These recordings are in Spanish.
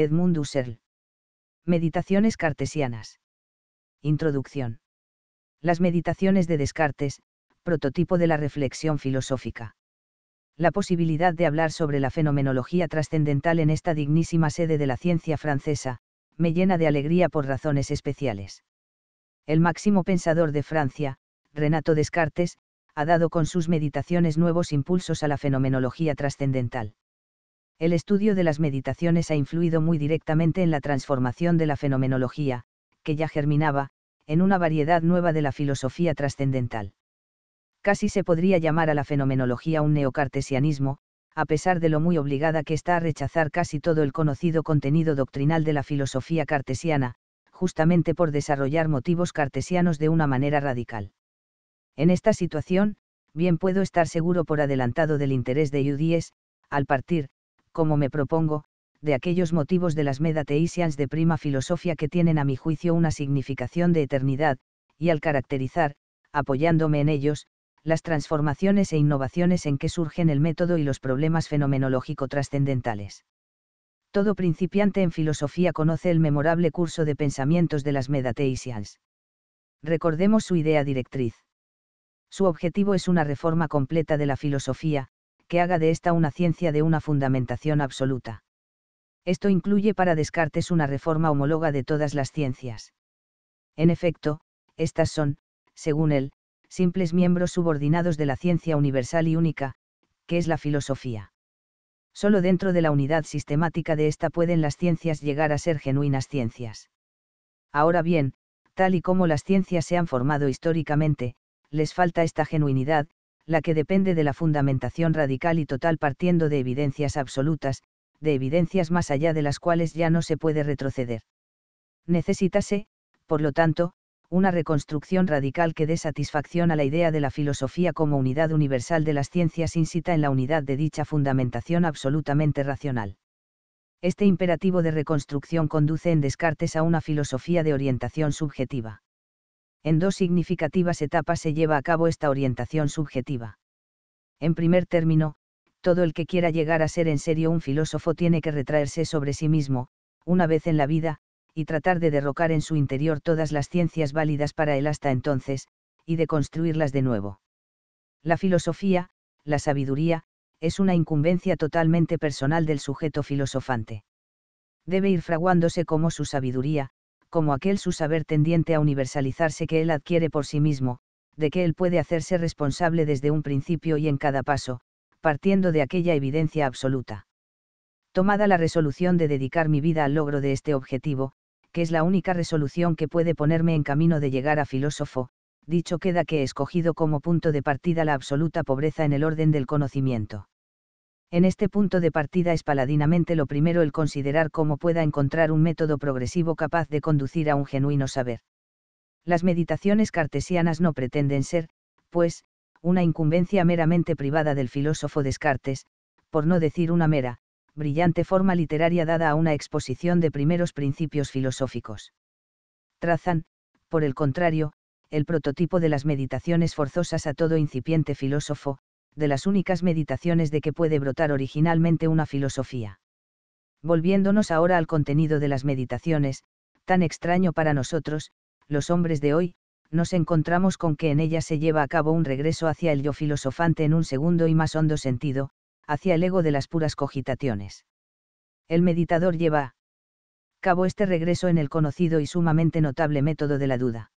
Edmund Husserl. Meditaciones cartesianas. Introducción. Las meditaciones de Descartes, prototipo de la reflexión filosófica. La posibilidad de hablar sobre la fenomenología trascendental en esta dignísima sede de la ciencia francesa, me llena de alegría por razones especiales. El máximo pensador de Francia, Renato Descartes, ha dado con sus meditaciones nuevos impulsos a la fenomenología trascendental el estudio de las meditaciones ha influido muy directamente en la transformación de la fenomenología, que ya germinaba, en una variedad nueva de la filosofía trascendental. Casi se podría llamar a la fenomenología un neocartesianismo, a pesar de lo muy obligada que está a rechazar casi todo el conocido contenido doctrinal de la filosofía cartesiana, justamente por desarrollar motivos cartesianos de una manera radical. En esta situación, bien puedo estar seguro por adelantado del interés de Udies, al partir, como me propongo, de aquellos motivos de las medateisians de prima filosofía que tienen a mi juicio una significación de eternidad, y al caracterizar, apoyándome en ellos, las transformaciones e innovaciones en que surgen el método y los problemas fenomenológico trascendentales. Todo principiante en filosofía conoce el memorable curso de pensamientos de las Medateisians. Recordemos su idea directriz. Su objetivo es una reforma completa de la filosofía, que haga de esta una ciencia de una fundamentación absoluta. Esto incluye para Descartes una reforma homóloga de todas las ciencias. En efecto, estas son, según él, simples miembros subordinados de la ciencia universal y única, que es la filosofía. Solo dentro de la unidad sistemática de esta pueden las ciencias llegar a ser genuinas ciencias. Ahora bien, tal y como las ciencias se han formado históricamente, les falta esta genuinidad, la que depende de la fundamentación radical y total partiendo de evidencias absolutas, de evidencias más allá de las cuales ya no se puede retroceder. Necesitase, por lo tanto, una reconstrucción radical que dé satisfacción a la idea de la filosofía como unidad universal de las ciencias insita en la unidad de dicha fundamentación absolutamente racional. Este imperativo de reconstrucción conduce en Descartes a una filosofía de orientación subjetiva en dos significativas etapas se lleva a cabo esta orientación subjetiva. En primer término, todo el que quiera llegar a ser en serio un filósofo tiene que retraerse sobre sí mismo, una vez en la vida, y tratar de derrocar en su interior todas las ciencias válidas para él hasta entonces, y de construirlas de nuevo. La filosofía, la sabiduría, es una incumbencia totalmente personal del sujeto filosofante. Debe ir fraguándose como su sabiduría, como aquel su saber tendiente a universalizarse que él adquiere por sí mismo, de que él puede hacerse responsable desde un principio y en cada paso, partiendo de aquella evidencia absoluta. Tomada la resolución de dedicar mi vida al logro de este objetivo, que es la única resolución que puede ponerme en camino de llegar a filósofo, dicho queda que he escogido como punto de partida la absoluta pobreza en el orden del conocimiento. En este punto de partida es paladinamente lo primero el considerar cómo pueda encontrar un método progresivo capaz de conducir a un genuino saber. Las meditaciones cartesianas no pretenden ser, pues, una incumbencia meramente privada del filósofo Descartes, por no decir una mera, brillante forma literaria dada a una exposición de primeros principios filosóficos. Trazan, por el contrario, el prototipo de las meditaciones forzosas a todo incipiente filósofo, de las únicas meditaciones de que puede brotar originalmente una filosofía. Volviéndonos ahora al contenido de las meditaciones, tan extraño para nosotros, los hombres de hoy, nos encontramos con que en ellas se lleva a cabo un regreso hacia el yo filosofante en un segundo y más hondo sentido, hacia el ego de las puras cogitaciones. El meditador lleva a cabo este regreso en el conocido y sumamente notable método de la duda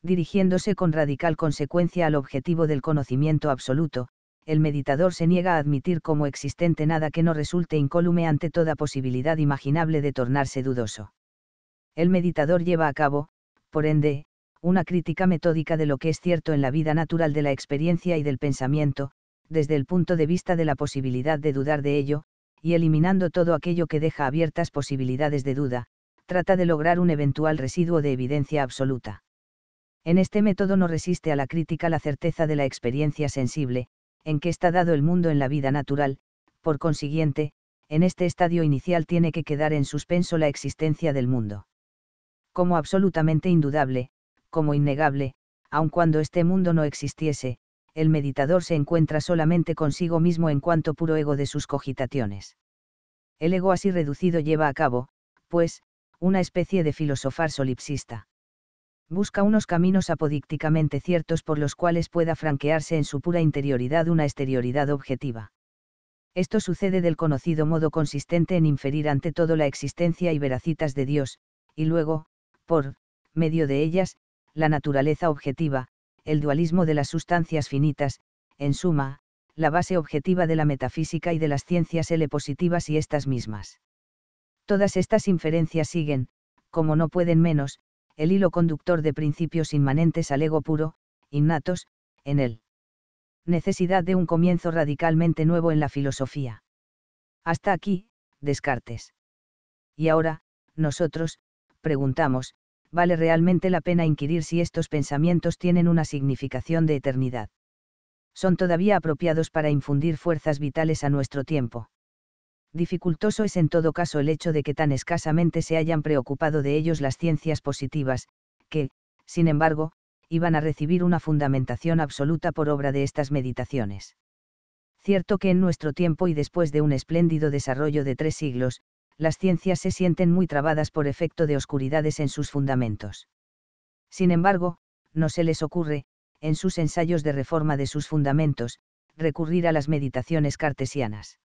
dirigiéndose con radical consecuencia al objetivo del conocimiento absoluto, el meditador se niega a admitir como existente nada que no resulte incólume ante toda posibilidad imaginable de tornarse dudoso. El meditador lleva a cabo, por ende, una crítica metódica de lo que es cierto en la vida natural de la experiencia y del pensamiento, desde el punto de vista de la posibilidad de dudar de ello, y eliminando todo aquello que deja abiertas posibilidades de duda, trata de lograr un eventual residuo de evidencia absoluta. En este método no resiste a la crítica la certeza de la experiencia sensible, en que está dado el mundo en la vida natural, por consiguiente, en este estadio inicial tiene que quedar en suspenso la existencia del mundo. Como absolutamente indudable, como innegable, aun cuando este mundo no existiese, el meditador se encuentra solamente consigo mismo en cuanto puro ego de sus cogitaciones. El ego así reducido lleva a cabo, pues, una especie de filosofar solipsista busca unos caminos apodícticamente ciertos por los cuales pueda franquearse en su pura interioridad una exterioridad objetiva. Esto sucede del conocido modo consistente en inferir ante todo la existencia y veracitas de Dios, y luego, por medio de ellas, la naturaleza objetiva, el dualismo de las sustancias finitas, en suma, la base objetiva de la metafísica y de las ciencias L positivas y estas mismas. Todas estas inferencias siguen, como no pueden menos, el hilo conductor de principios inmanentes al ego puro, innatos, en él. Necesidad de un comienzo radicalmente nuevo en la filosofía. Hasta aquí, Descartes. Y ahora, nosotros, preguntamos, ¿vale realmente la pena inquirir si estos pensamientos tienen una significación de eternidad? ¿Son todavía apropiados para infundir fuerzas vitales a nuestro tiempo? Dificultoso es en todo caso el hecho de que tan escasamente se hayan preocupado de ellos las ciencias positivas, que, sin embargo, iban a recibir una fundamentación absoluta por obra de estas meditaciones. Cierto que en nuestro tiempo y después de un espléndido desarrollo de tres siglos, las ciencias se sienten muy trabadas por efecto de oscuridades en sus fundamentos. Sin embargo, no se les ocurre, en sus ensayos de reforma de sus fundamentos, recurrir a las meditaciones cartesianas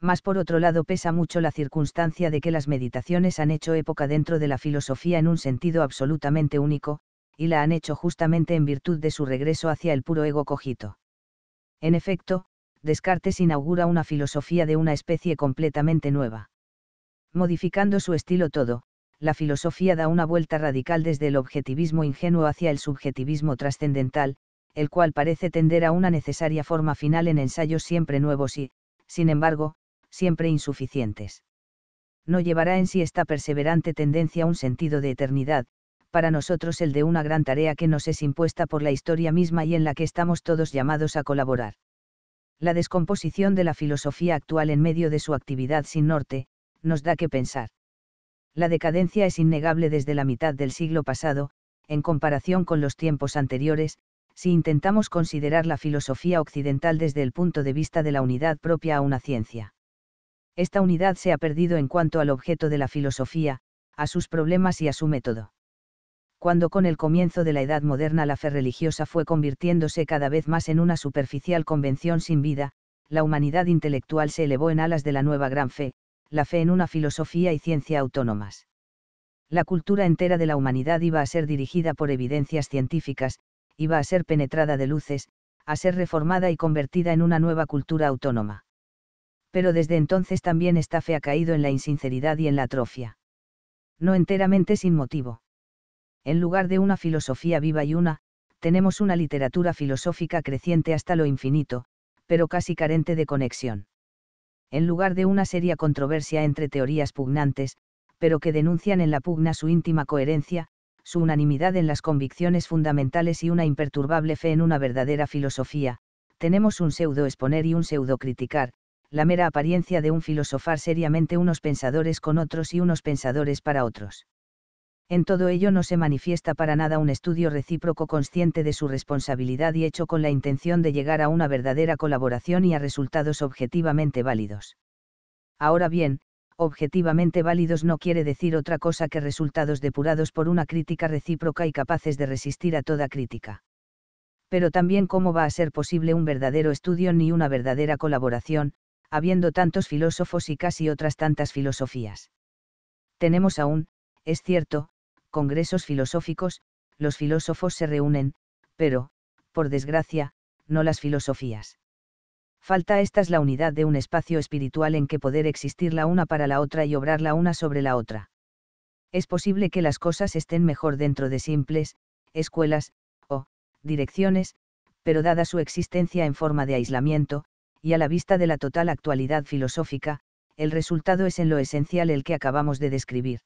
mas por otro lado pesa mucho la circunstancia de que las meditaciones han hecho época dentro de la filosofía en un sentido absolutamente único, y la han hecho justamente en virtud de su regreso hacia el puro ego cogito. En efecto, Descartes inaugura una filosofía de una especie completamente nueva. Modificando su estilo todo, la filosofía da una vuelta radical desde el objetivismo ingenuo hacia el subjetivismo trascendental, el cual parece tender a una necesaria forma final en ensayos siempre nuevos y, sin embargo, siempre insuficientes. No llevará en sí esta perseverante tendencia un sentido de eternidad, para nosotros el de una gran tarea que nos es impuesta por la historia misma y en la que estamos todos llamados a colaborar. La descomposición de la filosofía actual en medio de su actividad sin norte, nos da que pensar. La decadencia es innegable desde la mitad del siglo pasado, en comparación con los tiempos anteriores, si intentamos considerar la filosofía occidental desde el punto de vista de la unidad propia a una ciencia esta unidad se ha perdido en cuanto al objeto de la filosofía, a sus problemas y a su método. Cuando con el comienzo de la Edad Moderna la fe religiosa fue convirtiéndose cada vez más en una superficial convención sin vida, la humanidad intelectual se elevó en alas de la nueva gran fe, la fe en una filosofía y ciencia autónomas. La cultura entera de la humanidad iba a ser dirigida por evidencias científicas, iba a ser penetrada de luces, a ser reformada y convertida en una nueva cultura autónoma pero desde entonces también esta fe ha caído en la insinceridad y en la atrofia. No enteramente sin motivo. En lugar de una filosofía viva y una, tenemos una literatura filosófica creciente hasta lo infinito, pero casi carente de conexión. En lugar de una seria controversia entre teorías pugnantes, pero que denuncian en la pugna su íntima coherencia, su unanimidad en las convicciones fundamentales y una imperturbable fe en una verdadera filosofía, tenemos un pseudo exponer y un pseudo criticar, la mera apariencia de un filosofar seriamente unos pensadores con otros y unos pensadores para otros. En todo ello no se manifiesta para nada un estudio recíproco consciente de su responsabilidad y hecho con la intención de llegar a una verdadera colaboración y a resultados objetivamente válidos. Ahora bien, objetivamente válidos no quiere decir otra cosa que resultados depurados por una crítica recíproca y capaces de resistir a toda crítica. Pero también cómo va a ser posible un verdadero estudio ni una verdadera colaboración, habiendo tantos filósofos y casi otras tantas filosofías. Tenemos aún, es cierto, congresos filosóficos, los filósofos se reúnen, pero, por desgracia, no las filosofías. Falta a es la unidad de un espacio espiritual en que poder existir la una para la otra y obrar la una sobre la otra. Es posible que las cosas estén mejor dentro de simples, escuelas, o, direcciones, pero dada su existencia en forma de aislamiento, y a la vista de la total actualidad filosófica, el resultado es en lo esencial el que acabamos de describir.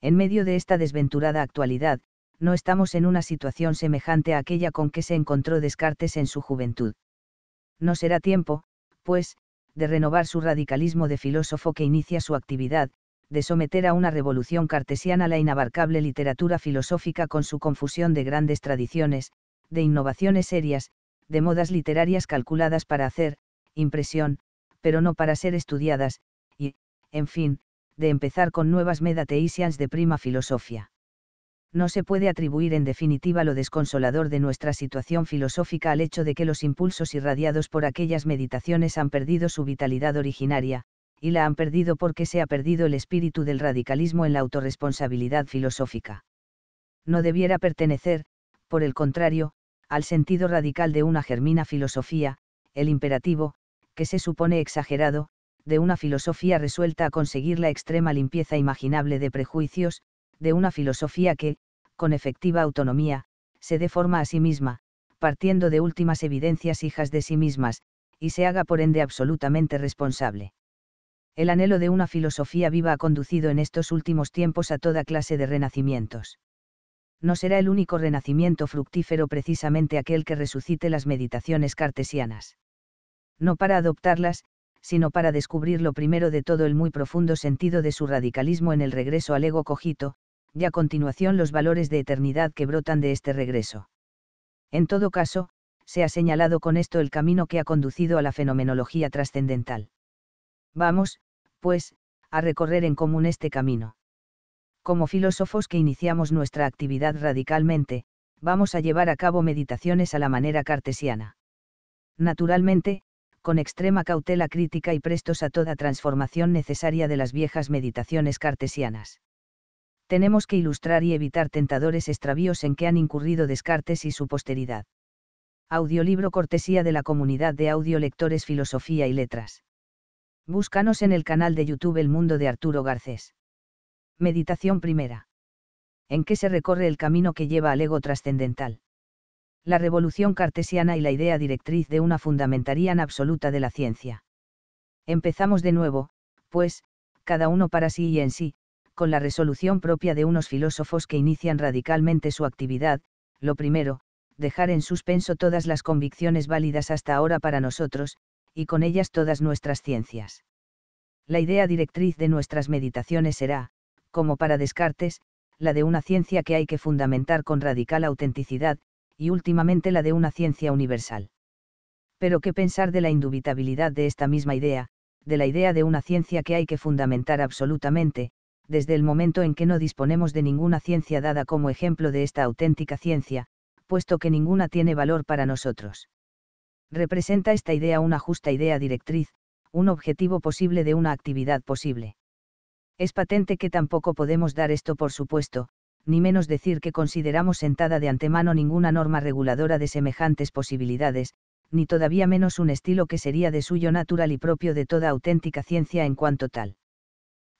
En medio de esta desventurada actualidad, no estamos en una situación semejante a aquella con que se encontró Descartes en su juventud. No será tiempo, pues, de renovar su radicalismo de filósofo que inicia su actividad, de someter a una revolución cartesiana la inabarcable literatura filosófica con su confusión de grandes tradiciones, de innovaciones serias, de modas literarias calculadas para hacer, impresión, pero no para ser estudiadas, y, en fin, de empezar con nuevas medateisians de prima filosofía. No se puede atribuir en definitiva lo desconsolador de nuestra situación filosófica al hecho de que los impulsos irradiados por aquellas meditaciones han perdido su vitalidad originaria, y la han perdido porque se ha perdido el espíritu del radicalismo en la autorresponsabilidad filosófica. No debiera pertenecer, por el contrario, al sentido radical de una germina filosofía, el imperativo, que se supone exagerado, de una filosofía resuelta a conseguir la extrema limpieza imaginable de prejuicios, de una filosofía que, con efectiva autonomía, se deforma a sí misma, partiendo de últimas evidencias hijas de sí mismas, y se haga por ende absolutamente responsable. El anhelo de una filosofía viva ha conducido en estos últimos tiempos a toda clase de renacimientos no será el único renacimiento fructífero precisamente aquel que resucite las meditaciones cartesianas. No para adoptarlas, sino para descubrir lo primero de todo el muy profundo sentido de su radicalismo en el regreso al ego cogito, y a continuación los valores de eternidad que brotan de este regreso. En todo caso, se ha señalado con esto el camino que ha conducido a la fenomenología trascendental. Vamos, pues, a recorrer en común este camino como filósofos que iniciamos nuestra actividad radicalmente, vamos a llevar a cabo meditaciones a la manera cartesiana. Naturalmente, con extrema cautela crítica y prestos a toda transformación necesaria de las viejas meditaciones cartesianas. Tenemos que ilustrar y evitar tentadores extravíos en que han incurrido Descartes y su posteridad. Audiolibro cortesía de la comunidad de audiolectores Filosofía y Letras. Búscanos en el canal de YouTube El Mundo de Arturo Garcés. Meditación primera. ¿En qué se recorre el camino que lleva al ego trascendental? La revolución cartesiana y la idea directriz de una fundamentarían absoluta de la ciencia. Empezamos de nuevo, pues, cada uno para sí y en sí, con la resolución propia de unos filósofos que inician radicalmente su actividad, lo primero, dejar en suspenso todas las convicciones válidas hasta ahora para nosotros, y con ellas todas nuestras ciencias. La idea directriz de nuestras meditaciones será, como para Descartes, la de una ciencia que hay que fundamentar con radical autenticidad, y últimamente la de una ciencia universal. Pero qué pensar de la indubitabilidad de esta misma idea, de la idea de una ciencia que hay que fundamentar absolutamente, desde el momento en que no disponemos de ninguna ciencia dada como ejemplo de esta auténtica ciencia, puesto que ninguna tiene valor para nosotros. Representa esta idea una justa idea directriz, un objetivo posible de una actividad posible. Es patente que tampoco podemos dar esto por supuesto, ni menos decir que consideramos sentada de antemano ninguna norma reguladora de semejantes posibilidades, ni todavía menos un estilo que sería de suyo natural y propio de toda auténtica ciencia en cuanto tal.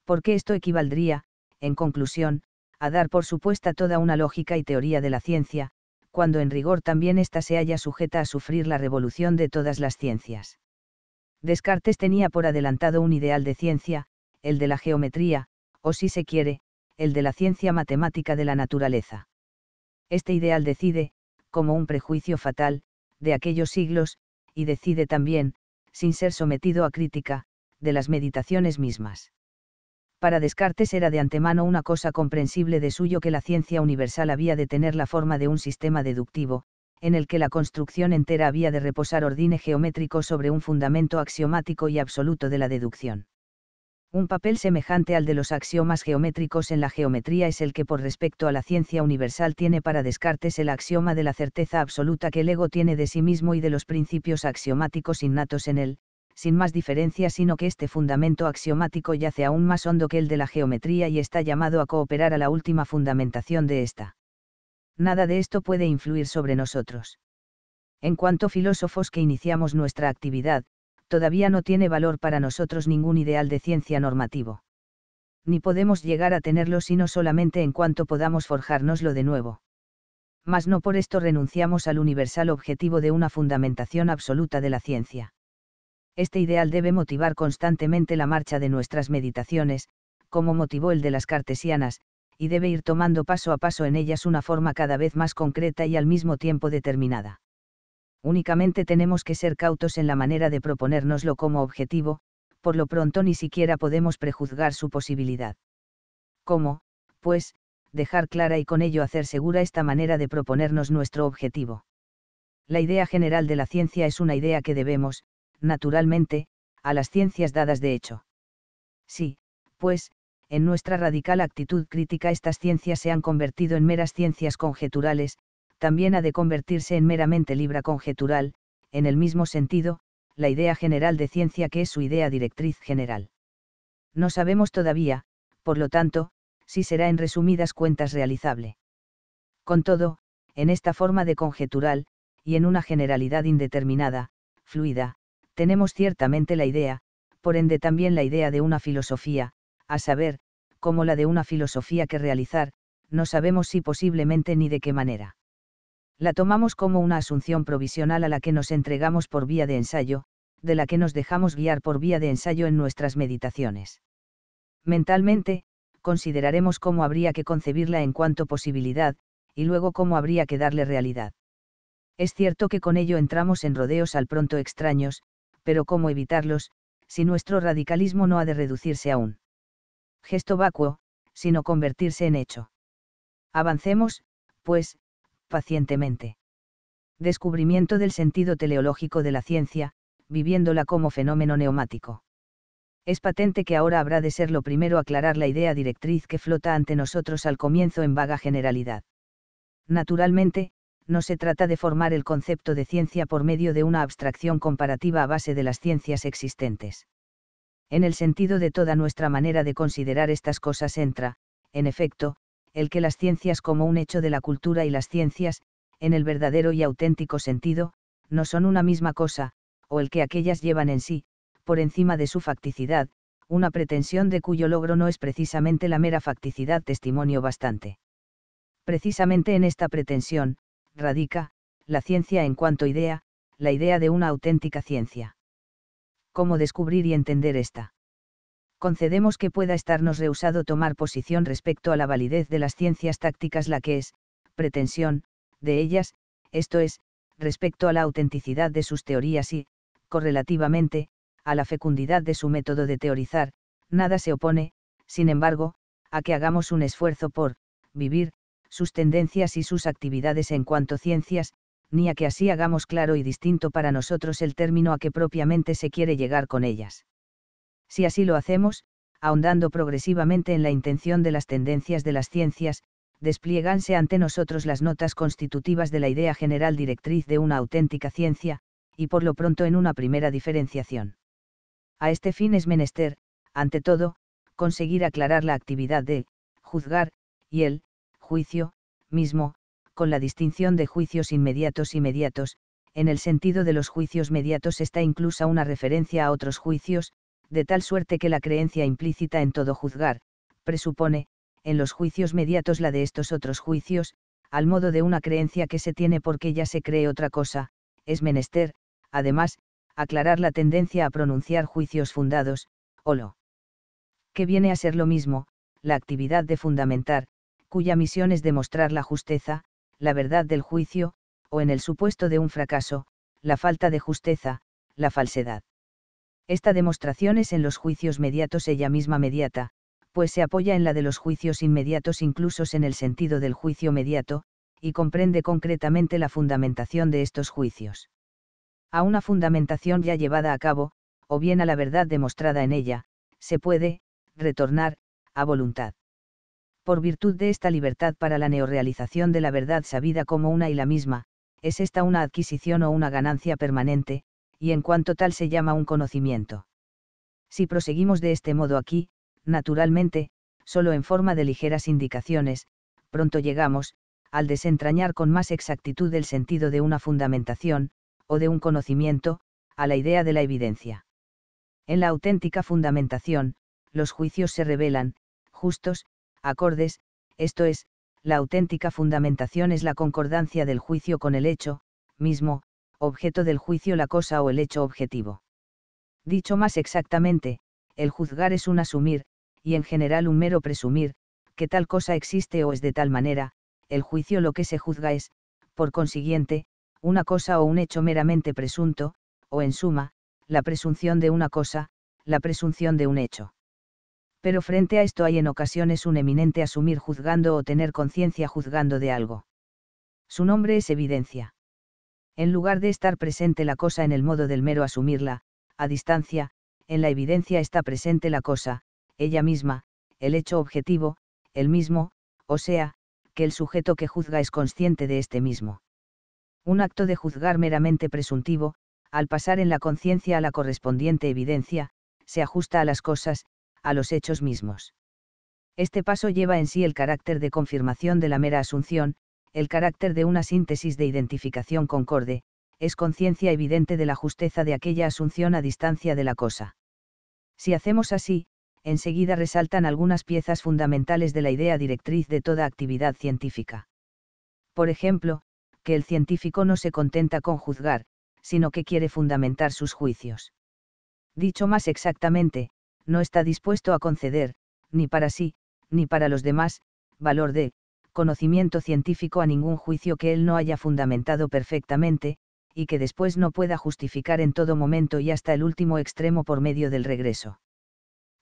Porque esto equivaldría, en conclusión, a dar por supuesta toda una lógica y teoría de la ciencia, cuando en rigor también ésta se halla sujeta a sufrir la revolución de todas las ciencias. Descartes tenía por adelantado un ideal de ciencia, el de la geometría, o si se quiere, el de la ciencia matemática de la naturaleza. Este ideal decide, como un prejuicio fatal, de aquellos siglos, y decide también, sin ser sometido a crítica, de las meditaciones mismas. Para Descartes era de antemano una cosa comprensible de suyo que la ciencia universal había de tener la forma de un sistema deductivo, en el que la construcción entera había de reposar ordine geométrico sobre un fundamento axiomático y absoluto de la deducción. Un papel semejante al de los axiomas geométricos en la geometría es el que por respecto a la ciencia universal tiene para Descartes el axioma de la certeza absoluta que el ego tiene de sí mismo y de los principios axiomáticos innatos en él, sin más diferencia sino que este fundamento axiomático yace aún más hondo que el de la geometría y está llamado a cooperar a la última fundamentación de ésta. Nada de esto puede influir sobre nosotros. En cuanto filósofos que iniciamos nuestra actividad, todavía no tiene valor para nosotros ningún ideal de ciencia normativo. Ni podemos llegar a tenerlo sino solamente en cuanto podamos forjárnoslo de nuevo. Mas no por esto renunciamos al universal objetivo de una fundamentación absoluta de la ciencia. Este ideal debe motivar constantemente la marcha de nuestras meditaciones, como motivó el de las cartesianas, y debe ir tomando paso a paso en ellas una forma cada vez más concreta y al mismo tiempo determinada únicamente tenemos que ser cautos en la manera de proponérnoslo como objetivo, por lo pronto ni siquiera podemos prejuzgar su posibilidad. ¿Cómo, pues, dejar clara y con ello hacer segura esta manera de proponernos nuestro objetivo? La idea general de la ciencia es una idea que debemos, naturalmente, a las ciencias dadas de hecho. Sí, pues, en nuestra radical actitud crítica estas ciencias se han convertido en meras ciencias conjeturales, también ha de convertirse en meramente libra conjetural, en el mismo sentido, la idea general de ciencia que es su idea directriz general. No sabemos todavía, por lo tanto, si será en resumidas cuentas realizable. Con todo, en esta forma de conjetural, y en una generalidad indeterminada, fluida, tenemos ciertamente la idea, por ende también la idea de una filosofía, a saber, como la de una filosofía que realizar, no sabemos si posiblemente ni de qué manera la tomamos como una asunción provisional a la que nos entregamos por vía de ensayo, de la que nos dejamos guiar por vía de ensayo en nuestras meditaciones. Mentalmente, consideraremos cómo habría que concebirla en cuanto posibilidad, y luego cómo habría que darle realidad. Es cierto que con ello entramos en rodeos al pronto extraños, pero cómo evitarlos, si nuestro radicalismo no ha de reducirse a un gesto vacuo, sino convertirse en hecho. Avancemos, pues, pacientemente. Descubrimiento del sentido teleológico de la ciencia, viviéndola como fenómeno neumático. Es patente que ahora habrá de ser lo primero aclarar la idea directriz que flota ante nosotros al comienzo en vaga generalidad. Naturalmente, no se trata de formar el concepto de ciencia por medio de una abstracción comparativa a base de las ciencias existentes. En el sentido de toda nuestra manera de considerar estas cosas entra, en efecto, el que las ciencias como un hecho de la cultura y las ciencias, en el verdadero y auténtico sentido, no son una misma cosa, o el que aquellas llevan en sí, por encima de su facticidad, una pretensión de cuyo logro no es precisamente la mera facticidad testimonio bastante. Precisamente en esta pretensión, radica, la ciencia en cuanto idea, la idea de una auténtica ciencia. ¿Cómo descubrir y entender esta? concedemos que pueda estarnos rehusado tomar posición respecto a la validez de las ciencias tácticas la que es, pretensión, de ellas, esto es, respecto a la autenticidad de sus teorías y, correlativamente, a la fecundidad de su método de teorizar, nada se opone, sin embargo, a que hagamos un esfuerzo por, vivir, sus tendencias y sus actividades en cuanto ciencias, ni a que así hagamos claro y distinto para nosotros el término a que propiamente se quiere llegar con ellas si así lo hacemos, ahondando progresivamente en la intención de las tendencias de las ciencias, desplieganse ante nosotros las notas constitutivas de la idea general directriz de una auténtica ciencia, y por lo pronto en una primera diferenciación. A este fin es menester, ante todo, conseguir aclarar la actividad de, juzgar y el juicio mismo, con la distinción de juicios inmediatos y mediatos, en el sentido de los juicios mediatos está inclusa una referencia a otros juicios, de tal suerte que la creencia implícita en todo juzgar, presupone, en los juicios mediatos la de estos otros juicios, al modo de una creencia que se tiene porque ya se cree otra cosa, es menester, además, aclarar la tendencia a pronunciar juicios fundados, o lo que viene a ser lo mismo, la actividad de fundamentar, cuya misión es demostrar la justeza, la verdad del juicio, o en el supuesto de un fracaso, la falta de justeza, la falsedad. Esta demostración es en los juicios mediatos ella misma mediata, pues se apoya en la de los juicios inmediatos incluso en el sentido del juicio mediato, y comprende concretamente la fundamentación de estos juicios. A una fundamentación ya llevada a cabo, o bien a la verdad demostrada en ella, se puede, retornar, a voluntad. Por virtud de esta libertad para la neorealización de la verdad sabida como una y la misma, es esta una adquisición o una ganancia permanente, y en cuanto tal se llama un conocimiento. Si proseguimos de este modo aquí, naturalmente, solo en forma de ligeras indicaciones, pronto llegamos, al desentrañar con más exactitud el sentido de una fundamentación, o de un conocimiento, a la idea de la evidencia. En la auténtica fundamentación, los juicios se revelan, justos, acordes, esto es, la auténtica fundamentación es la concordancia del juicio con el hecho, mismo, objeto del juicio la cosa o el hecho objetivo. Dicho más exactamente, el juzgar es un asumir, y en general un mero presumir, que tal cosa existe o es de tal manera, el juicio lo que se juzga es, por consiguiente, una cosa o un hecho meramente presunto, o en suma, la presunción de una cosa, la presunción de un hecho. Pero frente a esto hay en ocasiones un eminente asumir juzgando o tener conciencia juzgando de algo. Su nombre es evidencia en lugar de estar presente la cosa en el modo del mero asumirla, a distancia, en la evidencia está presente la cosa, ella misma, el hecho objetivo, el mismo, o sea, que el sujeto que juzga es consciente de este mismo. Un acto de juzgar meramente presuntivo, al pasar en la conciencia a la correspondiente evidencia, se ajusta a las cosas, a los hechos mismos. Este paso lleva en sí el carácter de confirmación de la mera asunción, el carácter de una síntesis de identificación concorde, es conciencia evidente de la justeza de aquella asunción a distancia de la cosa. Si hacemos así, enseguida resaltan algunas piezas fundamentales de la idea directriz de toda actividad científica. Por ejemplo, que el científico no se contenta con juzgar, sino que quiere fundamentar sus juicios. Dicho más exactamente, no está dispuesto a conceder, ni para sí, ni para los demás, valor de conocimiento científico a ningún juicio que él no haya fundamentado perfectamente, y que después no pueda justificar en todo momento y hasta el último extremo por medio del regreso.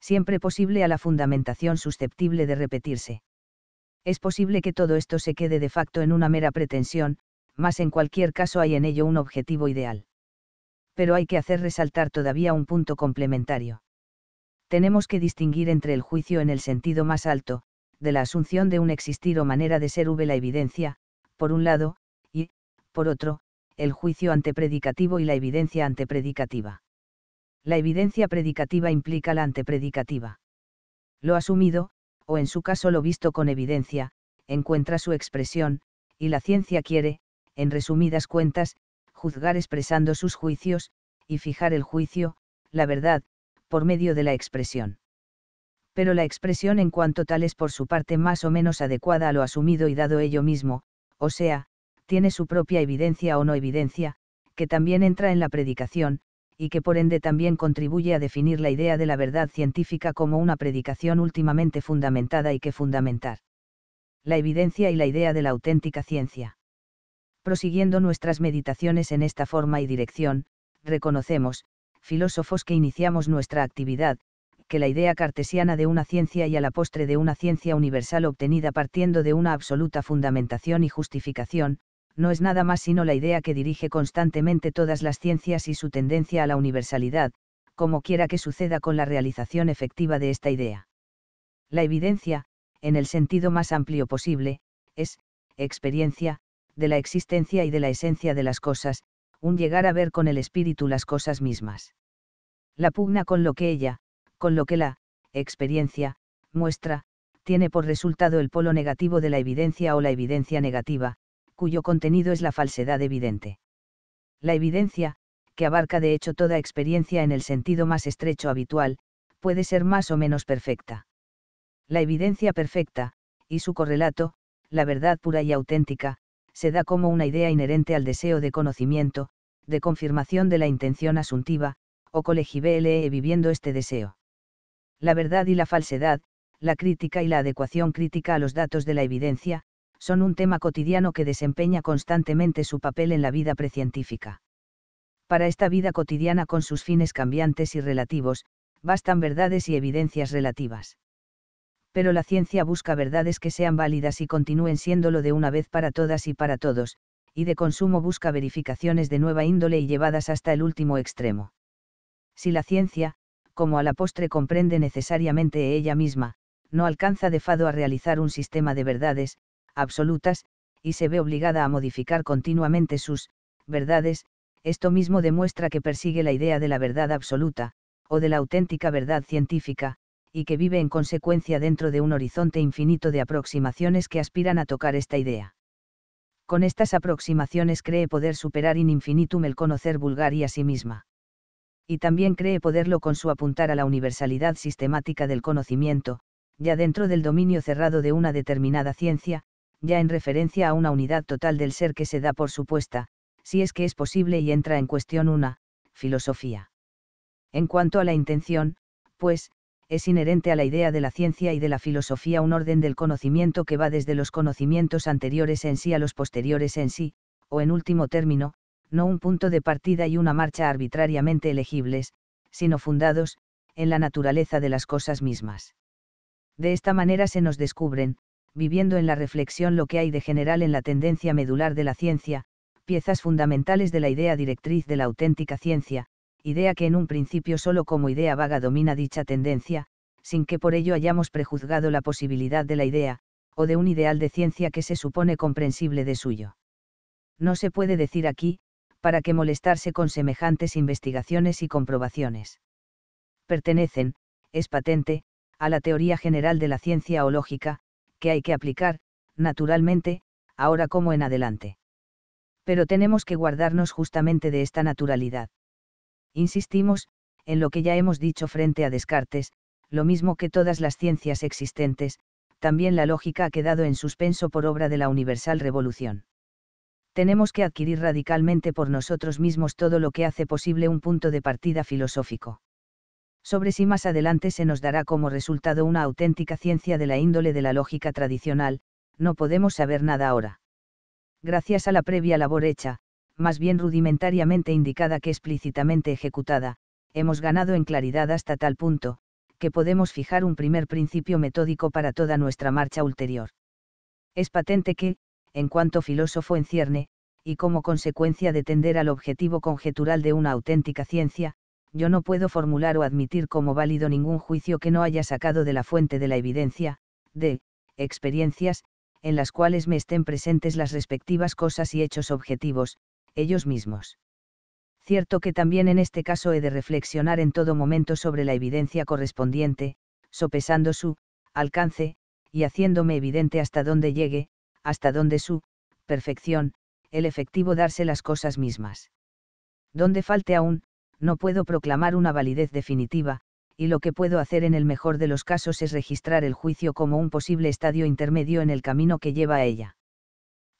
Siempre posible a la fundamentación susceptible de repetirse. Es posible que todo esto se quede de facto en una mera pretensión, mas en cualquier caso hay en ello un objetivo ideal. Pero hay que hacer resaltar todavía un punto complementario. Tenemos que distinguir entre el juicio en el sentido más alto, de la asunción de un existir o manera de ser v la evidencia, por un lado, y, por otro, el juicio antepredicativo y la evidencia antepredicativa. La evidencia predicativa implica la antepredicativa. Lo asumido, o en su caso lo visto con evidencia, encuentra su expresión, y la ciencia quiere, en resumidas cuentas, juzgar expresando sus juicios, y fijar el juicio, la verdad, por medio de la expresión pero la expresión en cuanto tal es por su parte más o menos adecuada a lo asumido y dado ello mismo, o sea, tiene su propia evidencia o no evidencia, que también entra en la predicación, y que por ende también contribuye a definir la idea de la verdad científica como una predicación últimamente fundamentada y que fundamentar. La evidencia y la idea de la auténtica ciencia. Prosiguiendo nuestras meditaciones en esta forma y dirección, reconocemos, filósofos que iniciamos nuestra actividad, que la idea cartesiana de una ciencia y a la postre de una ciencia universal obtenida partiendo de una absoluta fundamentación y justificación, no es nada más sino la idea que dirige constantemente todas las ciencias y su tendencia a la universalidad, como quiera que suceda con la realización efectiva de esta idea. La evidencia, en el sentido más amplio posible, es, experiencia, de la existencia y de la esencia de las cosas, un llegar a ver con el espíritu las cosas mismas. La pugna con lo que ella, con lo que la experiencia, muestra, tiene por resultado el polo negativo de la evidencia o la evidencia negativa, cuyo contenido es la falsedad evidente. La evidencia, que abarca de hecho toda experiencia en el sentido más estrecho habitual, puede ser más o menos perfecta. La evidencia perfecta, y su correlato, la verdad pura y auténtica, se da como una idea inherente al deseo de conocimiento, de confirmación de la intención asuntiva, o colegibele viviendo este deseo la verdad y la falsedad, la crítica y la adecuación crítica a los datos de la evidencia, son un tema cotidiano que desempeña constantemente su papel en la vida precientífica. Para esta vida cotidiana con sus fines cambiantes y relativos, bastan verdades y evidencias relativas. Pero la ciencia busca verdades que sean válidas y continúen siéndolo de una vez para todas y para todos, y de consumo busca verificaciones de nueva índole y llevadas hasta el último extremo. Si la ciencia, como a la postre comprende necesariamente ella misma, no alcanza de fado a realizar un sistema de verdades, absolutas, y se ve obligada a modificar continuamente sus, verdades, esto mismo demuestra que persigue la idea de la verdad absoluta, o de la auténtica verdad científica, y que vive en consecuencia dentro de un horizonte infinito de aproximaciones que aspiran a tocar esta idea. Con estas aproximaciones cree poder superar in infinitum el conocer vulgar y a sí misma y también cree poderlo con su apuntar a la universalidad sistemática del conocimiento, ya dentro del dominio cerrado de una determinada ciencia, ya en referencia a una unidad total del ser que se da por supuesta, si es que es posible y entra en cuestión una, filosofía. En cuanto a la intención, pues, es inherente a la idea de la ciencia y de la filosofía un orden del conocimiento que va desde los conocimientos anteriores en sí a los posteriores en sí, o en último término, no un punto de partida y una marcha arbitrariamente elegibles, sino fundados, en la naturaleza de las cosas mismas. De esta manera se nos descubren, viviendo en la reflexión lo que hay de general en la tendencia medular de la ciencia, piezas fundamentales de la idea directriz de la auténtica ciencia, idea que en un principio solo como idea vaga domina dicha tendencia, sin que por ello hayamos prejuzgado la posibilidad de la idea, o de un ideal de ciencia que se supone comprensible de suyo. No se puede decir aquí, para que molestarse con semejantes investigaciones y comprobaciones. Pertenecen, es patente, a la teoría general de la ciencia o lógica, que hay que aplicar, naturalmente, ahora como en adelante. Pero tenemos que guardarnos justamente de esta naturalidad. Insistimos, en lo que ya hemos dicho frente a Descartes, lo mismo que todas las ciencias existentes, también la lógica ha quedado en suspenso por obra de la universal revolución tenemos que adquirir radicalmente por nosotros mismos todo lo que hace posible un punto de partida filosófico. Sobre si más adelante se nos dará como resultado una auténtica ciencia de la índole de la lógica tradicional, no podemos saber nada ahora. Gracias a la previa labor hecha, más bien rudimentariamente indicada que explícitamente ejecutada, hemos ganado en claridad hasta tal punto, que podemos fijar un primer principio metódico para toda nuestra marcha ulterior. Es patente que, en cuanto filósofo encierne, y como consecuencia de tender al objetivo conjetural de una auténtica ciencia, yo no puedo formular o admitir como válido ningún juicio que no haya sacado de la fuente de la evidencia, de experiencias, en las cuales me estén presentes las respectivas cosas y hechos objetivos, ellos mismos. Cierto que también en este caso he de reflexionar en todo momento sobre la evidencia correspondiente, sopesando su alcance, y haciéndome evidente hasta dónde llegue, hasta donde su perfección, el efectivo darse las cosas mismas. Donde falte aún, no puedo proclamar una validez definitiva, y lo que puedo hacer en el mejor de los casos es registrar el juicio como un posible estadio intermedio en el camino que lleva a ella.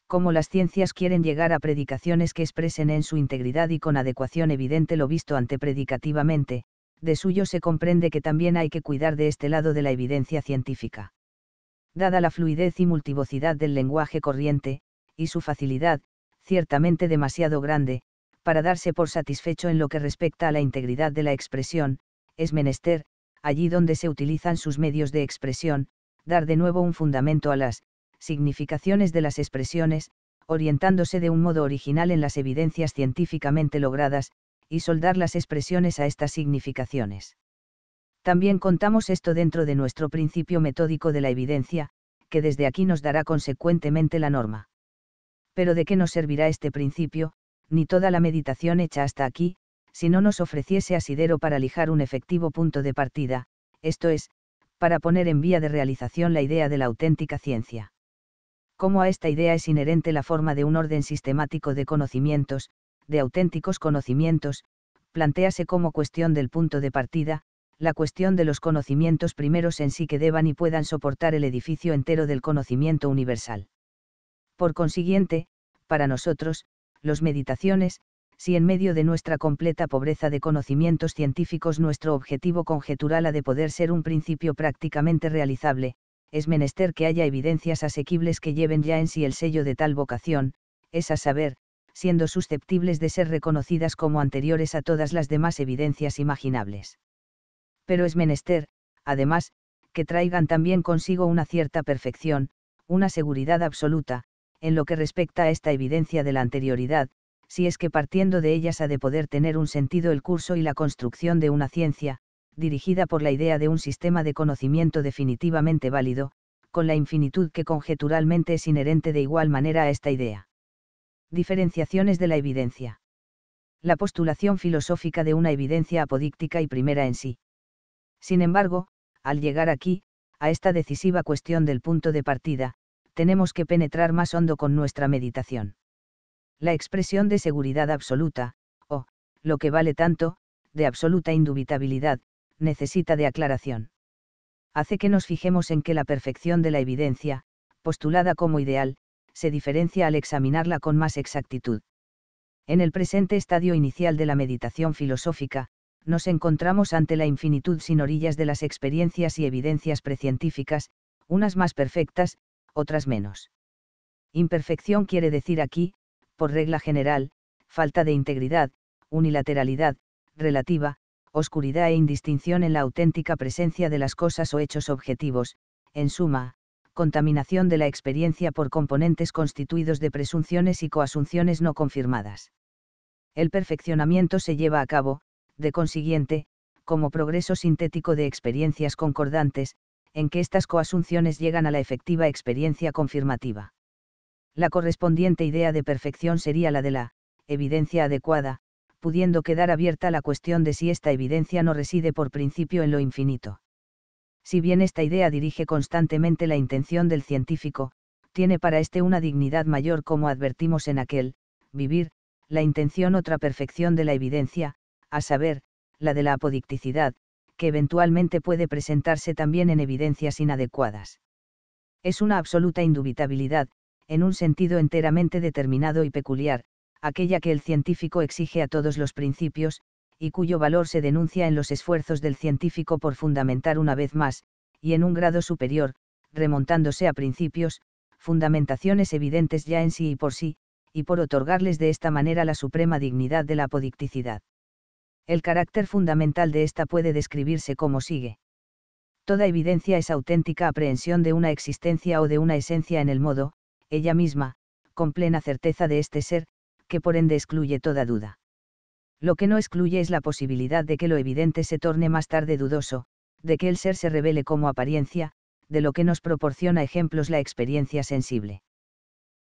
Como las ciencias quieren llegar a predicaciones que expresen en su integridad y con adecuación evidente lo visto antepredicativamente, de suyo se comprende que también hay que cuidar de este lado de la evidencia científica dada la fluidez y multivocidad del lenguaje corriente, y su facilidad, ciertamente demasiado grande, para darse por satisfecho en lo que respecta a la integridad de la expresión, es menester, allí donde se utilizan sus medios de expresión, dar de nuevo un fundamento a las significaciones de las expresiones, orientándose de un modo original en las evidencias científicamente logradas, y soldar las expresiones a estas significaciones. También contamos esto dentro de nuestro principio metódico de la evidencia, que desde aquí nos dará consecuentemente la norma. Pero ¿de qué nos servirá este principio, ni toda la meditación hecha hasta aquí, si no nos ofreciese asidero para lijar un efectivo punto de partida, esto es, para poner en vía de realización la idea de la auténtica ciencia? Como a esta idea es inherente la forma de un orden sistemático de conocimientos, de auténticos conocimientos, plantease como cuestión del punto de partida, la cuestión de los conocimientos primeros en sí que deban y puedan soportar el edificio entero del conocimiento universal. Por consiguiente, para nosotros, los meditaciones, si en medio de nuestra completa pobreza de conocimientos científicos nuestro objetivo conjetural ha de poder ser un principio prácticamente realizable, es menester que haya evidencias asequibles que lleven ya en sí el sello de tal vocación, es a saber, siendo susceptibles de ser reconocidas como anteriores a todas las demás evidencias imaginables pero es menester, además, que traigan también consigo una cierta perfección, una seguridad absoluta, en lo que respecta a esta evidencia de la anterioridad, si es que partiendo de ellas ha de poder tener un sentido el curso y la construcción de una ciencia, dirigida por la idea de un sistema de conocimiento definitivamente válido, con la infinitud que conjeturalmente es inherente de igual manera a esta idea. Diferenciaciones de la evidencia. La postulación filosófica de una evidencia apodíctica y primera en sí. Sin embargo, al llegar aquí, a esta decisiva cuestión del punto de partida, tenemos que penetrar más hondo con nuestra meditación. La expresión de seguridad absoluta, o, lo que vale tanto, de absoluta indubitabilidad, necesita de aclaración. Hace que nos fijemos en que la perfección de la evidencia, postulada como ideal, se diferencia al examinarla con más exactitud. En el presente estadio inicial de la meditación filosófica, nos encontramos ante la infinitud sin orillas de las experiencias y evidencias precientíficas, unas más perfectas, otras menos. Imperfección quiere decir aquí, por regla general, falta de integridad, unilateralidad, relativa, oscuridad e indistinción en la auténtica presencia de las cosas o hechos objetivos, en suma, contaminación de la experiencia por componentes constituidos de presunciones y coasunciones no confirmadas. El perfeccionamiento se lleva a cabo, de consiguiente, como progreso sintético de experiencias concordantes, en que estas coasunciones llegan a la efectiva experiencia confirmativa. La correspondiente idea de perfección sería la de la evidencia adecuada, pudiendo quedar abierta la cuestión de si esta evidencia no reside por principio en lo infinito. Si bien esta idea dirige constantemente la intención del científico, tiene para éste una dignidad mayor como advertimos en aquel, vivir, la intención otra perfección de la evidencia, a saber, la de la apodicticidad, que eventualmente puede presentarse también en evidencias inadecuadas. Es una absoluta indubitabilidad, en un sentido enteramente determinado y peculiar, aquella que el científico exige a todos los principios, y cuyo valor se denuncia en los esfuerzos del científico por fundamentar una vez más, y en un grado superior, remontándose a principios, fundamentaciones evidentes ya en sí y por sí, y por otorgarles de esta manera la suprema dignidad de la apodicticidad. El carácter fundamental de esta puede describirse como sigue. Toda evidencia es auténtica aprehensión de una existencia o de una esencia en el modo, ella misma, con plena certeza de este ser, que por ende excluye toda duda. Lo que no excluye es la posibilidad de que lo evidente se torne más tarde dudoso, de que el ser se revele como apariencia, de lo que nos proporciona ejemplos la experiencia sensible.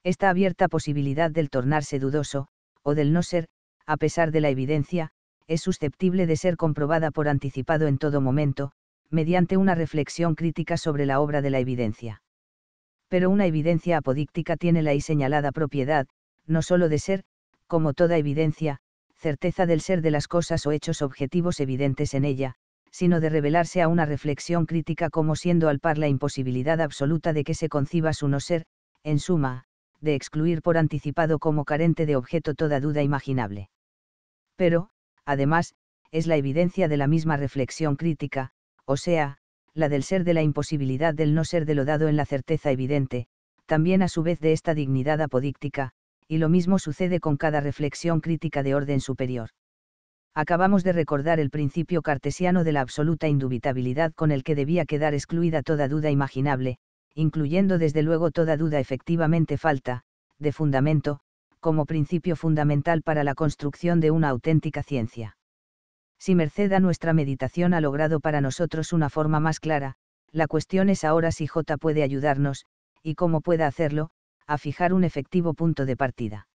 Esta abierta posibilidad del tornarse dudoso, o del no ser, a pesar de la evidencia, es susceptible de ser comprobada por anticipado en todo momento, mediante una reflexión crítica sobre la obra de la evidencia. Pero una evidencia apodíctica tiene la y señalada propiedad, no sólo de ser, como toda evidencia, certeza del ser de las cosas o hechos objetivos evidentes en ella, sino de revelarse a una reflexión crítica como siendo al par la imposibilidad absoluta de que se conciba su no ser, en suma, de excluir por anticipado como carente de objeto toda duda imaginable. Pero, además, es la evidencia de la misma reflexión crítica, o sea, la del ser de la imposibilidad del no ser de lo dado en la certeza evidente, también a su vez de esta dignidad apodíctica, y lo mismo sucede con cada reflexión crítica de orden superior. Acabamos de recordar el principio cartesiano de la absoluta indubitabilidad con el que debía quedar excluida toda duda imaginable, incluyendo desde luego toda duda efectivamente falta, de fundamento, como principio fundamental para la construcción de una auténtica ciencia. Si merced a nuestra meditación ha logrado para nosotros una forma más clara, la cuestión es ahora si J puede ayudarnos, y cómo pueda hacerlo, a fijar un efectivo punto de partida.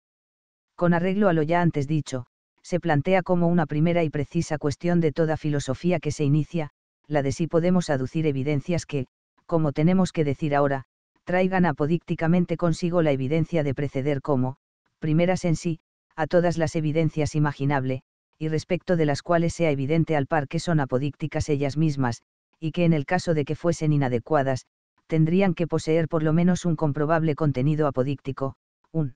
Con arreglo a lo ya antes dicho, se plantea como una primera y precisa cuestión de toda filosofía que se inicia, la de si podemos aducir evidencias que, como tenemos que decir ahora, traigan apodícticamente consigo la evidencia de preceder como, primeras en sí, a todas las evidencias imaginable, y respecto de las cuales sea evidente al par que son apodícticas ellas mismas, y que en el caso de que fuesen inadecuadas, tendrían que poseer por lo menos un comprobable contenido apodíctico, un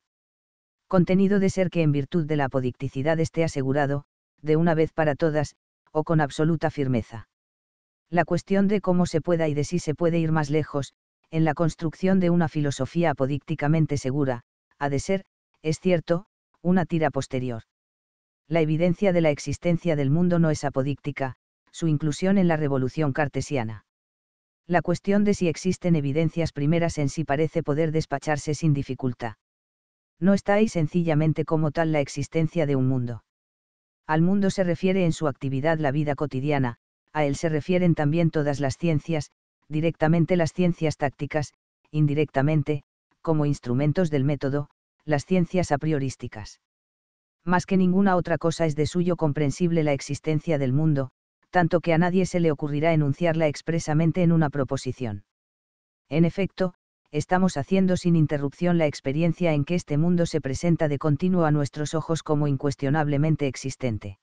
contenido de ser que en virtud de la apodicticidad esté asegurado, de una vez para todas, o con absoluta firmeza. La cuestión de cómo se pueda y de si se puede ir más lejos, en la construcción de una filosofía apodícticamente segura, ha de ser, es cierto, una tira posterior. La evidencia de la existencia del mundo no es apodíctica, su inclusión en la revolución cartesiana. La cuestión de si existen evidencias primeras en sí parece poder despacharse sin dificultad. No está ahí sencillamente como tal la existencia de un mundo. Al mundo se refiere en su actividad la vida cotidiana, a él se refieren también todas las ciencias, directamente las ciencias tácticas, indirectamente, como instrumentos del método, las ciencias a priorísticas. Más que ninguna otra cosa es de suyo comprensible la existencia del mundo, tanto que a nadie se le ocurrirá enunciarla expresamente en una proposición. En efecto, estamos haciendo sin interrupción la experiencia en que este mundo se presenta de continuo a nuestros ojos como incuestionablemente existente.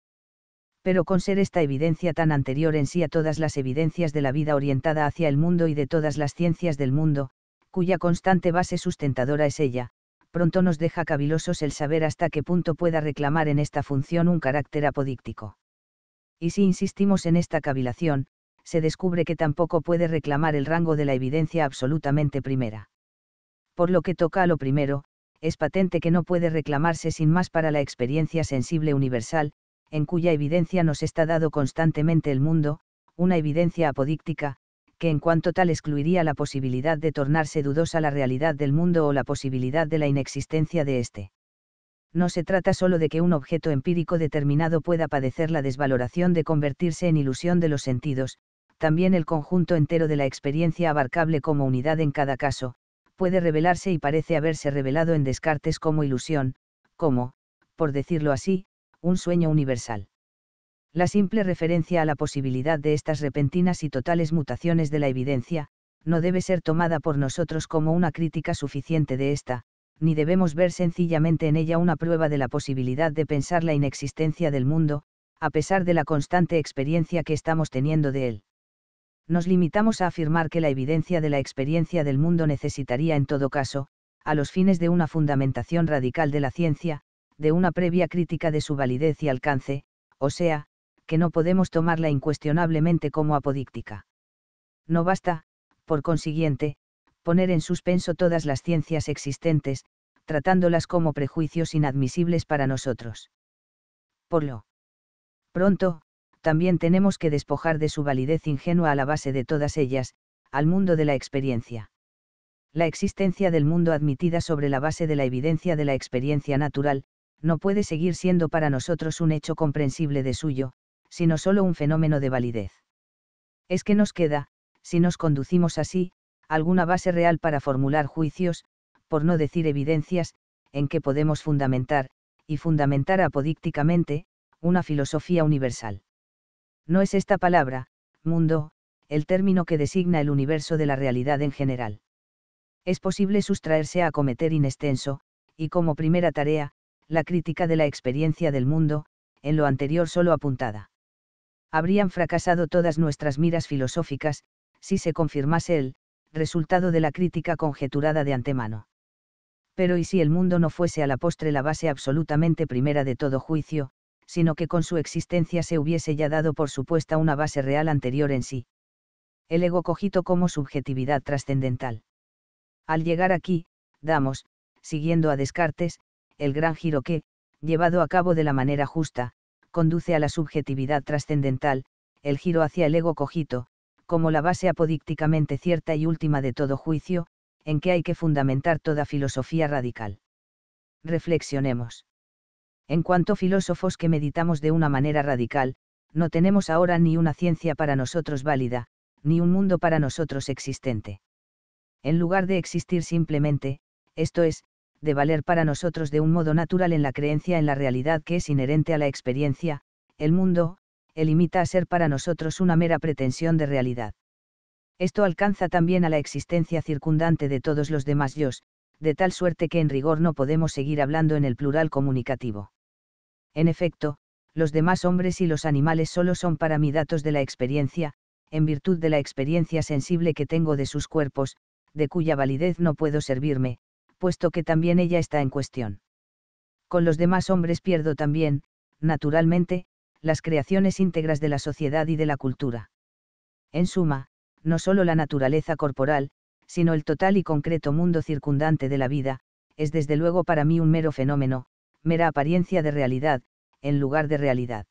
Pero con ser esta evidencia tan anterior en sí a todas las evidencias de la vida orientada hacia el mundo y de todas las ciencias del mundo, cuya constante base sustentadora es ella, pronto nos deja cavilosos el saber hasta qué punto pueda reclamar en esta función un carácter apodíctico. Y si insistimos en esta cavilación, se descubre que tampoco puede reclamar el rango de la evidencia absolutamente primera. Por lo que toca a lo primero, es patente que no puede reclamarse sin más para la experiencia sensible universal, en cuya evidencia nos está dado constantemente el mundo, una evidencia apodíctica, que en cuanto tal excluiría la posibilidad de tornarse dudosa la realidad del mundo o la posibilidad de la inexistencia de éste. No se trata sólo de que un objeto empírico determinado pueda padecer la desvaloración de convertirse en ilusión de los sentidos, también el conjunto entero de la experiencia abarcable como unidad en cada caso, puede revelarse y parece haberse revelado en Descartes como ilusión, como, por decirlo así, un sueño universal. La simple referencia a la posibilidad de estas repentinas y totales mutaciones de la evidencia, no debe ser tomada por nosotros como una crítica suficiente de esta, ni debemos ver sencillamente en ella una prueba de la posibilidad de pensar la inexistencia del mundo, a pesar de la constante experiencia que estamos teniendo de él. Nos limitamos a afirmar que la evidencia de la experiencia del mundo necesitaría en todo caso, a los fines de una fundamentación radical de la ciencia, de una previa crítica de su validez y alcance, o sea, que no podemos tomarla incuestionablemente como apodíctica. No basta, por consiguiente, poner en suspenso todas las ciencias existentes, tratándolas como prejuicios inadmisibles para nosotros. Por lo pronto, también tenemos que despojar de su validez ingenua a la base de todas ellas, al mundo de la experiencia. La existencia del mundo admitida sobre la base de la evidencia de la experiencia natural, no puede seguir siendo para nosotros un hecho comprensible de suyo, sino solo un fenómeno de validez. Es que nos queda, si nos conducimos así, alguna base real para formular juicios, por no decir evidencias, en que podemos fundamentar, y fundamentar apodícticamente, una filosofía universal. No es esta palabra, mundo, el término que designa el universo de la realidad en general. Es posible sustraerse a acometer in y como primera tarea, la crítica de la experiencia del mundo, en lo anterior solo apuntada habrían fracasado todas nuestras miras filosóficas, si se confirmase el resultado de la crítica conjeturada de antemano. Pero ¿y si el mundo no fuese a la postre la base absolutamente primera de todo juicio, sino que con su existencia se hubiese ya dado por supuesta una base real anterior en sí? El ego cogito como subjetividad trascendental. Al llegar aquí, damos, siguiendo a Descartes, el gran giro que, llevado a cabo de la manera justa, conduce a la subjetividad trascendental, el giro hacia el ego cogito, como la base apodícticamente cierta y última de todo juicio, en que hay que fundamentar toda filosofía radical. Reflexionemos. En cuanto filósofos que meditamos de una manera radical, no tenemos ahora ni una ciencia para nosotros válida, ni un mundo para nosotros existente. En lugar de existir simplemente, esto es, de valer para nosotros de un modo natural en la creencia en la realidad que es inherente a la experiencia, el mundo, elimita limita a ser para nosotros una mera pretensión de realidad. Esto alcanza también a la existencia circundante de todos los demás yos, de tal suerte que en rigor no podemos seguir hablando en el plural comunicativo. En efecto, los demás hombres y los animales solo son para mí datos de la experiencia, en virtud de la experiencia sensible que tengo de sus cuerpos, de cuya validez no puedo servirme, puesto que también ella está en cuestión. Con los demás hombres pierdo también, naturalmente, las creaciones íntegras de la sociedad y de la cultura. En suma, no solo la naturaleza corporal, sino el total y concreto mundo circundante de la vida, es desde luego para mí un mero fenómeno, mera apariencia de realidad, en lugar de realidad.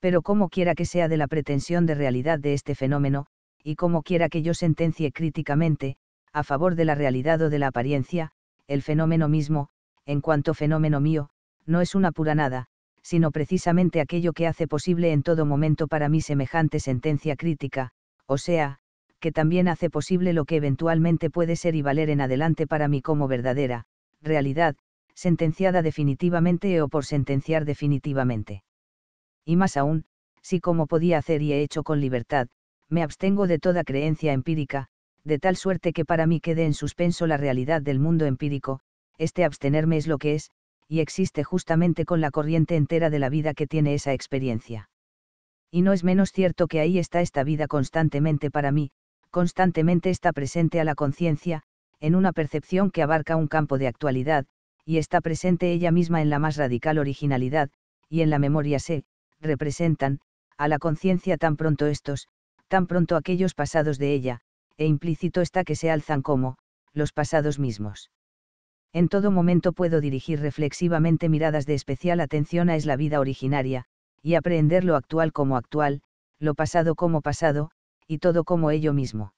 Pero como quiera que sea de la pretensión de realidad de este fenómeno, y como quiera que yo sentencie críticamente, a favor de la realidad o de la apariencia, el fenómeno mismo, en cuanto fenómeno mío, no es una pura nada, sino precisamente aquello que hace posible en todo momento para mí semejante sentencia crítica, o sea, que también hace posible lo que eventualmente puede ser y valer en adelante para mí como verdadera, realidad, sentenciada definitivamente o por sentenciar definitivamente. Y más aún, si como podía hacer y he hecho con libertad, me abstengo de toda creencia empírica, de tal suerte que para mí quede en suspenso la realidad del mundo empírico, este abstenerme es lo que es, y existe justamente con la corriente entera de la vida que tiene esa experiencia. Y no es menos cierto que ahí está esta vida constantemente para mí, constantemente está presente a la conciencia, en una percepción que abarca un campo de actualidad, y está presente ella misma en la más radical originalidad, y en la memoria se, representan, a la conciencia tan pronto estos, tan pronto aquellos pasados de ella, e implícito está que se alzan como, los pasados mismos. En todo momento puedo dirigir reflexivamente miradas de especial atención a es la vida originaria, y aprehender lo actual como actual, lo pasado como pasado, y todo como ello mismo.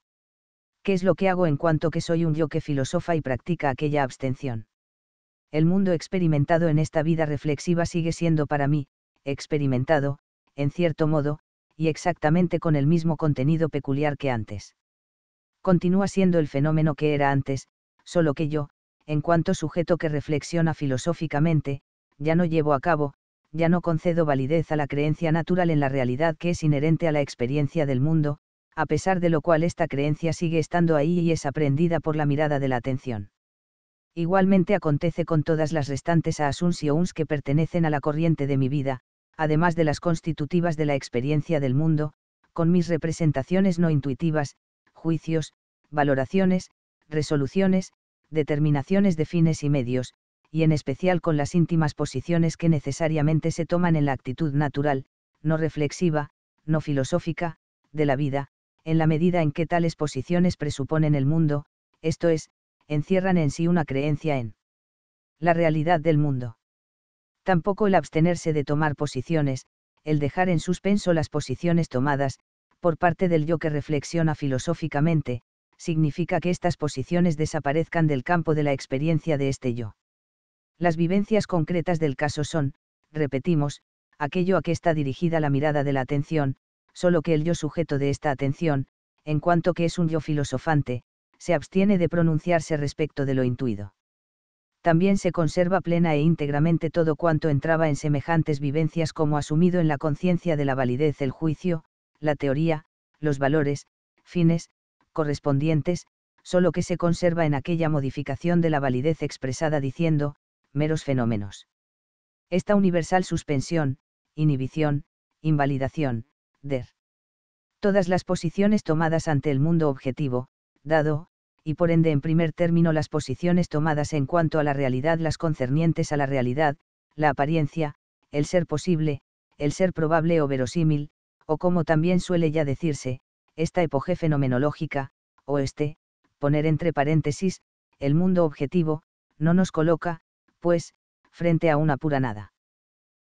¿Qué es lo que hago en cuanto que soy un yo que filosofa y practica aquella abstención? El mundo experimentado en esta vida reflexiva sigue siendo para mí, experimentado, en cierto modo, y exactamente con el mismo contenido peculiar que antes continúa siendo el fenómeno que era antes, solo que yo, en cuanto sujeto que reflexiona filosóficamente, ya no llevo a cabo, ya no concedo validez a la creencia natural en la realidad que es inherente a la experiencia del mundo, a pesar de lo cual esta creencia sigue estando ahí y es aprendida por la mirada de la atención. Igualmente acontece con todas las restantes asunciones que pertenecen a la corriente de mi vida, además de las constitutivas de la experiencia del mundo, con mis representaciones no intuitivas, juicios, valoraciones, resoluciones, determinaciones de fines y medios, y en especial con las íntimas posiciones que necesariamente se toman en la actitud natural, no reflexiva, no filosófica, de la vida, en la medida en que tales posiciones presuponen el mundo, esto es, encierran en sí una creencia en la realidad del mundo. Tampoco el abstenerse de tomar posiciones, el dejar en suspenso las posiciones tomadas, por parte del yo que reflexiona filosóficamente, significa que estas posiciones desaparezcan del campo de la experiencia de este yo. Las vivencias concretas del caso son, repetimos, aquello a que está dirigida la mirada de la atención, solo que el yo sujeto de esta atención, en cuanto que es un yo filosofante, se abstiene de pronunciarse respecto de lo intuido. También se conserva plena e íntegramente todo cuanto entraba en semejantes vivencias como asumido en la conciencia de la validez el juicio, la teoría, los valores, fines, correspondientes, solo que se conserva en aquella modificación de la validez expresada diciendo, meros fenómenos. Esta universal suspensión, inhibición, invalidación, der. Todas las posiciones tomadas ante el mundo objetivo, dado, y por ende en primer término las posiciones tomadas en cuanto a la realidad, las concernientes a la realidad, la apariencia, el ser posible, el ser probable o verosímil, o como también suele ya decirse, esta epoge fenomenológica, o este, poner entre paréntesis, el mundo objetivo, no nos coloca, pues, frente a una pura nada.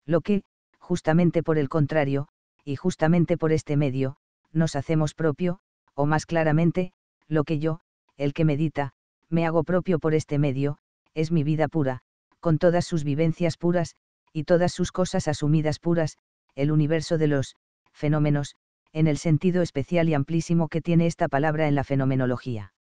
Lo que, justamente por el contrario, y justamente por este medio, nos hacemos propio, o más claramente, lo que yo, el que medita, me hago propio por este medio, es mi vida pura, con todas sus vivencias puras, y todas sus cosas asumidas puras, el universo de los fenómenos, en el sentido especial y amplísimo que tiene esta palabra en la fenomenología.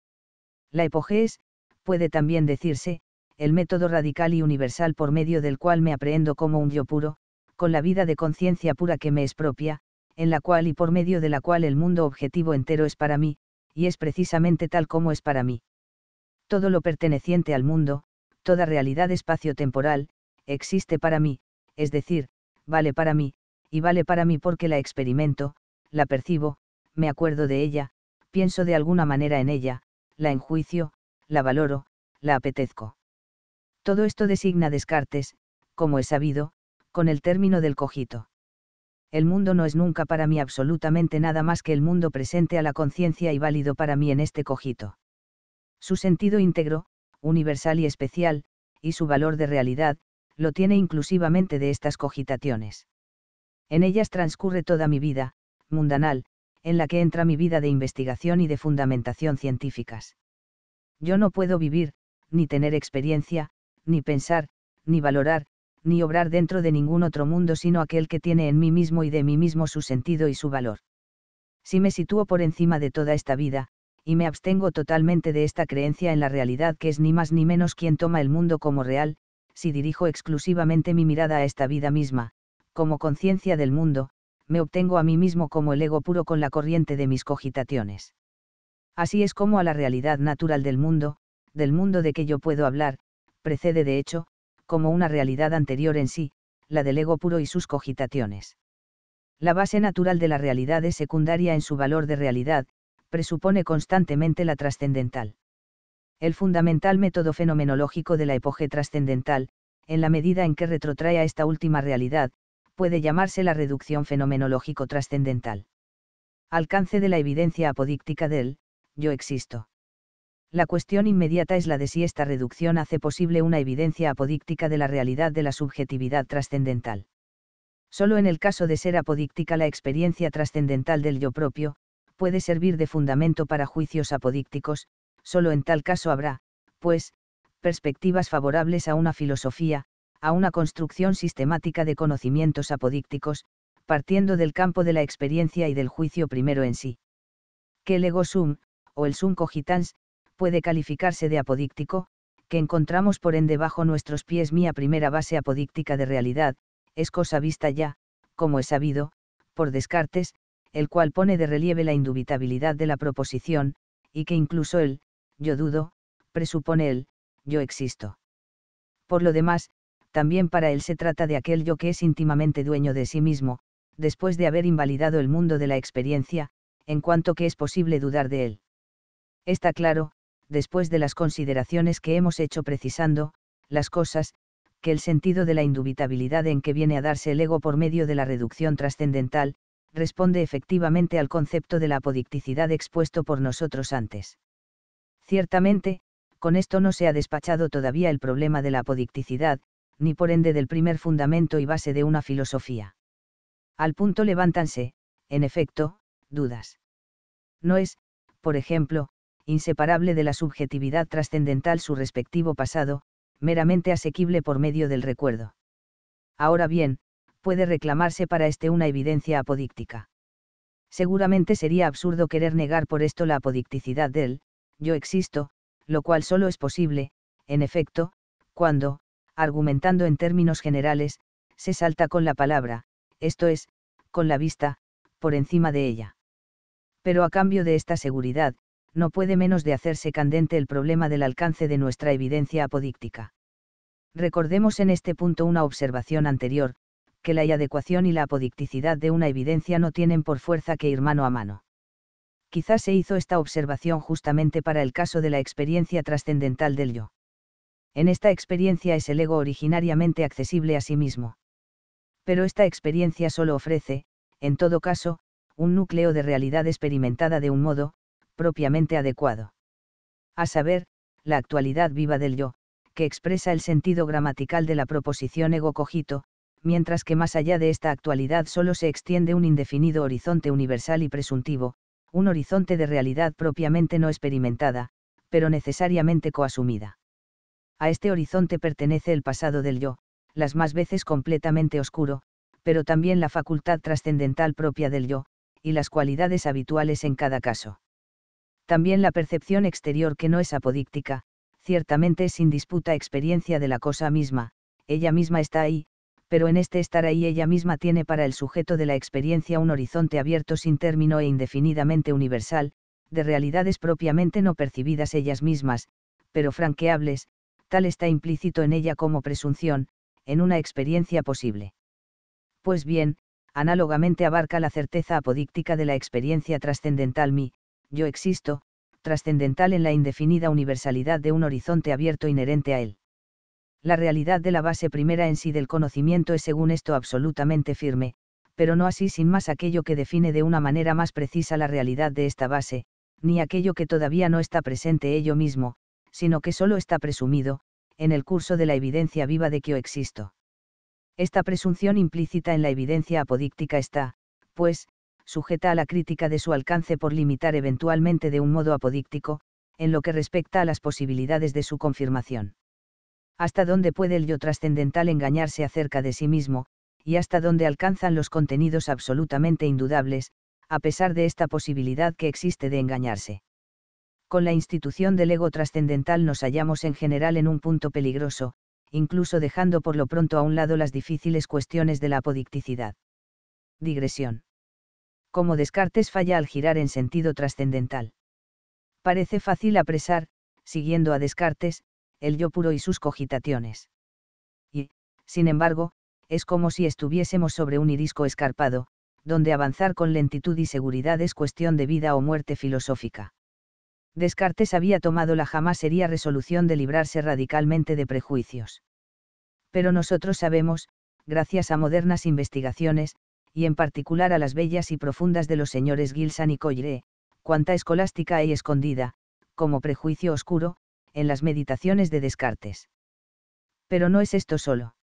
La epoge es, puede también decirse, el método radical y universal por medio del cual me aprehendo como un yo puro, con la vida de conciencia pura que me es propia, en la cual y por medio de la cual el mundo objetivo entero es para mí, y es precisamente tal como es para mí. Todo lo perteneciente al mundo, toda realidad espacio-temporal, existe para mí, es decir, vale para mí, y vale para mí porque la experimento, la percibo, me acuerdo de ella, pienso de alguna manera en ella, la enjuicio, la valoro, la apetezco. Todo esto designa Descartes, como es sabido, con el término del cogito. El mundo no es nunca para mí absolutamente nada más que el mundo presente a la conciencia y válido para mí en este cogito. Su sentido íntegro, universal y especial, y su valor de realidad, lo tiene inclusivamente de estas cogitaciones. En ellas transcurre toda mi vida, mundanal, en la que entra mi vida de investigación y de fundamentación científicas. Yo no puedo vivir, ni tener experiencia, ni pensar, ni valorar, ni obrar dentro de ningún otro mundo sino aquel que tiene en mí mismo y de mí mismo su sentido y su valor. Si me sitúo por encima de toda esta vida, y me abstengo totalmente de esta creencia en la realidad que es ni más ni menos quien toma el mundo como real, si dirijo exclusivamente mi mirada a esta vida misma, como conciencia del mundo, me obtengo a mí mismo como el ego puro con la corriente de mis cogitaciones. Así es como a la realidad natural del mundo, del mundo de que yo puedo hablar, precede de hecho, como una realidad anterior en sí, la del ego puro y sus cogitaciones. La base natural de la realidad es secundaria en su valor de realidad, presupone constantemente la trascendental. El fundamental método fenomenológico de la epoge trascendental, en la medida en que retrotrae a esta última realidad, puede llamarse la reducción fenomenológico-trascendental. Alcance de la evidencia apodíctica del yo existo. La cuestión inmediata es la de si esta reducción hace posible una evidencia apodíctica de la realidad de la subjetividad trascendental. Solo en el caso de ser apodíctica la experiencia trascendental del yo propio, puede servir de fundamento para juicios apodícticos, solo en tal caso habrá, pues, perspectivas favorables a una filosofía, a una construcción sistemática de conocimientos apodícticos, partiendo del campo de la experiencia y del juicio primero en sí. Que el ego sum, o el sum cogitans, puede calificarse de apodíctico, que encontramos por ende bajo nuestros pies mía primera base apodíctica de realidad, es cosa vista ya, como es sabido, por Descartes, el cual pone de relieve la indubitabilidad de la proposición, y que incluso el, yo dudo, presupone el, yo existo. Por lo demás, también para él se trata de aquello que es íntimamente dueño de sí mismo, después de haber invalidado el mundo de la experiencia, en cuanto que es posible dudar de él. Está claro, después de las consideraciones que hemos hecho precisando, las cosas, que el sentido de la indubitabilidad en que viene a darse el ego por medio de la reducción trascendental, responde efectivamente al concepto de la apodicticidad expuesto por nosotros antes. Ciertamente, con esto no se ha despachado todavía el problema de la apodicticidad, ni por ende del primer fundamento y base de una filosofía. Al punto levántanse, en efecto, dudas. No es, por ejemplo, inseparable de la subjetividad trascendental su respectivo pasado, meramente asequible por medio del recuerdo. Ahora bien, puede reclamarse para este una evidencia apodíctica. Seguramente sería absurdo querer negar por esto la apodicticidad del yo existo, lo cual solo es posible, en efecto, cuando, argumentando en términos generales, se salta con la palabra, esto es, con la vista, por encima de ella. Pero a cambio de esta seguridad, no puede menos de hacerse candente el problema del alcance de nuestra evidencia apodíctica. Recordemos en este punto una observación anterior, que la adecuación y la apodicticidad de una evidencia no tienen por fuerza que ir mano a mano. Quizás se hizo esta observación justamente para el caso de la experiencia trascendental del yo. En esta experiencia es el ego originariamente accesible a sí mismo. Pero esta experiencia solo ofrece, en todo caso, un núcleo de realidad experimentada de un modo, propiamente adecuado. A saber, la actualidad viva del yo, que expresa el sentido gramatical de la proposición ego cogito, mientras que más allá de esta actualidad solo se extiende un indefinido horizonte universal y presuntivo, un horizonte de realidad propiamente no experimentada, pero necesariamente coasumida. A este horizonte pertenece el pasado del yo, las más veces completamente oscuro, pero también la facultad trascendental propia del yo, y las cualidades habituales en cada caso. También la percepción exterior que no es apodíctica, ciertamente es sin disputa experiencia de la cosa misma, ella misma está ahí, pero en este estar ahí ella misma tiene para el sujeto de la experiencia un horizonte abierto sin término e indefinidamente universal, de realidades propiamente no percibidas ellas mismas, pero franqueables, tal está implícito en ella como presunción, en una experiencia posible. Pues bien, análogamente abarca la certeza apodíctica de la experiencia trascendental mi, yo existo, trascendental en la indefinida universalidad de un horizonte abierto inherente a él. La realidad de la base primera en sí del conocimiento es según esto absolutamente firme, pero no así sin más aquello que define de una manera más precisa la realidad de esta base, ni aquello que todavía no está presente ello mismo, sino que solo está presumido, en el curso de la evidencia viva de que yo existo. Esta presunción implícita en la evidencia apodíctica está, pues, sujeta a la crítica de su alcance por limitar eventualmente de un modo apodíctico, en lo que respecta a las posibilidades de su confirmación. Hasta dónde puede el yo trascendental engañarse acerca de sí mismo, y hasta dónde alcanzan los contenidos absolutamente indudables, a pesar de esta posibilidad que existe de engañarse con la institución del ego trascendental nos hallamos en general en un punto peligroso, incluso dejando por lo pronto a un lado las difíciles cuestiones de la apodicticidad. Digresión. Como Descartes falla al girar en sentido trascendental. Parece fácil apresar, siguiendo a Descartes, el yo puro y sus cogitaciones. Y, sin embargo, es como si estuviésemos sobre un irisco escarpado, donde avanzar con lentitud y seguridad es cuestión de vida o muerte filosófica Descartes había tomado la jamás seria resolución de librarse radicalmente de prejuicios. Pero nosotros sabemos, gracias a modernas investigaciones, y en particular a las bellas y profundas de los señores Gilsan y Coyre, cuánta escolástica hay escondida, como prejuicio oscuro, en las meditaciones de Descartes. Pero no es esto solo.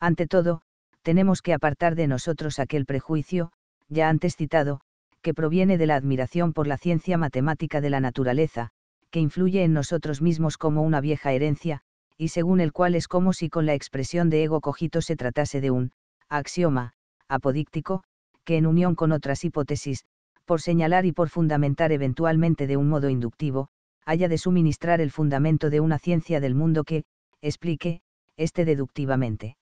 Ante todo, tenemos que apartar de nosotros aquel prejuicio, ya antes citado, que proviene de la admiración por la ciencia matemática de la naturaleza, que influye en nosotros mismos como una vieja herencia, y según el cual es como si con la expresión de ego cogito se tratase de un axioma apodíctico, que en unión con otras hipótesis, por señalar y por fundamentar eventualmente de un modo inductivo, haya de suministrar el fundamento de una ciencia del mundo que, explique, este deductivamente.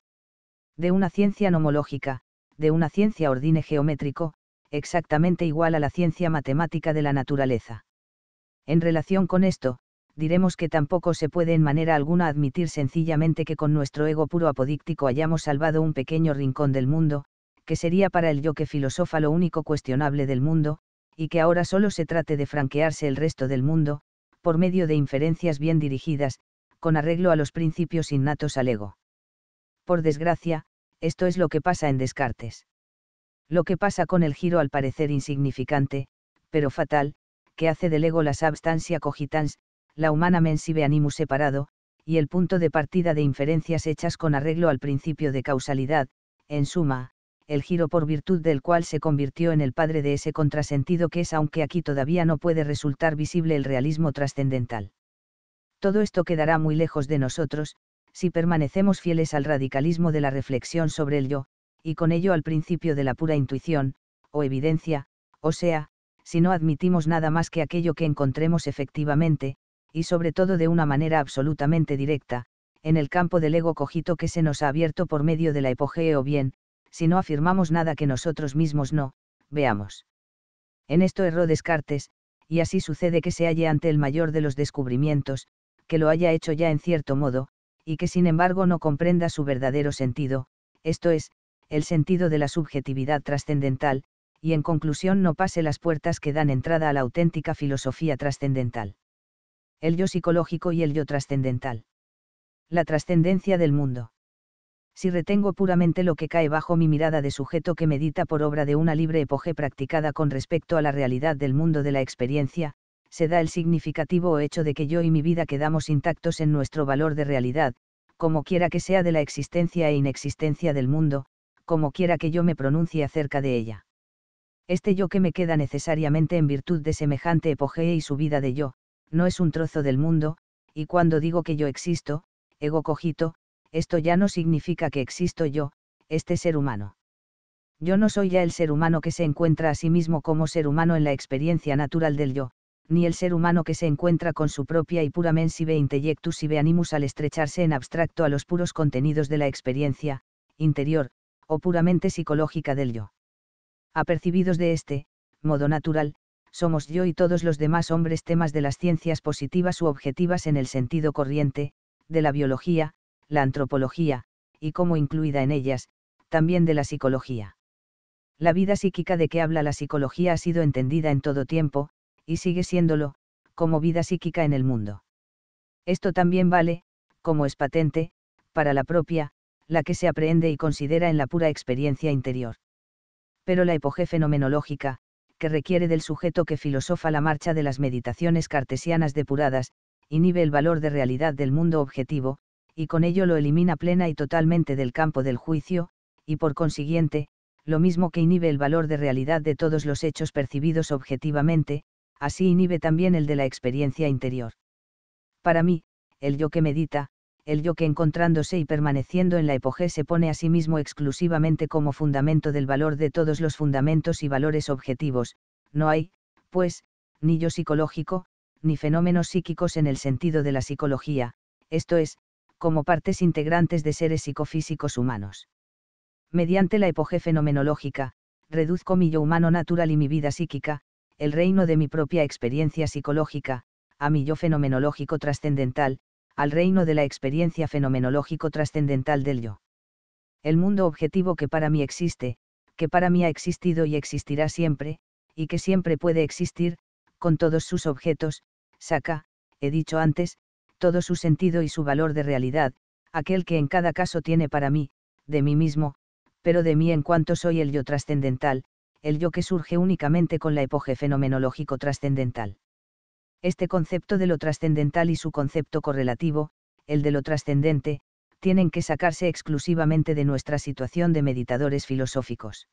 De una ciencia nomológica, de una ciencia ordine geométrico, exactamente igual a la ciencia matemática de la naturaleza. En relación con esto, diremos que tampoco se puede en manera alguna admitir sencillamente que con nuestro ego puro apodíctico hayamos salvado un pequeño rincón del mundo, que sería para el yo que filosofa lo único cuestionable del mundo, y que ahora solo se trate de franquearse el resto del mundo, por medio de inferencias bien dirigidas, con arreglo a los principios innatos al ego. Por desgracia, esto es lo que pasa en Descartes. Lo que pasa con el giro al parecer insignificante, pero fatal, que hace del ego la substancia cogitans, la humana mensive animus separado, y el punto de partida de inferencias hechas con arreglo al principio de causalidad, en suma, el giro por virtud del cual se convirtió en el padre de ese contrasentido que es aunque aquí todavía no puede resultar visible el realismo trascendental. Todo esto quedará muy lejos de nosotros, si permanecemos fieles al radicalismo de la reflexión sobre el yo, y con ello al principio de la pura intuición, o evidencia, o sea, si no admitimos nada más que aquello que encontremos efectivamente, y sobre todo de una manera absolutamente directa, en el campo del ego cogito que se nos ha abierto por medio de la epogeo, o bien, si no afirmamos nada que nosotros mismos no, veamos. En esto erró Descartes, y así sucede que se halle ante el mayor de los descubrimientos, que lo haya hecho ya en cierto modo, y que sin embargo no comprenda su verdadero sentido, esto es, el sentido de la subjetividad trascendental, y en conclusión no pase las puertas que dan entrada a la auténtica filosofía trascendental. El yo psicológico y el yo trascendental. La trascendencia del mundo. Si retengo puramente lo que cae bajo mi mirada de sujeto que medita por obra de una libre epoge practicada con respecto a la realidad del mundo de la experiencia, se da el significativo hecho de que yo y mi vida quedamos intactos en nuestro valor de realidad, como quiera que sea de la existencia e inexistencia del mundo, como quiera que yo me pronuncie acerca de ella. Este yo que me queda necesariamente en virtud de semejante epogee y subida de yo, no es un trozo del mundo, y cuando digo que yo existo, ego cogito, esto ya no significa que existo yo, este ser humano. Yo no soy ya el ser humano que se encuentra a sí mismo como ser humano en la experiencia natural del yo, ni el ser humano que se encuentra con su propia y pura mensive intellectus ve animus al estrecharse en abstracto a los puros contenidos de la experiencia, interior, o puramente psicológica del yo. Apercibidos de este, modo natural, somos yo y todos los demás hombres temas de las ciencias positivas u objetivas en el sentido corriente, de la biología, la antropología, y como incluida en ellas, también de la psicología. La vida psíquica de que habla la psicología ha sido entendida en todo tiempo, y sigue siéndolo, como vida psíquica en el mundo. Esto también vale, como es patente, para la propia, la que se aprehende y considera en la pura experiencia interior. Pero la epoge fenomenológica, que requiere del sujeto que filosofa la marcha de las meditaciones cartesianas depuradas, inhibe el valor de realidad del mundo objetivo, y con ello lo elimina plena y totalmente del campo del juicio, y por consiguiente, lo mismo que inhibe el valor de realidad de todos los hechos percibidos objetivamente, así inhibe también el de la experiencia interior. Para mí, el yo que medita, el yo que encontrándose y permaneciendo en la epoge se pone a sí mismo exclusivamente como fundamento del valor de todos los fundamentos y valores objetivos, no hay, pues, ni yo psicológico, ni fenómenos psíquicos en el sentido de la psicología, esto es, como partes integrantes de seres psicofísicos humanos. Mediante la epoge fenomenológica, reduzco mi yo humano natural y mi vida psíquica, el reino de mi propia experiencia psicológica, a mi yo fenomenológico trascendental, al reino de la experiencia fenomenológico trascendental del yo. El mundo objetivo que para mí existe, que para mí ha existido y existirá siempre, y que siempre puede existir, con todos sus objetos, saca, he dicho antes, todo su sentido y su valor de realidad, aquel que en cada caso tiene para mí, de mí mismo, pero de mí en cuanto soy el yo trascendental, el yo que surge únicamente con la epoge fenomenológico trascendental. Este concepto de lo trascendental y su concepto correlativo, el de lo trascendente, tienen que sacarse exclusivamente de nuestra situación de meditadores filosóficos.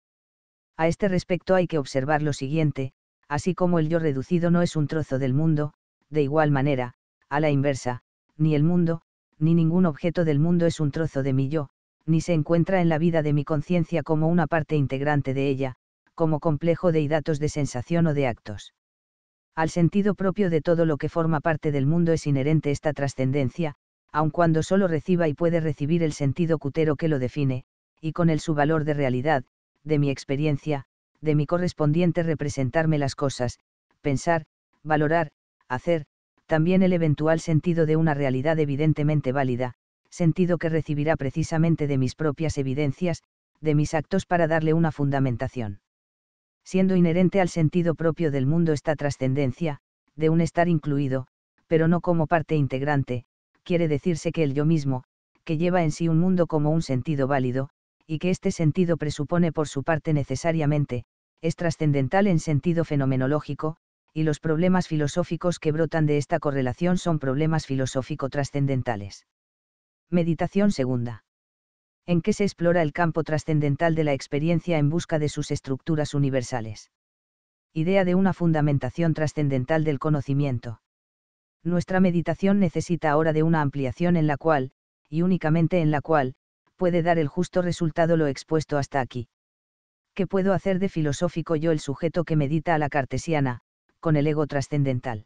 A este respecto hay que observar lo siguiente, así como el yo reducido no es un trozo del mundo, de igual manera, a la inversa, ni el mundo, ni ningún objeto del mundo es un trozo de mi yo, ni se encuentra en la vida de mi conciencia como una parte integrante de ella, como complejo de datos de sensación o de actos. Al sentido propio de todo lo que forma parte del mundo es inherente esta trascendencia, aun cuando solo reciba y puede recibir el sentido cutero que lo define, y con el su valor de realidad, de mi experiencia, de mi correspondiente representarme las cosas, pensar, valorar, hacer, también el eventual sentido de una realidad evidentemente válida, sentido que recibirá precisamente de mis propias evidencias, de mis actos para darle una fundamentación siendo inherente al sentido propio del mundo esta trascendencia, de un estar incluido, pero no como parte integrante, quiere decirse que el yo mismo, que lleva en sí un mundo como un sentido válido, y que este sentido presupone por su parte necesariamente, es trascendental en sentido fenomenológico, y los problemas filosóficos que brotan de esta correlación son problemas filosófico-trascendentales. Meditación segunda en que se explora el campo trascendental de la experiencia en busca de sus estructuras universales. Idea de una fundamentación trascendental del conocimiento. Nuestra meditación necesita ahora de una ampliación en la cual, y únicamente en la cual, puede dar el justo resultado lo expuesto hasta aquí. ¿Qué puedo hacer de filosófico yo el sujeto que medita a la cartesiana, con el ego trascendental?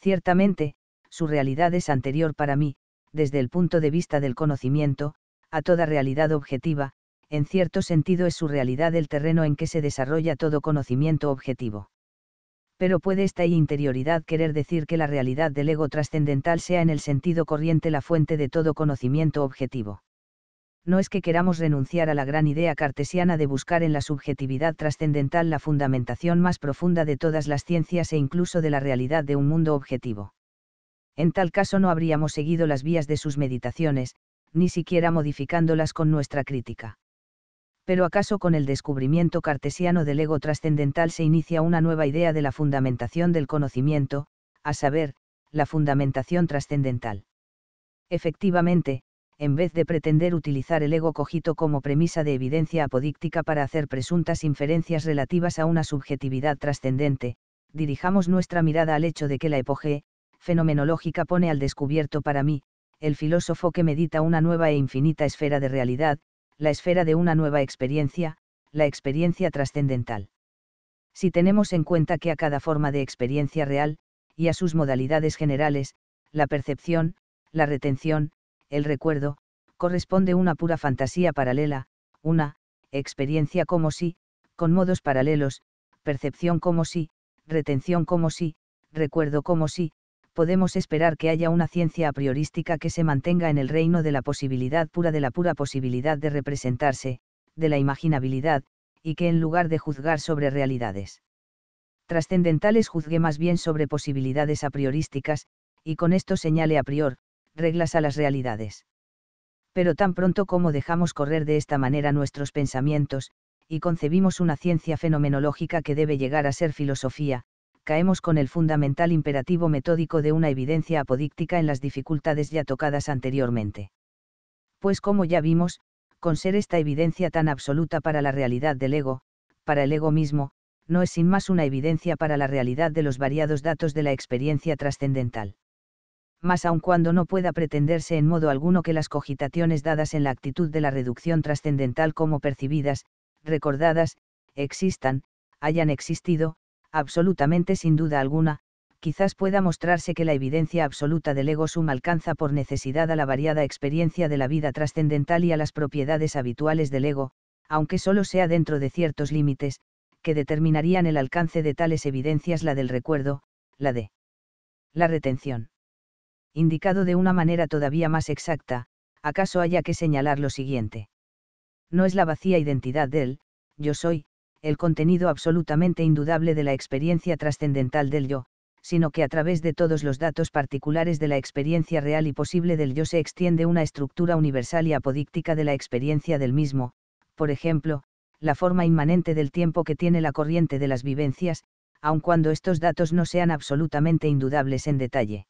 Ciertamente, su realidad es anterior para mí, desde el punto de vista del conocimiento, a toda realidad objetiva, en cierto sentido es su realidad el terreno en que se desarrolla todo conocimiento objetivo. Pero puede esta interioridad querer decir que la realidad del ego trascendental sea en el sentido corriente la fuente de todo conocimiento objetivo. No es que queramos renunciar a la gran idea cartesiana de buscar en la subjetividad trascendental la fundamentación más profunda de todas las ciencias e incluso de la realidad de un mundo objetivo. En tal caso no habríamos seguido las vías de sus meditaciones, ni siquiera modificándolas con nuestra crítica. Pero acaso con el descubrimiento cartesiano del ego trascendental se inicia una nueva idea de la fundamentación del conocimiento, a saber, la fundamentación trascendental. Efectivamente, en vez de pretender utilizar el ego cogito como premisa de evidencia apodíctica para hacer presuntas inferencias relativas a una subjetividad trascendente, dirijamos nuestra mirada al hecho de que la epoge, fenomenológica pone al descubierto para mí, el filósofo que medita una nueva e infinita esfera de realidad, la esfera de una nueva experiencia, la experiencia trascendental. Si tenemos en cuenta que a cada forma de experiencia real, y a sus modalidades generales, la percepción, la retención, el recuerdo, corresponde una pura fantasía paralela, una, experiencia como si, con modos paralelos, percepción como si, retención como si, recuerdo como si, podemos esperar que haya una ciencia a priorística que se mantenga en el reino de la posibilidad pura de la pura posibilidad de representarse, de la imaginabilidad, y que en lugar de juzgar sobre realidades trascendentales juzgue más bien sobre posibilidades a priorísticas, y con esto señale a prior, reglas a las realidades. Pero tan pronto como dejamos correr de esta manera nuestros pensamientos, y concebimos una ciencia fenomenológica que debe llegar a ser filosofía, caemos con el fundamental imperativo metódico de una evidencia apodíctica en las dificultades ya tocadas anteriormente. Pues como ya vimos, con ser esta evidencia tan absoluta para la realidad del ego, para el ego mismo, no es sin más una evidencia para la realidad de los variados datos de la experiencia trascendental. Mas aun cuando no pueda pretenderse en modo alguno que las cogitaciones dadas en la actitud de la reducción trascendental como percibidas, recordadas, existan, hayan existido, absolutamente sin duda alguna, quizás pueda mostrarse que la evidencia absoluta del ego sum alcanza por necesidad a la variada experiencia de la vida trascendental y a las propiedades habituales del ego, aunque solo sea dentro de ciertos límites, que determinarían el alcance de tales evidencias la del recuerdo, la de la retención. Indicado de una manera todavía más exacta, acaso haya que señalar lo siguiente. No es la vacía identidad del, yo soy, el contenido absolutamente indudable de la experiencia trascendental del yo, sino que a través de todos los datos particulares de la experiencia real y posible del yo se extiende una estructura universal y apodíctica de la experiencia del mismo, por ejemplo, la forma inmanente del tiempo que tiene la corriente de las vivencias, aun cuando estos datos no sean absolutamente indudables en detalle.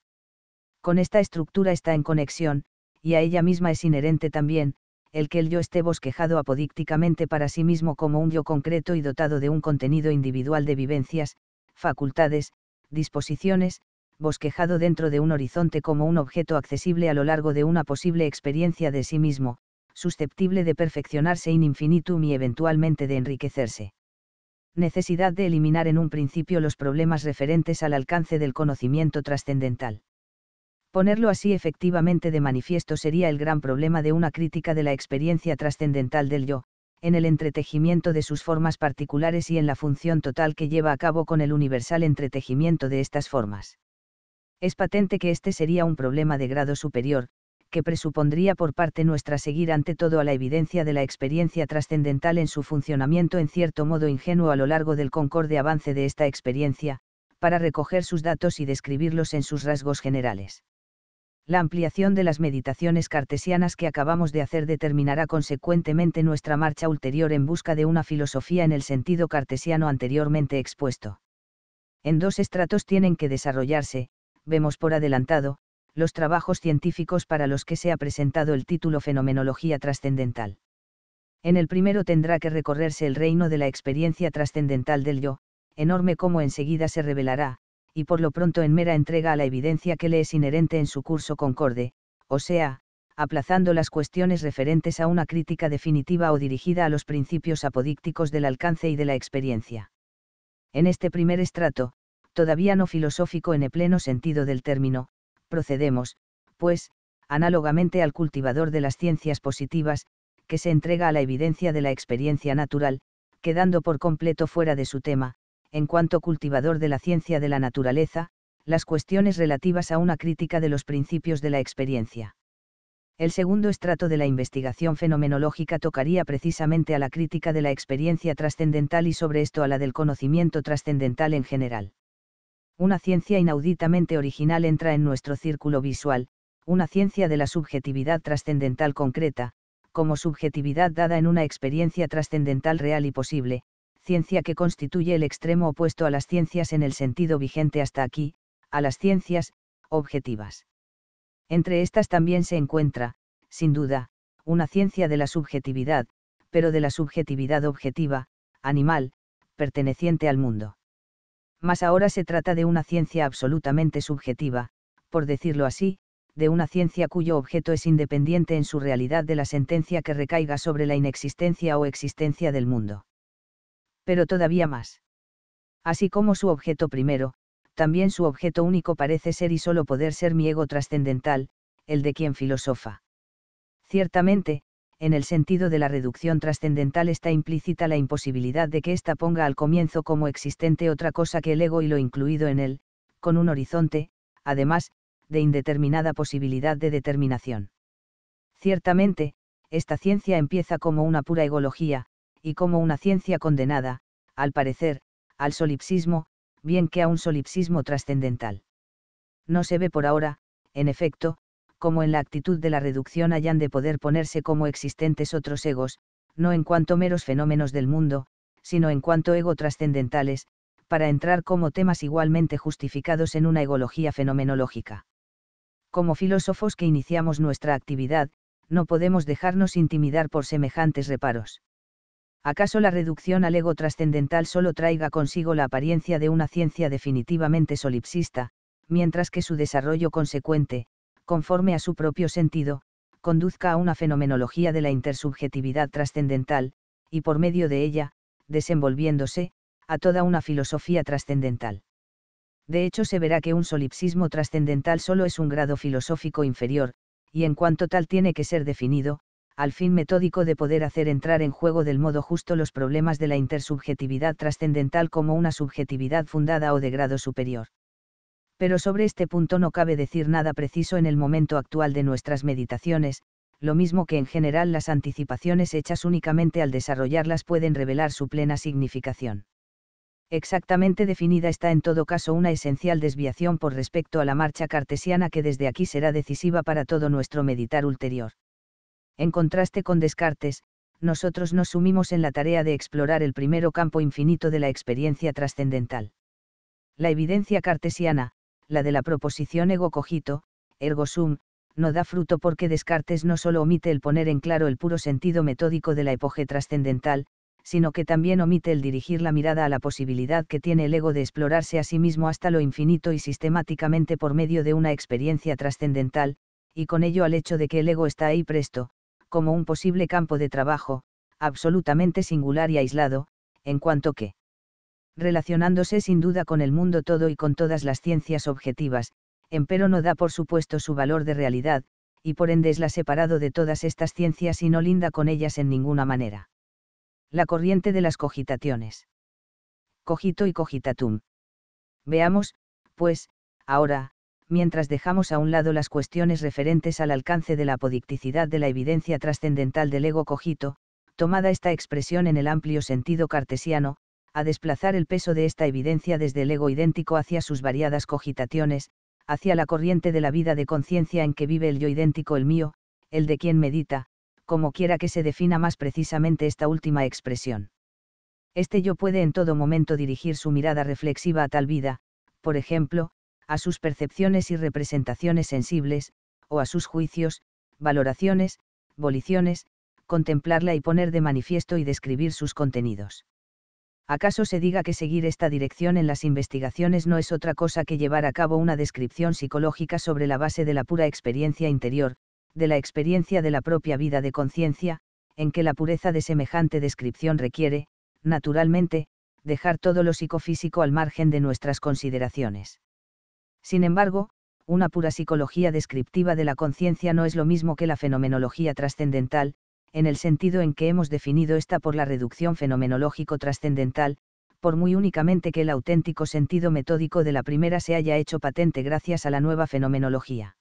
Con esta estructura está en conexión, y a ella misma es inherente también, el que el yo esté bosquejado apodícticamente para sí mismo como un yo concreto y dotado de un contenido individual de vivencias, facultades, disposiciones, bosquejado dentro de un horizonte como un objeto accesible a lo largo de una posible experiencia de sí mismo, susceptible de perfeccionarse in infinitum y eventualmente de enriquecerse. Necesidad de eliminar en un principio los problemas referentes al alcance del conocimiento trascendental. Ponerlo así efectivamente de manifiesto sería el gran problema de una crítica de la experiencia trascendental del yo, en el entretejimiento de sus formas particulares y en la función total que lleva a cabo con el universal entretejimiento de estas formas. Es patente que este sería un problema de grado superior, que presupondría por parte nuestra seguir ante todo a la evidencia de la experiencia trascendental en su funcionamiento en cierto modo ingenuo a lo largo del concorde avance de esta experiencia, para recoger sus datos y describirlos en sus rasgos generales la ampliación de las meditaciones cartesianas que acabamos de hacer determinará consecuentemente nuestra marcha ulterior en busca de una filosofía en el sentido cartesiano anteriormente expuesto. En dos estratos tienen que desarrollarse, vemos por adelantado, los trabajos científicos para los que se ha presentado el título Fenomenología trascendental. En el primero tendrá que recorrerse el reino de la experiencia trascendental del yo, enorme como enseguida se revelará, y por lo pronto en mera entrega a la evidencia que le es inherente en su curso concorde, o sea, aplazando las cuestiones referentes a una crítica definitiva o dirigida a los principios apodícticos del alcance y de la experiencia. En este primer estrato, todavía no filosófico en el pleno sentido del término, procedemos, pues, análogamente al cultivador de las ciencias positivas, que se entrega a la evidencia de la experiencia natural, quedando por completo fuera de su tema, en cuanto cultivador de la ciencia de la naturaleza, las cuestiones relativas a una crítica de los principios de la experiencia. El segundo estrato de la investigación fenomenológica tocaría precisamente a la crítica de la experiencia trascendental y sobre esto a la del conocimiento trascendental en general. Una ciencia inauditamente original entra en nuestro círculo visual, una ciencia de la subjetividad trascendental concreta, como subjetividad dada en una experiencia trascendental real y posible, ciencia que constituye el extremo opuesto a las ciencias en el sentido vigente hasta aquí, a las ciencias, objetivas. Entre estas también se encuentra, sin duda, una ciencia de la subjetividad, pero de la subjetividad objetiva, animal, perteneciente al mundo. Mas ahora se trata de una ciencia absolutamente subjetiva, por decirlo así, de una ciencia cuyo objeto es independiente en su realidad de la sentencia que recaiga sobre la inexistencia o existencia del mundo pero todavía más. Así como su objeto primero, también su objeto único parece ser y solo poder ser mi ego trascendental, el de quien filosofa. Ciertamente, en el sentido de la reducción trascendental está implícita la imposibilidad de que ésta ponga al comienzo como existente otra cosa que el ego y lo incluido en él, con un horizonte, además, de indeterminada posibilidad de determinación. Ciertamente, esta ciencia empieza como una pura egología, y como una ciencia condenada, al parecer, al solipsismo, bien que a un solipsismo trascendental. No se ve por ahora, en efecto, como en la actitud de la reducción hayan de poder ponerse como existentes otros egos, no en cuanto meros fenómenos del mundo, sino en cuanto ego trascendentales, para entrar como temas igualmente justificados en una egología fenomenológica. Como filósofos que iniciamos nuestra actividad, no podemos dejarnos intimidar por semejantes reparos. ¿acaso la reducción al ego trascendental solo traiga consigo la apariencia de una ciencia definitivamente solipsista, mientras que su desarrollo consecuente, conforme a su propio sentido, conduzca a una fenomenología de la intersubjetividad trascendental, y por medio de ella, desenvolviéndose, a toda una filosofía trascendental? De hecho, se verá que un solipsismo trascendental solo es un grado filosófico inferior, y en cuanto tal tiene que ser definido, al fin metódico de poder hacer entrar en juego del modo justo los problemas de la intersubjetividad trascendental como una subjetividad fundada o de grado superior. Pero sobre este punto no cabe decir nada preciso en el momento actual de nuestras meditaciones, lo mismo que en general las anticipaciones hechas únicamente al desarrollarlas pueden revelar su plena significación. Exactamente definida está en todo caso una esencial desviación por respecto a la marcha cartesiana que desde aquí será decisiva para todo nuestro meditar ulterior. En contraste con Descartes, nosotros nos sumimos en la tarea de explorar el primero campo infinito de la experiencia trascendental. La evidencia cartesiana, la de la proposición ego cogito, ergo sum, no da fruto porque Descartes no solo omite el poner en claro el puro sentido metódico de la epoge trascendental, sino que también omite el dirigir la mirada a la posibilidad que tiene el ego de explorarse a sí mismo hasta lo infinito y sistemáticamente por medio de una experiencia trascendental, y con ello al hecho de que el ego está ahí presto, como un posible campo de trabajo, absolutamente singular y aislado, en cuanto que, relacionándose sin duda con el mundo todo y con todas las ciencias objetivas, empero no da por supuesto su valor de realidad, y por ende es la separado de todas estas ciencias y no linda con ellas en ninguna manera. La corriente de las cogitaciones. Cogito y cogitatum. Veamos, pues, ahora, mientras dejamos a un lado las cuestiones referentes al alcance de la apodicticidad de la evidencia trascendental del ego cogito, tomada esta expresión en el amplio sentido cartesiano, a desplazar el peso de esta evidencia desde el ego idéntico hacia sus variadas cogitaciones, hacia la corriente de la vida de conciencia en que vive el yo idéntico el mío, el de quien medita, como quiera que se defina más precisamente esta última expresión. Este yo puede en todo momento dirigir su mirada reflexiva a tal vida, por ejemplo, a sus percepciones y representaciones sensibles, o a sus juicios, valoraciones, voliciones, contemplarla y poner de manifiesto y describir sus contenidos. ¿Acaso se diga que seguir esta dirección en las investigaciones no es otra cosa que llevar a cabo una descripción psicológica sobre la base de la pura experiencia interior, de la experiencia de la propia vida de conciencia, en que la pureza de semejante descripción requiere, naturalmente, dejar todo lo psicofísico al margen de nuestras consideraciones? Sin embargo, una pura psicología descriptiva de la conciencia no es lo mismo que la fenomenología trascendental, en el sentido en que hemos definido esta por la reducción fenomenológico-trascendental, por muy únicamente que el auténtico sentido metódico de la primera se haya hecho patente gracias a la nueva fenomenología.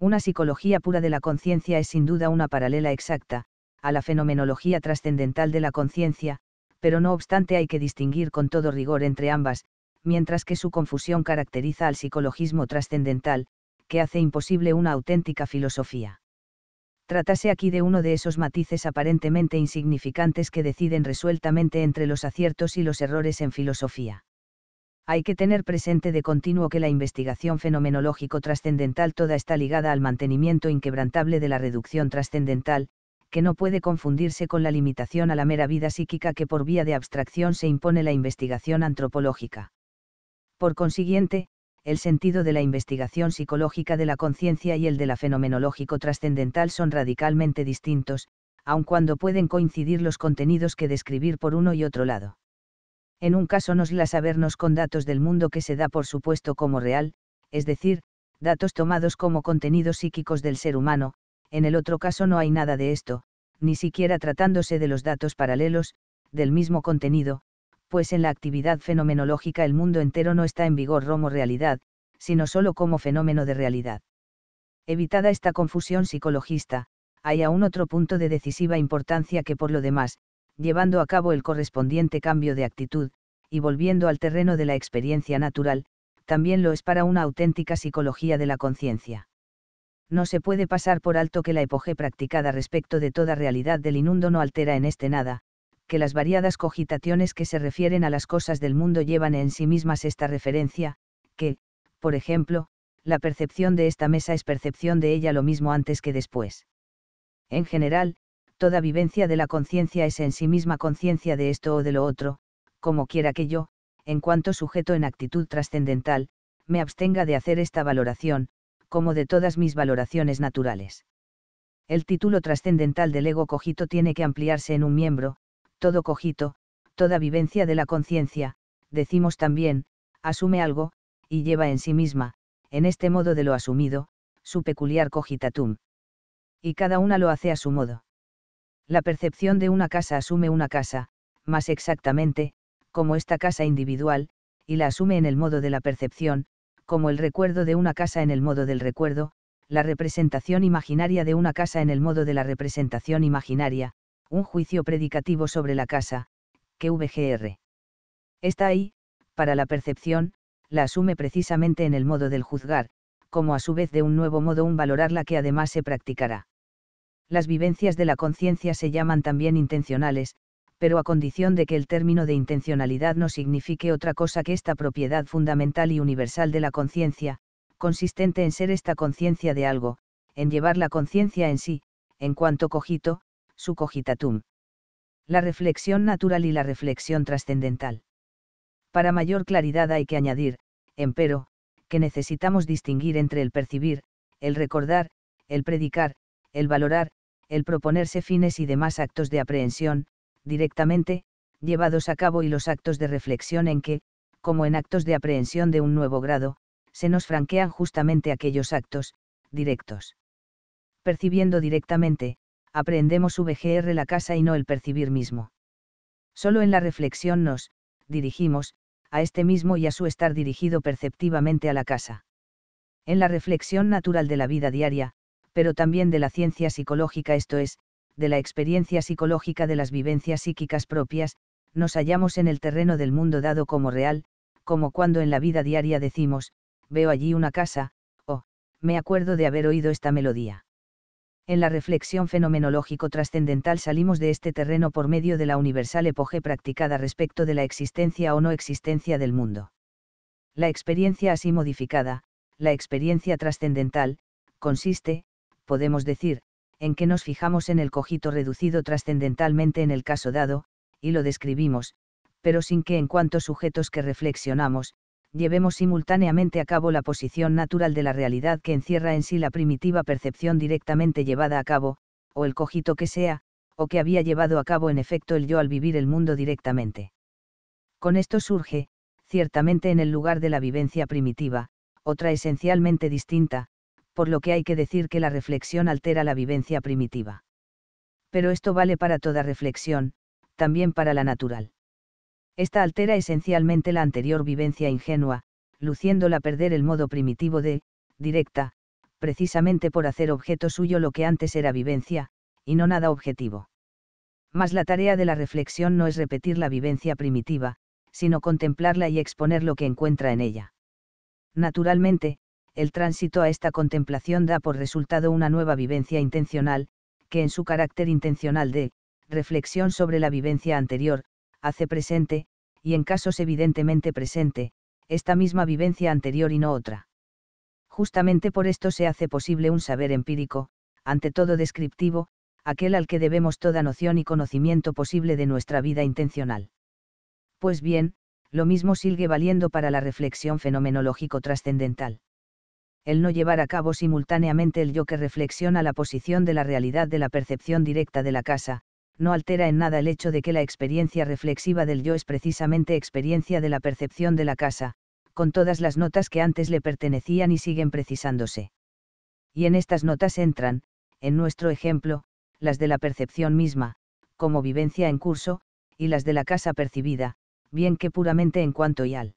Una psicología pura de la conciencia es sin duda una paralela exacta, a la fenomenología trascendental de la conciencia, pero no obstante hay que distinguir con todo rigor entre ambas, mientras que su confusión caracteriza al psicologismo trascendental, que hace imposible una auténtica filosofía. Tratase aquí de uno de esos matices aparentemente insignificantes que deciden resueltamente entre los aciertos y los errores en filosofía. Hay que tener presente de continuo que la investigación fenomenológico trascendental toda está ligada al mantenimiento inquebrantable de la reducción trascendental, que no puede confundirse con la limitación a la mera vida psíquica que por vía de abstracción se impone la investigación antropológica. Por consiguiente, el sentido de la investigación psicológica de la conciencia y el de la fenomenológico trascendental son radicalmente distintos, aun cuando pueden coincidir los contenidos que describir por uno y otro lado. En un caso nos la sabernos con datos del mundo que se da por supuesto como real, es decir, datos tomados como contenidos psíquicos del ser humano, en el otro caso no hay nada de esto, ni siquiera tratándose de los datos paralelos, del mismo contenido, pues en la actividad fenomenológica el mundo entero no está en vigor como realidad, sino solo como fenómeno de realidad. Evitada esta confusión psicologista, hay aún otro punto de decisiva importancia que por lo demás, llevando a cabo el correspondiente cambio de actitud, y volviendo al terreno de la experiencia natural, también lo es para una auténtica psicología de la conciencia. No se puede pasar por alto que la epoge practicada respecto de toda realidad del inundo no altera en este nada, que las variadas cogitaciones que se refieren a las cosas del mundo llevan en sí mismas esta referencia, que, por ejemplo, la percepción de esta mesa es percepción de ella lo mismo antes que después. En general, toda vivencia de la conciencia es en sí misma conciencia de esto o de lo otro, como quiera que yo, en cuanto sujeto en actitud trascendental, me abstenga de hacer esta valoración, como de todas mis valoraciones naturales. El título trascendental del ego cogito tiene que ampliarse en un miembro, todo cogito, toda vivencia de la conciencia, decimos también, asume algo, y lleva en sí misma, en este modo de lo asumido, su peculiar cogitatum. Y cada una lo hace a su modo. La percepción de una casa asume una casa, más exactamente, como esta casa individual, y la asume en el modo de la percepción, como el recuerdo de una casa en el modo del recuerdo, la representación imaginaria de una casa en el modo de la representación imaginaria, un juicio predicativo sobre la casa, que VGR. Está ahí, para la percepción, la asume precisamente en el modo del juzgar, como a su vez de un nuevo modo un valorarla que además se practicará. Las vivencias de la conciencia se llaman también intencionales, pero a condición de que el término de intencionalidad no signifique otra cosa que esta propiedad fundamental y universal de la conciencia, consistente en ser esta conciencia de algo, en llevar la conciencia en sí, en cuanto cogito, su cogitatum. La reflexión natural y la reflexión trascendental. Para mayor claridad hay que añadir, empero, que necesitamos distinguir entre el percibir, el recordar, el predicar, el valorar, el proponerse fines y demás actos de aprehensión, directamente, llevados a cabo y los actos de reflexión en que, como en actos de aprehensión de un nuevo grado, se nos franquean justamente aquellos actos, directos. Percibiendo directamente, aprendemos VGR la casa y no el percibir mismo. Solo en la reflexión nos, dirigimos, a este mismo y a su estar dirigido perceptivamente a la casa. En la reflexión natural de la vida diaria, pero también de la ciencia psicológica, esto es, de la experiencia psicológica de las vivencias psíquicas propias, nos hallamos en el terreno del mundo dado como real, como cuando en la vida diaria decimos, veo allí una casa, o, me acuerdo de haber oído esta melodía en la reflexión fenomenológico-trascendental salimos de este terreno por medio de la universal epoge practicada respecto de la existencia o no existencia del mundo. La experiencia así modificada, la experiencia trascendental, consiste, podemos decir, en que nos fijamos en el cogito reducido trascendentalmente en el caso dado, y lo describimos, pero sin que en cuanto sujetos que reflexionamos, llevemos simultáneamente a cabo la posición natural de la realidad que encierra en sí la primitiva percepción directamente llevada a cabo, o el cogito que sea, o que había llevado a cabo en efecto el yo al vivir el mundo directamente. Con esto surge, ciertamente en el lugar de la vivencia primitiva, otra esencialmente distinta, por lo que hay que decir que la reflexión altera la vivencia primitiva. Pero esto vale para toda reflexión, también para la natural. Esta altera esencialmente la anterior vivencia ingenua, luciéndola perder el modo primitivo de, directa, precisamente por hacer objeto suyo lo que antes era vivencia, y no nada objetivo. Mas la tarea de la reflexión no es repetir la vivencia primitiva, sino contemplarla y exponer lo que encuentra en ella. Naturalmente, el tránsito a esta contemplación da por resultado una nueva vivencia intencional, que en su carácter intencional de, reflexión sobre la vivencia anterior, hace presente, y en casos evidentemente presente, esta misma vivencia anterior y no otra. Justamente por esto se hace posible un saber empírico, ante todo descriptivo, aquel al que debemos toda noción y conocimiento posible de nuestra vida intencional. Pues bien, lo mismo sigue valiendo para la reflexión fenomenológico trascendental. El no llevar a cabo simultáneamente el yo que reflexiona la posición de la realidad de la percepción directa de la casa, no altera en nada el hecho de que la experiencia reflexiva del yo es precisamente experiencia de la percepción de la casa, con todas las notas que antes le pertenecían y siguen precisándose. Y en estas notas entran, en nuestro ejemplo, las de la percepción misma, como vivencia en curso, y las de la casa percibida, bien que puramente en cuanto y al.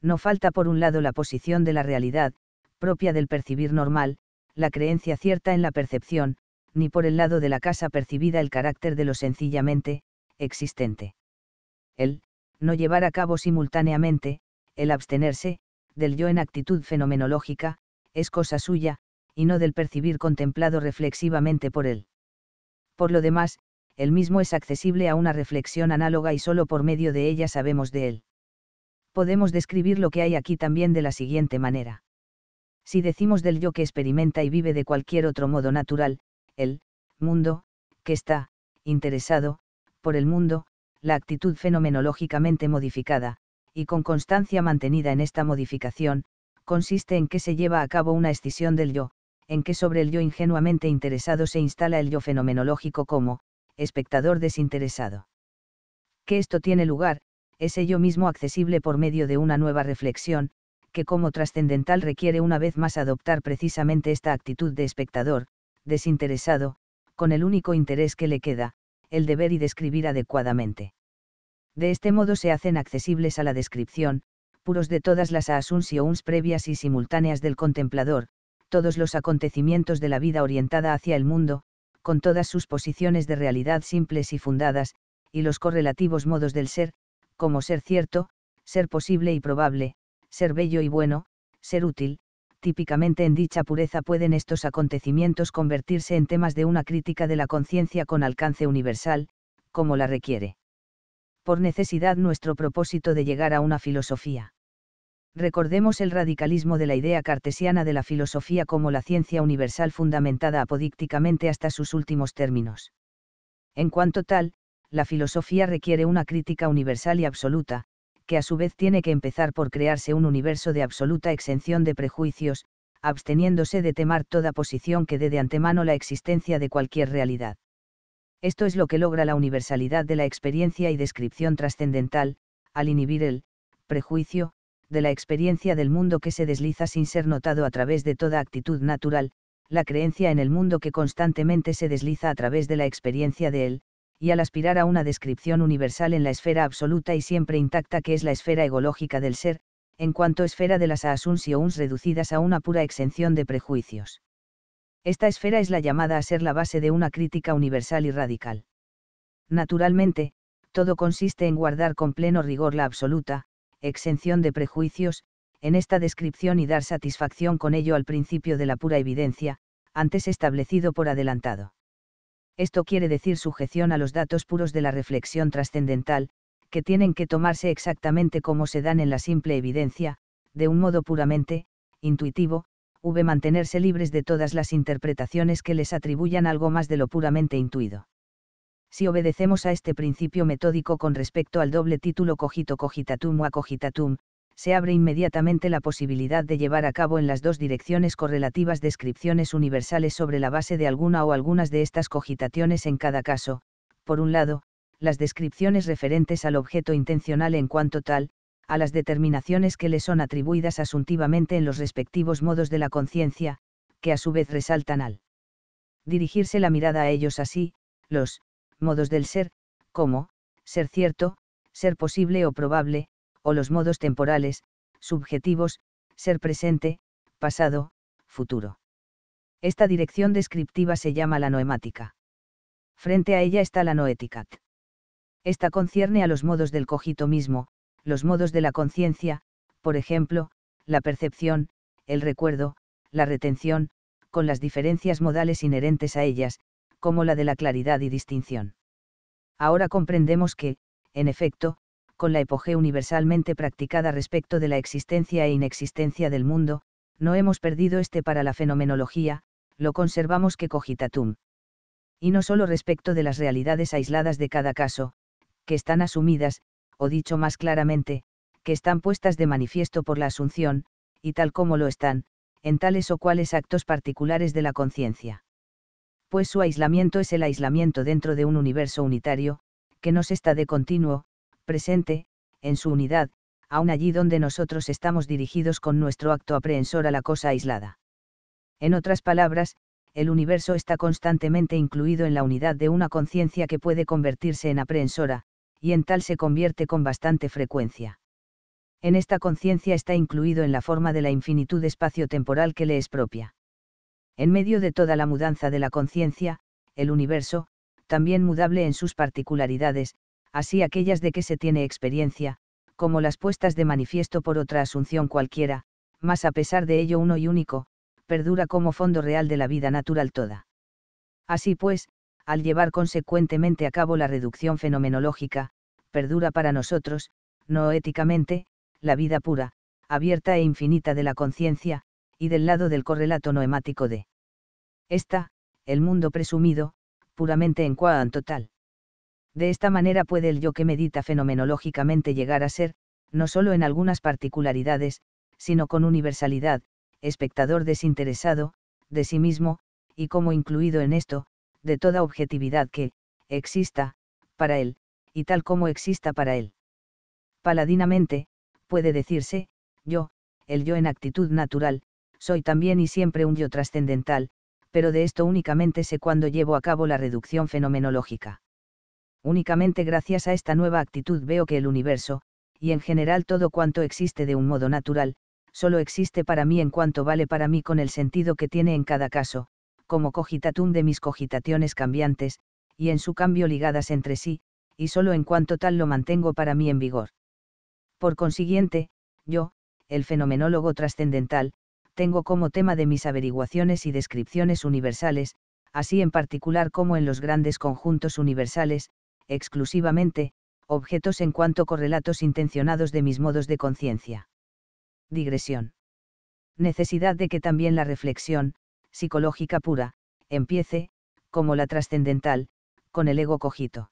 No falta por un lado la posición de la realidad, propia del percibir normal, la creencia cierta en la percepción, ni por el lado de la casa percibida el carácter de lo sencillamente, existente. El, no llevar a cabo simultáneamente, el abstenerse, del yo en actitud fenomenológica, es cosa suya, y no del percibir contemplado reflexivamente por él. Por lo demás, el mismo es accesible a una reflexión análoga y solo por medio de ella sabemos de él. Podemos describir lo que hay aquí también de la siguiente manera. Si decimos del yo que experimenta y vive de cualquier otro modo natural, el mundo, que está, interesado, por el mundo, la actitud fenomenológicamente modificada, y con constancia mantenida en esta modificación, consiste en que se lleva a cabo una escisión del yo, en que sobre el yo ingenuamente interesado se instala el yo fenomenológico como, espectador desinteresado. Que esto tiene lugar, es yo mismo accesible por medio de una nueva reflexión, que como trascendental requiere una vez más adoptar precisamente esta actitud de espectador, desinteresado, con el único interés que le queda, el deber y describir adecuadamente. De este modo se hacen accesibles a la descripción, puros de todas las asunciones previas y simultáneas del contemplador, todos los acontecimientos de la vida orientada hacia el mundo, con todas sus posiciones de realidad simples y fundadas, y los correlativos modos del ser, como ser cierto, ser posible y probable, ser bello y bueno, ser útil, típicamente en dicha pureza pueden estos acontecimientos convertirse en temas de una crítica de la conciencia con alcance universal, como la requiere. Por necesidad nuestro propósito de llegar a una filosofía. Recordemos el radicalismo de la idea cartesiana de la filosofía como la ciencia universal fundamentada apodícticamente hasta sus últimos términos. En cuanto tal, la filosofía requiere una crítica universal y absoluta, que a su vez tiene que empezar por crearse un universo de absoluta exención de prejuicios, absteniéndose de temar toda posición que dé de antemano la existencia de cualquier realidad. Esto es lo que logra la universalidad de la experiencia y descripción trascendental, al inhibir el prejuicio de la experiencia del mundo que se desliza sin ser notado a través de toda actitud natural, la creencia en el mundo que constantemente se desliza a través de la experiencia de él, y al aspirar a una descripción universal en la esfera absoluta y siempre intacta que es la esfera egológica del ser, en cuanto esfera de las asunciones reducidas a una pura exención de prejuicios. Esta esfera es la llamada a ser la base de una crítica universal y radical. Naturalmente, todo consiste en guardar con pleno rigor la absoluta, exención de prejuicios, en esta descripción y dar satisfacción con ello al principio de la pura evidencia, antes establecido por adelantado esto quiere decir sujeción a los datos puros de la reflexión trascendental, que tienen que tomarse exactamente como se dan en la simple evidencia, de un modo puramente, intuitivo, v mantenerse libres de todas las interpretaciones que les atribuyan algo más de lo puramente intuido. Si obedecemos a este principio metódico con respecto al doble título cogito cogitatum o cogitatum, se abre inmediatamente la posibilidad de llevar a cabo en las dos direcciones correlativas descripciones universales sobre la base de alguna o algunas de estas cogitaciones en cada caso, por un lado, las descripciones referentes al objeto intencional en cuanto tal, a las determinaciones que le son atribuidas asuntivamente en los respectivos modos de la conciencia, que a su vez resaltan al dirigirse la mirada a ellos así, los modos del ser, como, ser cierto, ser posible o probable, o los modos temporales, subjetivos, ser presente, pasado, futuro. Esta dirección descriptiva se llama la noemática. Frente a ella está la noética. Esta concierne a los modos del cogito mismo, los modos de la conciencia, por ejemplo, la percepción, el recuerdo, la retención, con las diferencias modales inherentes a ellas, como la de la claridad y distinción. Ahora comprendemos que, en efecto, con la epoge universalmente practicada respecto de la existencia e inexistencia del mundo, no hemos perdido este para la fenomenología, lo conservamos que cogitatum. Y no solo respecto de las realidades aisladas de cada caso, que están asumidas, o dicho más claramente, que están puestas de manifiesto por la asunción, y tal como lo están, en tales o cuales actos particulares de la conciencia. Pues su aislamiento es el aislamiento dentro de un universo unitario, que nos está de continuo, presente, en su unidad, aun allí donde nosotros estamos dirigidos con nuestro acto aprehensor a la cosa aislada. En otras palabras, el universo está constantemente incluido en la unidad de una conciencia que puede convertirse en aprehensora, y en tal se convierte con bastante frecuencia. En esta conciencia está incluido en la forma de la infinitud espacio-temporal que le es propia. En medio de toda la mudanza de la conciencia, el universo, también mudable en sus particularidades, así aquellas de que se tiene experiencia, como las puestas de manifiesto por otra asunción cualquiera, mas a pesar de ello uno y único, perdura como fondo real de la vida natural toda. Así pues, al llevar consecuentemente a cabo la reducción fenomenológica, perdura para nosotros, no éticamente, la vida pura, abierta e infinita de la conciencia, y del lado del correlato noemático de. Esta, el mundo presumido, puramente en cuanto tal. De esta manera puede el yo que medita fenomenológicamente llegar a ser, no solo en algunas particularidades, sino con universalidad, espectador desinteresado, de sí mismo, y como incluido en esto, de toda objetividad que, exista, para él, y tal como exista para él. Paladinamente, puede decirse, yo, el yo en actitud natural, soy también y siempre un yo trascendental, pero de esto únicamente sé cuando llevo a cabo la reducción fenomenológica. Únicamente gracias a esta nueva actitud veo que el universo, y en general todo cuanto existe de un modo natural, solo existe para mí en cuanto vale para mí con el sentido que tiene en cada caso, como cogitatum de mis cogitaciones cambiantes, y en su cambio ligadas entre sí, y solo en cuanto tal lo mantengo para mí en vigor. Por consiguiente, yo, el fenomenólogo trascendental, tengo como tema de mis averiguaciones y descripciones universales, así en particular como en los grandes conjuntos universales, exclusivamente, objetos en cuanto correlatos intencionados de mis modos de conciencia. Digresión. Necesidad de que también la reflexión, psicológica pura, empiece, como la trascendental, con el ego cogito.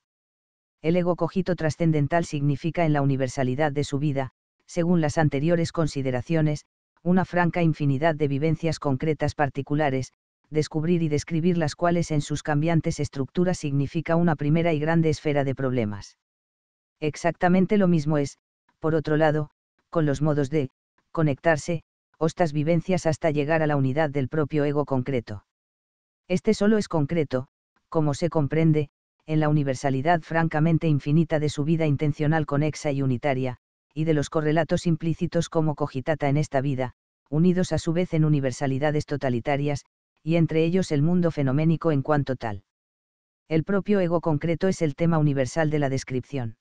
El ego cogito trascendental significa en la universalidad de su vida, según las anteriores consideraciones, una franca infinidad de vivencias concretas particulares, descubrir y describir las cuales en sus cambiantes estructuras significa una primera y grande esfera de problemas. Exactamente lo mismo es, por otro lado, con los modos de conectarse, hostas vivencias hasta llegar a la unidad del propio ego concreto. Este solo es concreto, como se comprende, en la universalidad francamente infinita de su vida intencional conexa y unitaria, y de los correlatos implícitos como cogitata en esta vida, unidos a su vez en universalidades totalitarias, y entre ellos el mundo fenoménico en cuanto tal. El propio ego concreto es el tema universal de la descripción.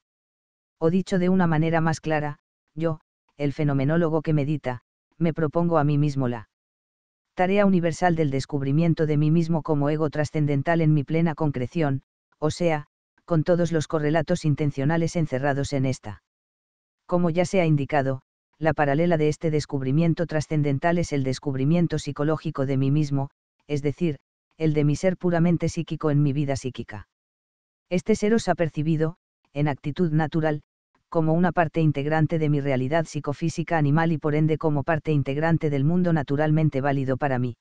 O dicho de una manera más clara, yo, el fenomenólogo que medita, me propongo a mí mismo la tarea universal del descubrimiento de mí mismo como ego trascendental en mi plena concreción, o sea, con todos los correlatos intencionales encerrados en esta. Como ya se ha indicado, la paralela de este descubrimiento trascendental es el descubrimiento psicológico de mí mismo, es decir, el de mi ser puramente psíquico en mi vida psíquica. Este ser os ha percibido, en actitud natural, como una parte integrante de mi realidad psicofísica animal y por ende como parte integrante del mundo naturalmente válido para mí.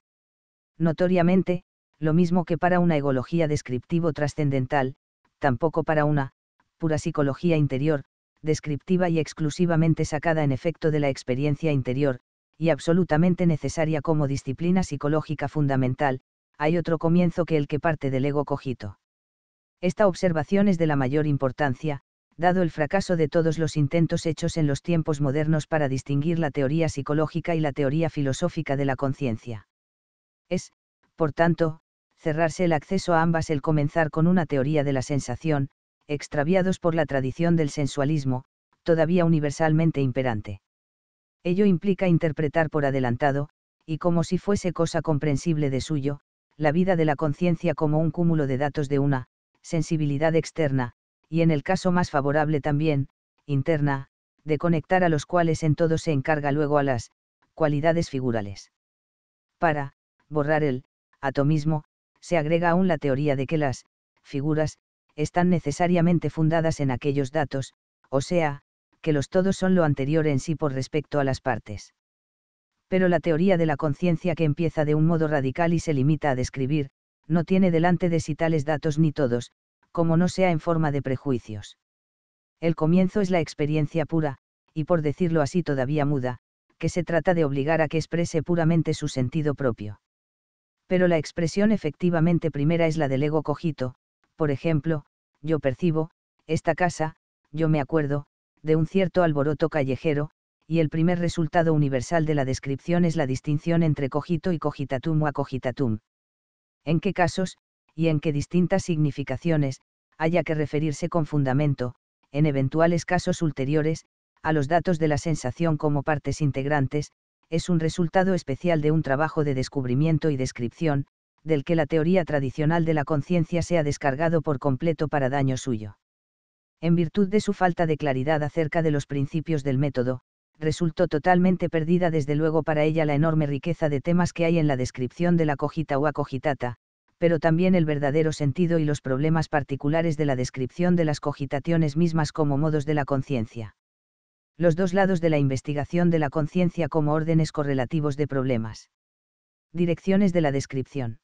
Notoriamente, lo mismo que para una egología descriptivo trascendental, tampoco para una, pura psicología interior, descriptiva y exclusivamente sacada en efecto de la experiencia interior, y absolutamente necesaria como disciplina psicológica fundamental, hay otro comienzo que el que parte del ego cogito. Esta observación es de la mayor importancia, dado el fracaso de todos los intentos hechos en los tiempos modernos para distinguir la teoría psicológica y la teoría filosófica de la conciencia. Es, por tanto, cerrarse el acceso a ambas el comenzar con una teoría de la sensación, extraviados por la tradición del sensualismo, todavía universalmente imperante. Ello implica interpretar por adelantado, y como si fuese cosa comprensible de suyo, la vida de la conciencia como un cúmulo de datos de una, sensibilidad externa, y en el caso más favorable también, interna, de conectar a los cuales en todo se encarga luego a las, cualidades figurales. Para, borrar el, atomismo, se agrega aún la teoría de que las, figuras, están necesariamente fundadas en aquellos datos, o sea, que los todos son lo anterior en sí por respecto a las partes. Pero la teoría de la conciencia que empieza de un modo radical y se limita a describir, no tiene delante de sí tales datos ni todos, como no sea en forma de prejuicios. El comienzo es la experiencia pura, y por decirlo así todavía muda, que se trata de obligar a que exprese puramente su sentido propio. Pero la expresión efectivamente primera es la del ego cogito, por ejemplo, yo percibo, esta casa, yo me acuerdo, de un cierto alboroto callejero, y el primer resultado universal de la descripción es la distinción entre cogito y cogitatum o acogitatum. En qué casos, y en qué distintas significaciones, haya que referirse con fundamento, en eventuales casos ulteriores, a los datos de la sensación como partes integrantes, es un resultado especial de un trabajo de descubrimiento y descripción, del que la teoría tradicional de la conciencia se ha descargado por completo para daño suyo en virtud de su falta de claridad acerca de los principios del método, resultó totalmente perdida desde luego para ella la enorme riqueza de temas que hay en la descripción de la cogita o acogitata, pero también el verdadero sentido y los problemas particulares de la descripción de las cogitaciones mismas como modos de la conciencia. Los dos lados de la investigación de la conciencia como órdenes correlativos de problemas. Direcciones de la descripción.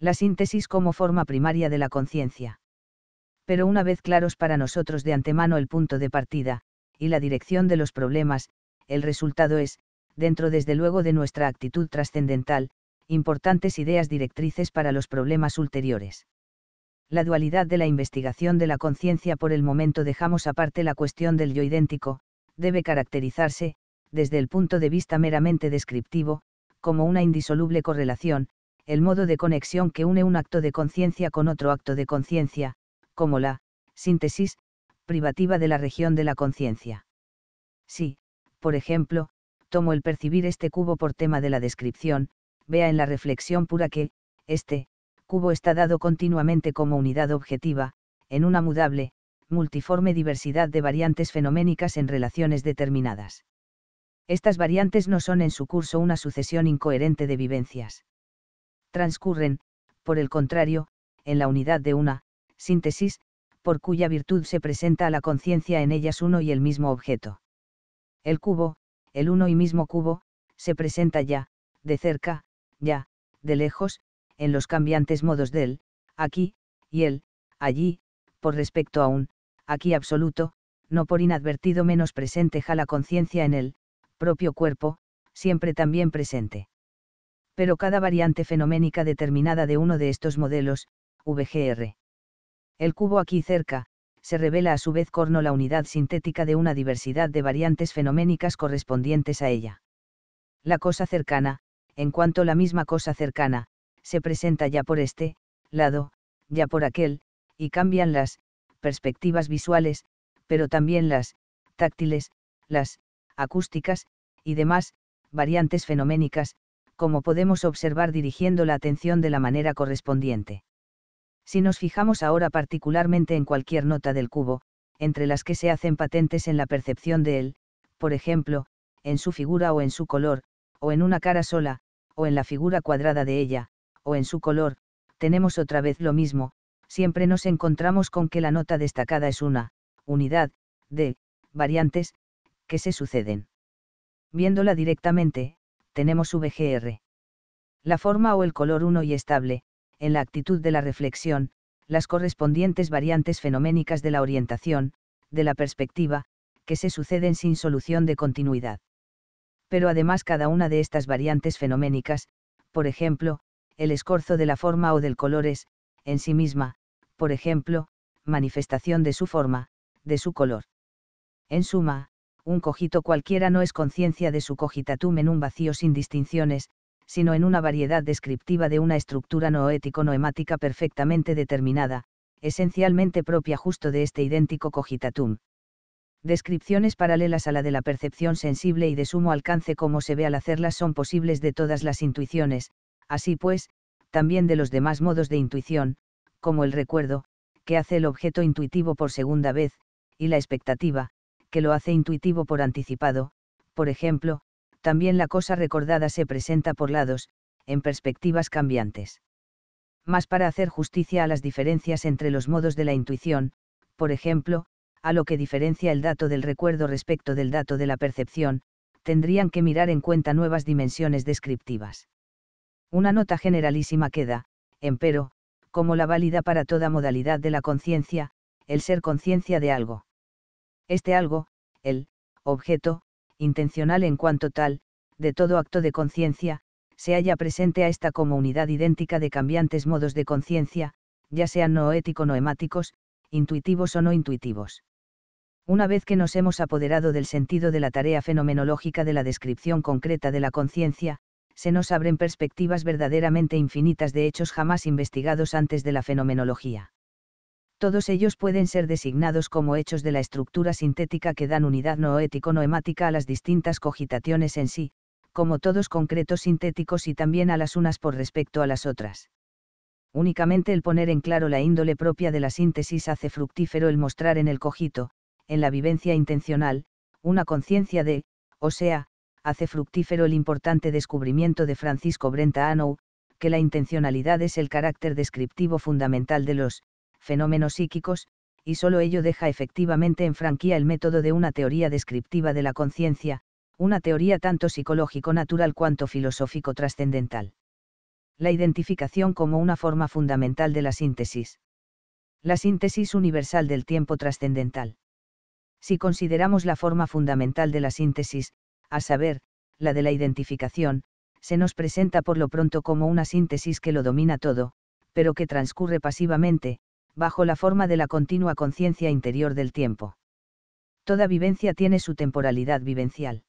La síntesis como forma primaria de la conciencia pero una vez claros para nosotros de antemano el punto de partida, y la dirección de los problemas, el resultado es, dentro desde luego de nuestra actitud trascendental, importantes ideas directrices para los problemas ulteriores. La dualidad de la investigación de la conciencia por el momento dejamos aparte la cuestión del yo idéntico, debe caracterizarse, desde el punto de vista meramente descriptivo, como una indisoluble correlación, el modo de conexión que une un acto de conciencia con otro acto de conciencia, como la síntesis privativa de la región de la conciencia. Si, por ejemplo, tomo el percibir este cubo por tema de la descripción, vea en la reflexión pura que, este, cubo está dado continuamente como unidad objetiva, en una mudable, multiforme diversidad de variantes fenoménicas en relaciones determinadas. Estas variantes no son en su curso una sucesión incoherente de vivencias. Transcurren, por el contrario, en la unidad de una, síntesis, por cuya virtud se presenta a la conciencia en ellas uno y el mismo objeto. El cubo, el uno y mismo cubo, se presenta ya, de cerca, ya, de lejos, en los cambiantes modos del, aquí, y el, allí, por respecto a un, aquí absoluto, no por inadvertido menos presente ja la conciencia en el, propio cuerpo, siempre también presente. Pero cada variante fenoménica determinada de uno de estos modelos, VGR. El cubo aquí cerca, se revela a su vez corno la unidad sintética de una diversidad de variantes fenoménicas correspondientes a ella. La cosa cercana, en cuanto la misma cosa cercana, se presenta ya por este, lado, ya por aquel, y cambian las, perspectivas visuales, pero también las, táctiles, las, acústicas, y demás, variantes fenoménicas, como podemos observar dirigiendo la atención de la manera correspondiente. Si nos fijamos ahora particularmente en cualquier nota del cubo, entre las que se hacen patentes en la percepción de él, por ejemplo, en su figura o en su color, o en una cara sola, o en la figura cuadrada de ella, o en su color, tenemos otra vez lo mismo, siempre nos encontramos con que la nota destacada es una, unidad, de, variantes, que se suceden. Viéndola directamente, tenemos VGR. La forma o el color uno y estable, en la actitud de la reflexión, las correspondientes variantes fenoménicas de la orientación, de la perspectiva, que se suceden sin solución de continuidad. Pero además cada una de estas variantes fenoménicas, por ejemplo, el escorzo de la forma o del color es, en sí misma, por ejemplo, manifestación de su forma, de su color. En suma, un cogito cualquiera no es conciencia de su cogitatum en un vacío sin distinciones, sino en una variedad descriptiva de una estructura noético-noemática perfectamente determinada, esencialmente propia justo de este idéntico cogitatum. Descripciones paralelas a la de la percepción sensible y de sumo alcance como se ve al hacerlas son posibles de todas las intuiciones, así pues, también de los demás modos de intuición, como el recuerdo, que hace el objeto intuitivo por segunda vez, y la expectativa, que lo hace intuitivo por anticipado, por ejemplo, también la cosa recordada se presenta por lados, en perspectivas cambiantes. Más para hacer justicia a las diferencias entre los modos de la intuición, por ejemplo, a lo que diferencia el dato del recuerdo respecto del dato de la percepción, tendrían que mirar en cuenta nuevas dimensiones descriptivas. Una nota generalísima queda, empero, como la válida para toda modalidad de la conciencia, el ser conciencia de algo. Este algo, el, objeto, intencional en cuanto tal, de todo acto de conciencia, se halla presente a esta comunidad idéntica de cambiantes modos de conciencia, ya sean noético-noemáticos, intuitivos o no intuitivos. Una vez que nos hemos apoderado del sentido de la tarea fenomenológica de la descripción concreta de la conciencia, se nos abren perspectivas verdaderamente infinitas de hechos jamás investigados antes de la fenomenología todos ellos pueden ser designados como hechos de la estructura sintética que dan unidad noético-noemática a las distintas cogitaciones en sí, como todos concretos sintéticos y también a las unas por respecto a las otras. Únicamente el poner en claro la índole propia de la síntesis hace fructífero el mostrar en el cogito, en la vivencia intencional, una conciencia de, o sea, hace fructífero el importante descubrimiento de Francisco Brenta Anou, que la intencionalidad es el carácter descriptivo fundamental de los fenómenos psíquicos, y solo ello deja efectivamente en franquía el método de una teoría descriptiva de la conciencia, una teoría tanto psicológico-natural cuanto filosófico-trascendental. La identificación como una forma fundamental de la síntesis. La síntesis universal del tiempo trascendental. Si consideramos la forma fundamental de la síntesis, a saber, la de la identificación, se nos presenta por lo pronto como una síntesis que lo domina todo, pero que transcurre pasivamente, bajo la forma de la continua conciencia interior del tiempo. Toda vivencia tiene su temporalidad vivencial.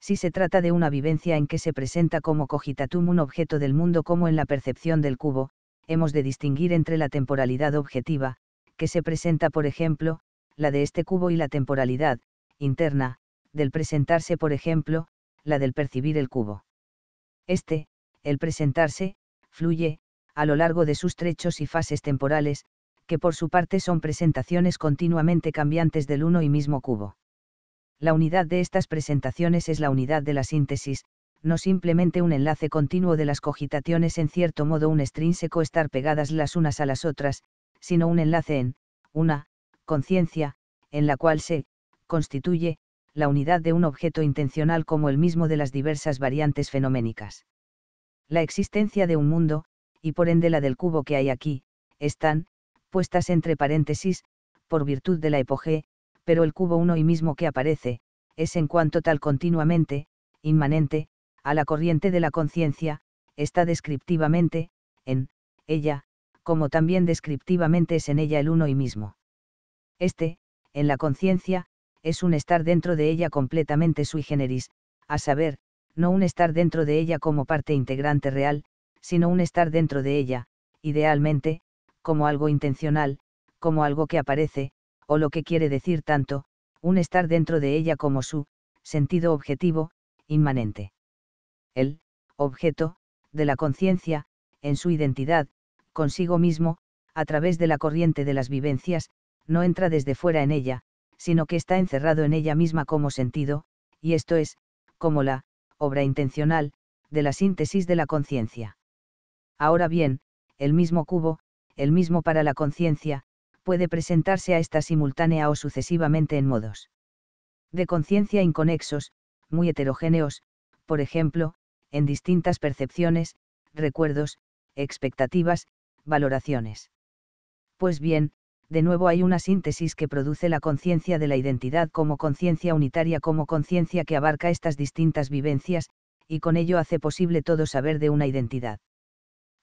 Si se trata de una vivencia en que se presenta como cogitatum un objeto del mundo como en la percepción del cubo, hemos de distinguir entre la temporalidad objetiva, que se presenta por ejemplo, la de este cubo y la temporalidad, interna, del presentarse por ejemplo, la del percibir el cubo. Este, el presentarse, fluye, a lo largo de sus trechos y fases temporales, que por su parte son presentaciones continuamente cambiantes del uno y mismo cubo. La unidad de estas presentaciones es la unidad de la síntesis, no simplemente un enlace continuo de las cogitaciones en cierto modo un extrínseco estar pegadas las unas a las otras, sino un enlace en, una, conciencia, en la cual se, constituye, la unidad de un objeto intencional como el mismo de las diversas variantes fenoménicas. La existencia de un mundo, y por ende la del cubo que hay aquí, están, puestas entre paréntesis, por virtud de la epoge, pero el cubo uno y mismo que aparece, es en cuanto tal continuamente, inmanente, a la corriente de la conciencia, está descriptivamente, en, ella, como también descriptivamente es en ella el uno y mismo. Este, en la conciencia, es un estar dentro de ella completamente sui generis, a saber, no un estar dentro de ella como parte integrante real, sino un estar dentro de ella, idealmente, como algo intencional, como algo que aparece, o lo que quiere decir tanto, un estar dentro de ella como su, sentido objetivo, inmanente. El, objeto, de la conciencia, en su identidad, consigo mismo, a través de la corriente de las vivencias, no entra desde fuera en ella, sino que está encerrado en ella misma como sentido, y esto es, como la, obra intencional, de la síntesis de la conciencia. Ahora bien, el mismo cubo, el mismo para la conciencia, puede presentarse a esta simultánea o sucesivamente en modos de conciencia inconexos, muy heterogéneos, por ejemplo, en distintas percepciones, recuerdos, expectativas, valoraciones. Pues bien, de nuevo hay una síntesis que produce la conciencia de la identidad como conciencia unitaria, como conciencia que abarca estas distintas vivencias, y con ello hace posible todo saber de una identidad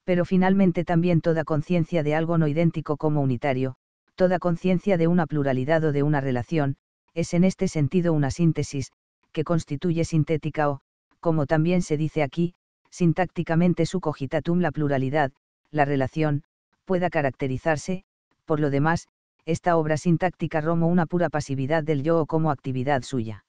pero finalmente también toda conciencia de algo no idéntico como unitario, toda conciencia de una pluralidad o de una relación, es en este sentido una síntesis, que constituye sintética o, como también se dice aquí, sintácticamente su cogitatum la pluralidad, la relación, pueda caracterizarse, por lo demás, esta obra sintáctica romo una pura pasividad del yo o como actividad suya.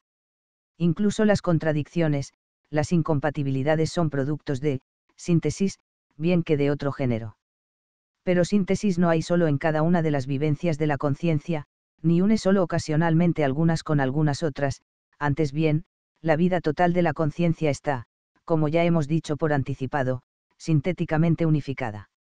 Incluso las contradicciones, las incompatibilidades son productos de, síntesis, bien que de otro género. Pero síntesis no hay solo en cada una de las vivencias de la conciencia, ni une solo ocasionalmente algunas con algunas otras, antes bien, la vida total de la conciencia está, como ya hemos dicho por anticipado, sintéticamente unificada.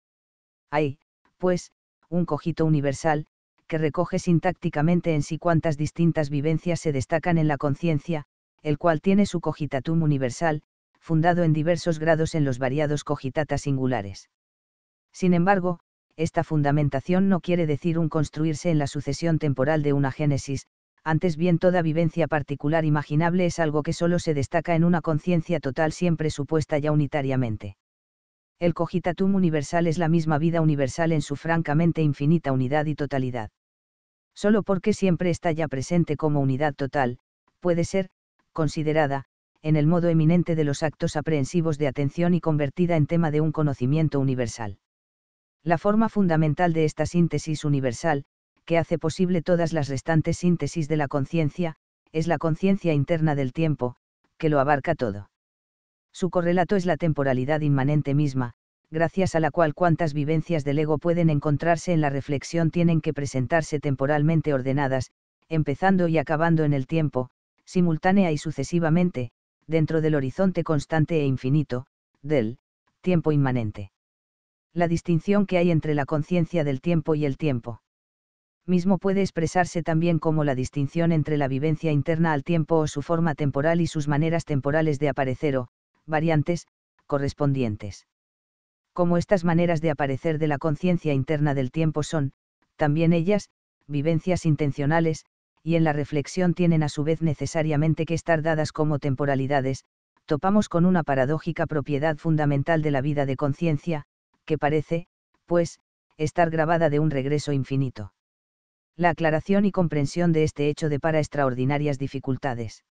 Hay, pues, un cogito universal, que recoge sintácticamente en sí cuantas distintas vivencias se destacan en la conciencia, el cual tiene su cogitatum universal, fundado en diversos grados en los variados cogitatas singulares. Sin embargo, esta fundamentación no quiere decir un construirse en la sucesión temporal de una génesis, antes bien toda vivencia particular imaginable es algo que solo se destaca en una conciencia total siempre supuesta ya unitariamente. El cogitatum universal es la misma vida universal en su francamente infinita unidad y totalidad. Solo porque siempre está ya presente como unidad total, puede ser, considerada, en el modo eminente de los actos aprehensivos de atención y convertida en tema de un conocimiento universal. La forma fundamental de esta síntesis universal, que hace posible todas las restantes síntesis de la conciencia, es la conciencia interna del tiempo, que lo abarca todo. Su correlato es la temporalidad inmanente misma, gracias a la cual cuantas vivencias del ego pueden encontrarse en la reflexión tienen que presentarse temporalmente ordenadas, empezando y acabando en el tiempo, simultánea y sucesivamente, dentro del horizonte constante e infinito, del tiempo inmanente. La distinción que hay entre la conciencia del tiempo y el tiempo mismo puede expresarse también como la distinción entre la vivencia interna al tiempo o su forma temporal y sus maneras temporales de aparecer o, variantes, correspondientes. Como estas maneras de aparecer de la conciencia interna del tiempo son, también ellas, vivencias intencionales, y en la reflexión tienen a su vez necesariamente que estar dadas como temporalidades, topamos con una paradójica propiedad fundamental de la vida de conciencia, que parece, pues, estar grabada de un regreso infinito. La aclaración y comprensión de este hecho depara extraordinarias dificultades.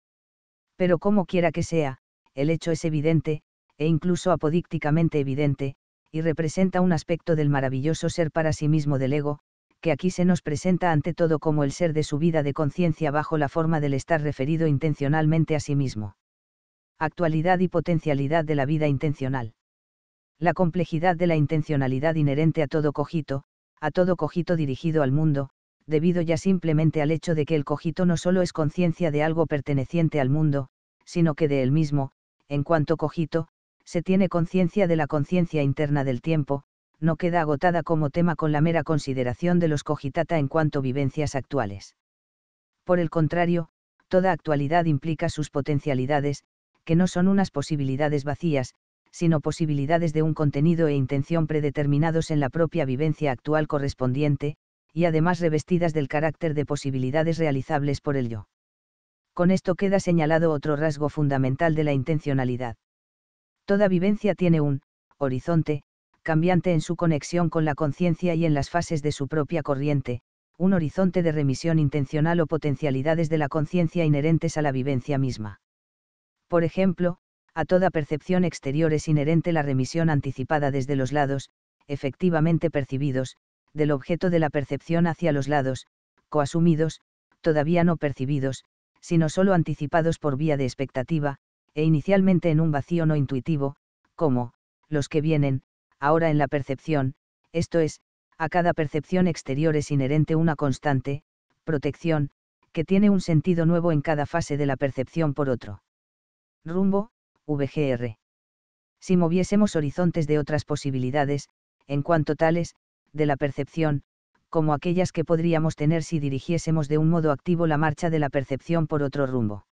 Pero como quiera que sea, el hecho es evidente, e incluso apodícticamente evidente, y representa un aspecto del maravilloso ser para sí mismo del ego, que aquí se nos presenta ante todo como el ser de su vida de conciencia bajo la forma del estar referido intencionalmente a sí mismo. Actualidad y potencialidad de la vida intencional. La complejidad de la intencionalidad inherente a todo cogito, a todo cogito dirigido al mundo, debido ya simplemente al hecho de que el cogito no solo es conciencia de algo perteneciente al mundo, sino que de él mismo, en cuanto cogito, se tiene conciencia de la conciencia interna del tiempo, no queda agotada como tema con la mera consideración de los cogitata en cuanto vivencias actuales. Por el contrario, toda actualidad implica sus potencialidades, que no son unas posibilidades vacías, sino posibilidades de un contenido e intención predeterminados en la propia vivencia actual correspondiente, y además revestidas del carácter de posibilidades realizables por el yo. Con esto queda señalado otro rasgo fundamental de la intencionalidad. Toda vivencia tiene un horizonte, cambiante en su conexión con la conciencia y en las fases de su propia corriente, un horizonte de remisión intencional o potencialidades de la conciencia inherentes a la vivencia misma. Por ejemplo, a toda percepción exterior es inherente la remisión anticipada desde los lados, efectivamente percibidos, del objeto de la percepción hacia los lados, coasumidos, todavía no percibidos, sino sólo anticipados por vía de expectativa, e inicialmente en un vacío no intuitivo, como, los que vienen, ahora en la percepción, esto es, a cada percepción exterior es inherente una constante, protección, que tiene un sentido nuevo en cada fase de la percepción por otro. Rumbo, VGR. Si moviésemos horizontes de otras posibilidades, en cuanto tales, de la percepción, como aquellas que podríamos tener si dirigiésemos de un modo activo la marcha de la percepción por otro rumbo.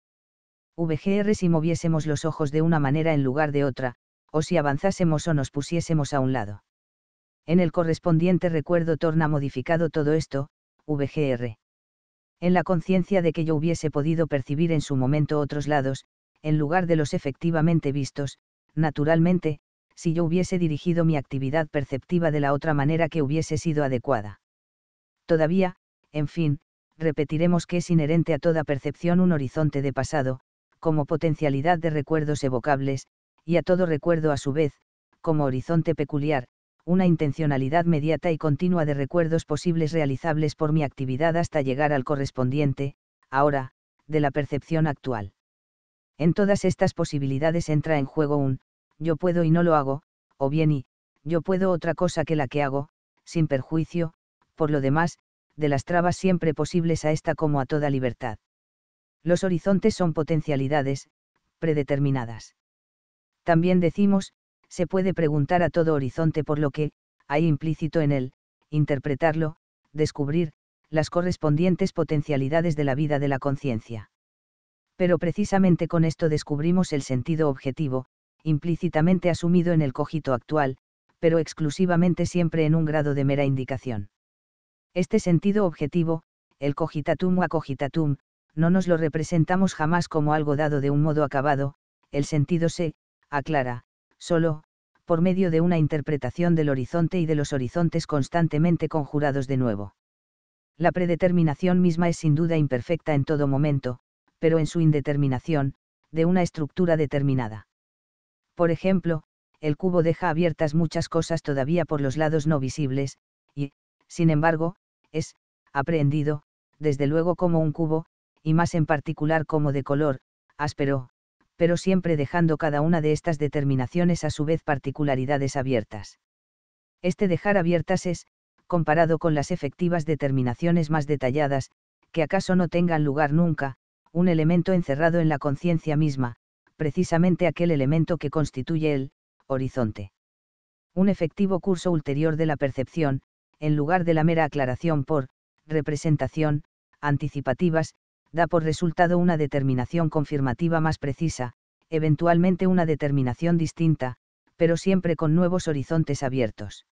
VGR si moviésemos los ojos de una manera en lugar de otra, o si avanzásemos o nos pusiésemos a un lado. En el correspondiente recuerdo torna modificado todo esto, VGR. En la conciencia de que yo hubiese podido percibir en su momento otros lados, en lugar de los efectivamente vistos, naturalmente, si yo hubiese dirigido mi actividad perceptiva de la otra manera que hubiese sido adecuada. Todavía, en fin, repetiremos que es inherente a toda percepción un horizonte de pasado, como potencialidad de recuerdos evocables, y a todo recuerdo a su vez, como horizonte peculiar, una intencionalidad mediata y continua de recuerdos posibles realizables por mi actividad hasta llegar al correspondiente, ahora, de la percepción actual. En todas estas posibilidades entra en juego un, yo puedo y no lo hago, o bien y, yo puedo otra cosa que la que hago, sin perjuicio, por lo demás, de las trabas siempre posibles a esta como a toda libertad. Los horizontes son potencialidades, predeterminadas. También decimos, se puede preguntar a todo horizonte por lo que, hay implícito en él, interpretarlo, descubrir, las correspondientes potencialidades de la vida de la conciencia. Pero precisamente con esto descubrimos el sentido objetivo, implícitamente asumido en el cogito actual, pero exclusivamente siempre en un grado de mera indicación. Este sentido objetivo, el cogitatum o acogitatum, no nos lo representamos jamás como algo dado de un modo acabado, el sentido se aclara, solo, por medio de una interpretación del horizonte y de los horizontes constantemente conjurados de nuevo. La predeterminación misma es sin duda imperfecta en todo momento, pero en su indeterminación, de una estructura determinada. Por ejemplo, el cubo deja abiertas muchas cosas todavía por los lados no visibles, y, sin embargo, es, aprendido, desde luego como un cubo, y más en particular como de color, áspero, pero siempre dejando cada una de estas determinaciones a su vez particularidades abiertas. Este dejar abiertas es, comparado con las efectivas determinaciones más detalladas, que acaso no tengan lugar nunca, un elemento encerrado en la conciencia misma, precisamente aquel elemento que constituye el horizonte. Un efectivo curso ulterior de la percepción, en lugar de la mera aclaración por representación, anticipativas, da por resultado una determinación confirmativa más precisa, eventualmente una determinación distinta, pero siempre con nuevos horizontes abiertos.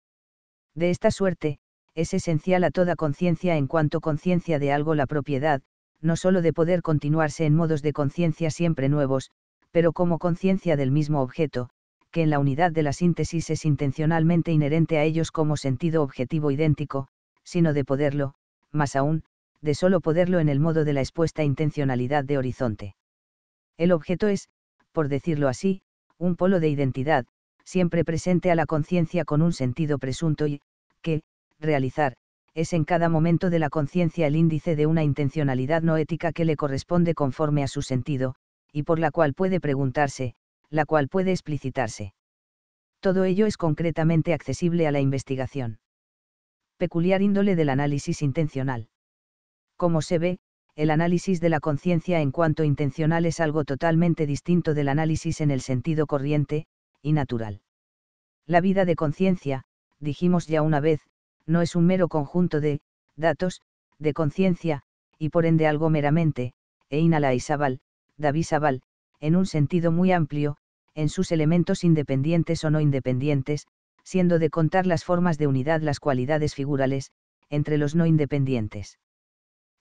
De esta suerte, es esencial a toda conciencia en cuanto conciencia de algo la propiedad, no sólo de poder continuarse en modos de conciencia siempre nuevos, pero como conciencia del mismo objeto, que en la unidad de la síntesis es intencionalmente inherente a ellos como sentido objetivo idéntico, sino de poderlo, más aún, de solo poderlo en el modo de la expuesta intencionalidad de horizonte. El objeto es, por decirlo así, un polo de identidad, siempre presente a la conciencia con un sentido presunto y, que, realizar, es en cada momento de la conciencia el índice de una intencionalidad no ética que le corresponde conforme a su sentido, y por la cual puede preguntarse, la cual puede explicitarse. Todo ello es concretamente accesible a la investigación. Peculiar índole del análisis intencional. Como se ve, el análisis de la conciencia en cuanto intencional es algo totalmente distinto del análisis en el sentido corriente, y natural. La vida de conciencia, dijimos ya una vez, no es un mero conjunto de datos, de conciencia, y por ende algo meramente, e Inala y Sabal, David Sabal, en un sentido muy amplio, en sus elementos independientes o no independientes, siendo de contar las formas de unidad las cualidades figurales, entre los no independientes.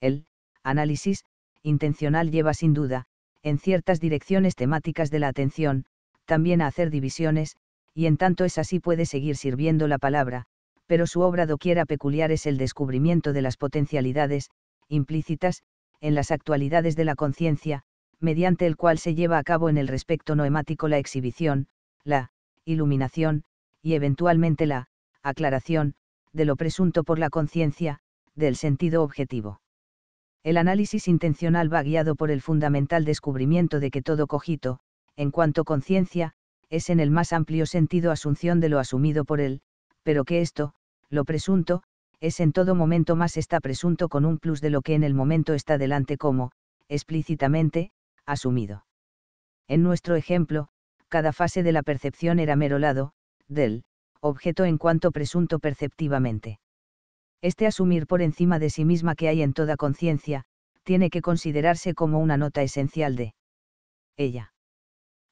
El análisis intencional lleva sin duda, en ciertas direcciones temáticas de la atención, también a hacer divisiones, y en tanto es así puede seguir sirviendo la palabra, pero su obra doquiera peculiar es el descubrimiento de las potencialidades, implícitas, en las actualidades de la conciencia, mediante el cual se lleva a cabo en el respecto noemático la exhibición, la iluminación, y eventualmente la aclaración, de lo presunto por la conciencia, del sentido objetivo. El análisis intencional va guiado por el fundamental descubrimiento de que todo cogito, en cuanto conciencia, es en el más amplio sentido asunción de lo asumido por él, pero que esto, lo presunto, es en todo momento más está presunto con un plus de lo que en el momento está delante como, explícitamente, asumido. En nuestro ejemplo, cada fase de la percepción era mero lado, del, objeto en cuanto presunto perceptivamente. Este asumir por encima de sí misma que hay en toda conciencia, tiene que considerarse como una nota esencial de ella.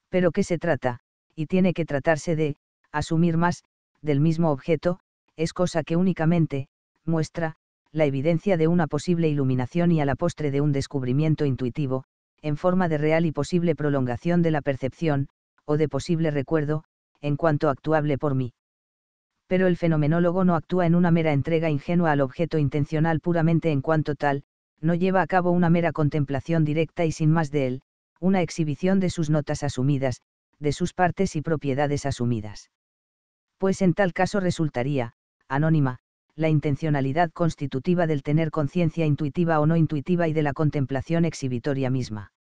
Pero que se trata, y tiene que tratarse de, asumir más, del mismo objeto, es cosa que únicamente, muestra, la evidencia de una posible iluminación y a la postre de un descubrimiento intuitivo, en forma de real y posible prolongación de la percepción, o de posible recuerdo, en cuanto actuable por mí pero el fenomenólogo no actúa en una mera entrega ingenua al objeto intencional puramente en cuanto tal, no lleva a cabo una mera contemplación directa y sin más de él, una exhibición de sus notas asumidas, de sus partes y propiedades asumidas. Pues en tal caso resultaría, anónima, la intencionalidad constitutiva del tener conciencia intuitiva o no intuitiva y de la contemplación exhibitoria misma.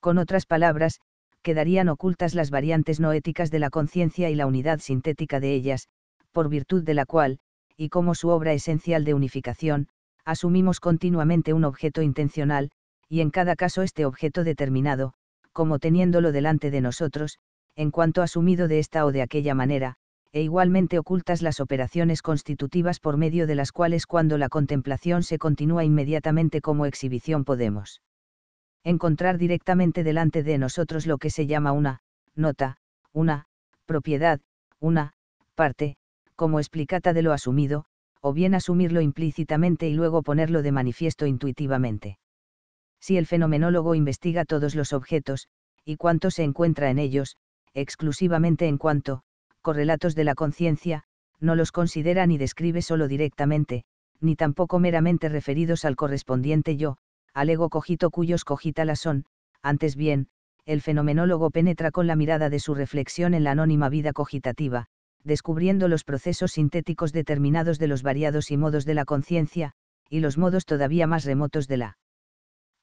Con otras palabras, quedarían ocultas las variantes no éticas de la conciencia y la unidad sintética de ellas, por virtud de la cual, y como su obra esencial de unificación, asumimos continuamente un objeto intencional, y en cada caso este objeto determinado, como teniéndolo delante de nosotros, en cuanto asumido de esta o de aquella manera, e igualmente ocultas las operaciones constitutivas por medio de las cuales cuando la contemplación se continúa inmediatamente como exhibición podemos encontrar directamente delante de nosotros lo que se llama una, nota, una, propiedad, una, parte, como explicata de lo asumido, o bien asumirlo implícitamente y luego ponerlo de manifiesto intuitivamente. Si el fenomenólogo investiga todos los objetos, y cuánto se encuentra en ellos, exclusivamente en cuanto, correlatos de la conciencia, no los considera ni describe solo directamente, ni tampoco meramente referidos al correspondiente yo, al ego cogito cuyos cogitalas son, antes bien, el fenomenólogo penetra con la mirada de su reflexión en la anónima vida cogitativa, descubriendo los procesos sintéticos determinados de los variados y modos de la conciencia, y los modos todavía más remotos de la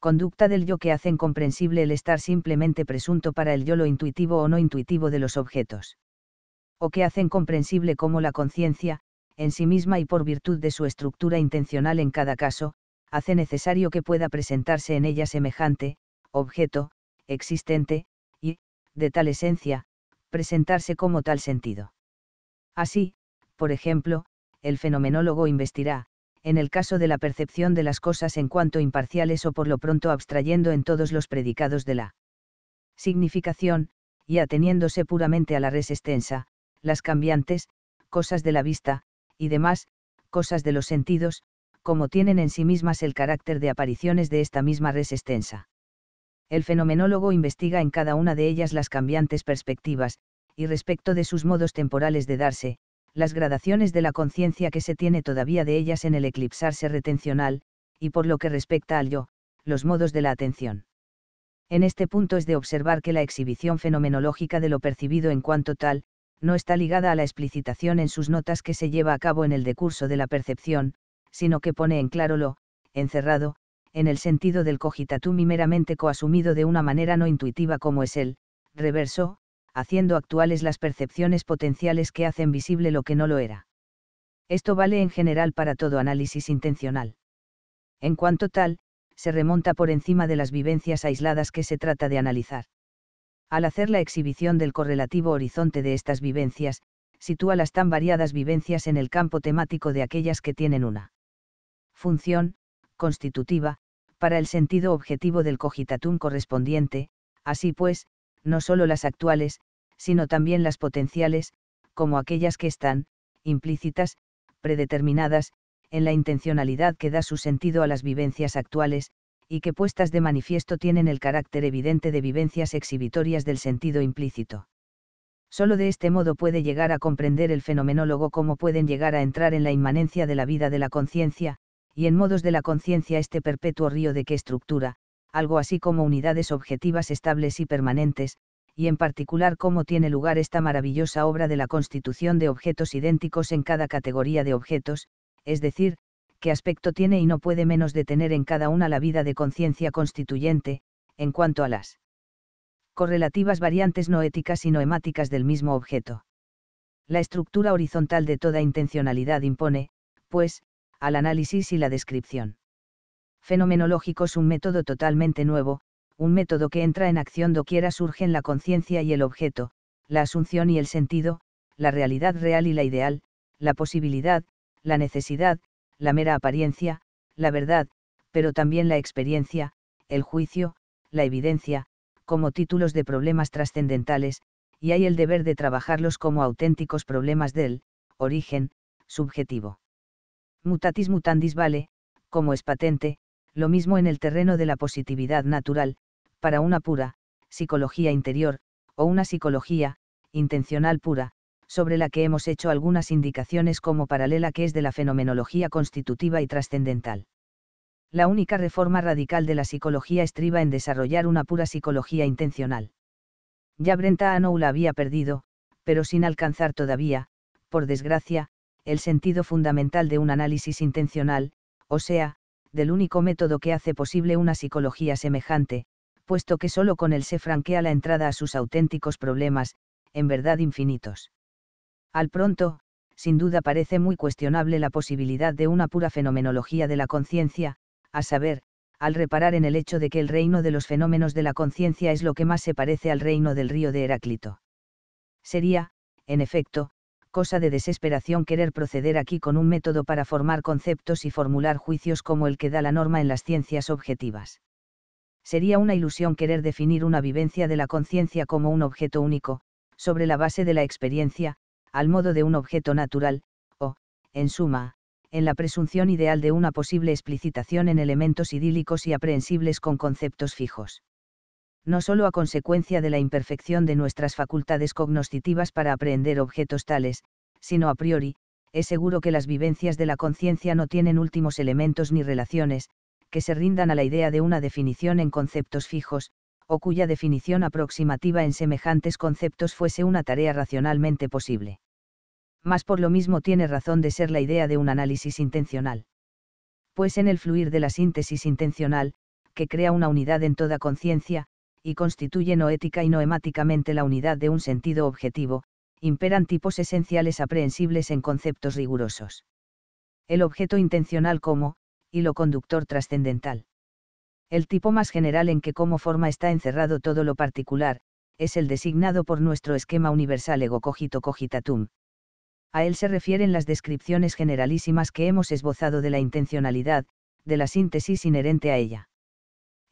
conducta del yo que hacen comprensible el estar simplemente presunto para el yo lo intuitivo o no intuitivo de los objetos. O que hacen comprensible cómo la conciencia, en sí misma y por virtud de su estructura intencional en cada caso, hace necesario que pueda presentarse en ella semejante, objeto, existente, y, de tal esencia, presentarse como tal sentido. Así, por ejemplo, el fenomenólogo investirá, en el caso de la percepción de las cosas en cuanto imparciales o por lo pronto abstrayendo en todos los predicados de la significación, y ateniéndose puramente a la res extensa, las cambiantes, cosas de la vista, y demás, cosas de los sentidos, como tienen en sí mismas el carácter de apariciones de esta misma res extensa. El fenomenólogo investiga en cada una de ellas las cambiantes perspectivas, y respecto de sus modos temporales de darse, las gradaciones de la conciencia que se tiene todavía de ellas en el eclipsarse retencional, y por lo que respecta al yo, los modos de la atención. En este punto es de observar que la exhibición fenomenológica de lo percibido en cuanto tal, no está ligada a la explicitación en sus notas que se lleva a cabo en el decurso de la percepción, sino que pone en claro lo, encerrado, en el sentido del cogitatum y meramente coasumido de una manera no intuitiva como es el, reverso, haciendo actuales las percepciones potenciales que hacen visible lo que no lo era. Esto vale en general para todo análisis intencional. En cuanto tal, se remonta por encima de las vivencias aisladas que se trata de analizar. Al hacer la exhibición del correlativo horizonte de estas vivencias, sitúa las tan variadas vivencias en el campo temático de aquellas que tienen una función, constitutiva, para el sentido objetivo del cogitatum correspondiente, así pues, no solo las actuales, sino también las potenciales, como aquellas que están, implícitas, predeterminadas, en la intencionalidad que da su sentido a las vivencias actuales, y que puestas de manifiesto tienen el carácter evidente de vivencias exhibitorias del sentido implícito. Solo de este modo puede llegar a comprender el fenomenólogo cómo pueden llegar a entrar en la inmanencia de la vida de la conciencia, y en modos de la conciencia este perpetuo río de qué estructura, algo así como unidades objetivas estables y permanentes, y en particular cómo tiene lugar esta maravillosa obra de la constitución de objetos idénticos en cada categoría de objetos, es decir, qué aspecto tiene y no puede menos de tener en cada una la vida de conciencia constituyente, en cuanto a las correlativas variantes no éticas y noemáticas del mismo objeto. La estructura horizontal de toda intencionalidad impone, pues, al análisis y la descripción fenomenológico es un método totalmente nuevo, un método que entra en acción doquiera surgen la conciencia y el objeto, la asunción y el sentido, la realidad real y la ideal, la posibilidad, la necesidad, la mera apariencia, la verdad, pero también la experiencia, el juicio, la evidencia, como títulos de problemas trascendentales, y hay el deber de trabajarlos como auténticos problemas del origen subjetivo. Mutatis mutandis vale, como es patente, lo mismo en el terreno de la positividad natural, para una pura, psicología interior, o una psicología, intencional pura, sobre la que hemos hecho algunas indicaciones como paralela que es de la fenomenología constitutiva y trascendental. La única reforma radical de la psicología estriba en desarrollar una pura psicología intencional. Ya Brenta Anou la había perdido, pero sin alcanzar todavía, por desgracia, el sentido fundamental de un análisis intencional, o sea, del único método que hace posible una psicología semejante, puesto que solo con él se franquea la entrada a sus auténticos problemas, en verdad infinitos. Al pronto, sin duda parece muy cuestionable la posibilidad de una pura fenomenología de la conciencia, a saber, al reparar en el hecho de que el reino de los fenómenos de la conciencia es lo que más se parece al reino del río de Heráclito. Sería, en efecto, cosa de desesperación querer proceder aquí con un método para formar conceptos y formular juicios como el que da la norma en las ciencias objetivas. Sería una ilusión querer definir una vivencia de la conciencia como un objeto único, sobre la base de la experiencia, al modo de un objeto natural, o, en suma, en la presunción ideal de una posible explicitación en elementos idílicos y aprehensibles con conceptos fijos no solo a consecuencia de la imperfección de nuestras facultades cognoscitivas para aprehender objetos tales, sino a priori, es seguro que las vivencias de la conciencia no tienen últimos elementos ni relaciones, que se rindan a la idea de una definición en conceptos fijos, o cuya definición aproximativa en semejantes conceptos fuese una tarea racionalmente posible. Mas por lo mismo tiene razón de ser la idea de un análisis intencional. Pues en el fluir de la síntesis intencional, que crea una unidad en toda conciencia, y constituye ética y noemáticamente la unidad de un sentido objetivo, imperan tipos esenciales aprehensibles en conceptos rigurosos. El objeto intencional como, y lo conductor trascendental. El tipo más general en que como forma está encerrado todo lo particular, es el designado por nuestro esquema universal ego cogito cogitatum. A él se refieren las descripciones generalísimas que hemos esbozado de la intencionalidad, de la síntesis inherente a ella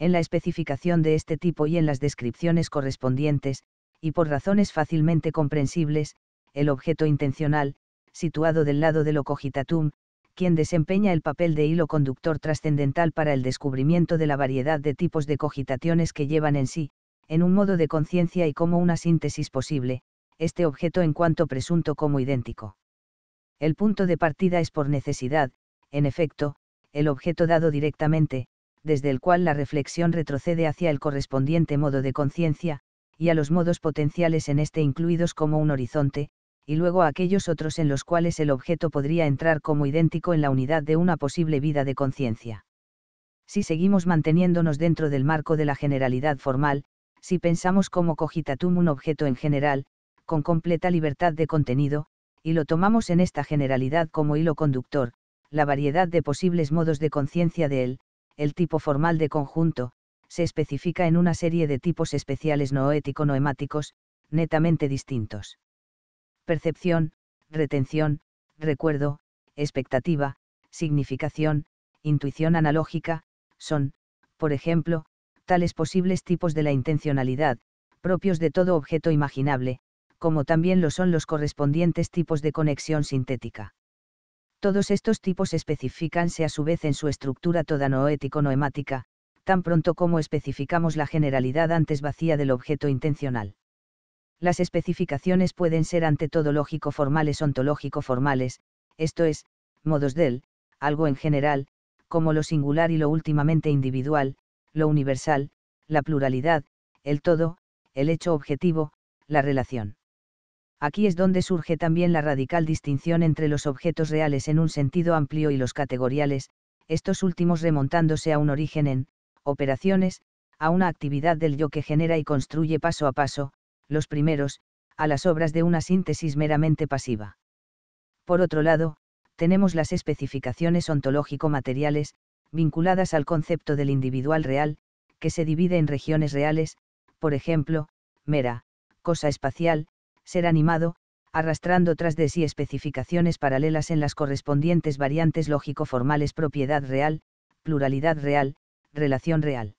en la especificación de este tipo y en las descripciones correspondientes, y por razones fácilmente comprensibles, el objeto intencional, situado del lado de lo cogitatum, quien desempeña el papel de hilo conductor trascendental para el descubrimiento de la variedad de tipos de cogitaciones que llevan en sí, en un modo de conciencia y como una síntesis posible, este objeto en cuanto presunto como idéntico. El punto de partida es por necesidad, en efecto, el objeto dado directamente, desde el cual la reflexión retrocede hacia el correspondiente modo de conciencia, y a los modos potenciales en este incluidos como un horizonte, y luego a aquellos otros en los cuales el objeto podría entrar como idéntico en la unidad de una posible vida de conciencia. Si seguimos manteniéndonos dentro del marco de la generalidad formal, si pensamos como cogitatum un objeto en general, con completa libertad de contenido, y lo tomamos en esta generalidad como hilo conductor, la variedad de posibles modos de conciencia de él, el tipo formal de conjunto, se especifica en una serie de tipos especiales noético-noemáticos, netamente distintos. Percepción, retención, recuerdo, expectativa, significación, intuición analógica, son, por ejemplo, tales posibles tipos de la intencionalidad, propios de todo objeto imaginable, como también lo son los correspondientes tipos de conexión sintética. Todos estos tipos especificanse a su vez en su estructura toda noético-noemática, tan pronto como especificamos la generalidad antes vacía del objeto intencional. Las especificaciones pueden ser ante todo lógico-formales, ontológico-formales, esto es, modos del, algo en general, como lo singular y lo últimamente individual, lo universal, la pluralidad, el todo, el hecho objetivo, la relación aquí es donde surge también la radical distinción entre los objetos reales en un sentido amplio y los categoriales, estos últimos remontándose a un origen en, operaciones, a una actividad del yo que genera y construye paso a paso, los primeros, a las obras de una síntesis meramente pasiva. Por otro lado, tenemos las especificaciones ontológico-materiales, vinculadas al concepto del individual real, que se divide en regiones reales, por ejemplo, mera, cosa espacial, ser animado, arrastrando tras de sí especificaciones paralelas en las correspondientes variantes lógico-formales propiedad real, pluralidad real, relación real.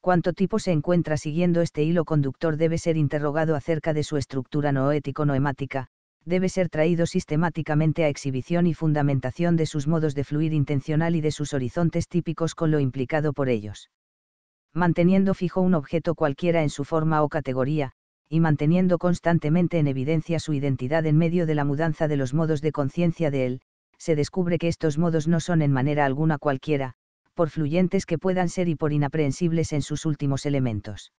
Cuanto tipo se encuentra siguiendo este hilo conductor debe ser interrogado acerca de su estructura noético-noemática, debe ser traído sistemáticamente a exhibición y fundamentación de sus modos de fluir intencional y de sus horizontes típicos con lo implicado por ellos. Manteniendo fijo un objeto cualquiera en su forma o categoría, y manteniendo constantemente en evidencia su identidad en medio de la mudanza de los modos de conciencia de él, se descubre que estos modos no son en manera alguna cualquiera, por fluyentes que puedan ser y por inaprehensibles en sus últimos elementos.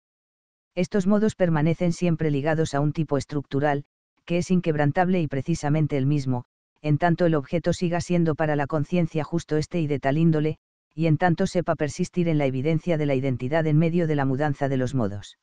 Estos modos permanecen siempre ligados a un tipo estructural, que es inquebrantable y precisamente el mismo, en tanto el objeto siga siendo para la conciencia justo este y de tal índole, y en tanto sepa persistir en la evidencia de la identidad en medio de la mudanza de los modos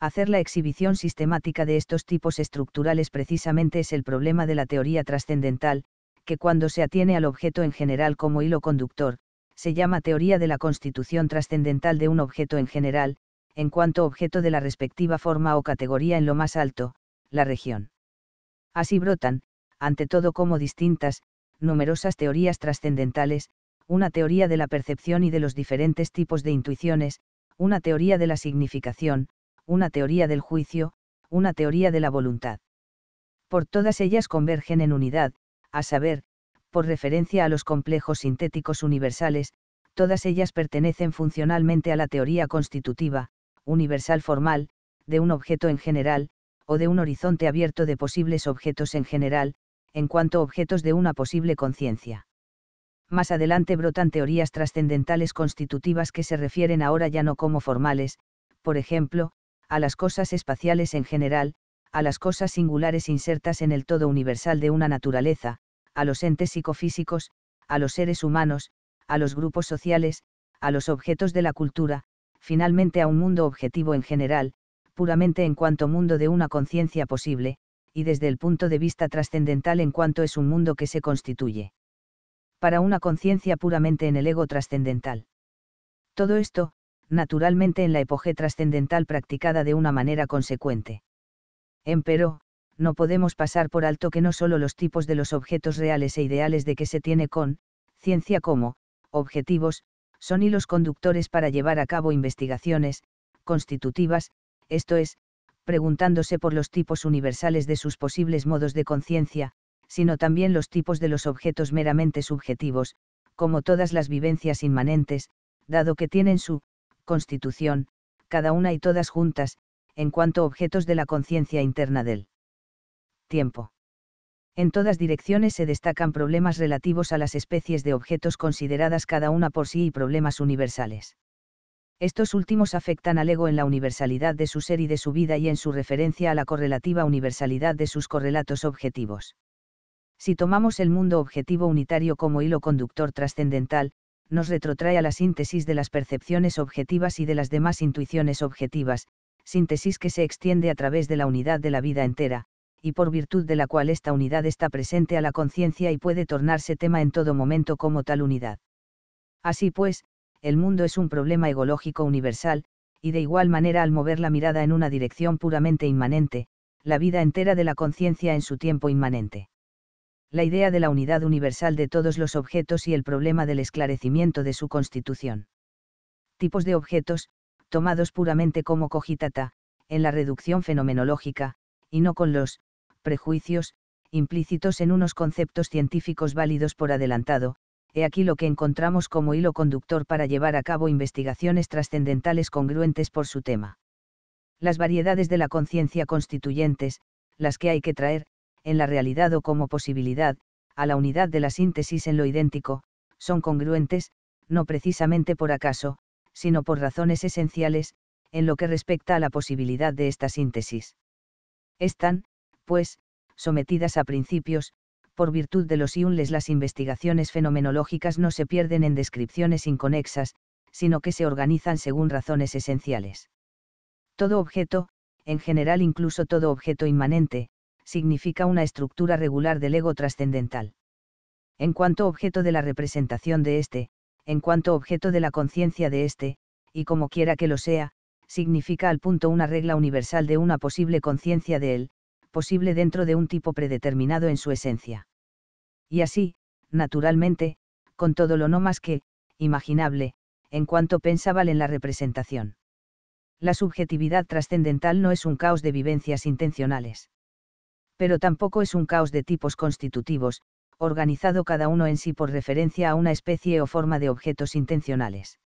hacer la exhibición sistemática de estos tipos estructurales precisamente es el problema de la teoría trascendental, que cuando se atiene al objeto en general como hilo conductor, se llama teoría de la constitución trascendental de un objeto en general, en cuanto objeto de la respectiva forma o categoría en lo más alto, la región. Así brotan, ante todo como distintas, numerosas teorías trascendentales, una teoría de la percepción y de los diferentes tipos de intuiciones, una teoría de la significación, una teoría del juicio, una teoría de la voluntad. Por todas ellas convergen en unidad, a saber, por referencia a los complejos sintéticos universales, todas ellas pertenecen funcionalmente a la teoría constitutiva, universal formal, de un objeto en general, o de un horizonte abierto de posibles objetos en general, en cuanto objetos de una posible conciencia. Más adelante brotan teorías trascendentales constitutivas que se refieren ahora ya no como formales, por ejemplo, a las cosas espaciales en general, a las cosas singulares insertas en el todo universal de una naturaleza, a los entes psicofísicos, a los seres humanos, a los grupos sociales, a los objetos de la cultura, finalmente a un mundo objetivo en general, puramente en cuanto mundo de una conciencia posible, y desde el punto de vista trascendental en cuanto es un mundo que se constituye. Para una conciencia puramente en el ego trascendental. Todo esto, naturalmente en la epoge trascendental practicada de una manera consecuente. Empero, no podemos pasar por alto que no solo los tipos de los objetos reales e ideales de que se tiene con, ciencia como, objetivos, son y los conductores para llevar a cabo investigaciones, constitutivas, esto es, preguntándose por los tipos universales de sus posibles modos de conciencia, sino también los tipos de los objetos meramente subjetivos, como todas las vivencias inmanentes, dado que tienen su constitución, cada una y todas juntas, en cuanto objetos de la conciencia interna del tiempo. En todas direcciones se destacan problemas relativos a las especies de objetos consideradas cada una por sí y problemas universales. Estos últimos afectan al ego en la universalidad de su ser y de su vida y en su referencia a la correlativa universalidad de sus correlatos objetivos. Si tomamos el mundo objetivo unitario como hilo conductor trascendental, nos retrotrae a la síntesis de las percepciones objetivas y de las demás intuiciones objetivas, síntesis que se extiende a través de la unidad de la vida entera, y por virtud de la cual esta unidad está presente a la conciencia y puede tornarse tema en todo momento como tal unidad. Así pues, el mundo es un problema egológico universal, y de igual manera al mover la mirada en una dirección puramente inmanente, la vida entera de la conciencia en su tiempo inmanente la idea de la unidad universal de todos los objetos y el problema del esclarecimiento de su constitución. Tipos de objetos, tomados puramente como cogitata, en la reducción fenomenológica, y no con los prejuicios implícitos en unos conceptos científicos válidos por adelantado, he aquí lo que encontramos como hilo conductor para llevar a cabo investigaciones trascendentales congruentes por su tema. Las variedades de la conciencia constituyentes, las que hay que traer, en la realidad o como posibilidad, a la unidad de la síntesis en lo idéntico, son congruentes, no precisamente por acaso, sino por razones esenciales, en lo que respecta a la posibilidad de esta síntesis. Están, pues, sometidas a principios, por virtud de los iunles las investigaciones fenomenológicas no se pierden en descripciones inconexas, sino que se organizan según razones esenciales. Todo objeto, en general incluso todo objeto inmanente, significa una estructura regular del ego trascendental. En cuanto objeto de la representación de éste, en cuanto objeto de la conciencia de éste, y como quiera que lo sea, significa al punto una regla universal de una posible conciencia de él, posible dentro de un tipo predeterminado en su esencia. Y así, naturalmente, con todo lo no más que, imaginable, en cuanto pensaba en la representación. La subjetividad trascendental no es un caos de vivencias intencionales pero tampoco es un caos de tipos constitutivos, organizado cada uno en sí por referencia a una especie o forma de objetos intencionales.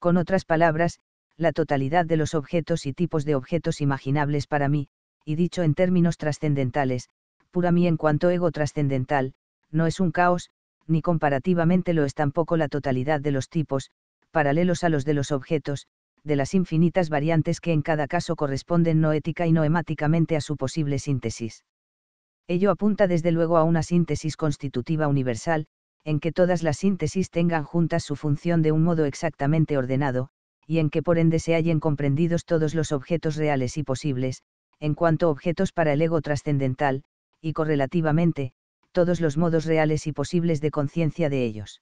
Con otras palabras, la totalidad de los objetos y tipos de objetos imaginables para mí, y dicho en términos trascendentales, pura mí en cuanto ego trascendental, no es un caos, ni comparativamente lo es tampoco la totalidad de los tipos, paralelos a los de los objetos, de las infinitas variantes que en cada caso corresponden no ética y noemáticamente a su posible síntesis. Ello apunta desde luego a una síntesis constitutiva universal, en que todas las síntesis tengan juntas su función de un modo exactamente ordenado, y en que por ende se hallen comprendidos todos los objetos reales y posibles, en cuanto objetos para el ego trascendental, y correlativamente, todos los modos reales y posibles de conciencia de ellos.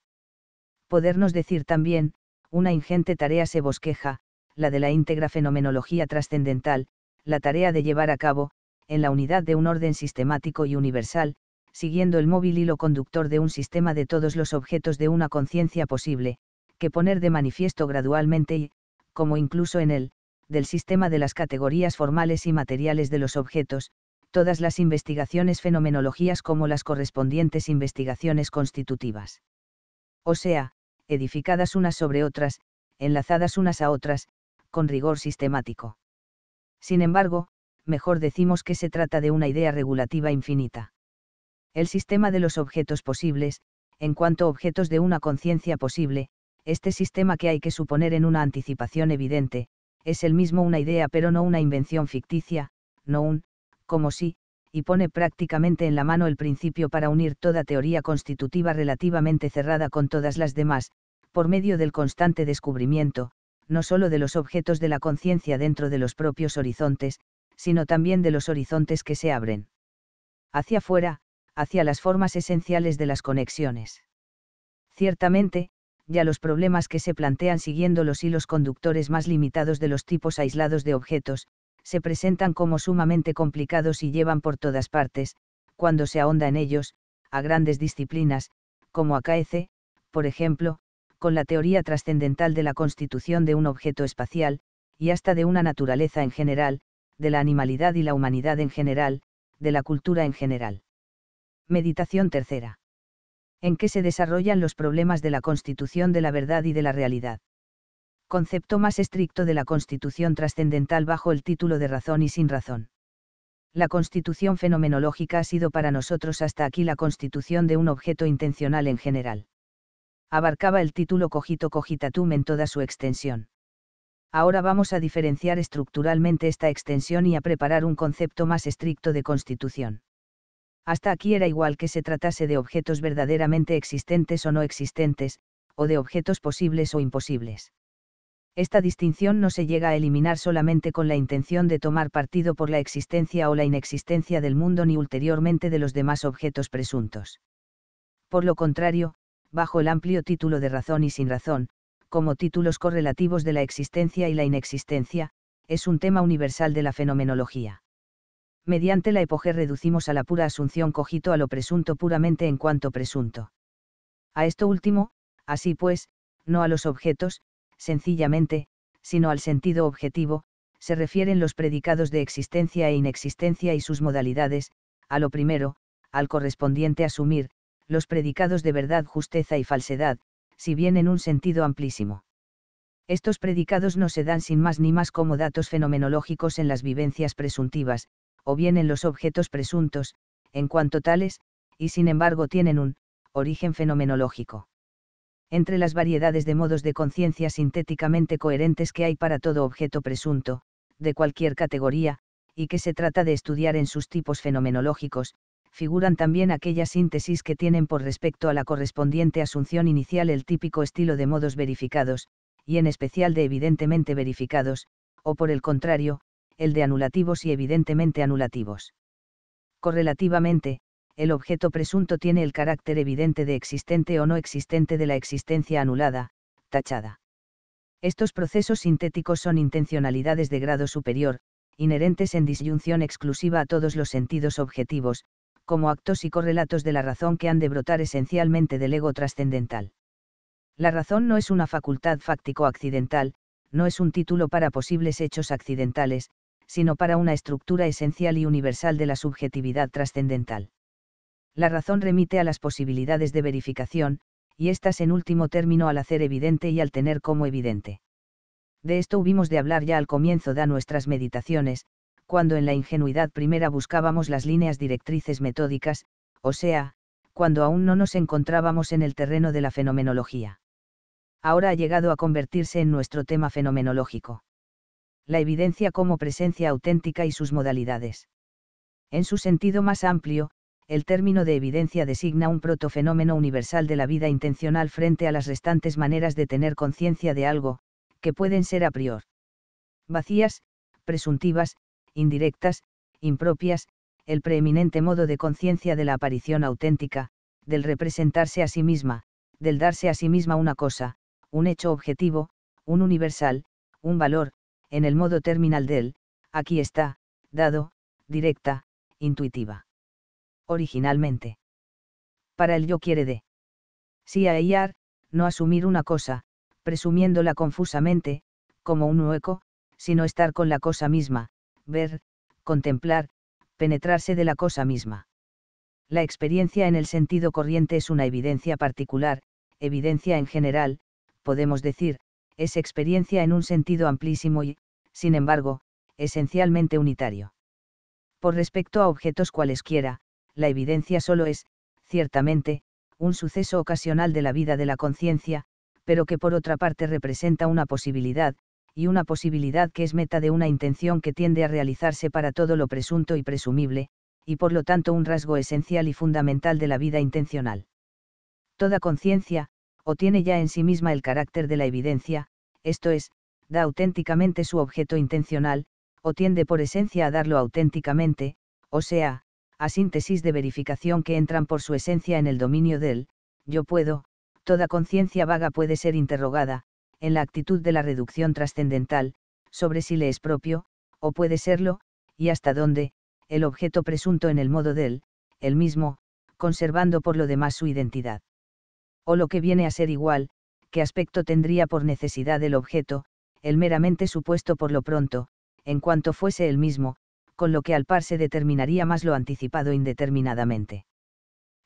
Podernos decir también, una ingente tarea se bosqueja, la de la íntegra fenomenología trascendental, la tarea de llevar a cabo, en la unidad de un orden sistemático y universal, siguiendo el móvil hilo conductor de un sistema de todos los objetos de una conciencia posible, que poner de manifiesto gradualmente y, como incluso en él, del sistema de las categorías formales y materiales de los objetos, todas las investigaciones fenomenologías como las correspondientes investigaciones constitutivas. O sea, edificadas unas sobre otras, enlazadas unas a otras, con rigor sistemático. Sin embargo, mejor decimos que se trata de una idea regulativa infinita. El sistema de los objetos posibles, en cuanto objetos de una conciencia posible, este sistema que hay que suponer en una anticipación evidente, es el mismo una idea pero no una invención ficticia, no un, como si, y pone prácticamente en la mano el principio para unir toda teoría constitutiva relativamente cerrada con todas las demás, por medio del constante descubrimiento, no sólo de los objetos de la conciencia dentro de los propios horizontes, sino también de los horizontes que se abren. Hacia afuera, hacia las formas esenciales de las conexiones. Ciertamente, ya los problemas que se plantean siguiendo los hilos conductores más limitados de los tipos aislados de objetos, se presentan como sumamente complicados y llevan por todas partes, cuando se ahonda en ellos, a grandes disciplinas, como acaece, por ejemplo, con la teoría trascendental de la constitución de un objeto espacial, y hasta de una naturaleza en general, de la animalidad y la humanidad en general, de la cultura en general. Meditación tercera. En qué se desarrollan los problemas de la constitución de la verdad y de la realidad. Concepto más estricto de la constitución trascendental bajo el título de razón y sin razón. La constitución fenomenológica ha sido para nosotros hasta aquí la constitución de un objeto intencional en general abarcaba el título cogito cogitatum en toda su extensión. Ahora vamos a diferenciar estructuralmente esta extensión y a preparar un concepto más estricto de constitución. Hasta aquí era igual que se tratase de objetos verdaderamente existentes o no existentes, o de objetos posibles o imposibles. Esta distinción no se llega a eliminar solamente con la intención de tomar partido por la existencia o la inexistencia del mundo ni ulteriormente de los demás objetos presuntos. Por lo contrario, bajo el amplio título de razón y sin razón, como títulos correlativos de la existencia y la inexistencia, es un tema universal de la fenomenología. Mediante la epoge reducimos a la pura asunción cogito a lo presunto puramente en cuanto presunto. A esto último, así pues, no a los objetos, sencillamente, sino al sentido objetivo, se refieren los predicados de existencia e inexistencia y sus modalidades, a lo primero, al correspondiente asumir, los predicados de verdad, justeza y falsedad, si bien en un sentido amplísimo. Estos predicados no se dan sin más ni más como datos fenomenológicos en las vivencias presuntivas, o bien en los objetos presuntos, en cuanto tales, y sin embargo tienen un origen fenomenológico. Entre las variedades de modos de conciencia sintéticamente coherentes que hay para todo objeto presunto, de cualquier categoría, y que se trata de estudiar en sus tipos fenomenológicos, figuran también aquellas síntesis que tienen por respecto a la correspondiente asunción inicial el típico estilo de modos verificados, y en especial de evidentemente verificados, o por el contrario, el de anulativos y evidentemente anulativos. Correlativamente, el objeto presunto tiene el carácter evidente de existente o no existente de la existencia anulada, tachada. Estos procesos sintéticos son intencionalidades de grado superior, inherentes en disyunción exclusiva a todos los sentidos objetivos, como actos y correlatos de la razón que han de brotar esencialmente del ego trascendental. La razón no es una facultad fáctico-accidental, no es un título para posibles hechos accidentales, sino para una estructura esencial y universal de la subjetividad trascendental. La razón remite a las posibilidades de verificación, y estas, en último término al hacer evidente y al tener como evidente. De esto hubimos de hablar ya al comienzo de nuestras meditaciones, cuando en la ingenuidad primera buscábamos las líneas directrices metódicas, o sea, cuando aún no nos encontrábamos en el terreno de la fenomenología. Ahora ha llegado a convertirse en nuestro tema fenomenológico. La evidencia como presencia auténtica y sus modalidades. En su sentido más amplio, el término de evidencia designa un protofenómeno universal de la vida intencional frente a las restantes maneras de tener conciencia de algo, que pueden ser a priori vacías, presuntivas, indirectas, impropias, el preeminente modo de conciencia de la aparición auténtica, del representarse a sí misma, del darse a sí misma una cosa, un hecho objetivo, un universal, un valor, en el modo terminal del, aquí está, dado, directa, intuitiva. Originalmente. Para el yo quiere de. Si a ellar, no asumir una cosa, presumiéndola confusamente, como un hueco, sino estar con la cosa misma, ver, contemplar, penetrarse de la cosa misma. La experiencia en el sentido corriente es una evidencia particular, evidencia en general, podemos decir, es experiencia en un sentido amplísimo y, sin embargo, esencialmente unitario. Por respecto a objetos cualesquiera, la evidencia solo es, ciertamente, un suceso ocasional de la vida de la conciencia, pero que por otra parte representa una posibilidad, y una posibilidad que es meta de una intención que tiende a realizarse para todo lo presunto y presumible, y por lo tanto un rasgo esencial y fundamental de la vida intencional. Toda conciencia, o tiene ya en sí misma el carácter de la evidencia, esto es, da auténticamente su objeto intencional, o tiende por esencia a darlo auténticamente, o sea, a síntesis de verificación que entran por su esencia en el dominio del, yo puedo, toda conciencia vaga puede ser interrogada, en la actitud de la reducción trascendental, sobre si le es propio, o puede serlo, y hasta dónde, el objeto presunto en el modo del, el mismo, conservando por lo demás su identidad. O lo que viene a ser igual, qué aspecto tendría por necesidad el objeto, el meramente supuesto por lo pronto, en cuanto fuese el mismo, con lo que al par se determinaría más lo anticipado indeterminadamente.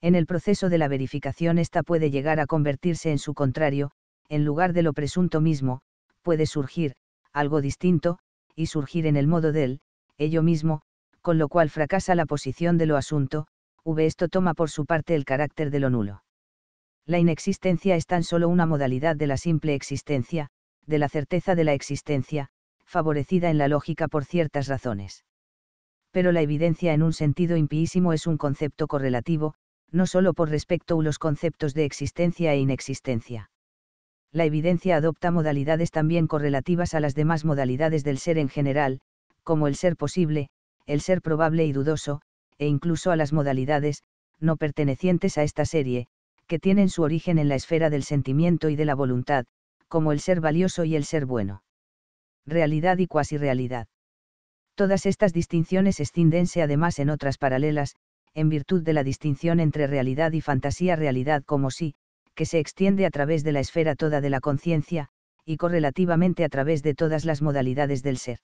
En el proceso de la verificación ésta puede llegar a convertirse en su contrario, en lugar de lo presunto mismo, puede surgir, algo distinto, y surgir en el modo del, ello mismo, con lo cual fracasa la posición de lo asunto, v esto toma por su parte el carácter de lo nulo. La inexistencia es tan solo una modalidad de la simple existencia, de la certeza de la existencia, favorecida en la lógica por ciertas razones. Pero la evidencia en un sentido impíísimo es un concepto correlativo, no solo por respecto a los conceptos de existencia e inexistencia la evidencia adopta modalidades también correlativas a las demás modalidades del ser en general, como el ser posible, el ser probable y dudoso, e incluso a las modalidades, no pertenecientes a esta serie, que tienen su origen en la esfera del sentimiento y de la voluntad, como el ser valioso y el ser bueno. Realidad y cuasi realidad. Todas estas distinciones escindense además en otras paralelas, en virtud de la distinción entre realidad y fantasía realidad como si, que se extiende a través de la esfera toda de la conciencia, y correlativamente a través de todas las modalidades del ser.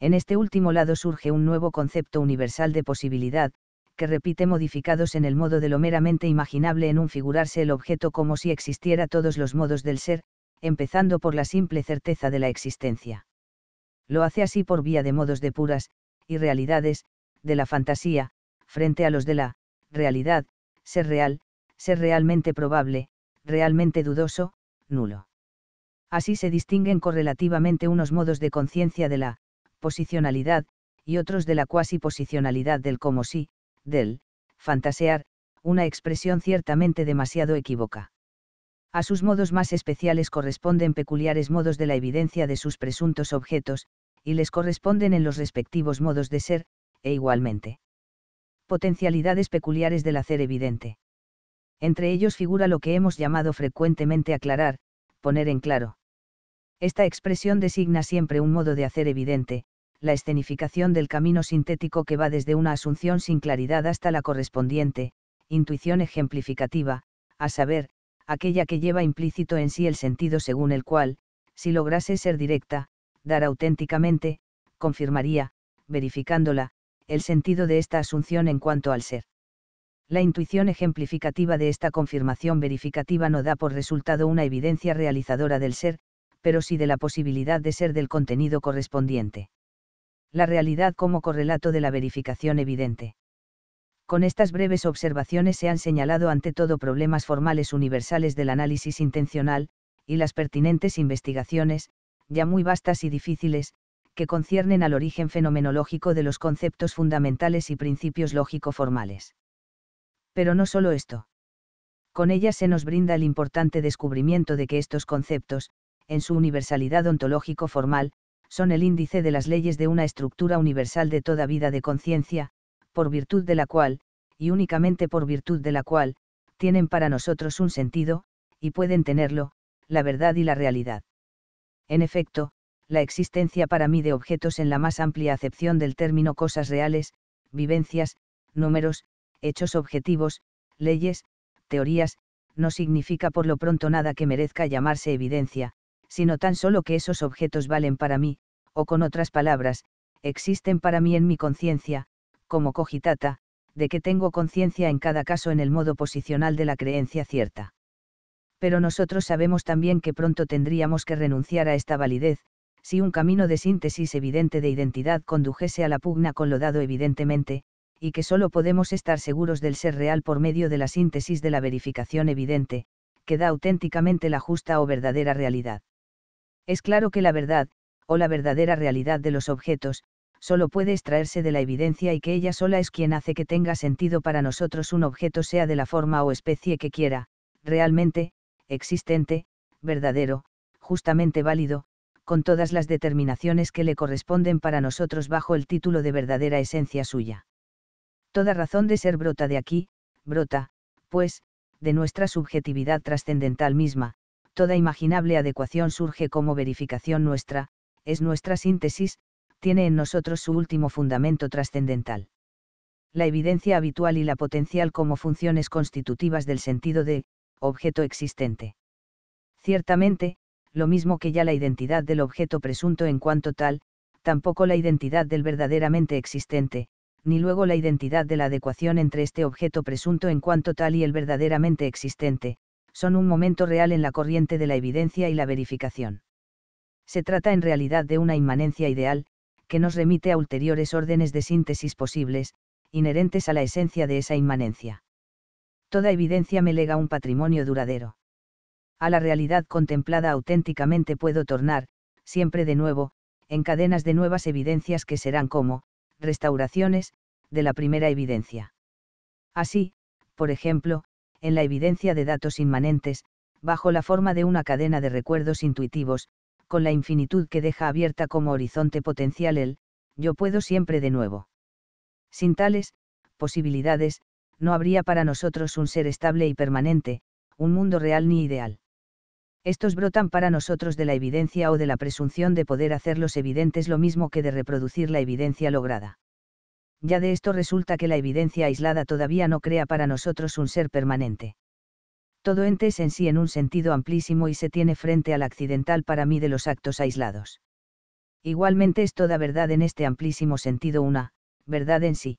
En este último lado surge un nuevo concepto universal de posibilidad, que repite modificados en el modo de lo meramente imaginable en un figurarse el objeto como si existiera todos los modos del ser, empezando por la simple certeza de la existencia. Lo hace así por vía de modos de puras, y realidades, de la fantasía, frente a los de la realidad, ser real, ser realmente probable, realmente dudoso, nulo. Así se distinguen correlativamente unos modos de conciencia de la posicionalidad, y otros de la cuasi posicionalidad del como si, del fantasear, una expresión ciertamente demasiado equívoca. A sus modos más especiales corresponden peculiares modos de la evidencia de sus presuntos objetos, y les corresponden en los respectivos modos de ser, e igualmente. Potencialidades peculiares del hacer evidente. Entre ellos figura lo que hemos llamado frecuentemente aclarar, poner en claro. Esta expresión designa siempre un modo de hacer evidente, la escenificación del camino sintético que va desde una asunción sin claridad hasta la correspondiente, intuición ejemplificativa, a saber, aquella que lleva implícito en sí el sentido según el cual, si lograse ser directa, dar auténticamente, confirmaría, verificándola, el sentido de esta asunción en cuanto al ser la intuición ejemplificativa de esta confirmación verificativa no da por resultado una evidencia realizadora del ser, pero sí de la posibilidad de ser del contenido correspondiente. La realidad como correlato de la verificación evidente. Con estas breves observaciones se han señalado ante todo problemas formales universales del análisis intencional, y las pertinentes investigaciones, ya muy vastas y difíciles, que conciernen al origen fenomenológico de los conceptos fundamentales y principios lógico-formales. Pero no solo esto. Con ella se nos brinda el importante descubrimiento de que estos conceptos, en su universalidad ontológico-formal, son el índice de las leyes de una estructura universal de toda vida de conciencia, por virtud de la cual, y únicamente por virtud de la cual, tienen para nosotros un sentido, y pueden tenerlo, la verdad y la realidad. En efecto, la existencia para mí de objetos en la más amplia acepción del término cosas reales, vivencias, números, hechos objetivos, leyes, teorías, no significa por lo pronto nada que merezca llamarse evidencia, sino tan solo que esos objetos valen para mí, o con otras palabras, existen para mí en mi conciencia, como cogitata, de que tengo conciencia en cada caso en el modo posicional de la creencia cierta. Pero nosotros sabemos también que pronto tendríamos que renunciar a esta validez, si un camino de síntesis evidente de identidad condujese a la pugna con lo dado evidentemente, y que solo podemos estar seguros del ser real por medio de la síntesis de la verificación evidente, que da auténticamente la justa o verdadera realidad. Es claro que la verdad, o la verdadera realidad de los objetos, solo puede extraerse de la evidencia y que ella sola es quien hace que tenga sentido para nosotros un objeto sea de la forma o especie que quiera, realmente, existente, verdadero, justamente válido, con todas las determinaciones que le corresponden para nosotros bajo el título de verdadera esencia suya toda razón de ser brota de aquí, brota, pues, de nuestra subjetividad trascendental misma, toda imaginable adecuación surge como verificación nuestra, es nuestra síntesis, tiene en nosotros su último fundamento trascendental. La evidencia habitual y la potencial como funciones constitutivas del sentido de, objeto existente. Ciertamente, lo mismo que ya la identidad del objeto presunto en cuanto tal, tampoco la identidad del verdaderamente existente, ni luego la identidad de la adecuación entre este objeto presunto en cuanto tal y el verdaderamente existente, son un momento real en la corriente de la evidencia y la verificación. Se trata en realidad de una inmanencia ideal, que nos remite a ulteriores órdenes de síntesis posibles, inherentes a la esencia de esa inmanencia. Toda evidencia me lega un patrimonio duradero. A la realidad contemplada auténticamente puedo tornar, siempre de nuevo, en cadenas de nuevas evidencias que serán como, restauraciones, de la primera evidencia. Así, por ejemplo, en la evidencia de datos inmanentes, bajo la forma de una cadena de recuerdos intuitivos, con la infinitud que deja abierta como horizonte potencial el, yo puedo siempre de nuevo. Sin tales, posibilidades, no habría para nosotros un ser estable y permanente, un mundo real ni ideal estos brotan para nosotros de la evidencia o de la presunción de poder hacerlos evidentes lo mismo que de reproducir la evidencia lograda. Ya de esto resulta que la evidencia aislada todavía no crea para nosotros un ser permanente. Todo ente es en sí en un sentido amplísimo y se tiene frente al accidental para mí de los actos aislados. Igualmente es toda verdad en este amplísimo sentido una, verdad en sí.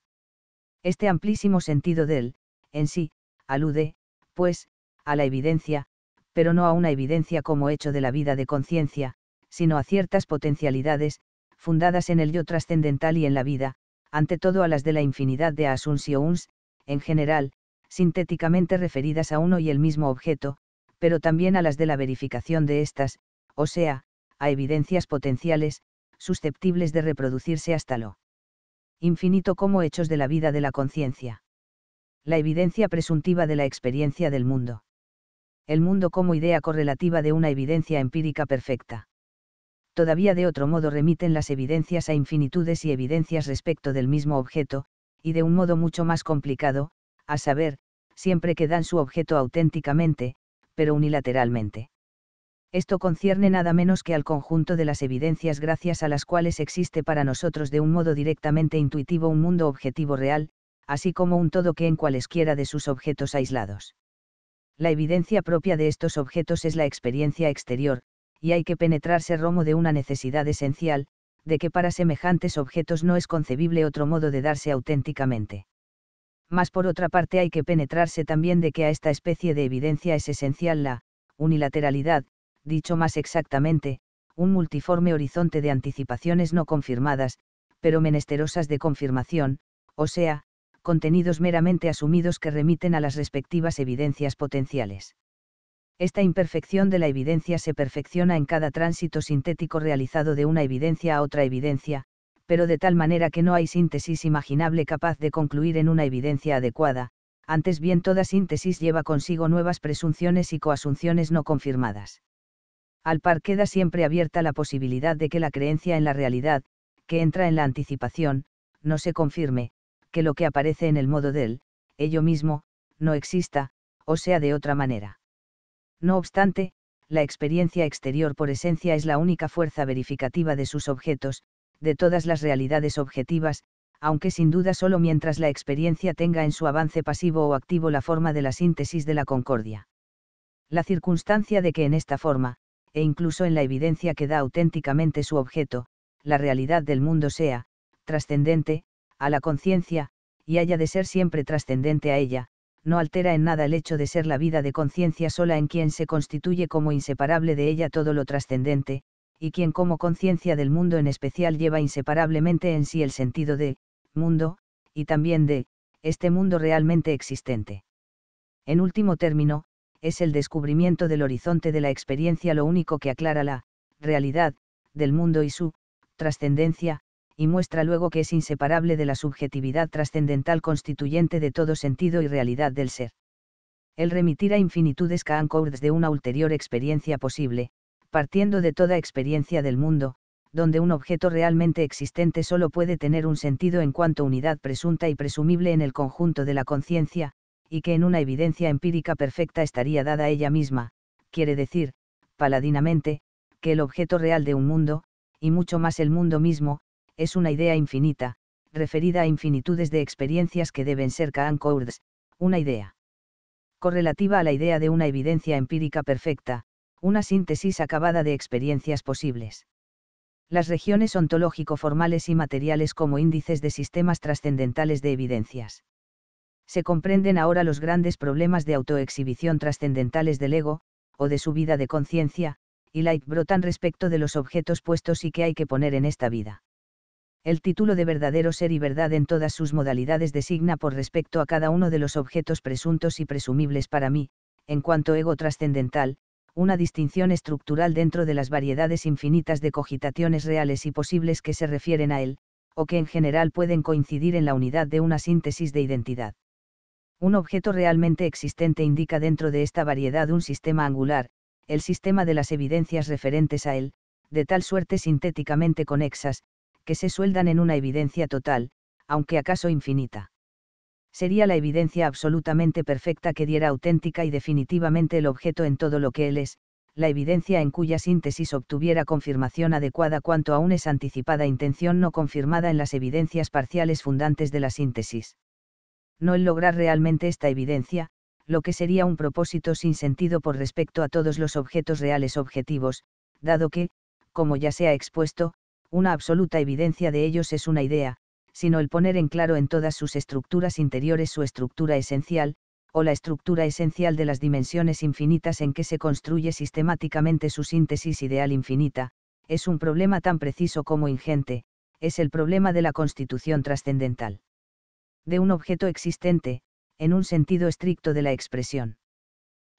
Este amplísimo sentido del, en sí, alude, pues, a la evidencia, pero no a una evidencia como hecho de la vida de conciencia, sino a ciertas potencialidades, fundadas en el yo trascendental y en la vida, ante todo a las de la infinidad de asunciones, en general, sintéticamente referidas a uno y el mismo objeto, pero también a las de la verificación de estas, o sea, a evidencias potenciales, susceptibles de reproducirse hasta lo infinito como hechos de la vida de la conciencia. La evidencia presuntiva de la experiencia del mundo el mundo como idea correlativa de una evidencia empírica perfecta. Todavía de otro modo remiten las evidencias a infinitudes y evidencias respecto del mismo objeto, y de un modo mucho más complicado, a saber, siempre que dan su objeto auténticamente, pero unilateralmente. Esto concierne nada menos que al conjunto de las evidencias gracias a las cuales existe para nosotros de un modo directamente intuitivo un mundo objetivo real, así como un todo que en cualesquiera de sus objetos aislados la evidencia propia de estos objetos es la experiencia exterior, y hay que penetrarse romo de una necesidad esencial, de que para semejantes objetos no es concebible otro modo de darse auténticamente. Mas por otra parte hay que penetrarse también de que a esta especie de evidencia es esencial la unilateralidad, dicho más exactamente, un multiforme horizonte de anticipaciones no confirmadas, pero menesterosas de confirmación, o sea, contenidos meramente asumidos que remiten a las respectivas evidencias potenciales. Esta imperfección de la evidencia se perfecciona en cada tránsito sintético realizado de una evidencia a otra evidencia, pero de tal manera que no hay síntesis imaginable capaz de concluir en una evidencia adecuada, antes bien toda síntesis lleva consigo nuevas presunciones y coasunciones no confirmadas. Al par queda siempre abierta la posibilidad de que la creencia en la realidad, que entra en la anticipación, no se confirme, que lo que aparece en el modo del, ello mismo, no exista, o sea de otra manera. No obstante, la experiencia exterior por esencia es la única fuerza verificativa de sus objetos, de todas las realidades objetivas, aunque sin duda solo mientras la experiencia tenga en su avance pasivo o activo la forma de la síntesis de la concordia. La circunstancia de que en esta forma, e incluso en la evidencia que da auténticamente su objeto, la realidad del mundo sea, trascendente, a la conciencia, y haya de ser siempre trascendente a ella, no altera en nada el hecho de ser la vida de conciencia sola en quien se constituye como inseparable de ella todo lo trascendente, y quien como conciencia del mundo en especial lleva inseparablemente en sí el sentido de mundo, y también de este mundo realmente existente. En último término, es el descubrimiento del horizonte de la experiencia lo único que aclara la realidad del mundo y su trascendencia, y muestra luego que es inseparable de la subjetividad trascendental constituyente de todo sentido y realidad del ser. El remitir a infinitudes caancords de una ulterior experiencia posible, partiendo de toda experiencia del mundo, donde un objeto realmente existente solo puede tener un sentido en cuanto unidad presunta y presumible en el conjunto de la conciencia, y que en una evidencia empírica perfecta estaría dada ella misma, quiere decir, paladinamente, que el objeto real de un mundo, y mucho más el mundo mismo, es una idea infinita, referida a infinitudes de experiencias que deben ser kahn una idea. Correlativa a la idea de una evidencia empírica perfecta, una síntesis acabada de experiencias posibles. Las regiones ontológico-formales y materiales como índices de sistemas trascendentales de evidencias. Se comprenden ahora los grandes problemas de autoexhibición trascendentales del ego, o de su vida de conciencia, y Light brotan respecto de los objetos puestos y que hay que poner en esta vida. El título de verdadero ser y verdad en todas sus modalidades designa por respecto a cada uno de los objetos presuntos y presumibles para mí, en cuanto ego trascendental, una distinción estructural dentro de las variedades infinitas de cogitaciones reales y posibles que se refieren a él, o que en general pueden coincidir en la unidad de una síntesis de identidad. Un objeto realmente existente indica dentro de esta variedad un sistema angular, el sistema de las evidencias referentes a él, de tal suerte sintéticamente conexas, que se sueldan en una evidencia total, aunque acaso infinita. Sería la evidencia absolutamente perfecta que diera auténtica y definitivamente el objeto en todo lo que él es, la evidencia en cuya síntesis obtuviera confirmación adecuada cuanto aún es anticipada intención no confirmada en las evidencias parciales fundantes de la síntesis. No el lograr realmente esta evidencia, lo que sería un propósito sin sentido por respecto a todos los objetos reales objetivos, dado que, como ya se ha expuesto, una absoluta evidencia de ellos es una idea, sino el poner en claro en todas sus estructuras interiores su estructura esencial, o la estructura esencial de las dimensiones infinitas en que se construye sistemáticamente su síntesis ideal infinita, es un problema tan preciso como ingente, es el problema de la constitución trascendental. De un objeto existente, en un sentido estricto de la expresión.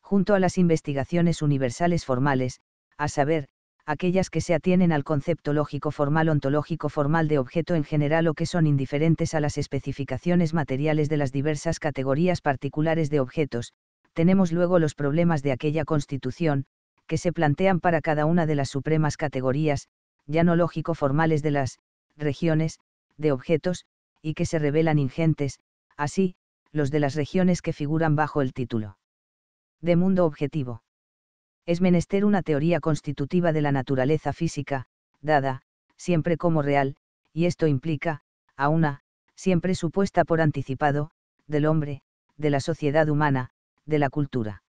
Junto a las investigaciones universales formales, a saber, aquellas que se atienen al concepto lógico formal ontológico formal de objeto en general o que son indiferentes a las especificaciones materiales de las diversas categorías particulares de objetos, tenemos luego los problemas de aquella constitución, que se plantean para cada una de las supremas categorías, ya no lógico formales de las regiones, de objetos, y que se revelan ingentes, así, los de las regiones que figuran bajo el título de mundo objetivo es menester una teoría constitutiva de la naturaleza física, dada, siempre como real, y esto implica, a una, siempre supuesta por anticipado, del hombre, de la sociedad humana, de la cultura.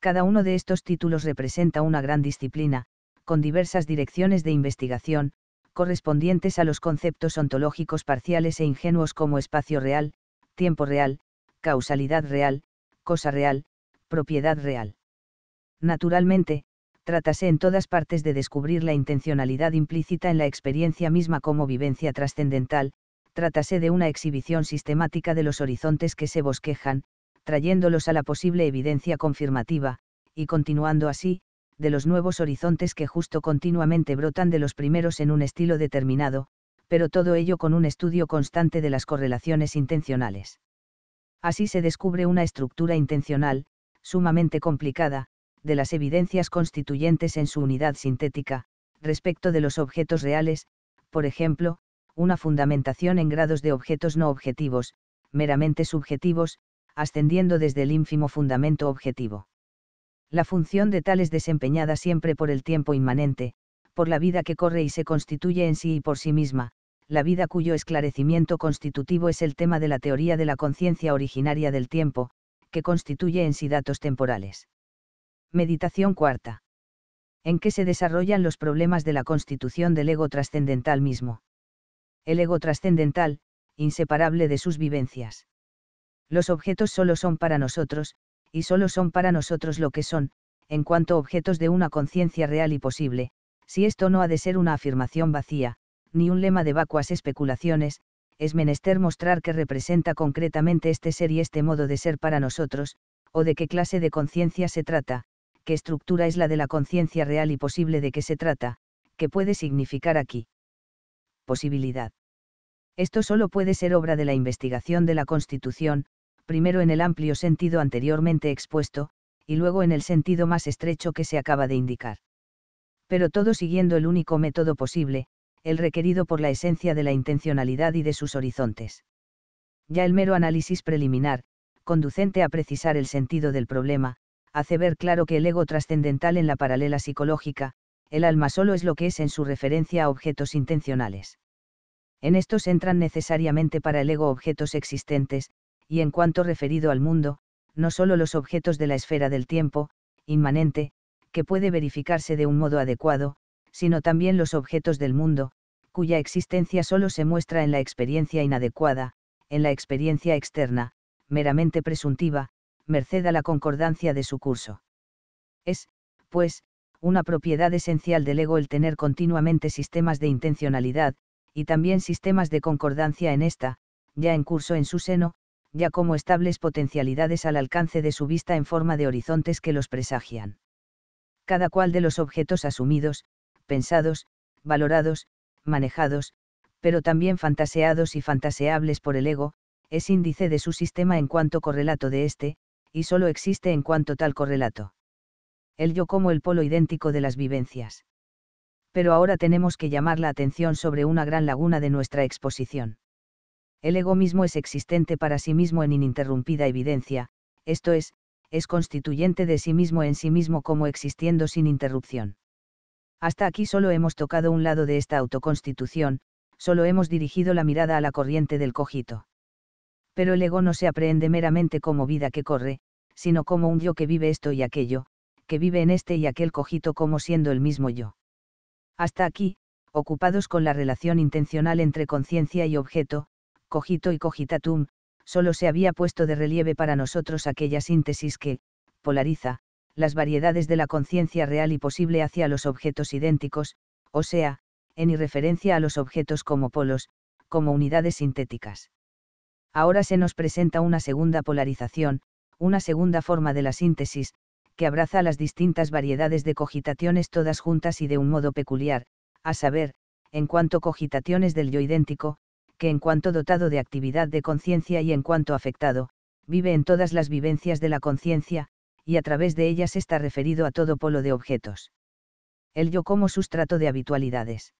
Cada uno de estos títulos representa una gran disciplina, con diversas direcciones de investigación, correspondientes a los conceptos ontológicos parciales e ingenuos como espacio real, tiempo real, causalidad real, cosa real, propiedad real naturalmente, trátase en todas partes de descubrir la intencionalidad implícita en la experiencia misma como vivencia trascendental, trátase de una exhibición sistemática de los horizontes que se bosquejan, trayéndolos a la posible evidencia confirmativa, y continuando así, de los nuevos horizontes que justo continuamente brotan de los primeros en un estilo determinado, pero todo ello con un estudio constante de las correlaciones intencionales. Así se descubre una estructura intencional, sumamente complicada, de las evidencias constituyentes en su unidad sintética, respecto de los objetos reales, por ejemplo, una fundamentación en grados de objetos no objetivos, meramente subjetivos, ascendiendo desde el ínfimo fundamento objetivo. La función de tal es desempeñada siempre por el tiempo inmanente, por la vida que corre y se constituye en sí y por sí misma, la vida cuyo esclarecimiento constitutivo es el tema de la teoría de la conciencia originaria del tiempo, que constituye en sí datos temporales. Meditación cuarta. ¿En qué se desarrollan los problemas de la constitución del ego trascendental mismo? El ego trascendental, inseparable de sus vivencias. Los objetos solo son para nosotros, y solo son para nosotros lo que son, en cuanto objetos de una conciencia real y posible, si esto no ha de ser una afirmación vacía, ni un lema de vacuas especulaciones, es menester mostrar qué representa concretamente este ser y este modo de ser para nosotros, o de qué clase de conciencia se trata, qué estructura es la de la conciencia real y posible de qué se trata, qué puede significar aquí. Posibilidad. Esto solo puede ser obra de la investigación de la Constitución, primero en el amplio sentido anteriormente expuesto, y luego en el sentido más estrecho que se acaba de indicar. Pero todo siguiendo el único método posible, el requerido por la esencia de la intencionalidad y de sus horizontes. Ya el mero análisis preliminar, conducente a precisar el sentido del problema, hace ver claro que el ego trascendental en la paralela psicológica, el alma solo es lo que es en su referencia a objetos intencionales. En estos entran necesariamente para el ego objetos existentes, y en cuanto referido al mundo, no solo los objetos de la esfera del tiempo, inmanente, que puede verificarse de un modo adecuado, sino también los objetos del mundo, cuya existencia solo se muestra en la experiencia inadecuada, en la experiencia externa, meramente presuntiva, merced a la concordancia de su curso. Es, pues, una propiedad esencial del ego el tener continuamente sistemas de intencionalidad, y también sistemas de concordancia en esta, ya en curso en su seno, ya como estables potencialidades al alcance de su vista en forma de horizontes que los presagian. Cada cual de los objetos asumidos, pensados, valorados, manejados, pero también fantaseados y fantaseables por el ego, es índice de su sistema en cuanto correlato de este y solo existe en cuanto tal correlato. El yo como el polo idéntico de las vivencias. Pero ahora tenemos que llamar la atención sobre una gran laguna de nuestra exposición. El ego mismo es existente para sí mismo en ininterrumpida evidencia, esto es, es constituyente de sí mismo en sí mismo como existiendo sin interrupción. Hasta aquí solo hemos tocado un lado de esta autoconstitución, solo hemos dirigido la mirada a la corriente del cogito. Pero el ego no se aprehende meramente como vida que corre, sino como un yo que vive esto y aquello, que vive en este y aquel cogito como siendo el mismo yo. Hasta aquí, ocupados con la relación intencional entre conciencia y objeto, cogito y cogitatum, solo se había puesto de relieve para nosotros aquella síntesis que, polariza, las variedades de la conciencia real y posible hacia los objetos idénticos, o sea, en irreferencia a los objetos como polos, como unidades sintéticas. Ahora se nos presenta una segunda polarización, una segunda forma de la síntesis, que abraza las distintas variedades de cogitaciones todas juntas y de un modo peculiar, a saber, en cuanto cogitaciones del yo idéntico, que en cuanto dotado de actividad de conciencia y en cuanto afectado, vive en todas las vivencias de la conciencia, y a través de ellas está referido a todo polo de objetos. El yo como sustrato de habitualidades.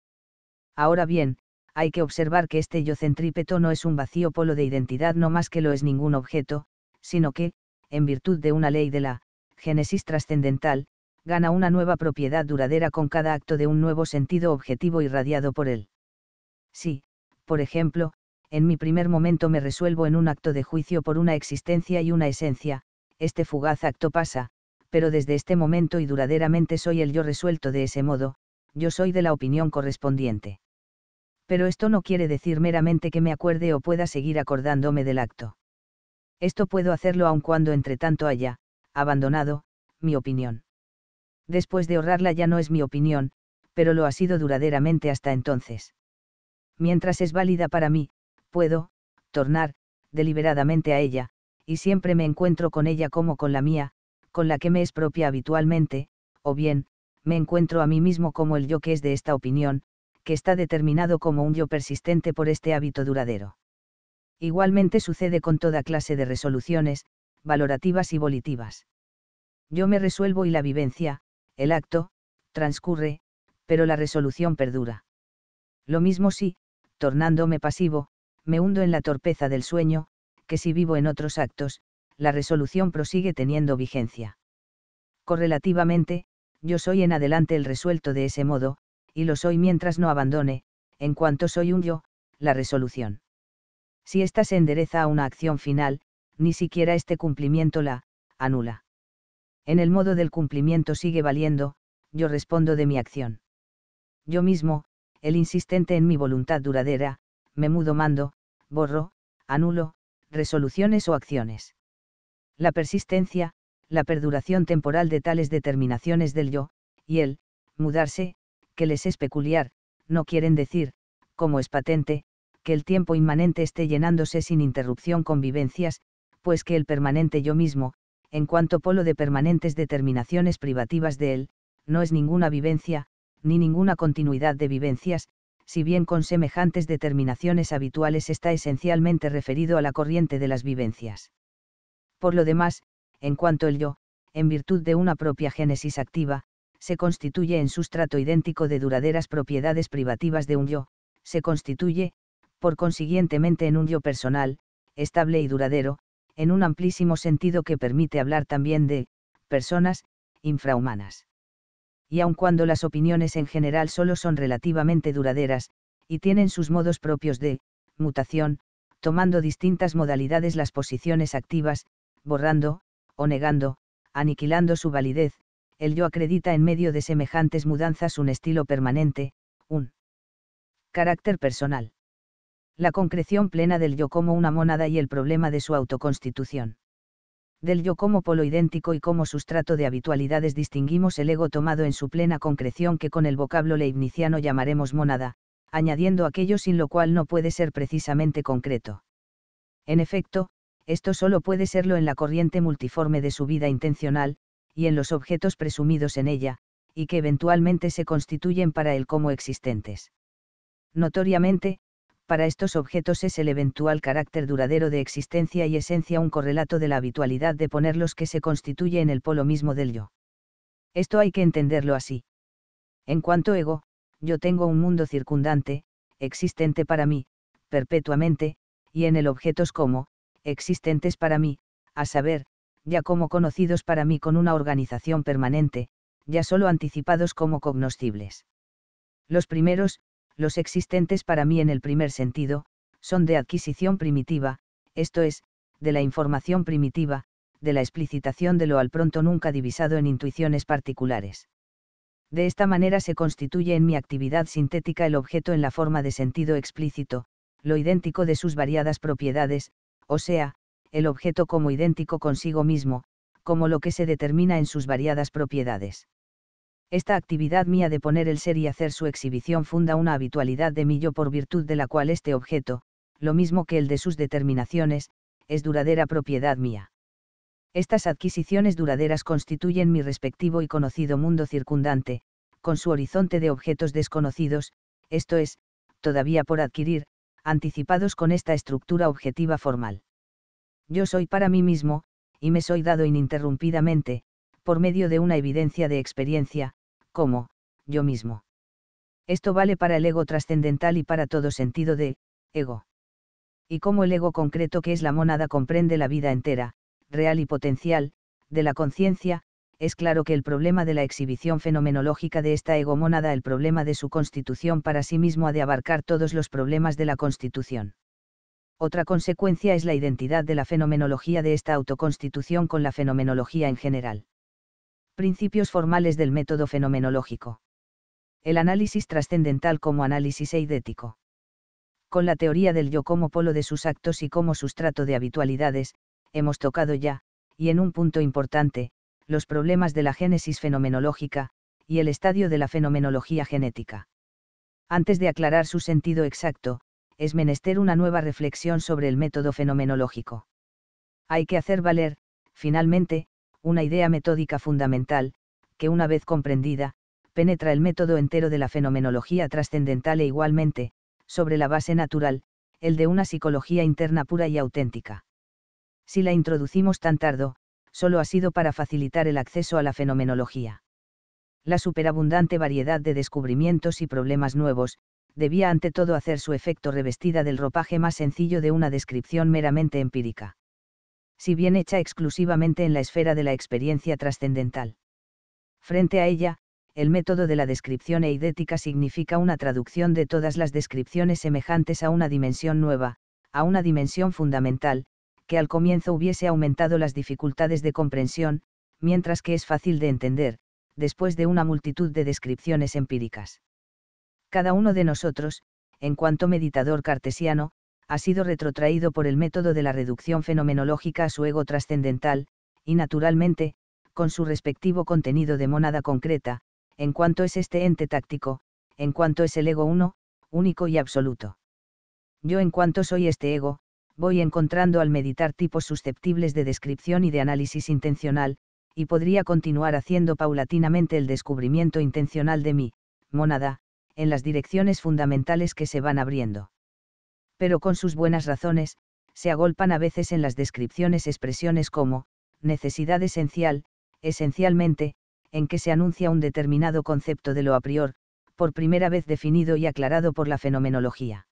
Ahora bien, hay que observar que este yo centrípeto no es un vacío polo de identidad no más que lo es ningún objeto, sino que, en virtud de una ley de la génesis trascendental, gana una nueva propiedad duradera con cada acto de un nuevo sentido objetivo irradiado por él. Si, por ejemplo, en mi primer momento me resuelvo en un acto de juicio por una existencia y una esencia, este fugaz acto pasa, pero desde este momento y duraderamente soy el yo resuelto de ese modo, yo soy de la opinión correspondiente. Pero esto no quiere decir meramente que me acuerde o pueda seguir acordándome del acto. Esto puedo hacerlo aun cuando entre tanto haya, abandonado, mi opinión. Después de ahorrarla ya no es mi opinión, pero lo ha sido duraderamente hasta entonces. Mientras es válida para mí, puedo, tornar, deliberadamente a ella, y siempre me encuentro con ella como con la mía, con la que me es propia habitualmente, o bien, me encuentro a mí mismo como el yo que es de esta opinión, que está determinado como un yo persistente por este hábito duradero. Igualmente sucede con toda clase de resoluciones, valorativas y volitivas. Yo me resuelvo y la vivencia, el acto, transcurre, pero la resolución perdura. Lo mismo si, tornándome pasivo, me hundo en la torpeza del sueño, que si vivo en otros actos, la resolución prosigue teniendo vigencia. Correlativamente, yo soy en adelante el resuelto de ese modo, y lo soy mientras no abandone, en cuanto soy un yo, la resolución si ésta se endereza a una acción final, ni siquiera este cumplimiento la anula. En el modo del cumplimiento sigue valiendo, yo respondo de mi acción. Yo mismo, el insistente en mi voluntad duradera, me mudo mando, borro, anulo, resoluciones o acciones. La persistencia, la perduración temporal de tales determinaciones del yo, y el, mudarse, que les es peculiar, no quieren decir, como es patente, que el tiempo inmanente esté llenándose sin interrupción con vivencias, pues que el permanente yo mismo, en cuanto polo de permanentes determinaciones privativas de él, no es ninguna vivencia, ni ninguna continuidad de vivencias, si bien con semejantes determinaciones habituales está esencialmente referido a la corriente de las vivencias. Por lo demás, en cuanto el yo, en virtud de una propia génesis activa, se constituye en sustrato idéntico de duraderas propiedades privativas de un yo, se constituye, por consiguientemente en un yo personal, estable y duradero, en un amplísimo sentido que permite hablar también de personas infrahumanas. Y aun cuando las opiniones en general solo son relativamente duraderas, y tienen sus modos propios de mutación, tomando distintas modalidades las posiciones activas, borrando, o negando, aniquilando su validez, el yo acredita en medio de semejantes mudanzas un estilo permanente, un carácter personal la concreción plena del yo como una mónada y el problema de su autoconstitución. Del yo como polo idéntico y como sustrato de habitualidades distinguimos el ego tomado en su plena concreción que con el vocablo leibniziano llamaremos mónada, añadiendo aquello sin lo cual no puede ser precisamente concreto. En efecto, esto solo puede serlo en la corriente multiforme de su vida intencional, y en los objetos presumidos en ella, y que eventualmente se constituyen para él como existentes. Notoriamente, para estos objetos es el eventual carácter duradero de existencia y esencia un correlato de la habitualidad de ponerlos que se constituye en el polo mismo del yo. Esto hay que entenderlo así. En cuanto ego, yo tengo un mundo circundante, existente para mí, perpetuamente, y en el objetos como, existentes para mí, a saber, ya como conocidos para mí con una organización permanente, ya solo anticipados como cognoscibles. Los primeros, los existentes para mí en el primer sentido, son de adquisición primitiva, esto es, de la información primitiva, de la explicitación de lo al pronto nunca divisado en intuiciones particulares. De esta manera se constituye en mi actividad sintética el objeto en la forma de sentido explícito, lo idéntico de sus variadas propiedades, o sea, el objeto como idéntico consigo mismo, como lo que se determina en sus variadas propiedades. Esta actividad mía de poner el ser y hacer su exhibición funda una habitualidad de mí yo por virtud de la cual este objeto, lo mismo que el de sus determinaciones, es duradera propiedad mía. Estas adquisiciones duraderas constituyen mi respectivo y conocido mundo circundante, con su horizonte de objetos desconocidos, esto es, todavía por adquirir, anticipados con esta estructura objetiva formal. Yo soy para mí mismo, y me soy dado ininterrumpidamente, por medio de una evidencia de experiencia, como, yo mismo. Esto vale para el ego trascendental y para todo sentido de, ego. Y como el ego concreto que es la monada comprende la vida entera, real y potencial, de la conciencia, es claro que el problema de la exhibición fenomenológica de esta egomónada, el problema de su constitución para sí mismo ha de abarcar todos los problemas de la constitución. Otra consecuencia es la identidad de la fenomenología de esta autoconstitución con la fenomenología en general. Principios formales del método fenomenológico. El análisis trascendental como análisis eidético. Con la teoría del yo como polo de sus actos y como sustrato de habitualidades, hemos tocado ya, y en un punto importante, los problemas de la génesis fenomenológica, y el estadio de la fenomenología genética. Antes de aclarar su sentido exacto, es menester una nueva reflexión sobre el método fenomenológico. Hay que hacer valer, finalmente, una idea metódica fundamental, que una vez comprendida, penetra el método entero de la fenomenología trascendental e igualmente, sobre la base natural, el de una psicología interna pura y auténtica. Si la introducimos tan tardo, solo ha sido para facilitar el acceso a la fenomenología. La superabundante variedad de descubrimientos y problemas nuevos, debía ante todo hacer su efecto revestida del ropaje más sencillo de una descripción meramente empírica si bien hecha exclusivamente en la esfera de la experiencia trascendental. Frente a ella, el método de la descripción eidética significa una traducción de todas las descripciones semejantes a una dimensión nueva, a una dimensión fundamental, que al comienzo hubiese aumentado las dificultades de comprensión, mientras que es fácil de entender, después de una multitud de descripciones empíricas. Cada uno de nosotros, en cuanto meditador cartesiano, ha sido retrotraído por el método de la reducción fenomenológica a su ego trascendental, y naturalmente, con su respectivo contenido de monada concreta, en cuanto es este ente táctico, en cuanto es el ego uno, único y absoluto. Yo en cuanto soy este ego, voy encontrando al meditar tipos susceptibles de descripción y de análisis intencional, y podría continuar haciendo paulatinamente el descubrimiento intencional de mí, monada, en las direcciones fundamentales que se van abriendo pero con sus buenas razones, se agolpan a veces en las descripciones expresiones como, necesidad esencial, esencialmente, en que se anuncia un determinado concepto de lo a priori, por primera vez definido y aclarado por la fenomenología.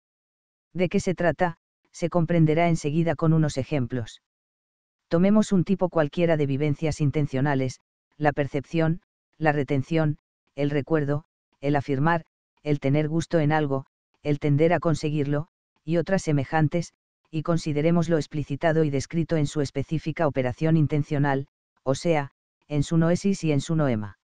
¿De qué se trata? Se comprenderá enseguida con unos ejemplos. Tomemos un tipo cualquiera de vivencias intencionales, la percepción, la retención, el recuerdo, el afirmar, el tener gusto en algo, el tender a conseguirlo, y otras semejantes, y consideremos lo explicitado y descrito en su específica operación intencional, o sea, en su noesis y en su noema.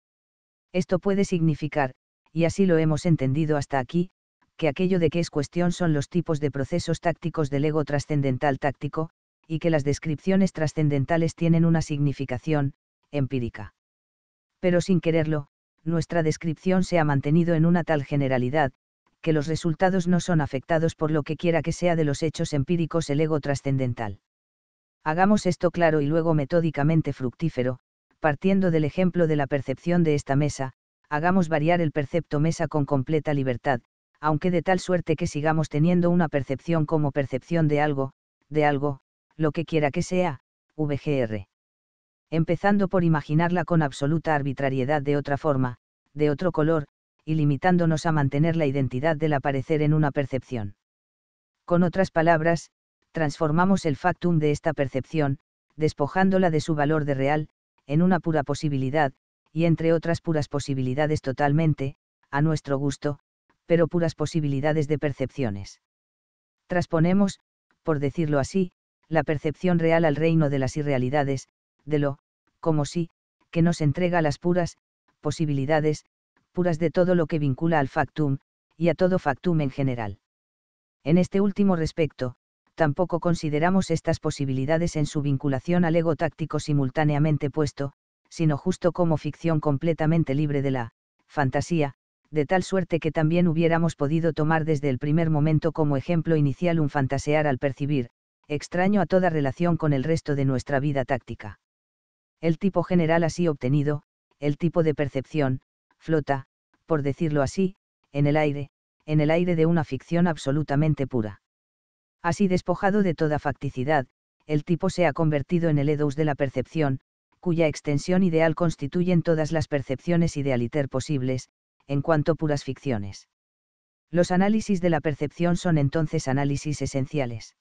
Esto puede significar, y así lo hemos entendido hasta aquí, que aquello de que es cuestión son los tipos de procesos tácticos del ego trascendental táctico, y que las descripciones trascendentales tienen una significación, empírica. Pero sin quererlo, nuestra descripción se ha mantenido en una tal generalidad, que los resultados no son afectados por lo que quiera que sea de los hechos empíricos el ego trascendental. Hagamos esto claro y luego metódicamente fructífero, partiendo del ejemplo de la percepción de esta mesa, hagamos variar el percepto mesa con completa libertad, aunque de tal suerte que sigamos teniendo una percepción como percepción de algo, de algo, lo que quiera que sea, VGR. Empezando por imaginarla con absoluta arbitrariedad de otra forma, de otro color, y limitándonos a mantener la identidad del aparecer en una percepción. Con otras palabras, transformamos el factum de esta percepción, despojándola de su valor de real, en una pura posibilidad, y entre otras puras posibilidades totalmente, a nuestro gusto, pero puras posibilidades de percepciones. Trasponemos, por decirlo así, la percepción real al reino de las irrealidades, de lo, como si, que nos entrega las puras, posibilidades, puras de todo lo que vincula al factum, y a todo factum en general. En este último respecto, tampoco consideramos estas posibilidades en su vinculación al ego táctico simultáneamente puesto, sino justo como ficción completamente libre de la fantasía, de tal suerte que también hubiéramos podido tomar desde el primer momento como ejemplo inicial un fantasear al percibir, extraño a toda relación con el resto de nuestra vida táctica. El tipo general así obtenido, el tipo de percepción, flota, por decirlo así, en el aire, en el aire de una ficción absolutamente pura. Así despojado de toda facticidad, el tipo se ha convertido en el edos de la percepción, cuya extensión ideal constituyen todas las percepciones idealiter posibles, en cuanto puras ficciones. Los análisis de la percepción son entonces análisis esenciales.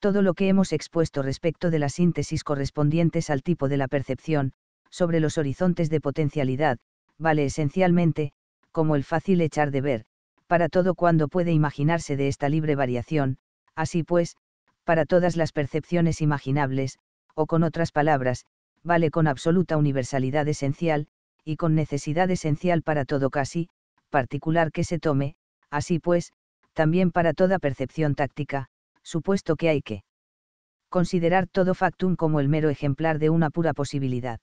Todo lo que hemos expuesto respecto de las síntesis correspondientes al tipo de la percepción, sobre los horizontes de potencialidad, vale esencialmente, como el fácil echar de ver, para todo cuando puede imaginarse de esta libre variación, así pues, para todas las percepciones imaginables, o con otras palabras, vale con absoluta universalidad esencial, y con necesidad esencial para todo casi, particular que se tome, así pues, también para toda percepción táctica, supuesto que hay que considerar todo factum como el mero ejemplar de una pura posibilidad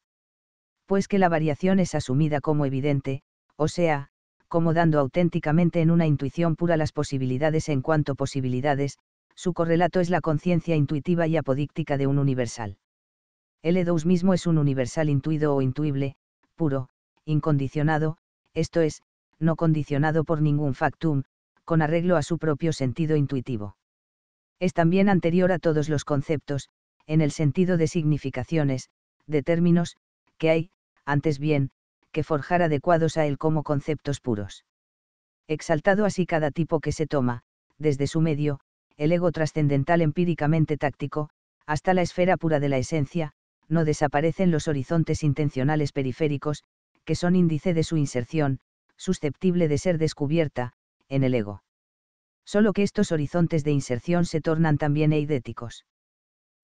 pues que la variación es asumida como evidente, o sea, como dando auténticamente en una intuición pura las posibilidades en cuanto posibilidades, su correlato es la conciencia intuitiva y apodíctica de un universal. El edous mismo es un universal intuido o intuible, puro, incondicionado, esto es, no condicionado por ningún factum, con arreglo a su propio sentido intuitivo. Es también anterior a todos los conceptos, en el sentido de significaciones, de términos, que hay, antes bien, que forjar adecuados a él como conceptos puros. Exaltado así cada tipo que se toma, desde su medio, el ego trascendental empíricamente táctico, hasta la esfera pura de la esencia, no desaparecen los horizontes intencionales periféricos, que son índice de su inserción, susceptible de ser descubierta, en el ego. Solo que estos horizontes de inserción se tornan también eidéticos.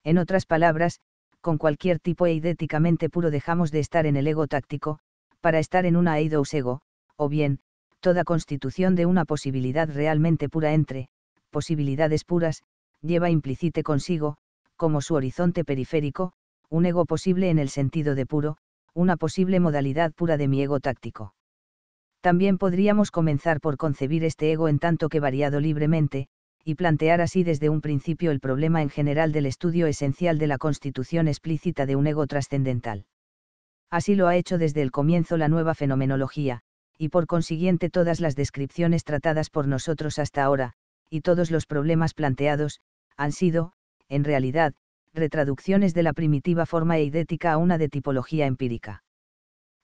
En otras palabras, con cualquier tipo eidéticamente puro dejamos de estar en el ego táctico, para estar en una eidos ego, o bien, toda constitución de una posibilidad realmente pura entre, posibilidades puras, lleva implícite consigo, como su horizonte periférico, un ego posible en el sentido de puro, una posible modalidad pura de mi ego táctico. También podríamos comenzar por concebir este ego en tanto que variado libremente, y plantear así desde un principio el problema en general del estudio esencial de la constitución explícita de un ego trascendental. Así lo ha hecho desde el comienzo la nueva fenomenología, y por consiguiente todas las descripciones tratadas por nosotros hasta ahora, y todos los problemas planteados, han sido, en realidad, retraducciones de la primitiva forma eidética a una de tipología empírica.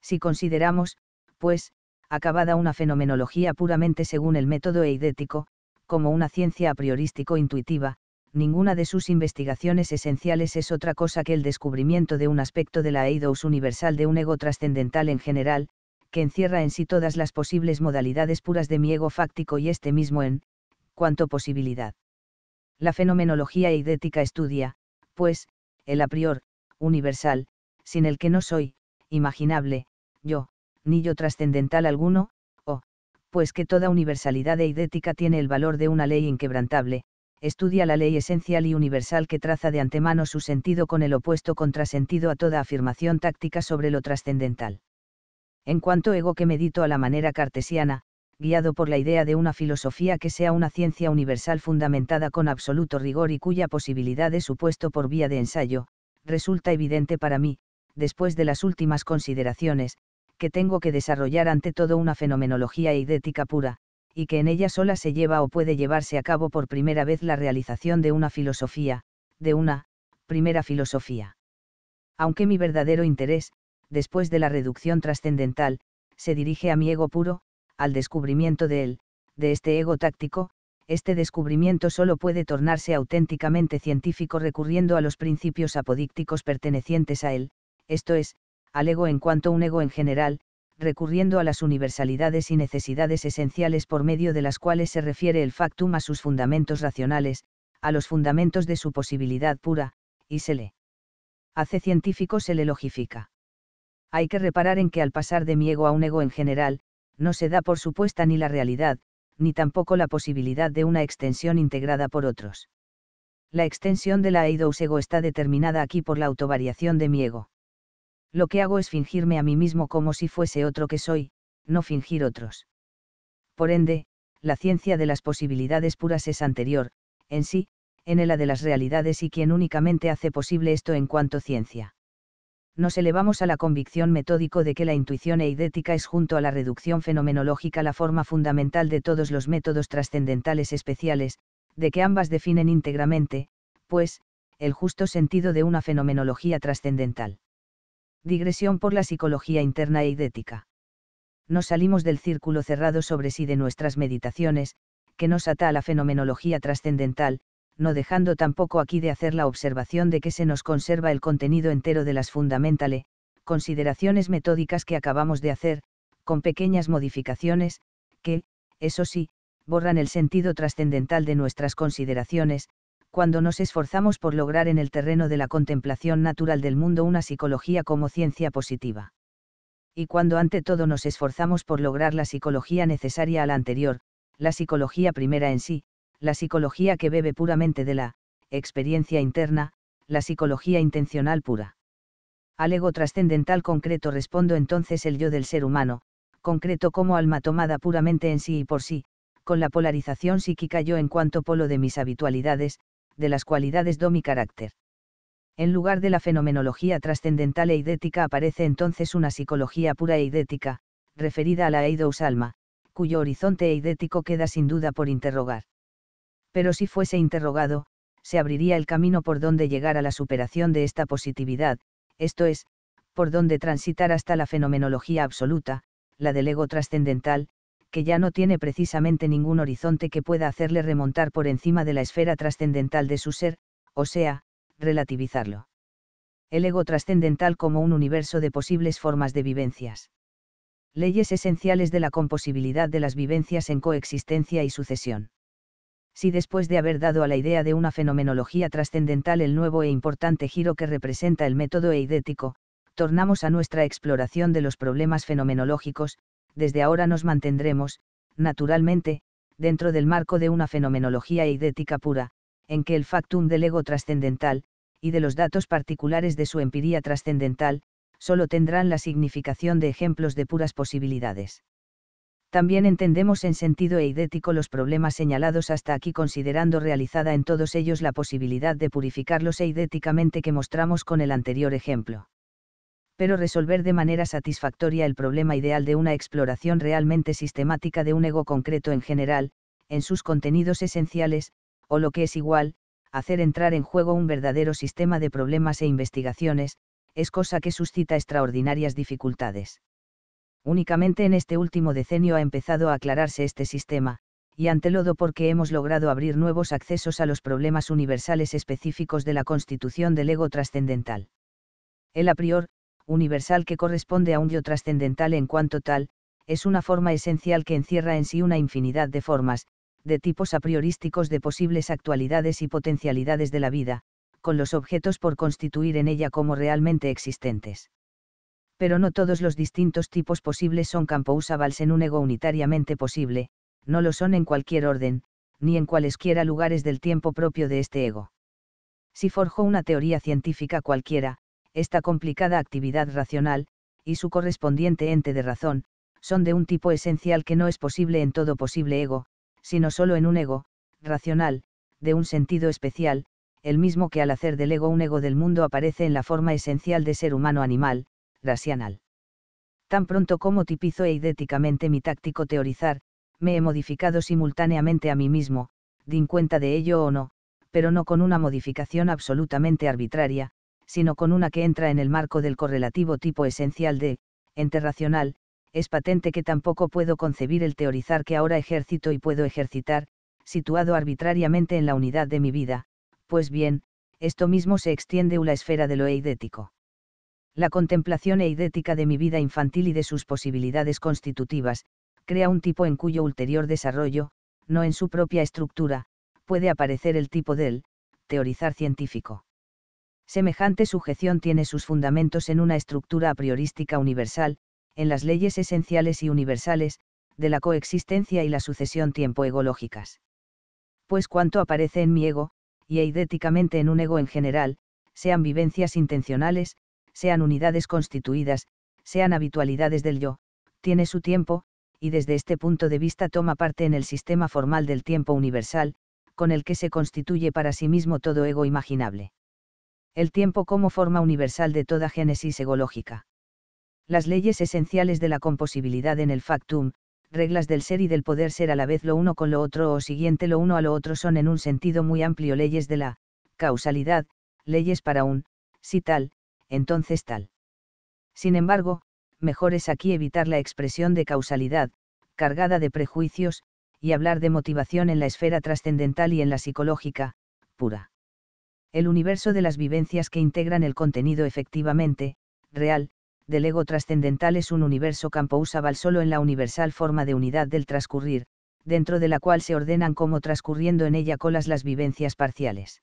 Si consideramos, pues, acabada una fenomenología puramente según el método eidético, como una ciencia a priorístico intuitiva, ninguna de sus investigaciones esenciales es otra cosa que el descubrimiento de un aspecto de la eidos universal de un ego trascendental en general, que encierra en sí todas las posibles modalidades puras de mi ego fáctico y este mismo en, cuanto posibilidad. La fenomenología eidética estudia, pues, el a prior, universal, sin el que no soy, imaginable, yo, ni yo trascendental alguno, pues que toda universalidad eidética tiene el valor de una ley inquebrantable, estudia la ley esencial y universal que traza de antemano su sentido con el opuesto contrasentido a toda afirmación táctica sobre lo trascendental. En cuanto ego que medito a la manera cartesiana, guiado por la idea de una filosofía que sea una ciencia universal fundamentada con absoluto rigor y cuya posibilidad es supuesto por vía de ensayo, resulta evidente para mí, después de las últimas consideraciones, que tengo que desarrollar ante todo una fenomenología idética pura, y que en ella sola se lleva o puede llevarse a cabo por primera vez la realización de una filosofía, de una, primera filosofía. Aunque mi verdadero interés, después de la reducción trascendental, se dirige a mi ego puro, al descubrimiento de él, de este ego táctico, este descubrimiento solo puede tornarse auténticamente científico recurriendo a los principios apodícticos pertenecientes a él, esto es, al ego en cuanto un ego en general, recurriendo a las universalidades y necesidades esenciales por medio de las cuales se refiere el factum a sus fundamentos racionales, a los fundamentos de su posibilidad pura, y se le hace científico, se le logifica. Hay que reparar en que al pasar de mi ego a un ego en general, no se da por supuesta ni la realidad, ni tampoco la posibilidad de una extensión integrada por otros. La extensión de la eidos ego está determinada aquí por la autovariación de mi ego. Lo que hago es fingirme a mí mismo como si fuese otro que soy, no fingir otros. Por ende, la ciencia de las posibilidades puras es anterior, en sí, en la de las realidades y quien únicamente hace posible esto en cuanto ciencia. Nos elevamos a la convicción metódico de que la intuición eidética es junto a la reducción fenomenológica la forma fundamental de todos los métodos trascendentales especiales, de que ambas definen íntegramente, pues, el justo sentido de una fenomenología trascendental digresión por la psicología interna e idética. No salimos del círculo cerrado sobre sí de nuestras meditaciones, que nos ata a la fenomenología trascendental, no dejando tampoco aquí de hacer la observación de que se nos conserva el contenido entero de las fundamentales, consideraciones metódicas que acabamos de hacer, con pequeñas modificaciones, que, eso sí, borran el sentido trascendental de nuestras consideraciones, cuando nos esforzamos por lograr en el terreno de la contemplación natural del mundo una psicología como ciencia positiva. Y cuando ante todo nos esforzamos por lograr la psicología necesaria a la anterior, la psicología primera en sí, la psicología que bebe puramente de la experiencia interna, la psicología intencional pura. Al ego trascendental concreto respondo entonces el yo del ser humano, concreto como alma tomada puramente en sí y por sí, con la polarización psíquica yo en cuanto polo de mis habitualidades, de las cualidades do mi carácter. En lugar de la fenomenología trascendental e idética aparece entonces una psicología pura e idética, referida a la eidos alma, cuyo horizonte idético queda sin duda por interrogar. Pero si fuese interrogado, se abriría el camino por donde llegar a la superación de esta positividad, esto es, por donde transitar hasta la fenomenología absoluta, la del ego trascendental, que ya no tiene precisamente ningún horizonte que pueda hacerle remontar por encima de la esfera trascendental de su ser, o sea, relativizarlo. El ego trascendental como un universo de posibles formas de vivencias. Leyes esenciales de la composibilidad de las vivencias en coexistencia y sucesión. Si después de haber dado a la idea de una fenomenología trascendental el nuevo e importante giro que representa el método eidético, tornamos a nuestra exploración de los problemas fenomenológicos, desde ahora nos mantendremos, naturalmente, dentro del marco de una fenomenología eidética pura, en que el factum del ego trascendental, y de los datos particulares de su empiría trascendental, solo tendrán la significación de ejemplos de puras posibilidades. También entendemos en sentido eidético los problemas señalados hasta aquí considerando realizada en todos ellos la posibilidad de purificarlos eidéticamente que mostramos con el anterior ejemplo pero resolver de manera satisfactoria el problema ideal de una exploración realmente sistemática de un ego concreto en general, en sus contenidos esenciales, o lo que es igual, hacer entrar en juego un verdadero sistema de problemas e investigaciones, es cosa que suscita extraordinarias dificultades. Únicamente en este último decenio ha empezado a aclararse este sistema, y ante lodo porque hemos logrado abrir nuevos accesos a los problemas universales específicos de la constitución del ego trascendental. El a priori, universal que corresponde a un yo trascendental en cuanto tal, es una forma esencial que encierra en sí una infinidad de formas, de tipos a priorísticos de posibles actualidades y potencialidades de la vida, con los objetos por constituir en ella como realmente existentes. Pero no todos los distintos tipos posibles son usables en un ego unitariamente posible, no lo son en cualquier orden, ni en cualesquiera lugares del tiempo propio de este ego. Si forjó una teoría científica cualquiera, esta complicada actividad racional, y su correspondiente ente de razón, son de un tipo esencial que no es posible en todo posible ego, sino solo en un ego, racional, de un sentido especial, el mismo que al hacer del ego un ego del mundo aparece en la forma esencial de ser humano animal, racional. Tan pronto como tipizo e idéticamente mi táctico teorizar, me he modificado simultáneamente a mí mismo, din cuenta de ello o no, pero no con una modificación absolutamente arbitraria, sino con una que entra en el marco del correlativo tipo esencial de, ente racional, es patente que tampoco puedo concebir el teorizar que ahora ejercito y puedo ejercitar, situado arbitrariamente en la unidad de mi vida, pues bien, esto mismo se extiende a la esfera de lo eidético. La contemplación eidética de mi vida infantil y de sus posibilidades constitutivas, crea un tipo en cuyo ulterior desarrollo, no en su propia estructura, puede aparecer el tipo del, teorizar científico. Semejante sujeción tiene sus fundamentos en una estructura a priorística universal, en las leyes esenciales y universales, de la coexistencia y la sucesión tiempo-egológicas. Pues cuanto aparece en mi ego, y eidéticamente en un ego en general, sean vivencias intencionales, sean unidades constituidas, sean habitualidades del yo, tiene su tiempo, y desde este punto de vista toma parte en el sistema formal del tiempo universal, con el que se constituye para sí mismo todo ego imaginable el tiempo como forma universal de toda génesis egológica. Las leyes esenciales de la composibilidad en el factum, reglas del ser y del poder ser a la vez lo uno con lo otro o siguiente lo uno a lo otro son en un sentido muy amplio leyes de la causalidad, leyes para un, si tal, entonces tal. Sin embargo, mejor es aquí evitar la expresión de causalidad, cargada de prejuicios, y hablar de motivación en la esfera trascendental y en la psicológica, pura el universo de las vivencias que integran el contenido efectivamente, real, del ego trascendental es un universo usable solo en la universal forma de unidad del transcurrir, dentro de la cual se ordenan como transcurriendo en ella colas las vivencias parciales.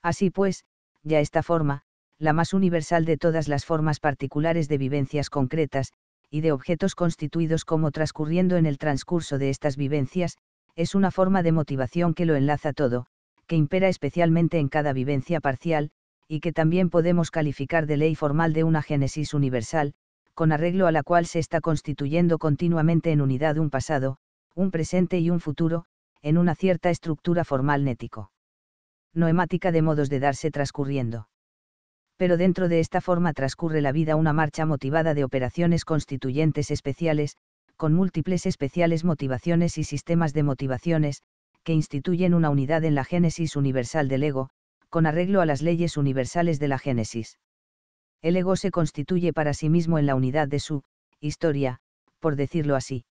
Así pues, ya esta forma, la más universal de todas las formas particulares de vivencias concretas, y de objetos constituidos como transcurriendo en el transcurso de estas vivencias, es una forma de motivación que lo enlaza todo, que impera especialmente en cada vivencia parcial, y que también podemos calificar de ley formal de una génesis universal, con arreglo a la cual se está constituyendo continuamente en unidad un pasado, un presente y un futuro, en una cierta estructura formal nético. Noemática de modos de darse transcurriendo. Pero dentro de esta forma transcurre la vida una marcha motivada de operaciones constituyentes especiales, con múltiples especiales motivaciones y sistemas de motivaciones, que instituyen una unidad en la génesis universal del ego, con arreglo a las leyes universales de la génesis. El ego se constituye para sí mismo en la unidad de su historia, por decirlo así.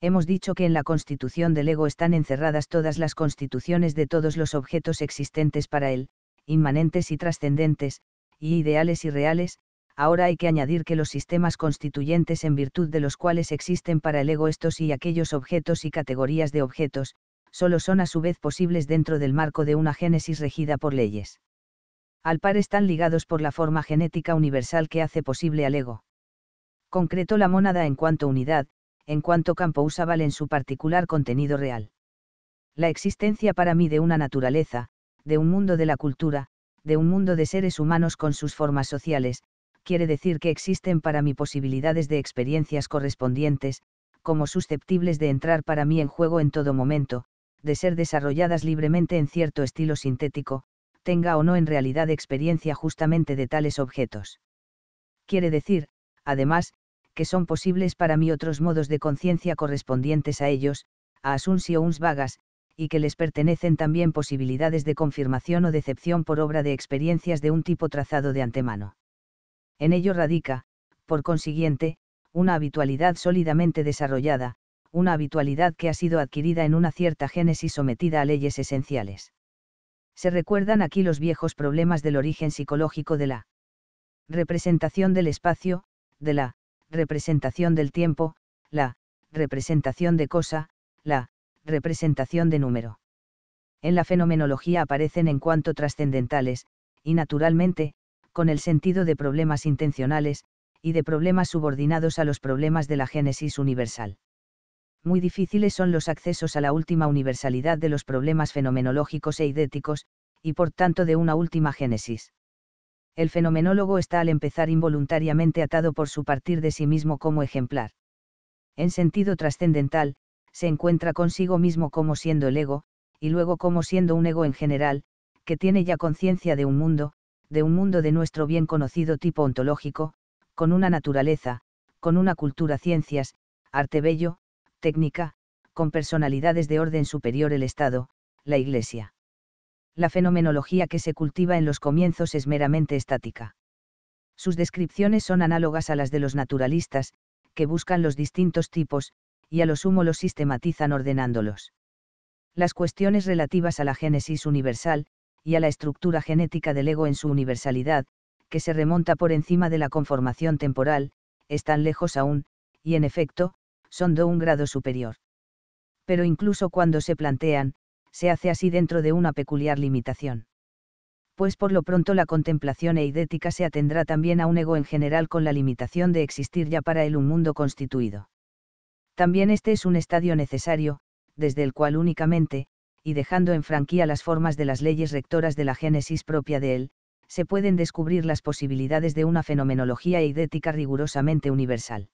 Hemos dicho que en la constitución del ego están encerradas todas las constituciones de todos los objetos existentes para él, inmanentes y trascendentes, y ideales y reales, ahora hay que añadir que los sistemas constituyentes en virtud de los cuales existen para el ego estos y aquellos objetos y categorías de objetos, solo son a su vez posibles dentro del marco de una génesis regida por leyes. Al par están ligados por la forma genética universal que hace posible al ego. Concretó la mónada en cuanto unidad, en cuanto campo usable en su particular contenido real. La existencia para mí de una naturaleza, de un mundo de la cultura, de un mundo de seres humanos con sus formas sociales, quiere decir que existen para mí posibilidades de experiencias correspondientes, como susceptibles de entrar para mí en juego en todo momento, de ser desarrolladas libremente en cierto estilo sintético, tenga o no en realidad experiencia justamente de tales objetos. Quiere decir, además, que son posibles para mí otros modos de conciencia correspondientes a ellos, a asunciones vagas, y que les pertenecen también posibilidades de confirmación o decepción por obra de experiencias de un tipo trazado de antemano. En ello radica, por consiguiente, una habitualidad sólidamente desarrollada, una habitualidad que ha sido adquirida en una cierta génesis sometida a leyes esenciales. Se recuerdan aquí los viejos problemas del origen psicológico de la representación del espacio, de la representación del tiempo, la representación de cosa, la representación de número. En la fenomenología aparecen en cuanto trascendentales, y naturalmente, con el sentido de problemas intencionales, y de problemas subordinados a los problemas de la génesis universal muy difíciles son los accesos a la última universalidad de los problemas fenomenológicos e idéticos, y por tanto de una última génesis. El fenomenólogo está al empezar involuntariamente atado por su partir de sí mismo como ejemplar. En sentido trascendental, se encuentra consigo mismo como siendo el ego, y luego como siendo un ego en general, que tiene ya conciencia de un mundo, de un mundo de nuestro bien conocido tipo ontológico, con una naturaleza, con una cultura ciencias, arte bello, técnica, con personalidades de orden superior el Estado, la Iglesia. La fenomenología que se cultiva en los comienzos es meramente estática. Sus descripciones son análogas a las de los naturalistas, que buscan los distintos tipos, y a lo sumo los sistematizan ordenándolos. Las cuestiones relativas a la génesis universal, y a la estructura genética del ego en su universalidad, que se remonta por encima de la conformación temporal, están lejos aún, y en efecto, son de un grado superior. Pero incluso cuando se plantean, se hace así dentro de una peculiar limitación. Pues por lo pronto la contemplación eidética se atendrá también a un ego en general con la limitación de existir ya para él un mundo constituido. También este es un estadio necesario, desde el cual únicamente, y dejando en franquía las formas de las leyes rectoras de la génesis propia de él, se pueden descubrir las posibilidades de una fenomenología eidética rigurosamente universal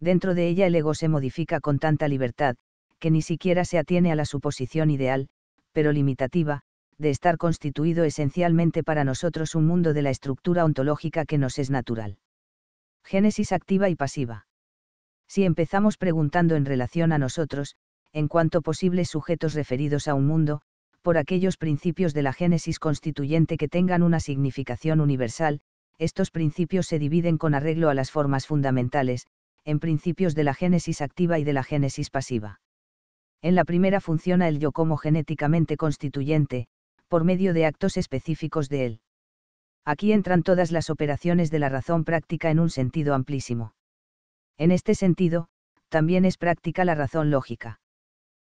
dentro de ella el ego se modifica con tanta libertad, que ni siquiera se atiene a la suposición ideal, pero limitativa, de estar constituido esencialmente para nosotros un mundo de la estructura ontológica que nos es natural. Génesis activa y pasiva. Si empezamos preguntando en relación a nosotros, en cuanto posibles sujetos referidos a un mundo, por aquellos principios de la génesis constituyente que tengan una significación universal, estos principios se dividen con arreglo a las formas fundamentales, en principios de la génesis activa y de la génesis pasiva. En la primera funciona el yo como genéticamente constituyente, por medio de actos específicos de él. Aquí entran todas las operaciones de la razón práctica en un sentido amplísimo. En este sentido, también es práctica la razón lógica.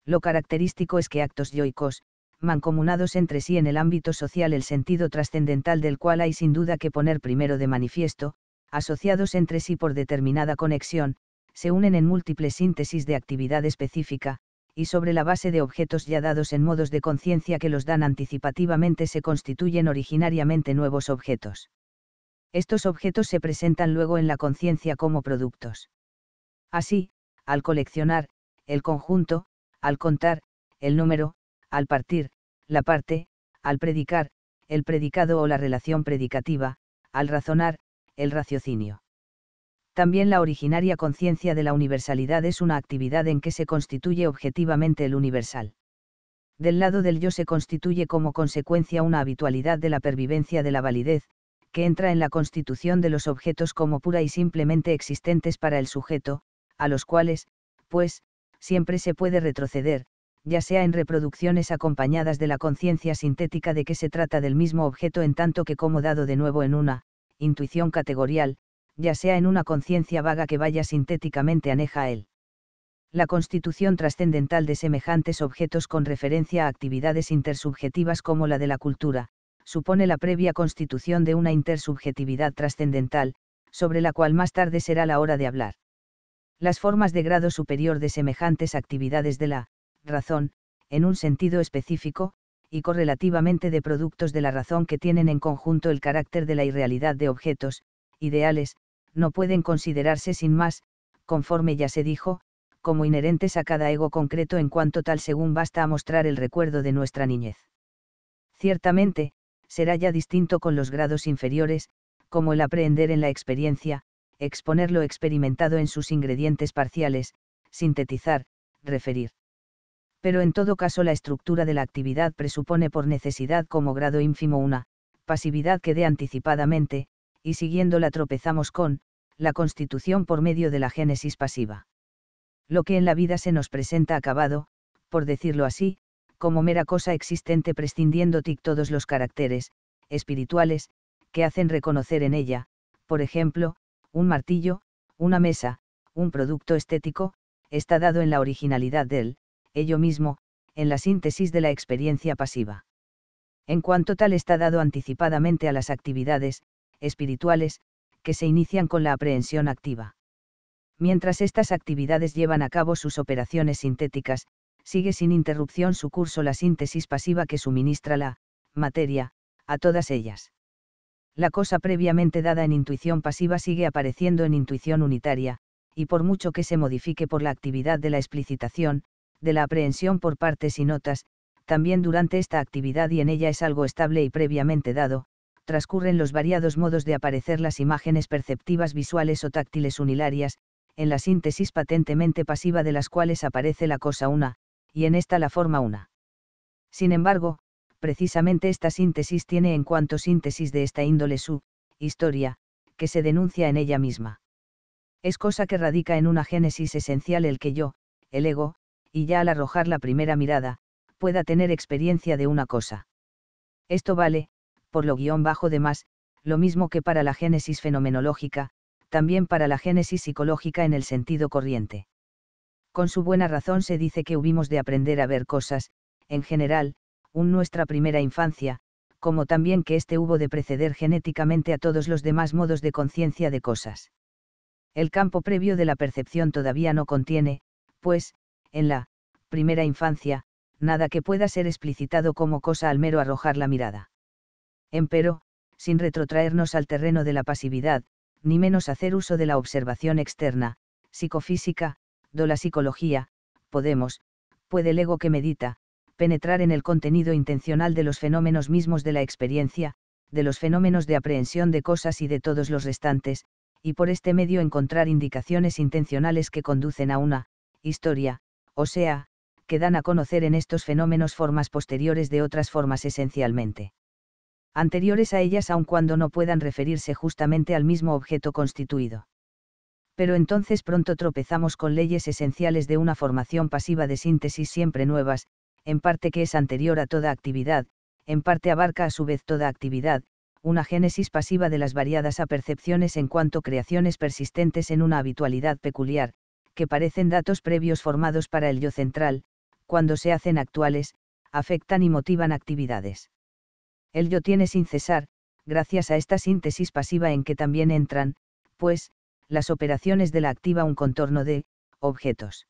Lo característico es que actos yoicos, mancomunados entre sí en el ámbito social el sentido trascendental del cual hay sin duda que poner primero de manifiesto, asociados entre sí por determinada conexión, se unen en múltiples síntesis de actividad específica, y sobre la base de objetos ya dados en modos de conciencia que los dan anticipativamente se constituyen originariamente nuevos objetos. Estos objetos se presentan luego en la conciencia como productos. Así, al coleccionar, el conjunto, al contar, el número, al partir, la parte, al predicar, el predicado o la relación predicativa, al razonar, el raciocinio. También la originaria conciencia de la universalidad es una actividad en que se constituye objetivamente el universal. Del lado del yo se constituye como consecuencia una habitualidad de la pervivencia de la validez, que entra en la constitución de los objetos como pura y simplemente existentes para el sujeto, a los cuales, pues, siempre se puede retroceder, ya sea en reproducciones acompañadas de la conciencia sintética de que se trata del mismo objeto en tanto que como dado de nuevo en una, intuición categorial, ya sea en una conciencia vaga que vaya sintéticamente aneja a él. La constitución trascendental de semejantes objetos con referencia a actividades intersubjetivas como la de la cultura, supone la previa constitución de una intersubjetividad trascendental, sobre la cual más tarde será la hora de hablar. Las formas de grado superior de semejantes actividades de la razón, en un sentido específico, y correlativamente de productos de la razón que tienen en conjunto el carácter de la irrealidad de objetos, ideales, no pueden considerarse sin más, conforme ya se dijo, como inherentes a cada ego concreto en cuanto tal según basta a mostrar el recuerdo de nuestra niñez. Ciertamente, será ya distinto con los grados inferiores, como el aprender en la experiencia, exponer lo experimentado en sus ingredientes parciales, sintetizar, referir pero en todo caso la estructura de la actividad presupone por necesidad como grado ínfimo una, pasividad que dé anticipadamente, y siguiéndola tropezamos con, la constitución por medio de la génesis pasiva. Lo que en la vida se nos presenta acabado, por decirlo así, como mera cosa existente prescindiendo tic todos los caracteres, espirituales, que hacen reconocer en ella, por ejemplo, un martillo, una mesa, un producto estético, está dado en la originalidad del, ello mismo, en la síntesis de la experiencia pasiva. En cuanto tal está dado anticipadamente a las actividades, espirituales, que se inician con la aprehensión activa. Mientras estas actividades llevan a cabo sus operaciones sintéticas, sigue sin interrupción su curso la síntesis pasiva que suministra la materia a todas ellas. La cosa previamente dada en intuición pasiva sigue apareciendo en intuición unitaria, y por mucho que se modifique por la actividad de la explicitación, de la aprehensión por partes y notas, también durante esta actividad y en ella es algo estable y previamente dado, transcurren los variados modos de aparecer las imágenes perceptivas visuales o táctiles unilarias, en la síntesis patentemente pasiva de las cuales aparece la cosa una, y en esta la forma una. Sin embargo, precisamente esta síntesis tiene en cuanto síntesis de esta índole su historia, que se denuncia en ella misma. Es cosa que radica en una génesis esencial el que yo, el ego, y ya al arrojar la primera mirada, pueda tener experiencia de una cosa. Esto vale, por lo guión bajo de más, lo mismo que para la génesis fenomenológica, también para la génesis psicológica en el sentido corriente. Con su buena razón se dice que hubimos de aprender a ver cosas, en general, un nuestra primera infancia, como también que éste hubo de preceder genéticamente a todos los demás modos de conciencia de cosas. El campo previo de la percepción todavía no contiene, pues, en la primera infancia, nada que pueda ser explicitado como cosa al mero arrojar la mirada. Empero, sin retrotraernos al terreno de la pasividad, ni menos hacer uso de la observación externa, psicofísica, do la psicología, podemos, puede el ego que medita, penetrar en el contenido intencional de los fenómenos mismos de la experiencia, de los fenómenos de aprehensión de cosas y de todos los restantes, y por este medio encontrar indicaciones intencionales que conducen a una, historia, o sea, que dan a conocer en estos fenómenos formas posteriores de otras formas esencialmente anteriores a ellas aun cuando no puedan referirse justamente al mismo objeto constituido. Pero entonces pronto tropezamos con leyes esenciales de una formación pasiva de síntesis siempre nuevas, en parte que es anterior a toda actividad, en parte abarca a su vez toda actividad, una génesis pasiva de las variadas apercepciones en cuanto creaciones persistentes en una habitualidad peculiar, que parecen datos previos formados para el yo central, cuando se hacen actuales, afectan y motivan actividades. El yo tiene sin cesar, gracias a esta síntesis pasiva en que también entran, pues, las operaciones de la activa un contorno de objetos.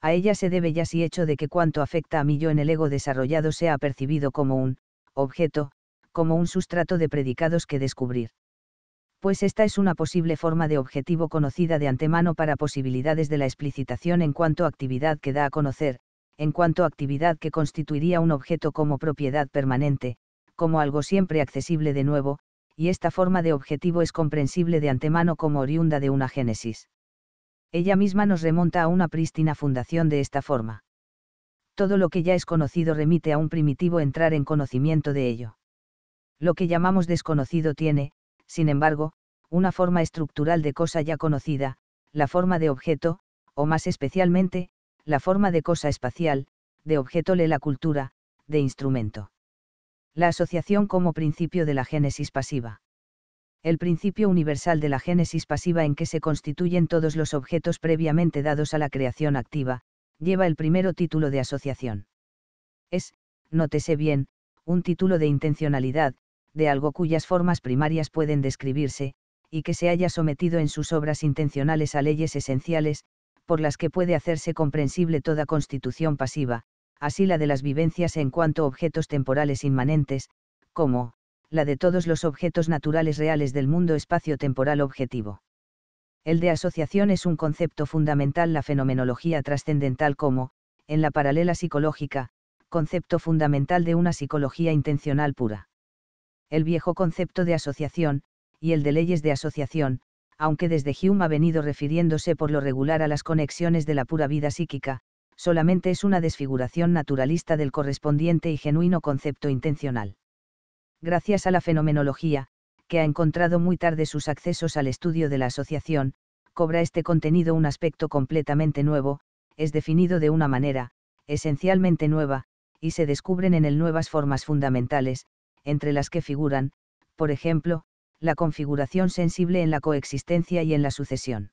A ella se debe ya si hecho de que cuanto afecta a mi yo en el ego desarrollado sea percibido como un objeto, como un sustrato de predicados que descubrir pues esta es una posible forma de objetivo conocida de antemano para posibilidades de la explicitación en cuanto a actividad que da a conocer, en cuanto a actividad que constituiría un objeto como propiedad permanente, como algo siempre accesible de nuevo, y esta forma de objetivo es comprensible de antemano como oriunda de una génesis. Ella misma nos remonta a una prístina fundación de esta forma. Todo lo que ya es conocido remite a un primitivo entrar en conocimiento de ello. Lo que llamamos desconocido tiene, sin embargo, una forma estructural de cosa ya conocida, la forma de objeto, o más especialmente, la forma de cosa espacial, de objeto le la cultura, de instrumento. La asociación como principio de la génesis pasiva. El principio universal de la génesis pasiva en que se constituyen todos los objetos previamente dados a la creación activa, lleva el primero título de asociación. Es, nótese bien, un título de intencionalidad, de algo cuyas formas primarias pueden describirse, y que se haya sometido en sus obras intencionales a leyes esenciales, por las que puede hacerse comprensible toda constitución pasiva, así la de las vivencias en cuanto objetos temporales inmanentes, como, la de todos los objetos naturales reales del mundo espacio-temporal objetivo. El de asociación es un concepto fundamental la fenomenología trascendental como, en la paralela psicológica, concepto fundamental de una psicología intencional pura el viejo concepto de asociación, y el de leyes de asociación, aunque desde Hume ha venido refiriéndose por lo regular a las conexiones de la pura vida psíquica, solamente es una desfiguración naturalista del correspondiente y genuino concepto intencional. Gracias a la fenomenología, que ha encontrado muy tarde sus accesos al estudio de la asociación, cobra este contenido un aspecto completamente nuevo, es definido de una manera, esencialmente nueva, y se descubren en él nuevas formas fundamentales, entre las que figuran, por ejemplo, la configuración sensible en la coexistencia y en la sucesión.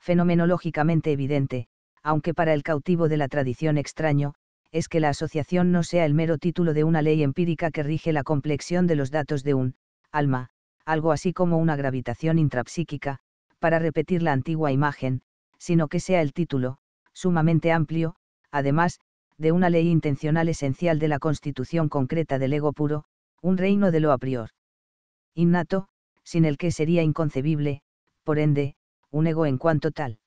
Fenomenológicamente evidente, aunque para el cautivo de la tradición extraño, es que la asociación no sea el mero título de una ley empírica que rige la complexión de los datos de un alma, algo así como una gravitación intrapsíquica, para repetir la antigua imagen, sino que sea el título, sumamente amplio, además, de una ley intencional esencial de la constitución concreta del ego puro, un reino de lo a prior. Innato, sin el que sería inconcebible, por ende, un ego en cuanto tal.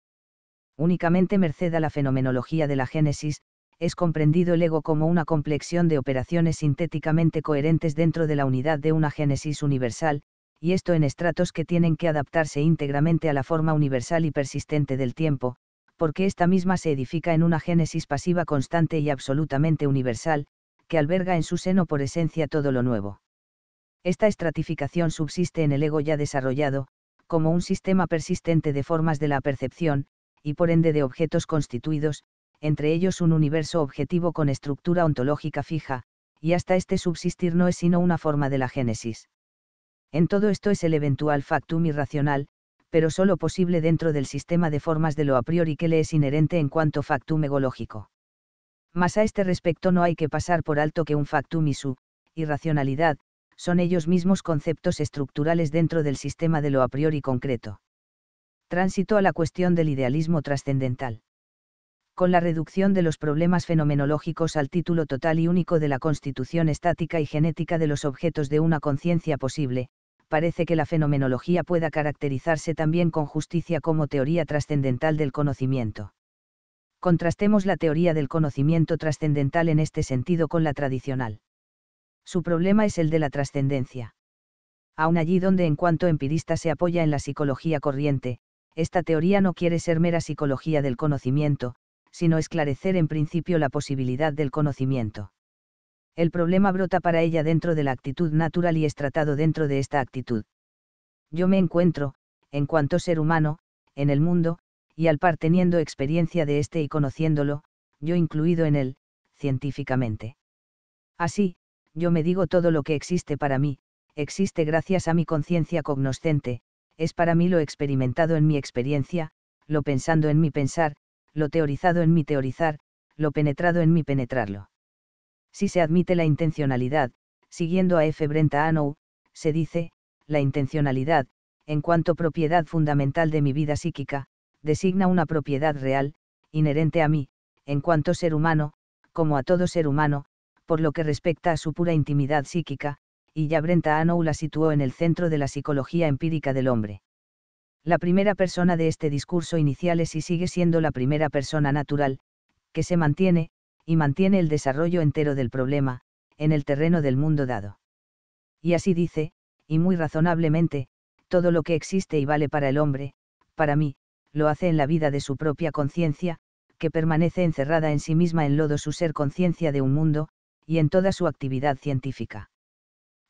Únicamente merced a la fenomenología de la génesis, es comprendido el ego como una complexión de operaciones sintéticamente coherentes dentro de la unidad de una génesis universal, y esto en estratos que tienen que adaptarse íntegramente a la forma universal y persistente del tiempo, porque esta misma se edifica en una génesis pasiva constante y absolutamente universal, alberga en su seno por esencia todo lo nuevo. Esta estratificación subsiste en el ego ya desarrollado, como un sistema persistente de formas de la percepción, y por ende de objetos constituidos, entre ellos un universo objetivo con estructura ontológica fija, y hasta este subsistir no es sino una forma de la génesis. En todo esto es el eventual factum irracional, pero solo posible dentro del sistema de formas de lo a priori que le es inherente en cuanto factum egológico. Mas a este respecto no hay que pasar por alto que un factum y su irracionalidad son ellos mismos conceptos estructurales dentro del sistema de lo a priori concreto. Tránsito a la cuestión del idealismo trascendental. Con la reducción de los problemas fenomenológicos al título total y único de la constitución estática y genética de los objetos de una conciencia posible, parece que la fenomenología pueda caracterizarse también con justicia como teoría trascendental del conocimiento contrastemos la teoría del conocimiento trascendental en este sentido con la tradicional. Su problema es el de la trascendencia. Aun allí donde en cuanto empirista se apoya en la psicología corriente, esta teoría no quiere ser mera psicología del conocimiento, sino esclarecer en principio la posibilidad del conocimiento. El problema brota para ella dentro de la actitud natural y es tratado dentro de esta actitud. Yo me encuentro, en cuanto ser humano, en el mundo, y al par teniendo experiencia de éste y conociéndolo, yo incluido en él, científicamente. Así, yo me digo todo lo que existe para mí, existe gracias a mi conciencia cognoscente, es para mí lo experimentado en mi experiencia, lo pensando en mi pensar, lo teorizado en mi teorizar, lo penetrado en mi penetrarlo. Si se admite la intencionalidad, siguiendo a F. Brenta Anou, se dice, la intencionalidad, en cuanto propiedad fundamental de mi vida psíquica, designa una propiedad real, inherente a mí, en cuanto ser humano, como a todo ser humano, por lo que respecta a su pura intimidad psíquica, y ya Brenta Anou la situó en el centro de la psicología empírica del hombre. La primera persona de este discurso inicial es y sigue siendo la primera persona natural, que se mantiene, y mantiene el desarrollo entero del problema, en el terreno del mundo dado. Y así dice, y muy razonablemente, todo lo que existe y vale para el hombre, para mí, lo hace en la vida de su propia conciencia, que permanece encerrada en sí misma en lodo su ser conciencia de un mundo, y en toda su actividad científica.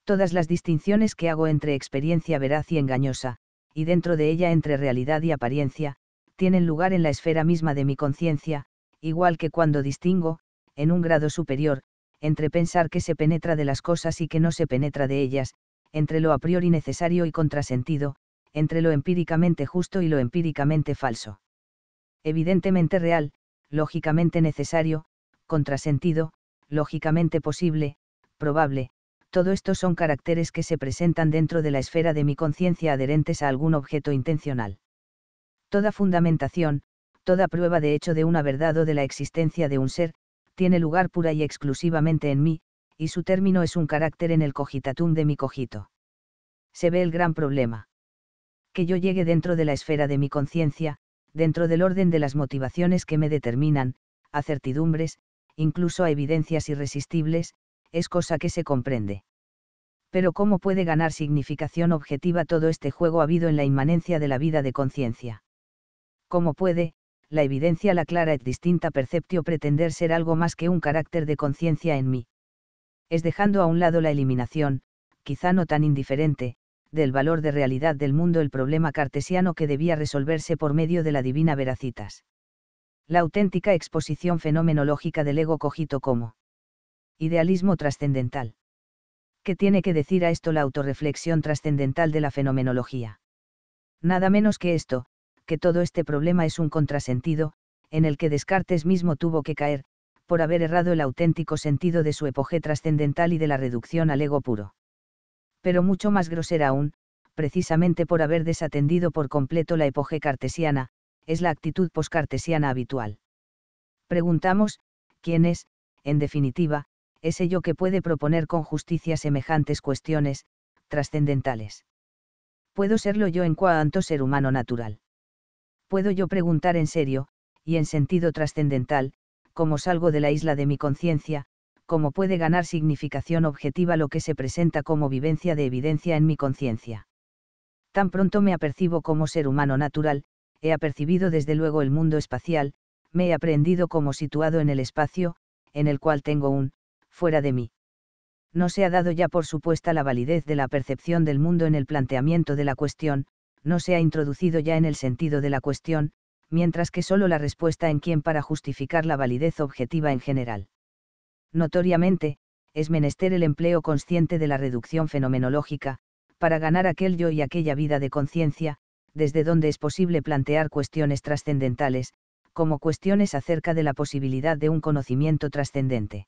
Todas las distinciones que hago entre experiencia veraz y engañosa, y dentro de ella entre realidad y apariencia, tienen lugar en la esfera misma de mi conciencia, igual que cuando distingo, en un grado superior, entre pensar que se penetra de las cosas y que no se penetra de ellas, entre lo a priori necesario y contrasentido, entre lo empíricamente justo y lo empíricamente falso. Evidentemente real, lógicamente necesario, contrasentido, lógicamente posible, probable, todo esto son caracteres que se presentan dentro de la esfera de mi conciencia adherentes a algún objeto intencional. Toda fundamentación, toda prueba de hecho de una verdad o de la existencia de un ser, tiene lugar pura y exclusivamente en mí, y su término es un carácter en el cogitatum de mi cogito. Se ve el gran problema que yo llegue dentro de la esfera de mi conciencia, dentro del orden de las motivaciones que me determinan, a certidumbres, incluso a evidencias irresistibles, es cosa que se comprende. Pero ¿cómo puede ganar significación objetiva todo este juego habido en la inmanencia de la vida de conciencia? ¿Cómo puede, la evidencia la clara et distinta perceptio pretender ser algo más que un carácter de conciencia en mí? Es dejando a un lado la eliminación, quizá no tan indiferente, del valor de realidad del mundo el problema cartesiano que debía resolverse por medio de la divina veracitas. La auténtica exposición fenomenológica del ego cogito como idealismo trascendental. ¿Qué tiene que decir a esto la autorreflexión trascendental de la fenomenología? Nada menos que esto, que todo este problema es un contrasentido, en el que Descartes mismo tuvo que caer, por haber errado el auténtico sentido de su epoge trascendental y de la reducción al ego puro pero mucho más grosera aún, precisamente por haber desatendido por completo la epoge cartesiana, es la actitud poscartesiana habitual. Preguntamos, ¿quién es, en definitiva, ese yo que puede proponer con justicia semejantes cuestiones, trascendentales? ¿Puedo serlo yo en cuanto ser humano natural? ¿Puedo yo preguntar en serio, y en sentido trascendental, cómo salgo de la isla de mi conciencia, cómo puede ganar significación objetiva lo que se presenta como vivencia de evidencia en mi conciencia. Tan pronto me apercibo como ser humano natural, he apercibido desde luego el mundo espacial, me he aprendido como situado en el espacio, en el cual tengo un, fuera de mí. No se ha dado ya por supuesta la validez de la percepción del mundo en el planteamiento de la cuestión, no se ha introducido ya en el sentido de la cuestión, mientras que solo la respuesta en quién para justificar la validez objetiva en general. Notoriamente, es menester el empleo consciente de la reducción fenomenológica, para ganar aquel yo y aquella vida de conciencia, desde donde es posible plantear cuestiones trascendentales, como cuestiones acerca de la posibilidad de un conocimiento trascendente.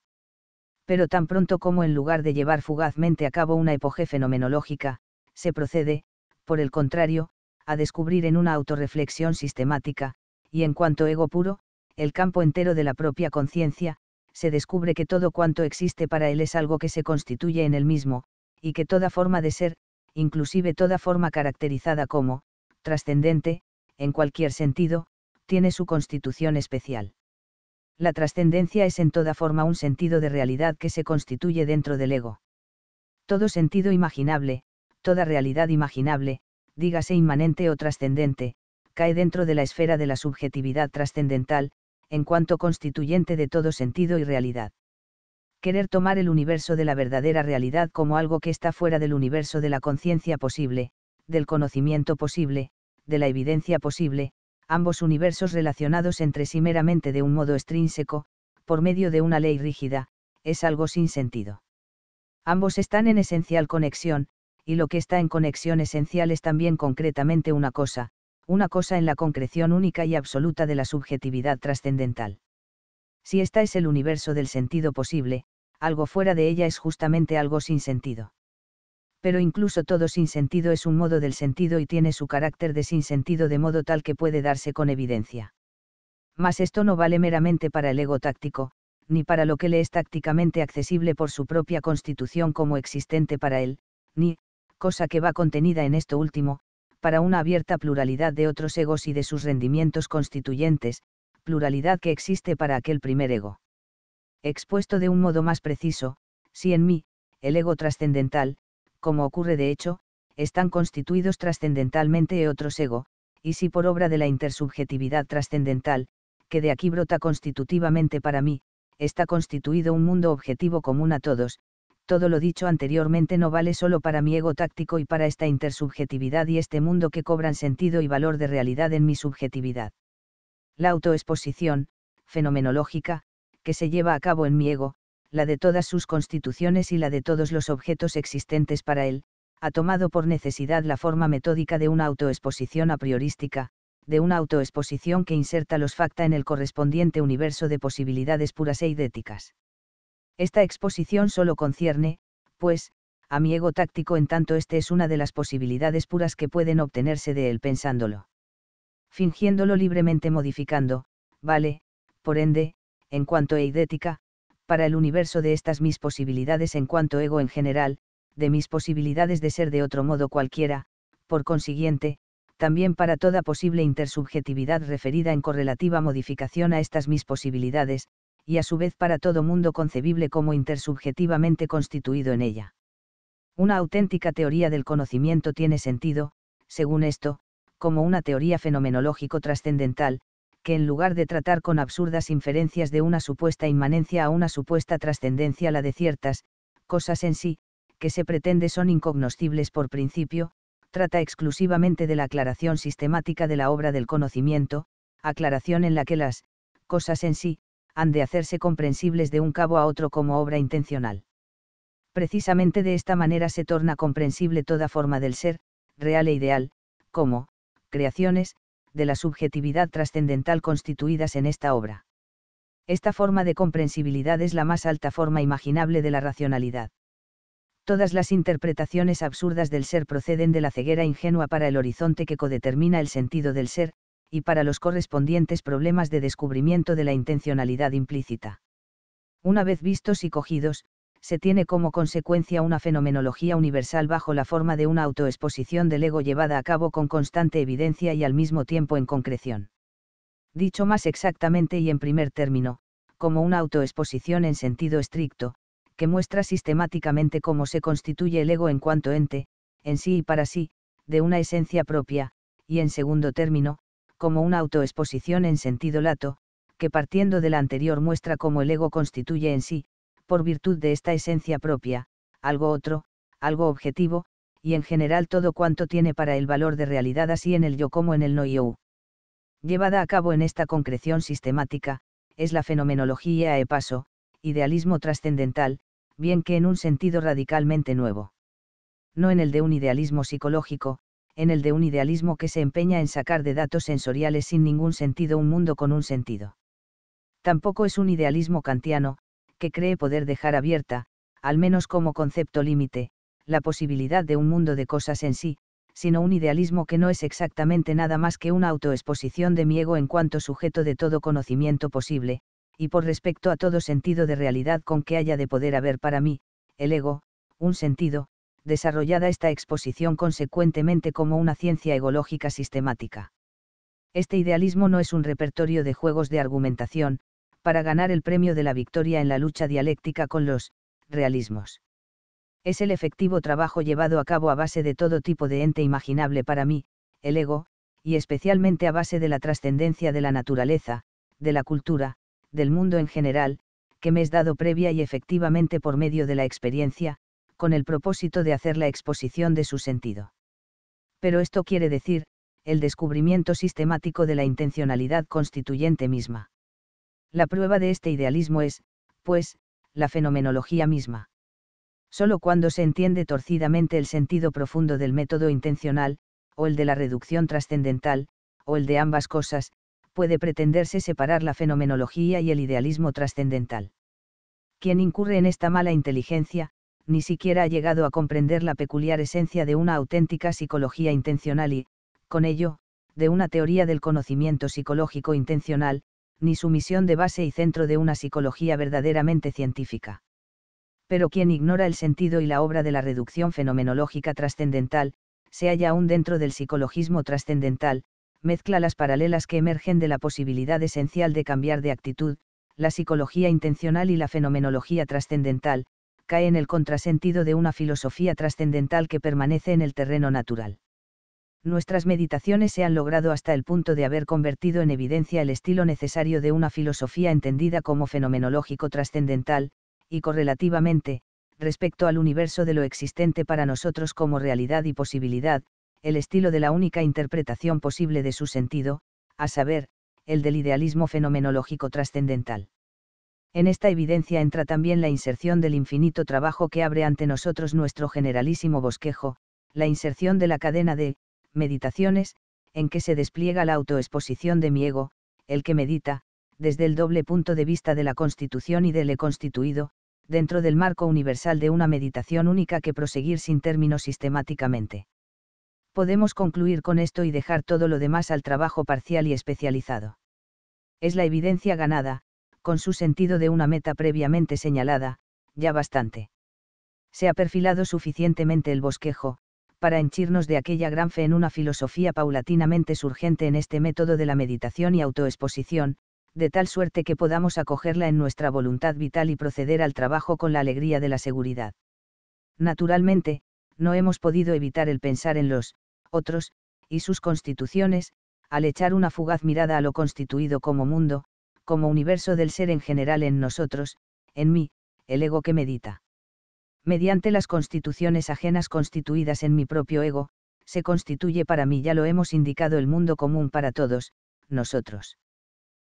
Pero tan pronto como en lugar de llevar fugazmente a cabo una epoge fenomenológica, se procede, por el contrario, a descubrir en una autorreflexión sistemática, y en cuanto ego puro, el campo entero de la propia conciencia, se descubre que todo cuanto existe para él es algo que se constituye en él mismo, y que toda forma de ser, inclusive toda forma caracterizada como, trascendente, en cualquier sentido, tiene su constitución especial. La trascendencia es en toda forma un sentido de realidad que se constituye dentro del ego. Todo sentido imaginable, toda realidad imaginable, dígase inmanente o trascendente, cae dentro de la esfera de la subjetividad trascendental, en cuanto constituyente de todo sentido y realidad. Querer tomar el universo de la verdadera realidad como algo que está fuera del universo de la conciencia posible, del conocimiento posible, de la evidencia posible, ambos universos relacionados entre sí meramente de un modo extrínseco, por medio de una ley rígida, es algo sin sentido. Ambos están en esencial conexión, y lo que está en conexión esencial es también concretamente una cosa, una cosa en la concreción única y absoluta de la subjetividad trascendental. Si esta es el universo del sentido posible, algo fuera de ella es justamente algo sin sentido. Pero incluso todo sin sentido es un modo del sentido y tiene su carácter de sin sentido de modo tal que puede darse con evidencia. Mas esto no vale meramente para el ego táctico, ni para lo que le es tácticamente accesible por su propia constitución como existente para él, ni, cosa que va contenida en esto último, para una abierta pluralidad de otros egos y de sus rendimientos constituyentes, pluralidad que existe para aquel primer ego. Expuesto de un modo más preciso, si en mí, el ego trascendental, como ocurre de hecho, están constituidos trascendentalmente otros ego, y si por obra de la intersubjetividad trascendental, que de aquí brota constitutivamente para mí, está constituido un mundo objetivo común a todos, todo lo dicho anteriormente no vale solo para mi ego táctico y para esta intersubjetividad y este mundo que cobran sentido y valor de realidad en mi subjetividad. La autoexposición, fenomenológica, que se lleva a cabo en mi ego, la de todas sus constituciones y la de todos los objetos existentes para él, ha tomado por necesidad la forma metódica de una autoexposición a priorística, de una autoexposición que inserta los facta en el correspondiente universo de posibilidades puras e idéticas. Esta exposición solo concierne, pues, a mi ego táctico en tanto este es una de las posibilidades puras que pueden obtenerse de él pensándolo. Fingiéndolo libremente modificando, vale, por ende, en cuanto idética, para el universo de estas mis posibilidades en cuanto ego en general, de mis posibilidades de ser de otro modo cualquiera, por consiguiente, también para toda posible intersubjetividad referida en correlativa modificación a estas mis posibilidades, y a su vez para todo mundo concebible como intersubjetivamente constituido en ella. Una auténtica teoría del conocimiento tiene sentido, según esto, como una teoría fenomenológico trascendental, que en lugar de tratar con absurdas inferencias de una supuesta inmanencia a una supuesta trascendencia la de ciertas, cosas en sí, que se pretende son incognoscibles por principio, trata exclusivamente de la aclaración sistemática de la obra del conocimiento, aclaración en la que las, cosas en sí, han de hacerse comprensibles de un cabo a otro como obra intencional. Precisamente de esta manera se torna comprensible toda forma del ser, real e ideal, como, creaciones, de la subjetividad trascendental constituidas en esta obra. Esta forma de comprensibilidad es la más alta forma imaginable de la racionalidad. Todas las interpretaciones absurdas del ser proceden de la ceguera ingenua para el horizonte que codetermina el sentido del ser, y para los correspondientes problemas de descubrimiento de la intencionalidad implícita. Una vez vistos y cogidos, se tiene como consecuencia una fenomenología universal bajo la forma de una autoexposición del ego llevada a cabo con constante evidencia y al mismo tiempo en concreción. Dicho más exactamente y en primer término, como una autoexposición en sentido estricto, que muestra sistemáticamente cómo se constituye el ego en cuanto ente, en sí y para sí, de una esencia propia, y en segundo término, como una autoexposición en sentido lato, que partiendo de la anterior muestra cómo el ego constituye en sí, por virtud de esta esencia propia, algo otro, algo objetivo, y en general todo cuanto tiene para el valor de realidad así en el yo como en el no yo. Llevada a cabo en esta concreción sistemática, es la fenomenología e paso, idealismo trascendental, bien que en un sentido radicalmente nuevo. No en el de un idealismo psicológico, en el de un idealismo que se empeña en sacar de datos sensoriales sin ningún sentido un mundo con un sentido. Tampoco es un idealismo kantiano, que cree poder dejar abierta, al menos como concepto límite, la posibilidad de un mundo de cosas en sí, sino un idealismo que no es exactamente nada más que una autoexposición de mi ego en cuanto sujeto de todo conocimiento posible, y por respecto a todo sentido de realidad con que haya de poder haber para mí, el ego, un sentido, desarrollada esta exposición consecuentemente como una ciencia egológica sistemática. Este idealismo no es un repertorio de juegos de argumentación, para ganar el premio de la victoria en la lucha dialéctica con los realismos. Es el efectivo trabajo llevado a cabo a base de todo tipo de ente imaginable para mí, el ego, y especialmente a base de la trascendencia de la naturaleza, de la cultura, del mundo en general, que me es dado previa y efectivamente por medio de la experiencia, con el propósito de hacer la exposición de su sentido. Pero esto quiere decir, el descubrimiento sistemático de la intencionalidad constituyente misma. La prueba de este idealismo es, pues, la fenomenología misma. Solo cuando se entiende torcidamente el sentido profundo del método intencional, o el de la reducción trascendental, o el de ambas cosas, puede pretenderse separar la fenomenología y el idealismo trascendental. Quien incurre en esta mala inteligencia, ni siquiera ha llegado a comprender la peculiar esencia de una auténtica psicología intencional y, con ello, de una teoría del conocimiento psicológico intencional, ni su misión de base y centro de una psicología verdaderamente científica. Pero quien ignora el sentido y la obra de la reducción fenomenológica trascendental, se halla aún dentro del psicologismo trascendental, mezcla las paralelas que emergen de la posibilidad esencial de cambiar de actitud, la psicología intencional y la fenomenología trascendental, cae en el contrasentido de una filosofía trascendental que permanece en el terreno natural. Nuestras meditaciones se han logrado hasta el punto de haber convertido en evidencia el estilo necesario de una filosofía entendida como fenomenológico trascendental, y correlativamente, respecto al universo de lo existente para nosotros como realidad y posibilidad, el estilo de la única interpretación posible de su sentido, a saber, el del idealismo fenomenológico trascendental. En esta evidencia entra también la inserción del infinito trabajo que abre ante nosotros nuestro generalísimo bosquejo, la inserción de la cadena de meditaciones, en que se despliega la autoexposición de mi ego, el que medita, desde el doble punto de vista de la constitución y del he constituido, dentro del marco universal de una meditación única que proseguir sin término sistemáticamente. Podemos concluir con esto y dejar todo lo demás al trabajo parcial y especializado. Es la evidencia ganada, con su sentido de una meta previamente señalada, ya bastante. Se ha perfilado suficientemente el bosquejo, para henchirnos de aquella gran fe en una filosofía paulatinamente surgente en este método de la meditación y autoexposición, de tal suerte que podamos acogerla en nuestra voluntad vital y proceder al trabajo con la alegría de la seguridad. Naturalmente, no hemos podido evitar el pensar en los otros, y sus constituciones, al echar una fugaz mirada a lo constituido como mundo, como universo del ser en general en nosotros, en mí, el ego que medita. Mediante las constituciones ajenas constituidas en mi propio ego, se constituye para mí, ya lo hemos indicado, el mundo común para todos, nosotros.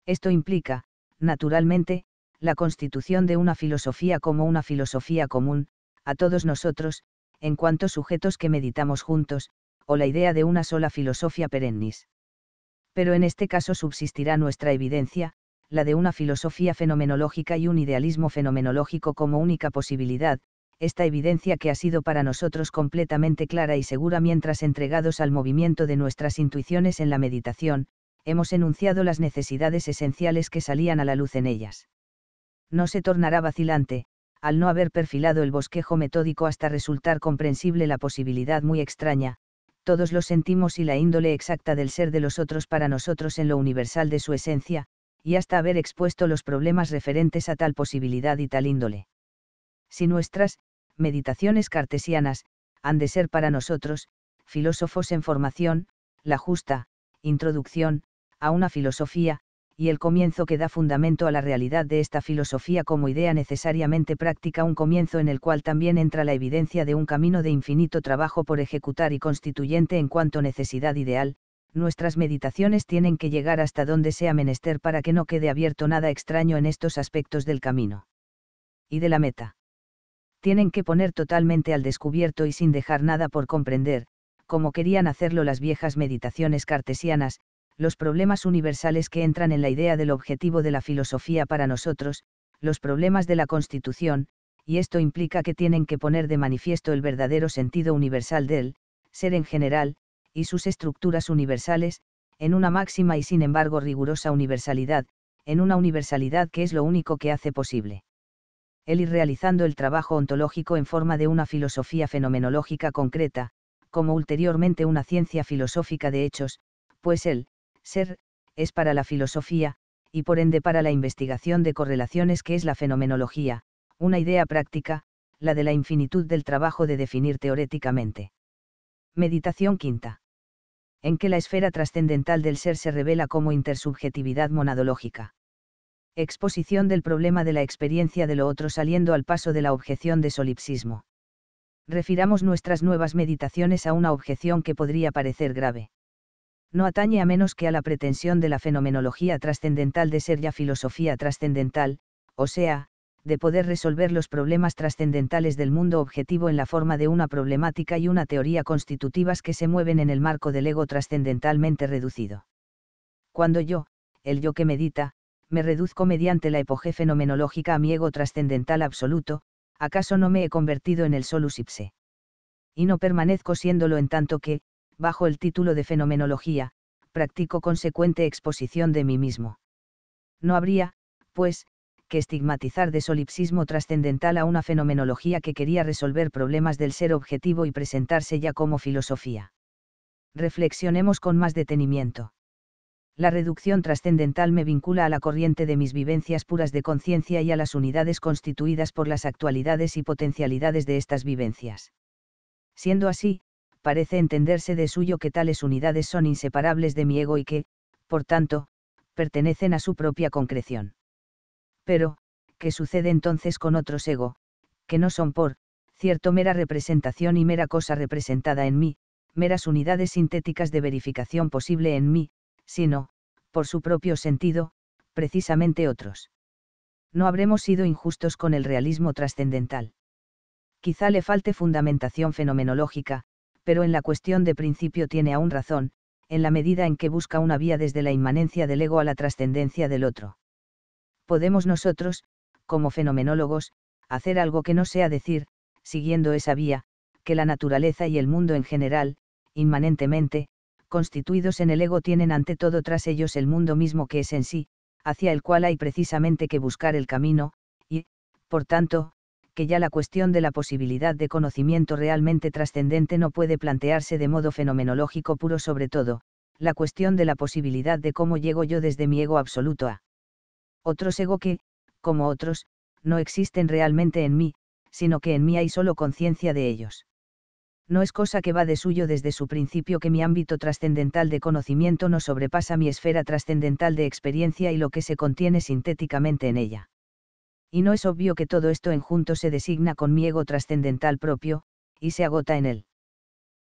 Esto implica, naturalmente, la constitución de una filosofía como una filosofía común, a todos nosotros, en cuanto sujetos que meditamos juntos, o la idea de una sola filosofía perennis. Pero en este caso subsistirá nuestra evidencia, la de una filosofía fenomenológica y un idealismo fenomenológico como única posibilidad, esta evidencia que ha sido para nosotros completamente clara y segura mientras entregados al movimiento de nuestras intuiciones en la meditación, hemos enunciado las necesidades esenciales que salían a la luz en ellas. No se tornará vacilante, al no haber perfilado el bosquejo metódico hasta resultar comprensible la posibilidad muy extraña, todos lo sentimos y la índole exacta del ser de los otros para nosotros en lo universal de su esencia, y hasta haber expuesto los problemas referentes a tal posibilidad y tal índole. Si nuestras meditaciones cartesianas han de ser para nosotros, filósofos en formación, la justa introducción a una filosofía, y el comienzo que da fundamento a la realidad de esta filosofía como idea necesariamente práctica, un comienzo en el cual también entra la evidencia de un camino de infinito trabajo por ejecutar y constituyente en cuanto necesidad ideal, nuestras meditaciones tienen que llegar hasta donde sea menester para que no quede abierto nada extraño en estos aspectos del camino. Y de la meta. Tienen que poner totalmente al descubierto y sin dejar nada por comprender, como querían hacerlo las viejas meditaciones cartesianas, los problemas universales que entran en la idea del objetivo de la filosofía para nosotros, los problemas de la constitución, y esto implica que tienen que poner de manifiesto el verdadero sentido universal del, ser en general, y sus estructuras universales, en una máxima y sin embargo rigurosa universalidad, en una universalidad que es lo único que hace posible. Él ir realizando el trabajo ontológico en forma de una filosofía fenomenológica concreta, como ulteriormente una ciencia filosófica de hechos, pues él, ser es para la filosofía, y por ende para la investigación de correlaciones que es la fenomenología, una idea práctica, la de la infinitud del trabajo de definir teoréticamente. Meditación quinta. En que la esfera trascendental del ser se revela como intersubjetividad monadológica. Exposición del problema de la experiencia de lo otro saliendo al paso de la objeción de solipsismo. Refiramos nuestras nuevas meditaciones a una objeción que podría parecer grave. No atañe a menos que a la pretensión de la fenomenología trascendental de ser ya filosofía trascendental, o sea, de poder resolver los problemas trascendentales del mundo objetivo en la forma de una problemática y una teoría constitutivas que se mueven en el marco del ego trascendentalmente reducido. Cuando yo, el yo que medita, me reduzco mediante la epoge fenomenológica a mi ego trascendental absoluto, ¿acaso no me he convertido en el solus ipse? Y no permanezco siéndolo en tanto que, bajo el título de fenomenología, practico consecuente exposición de mí mismo. No habría, pues, que estigmatizar de solipsismo trascendental a una fenomenología que quería resolver problemas del ser objetivo y presentarse ya como filosofía. Reflexionemos con más detenimiento. La reducción trascendental me vincula a la corriente de mis vivencias puras de conciencia y a las unidades constituidas por las actualidades y potencialidades de estas vivencias. Siendo así, parece entenderse de suyo que tales unidades son inseparables de mi ego y que, por tanto, pertenecen a su propia concreción. Pero, ¿qué sucede entonces con otros ego, que no son por, cierto, mera representación y mera cosa representada en mí, meras unidades sintéticas de verificación posible en mí, sino, por su propio sentido, precisamente otros? No habremos sido injustos con el realismo trascendental. Quizá le falte fundamentación fenomenológica, pero en la cuestión de principio tiene aún razón, en la medida en que busca una vía desde la inmanencia del ego a la trascendencia del otro podemos nosotros, como fenomenólogos, hacer algo que no sea decir, siguiendo esa vía, que la naturaleza y el mundo en general, inmanentemente, constituidos en el ego tienen ante todo tras ellos el mundo mismo que es en sí, hacia el cual hay precisamente que buscar el camino, y, por tanto, que ya la cuestión de la posibilidad de conocimiento realmente trascendente no puede plantearse de modo fenomenológico puro sobre todo, la cuestión de la posibilidad de cómo llego yo desde mi ego absoluto a otros ego que, como otros, no existen realmente en mí, sino que en mí hay solo conciencia de ellos. No es cosa que va de suyo desde su principio que mi ámbito trascendental de conocimiento no sobrepasa mi esfera trascendental de experiencia y lo que se contiene sintéticamente en ella. Y no es obvio que todo esto en junto se designa con mi ego trascendental propio, y se agota en él.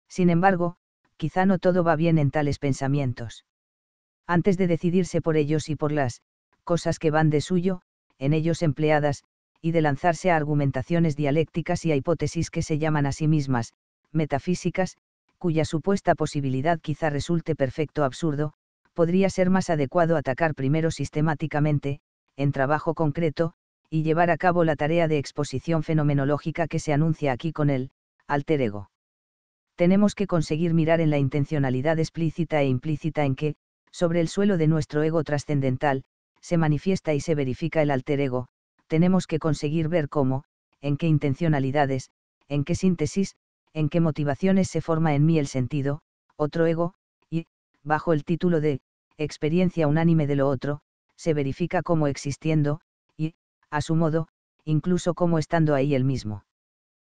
Sin embargo, quizá no todo va bien en tales pensamientos. Antes de decidirse por ellos y por las cosas que van de suyo, en ellos empleadas, y de lanzarse a argumentaciones dialécticas y a hipótesis que se llaman a sí mismas, metafísicas, cuya supuesta posibilidad quizá resulte perfecto absurdo, podría ser más adecuado atacar primero sistemáticamente, en trabajo concreto, y llevar a cabo la tarea de exposición fenomenológica que se anuncia aquí con el alter ego. Tenemos que conseguir mirar en la intencionalidad explícita e implícita en que, sobre el suelo de nuestro ego trascendental, se manifiesta y se verifica el alter ego, tenemos que conseguir ver cómo, en qué intencionalidades, en qué síntesis, en qué motivaciones se forma en mí el sentido, otro ego, y, bajo el título de, experiencia unánime de lo otro, se verifica como existiendo, y, a su modo, incluso como estando ahí el mismo.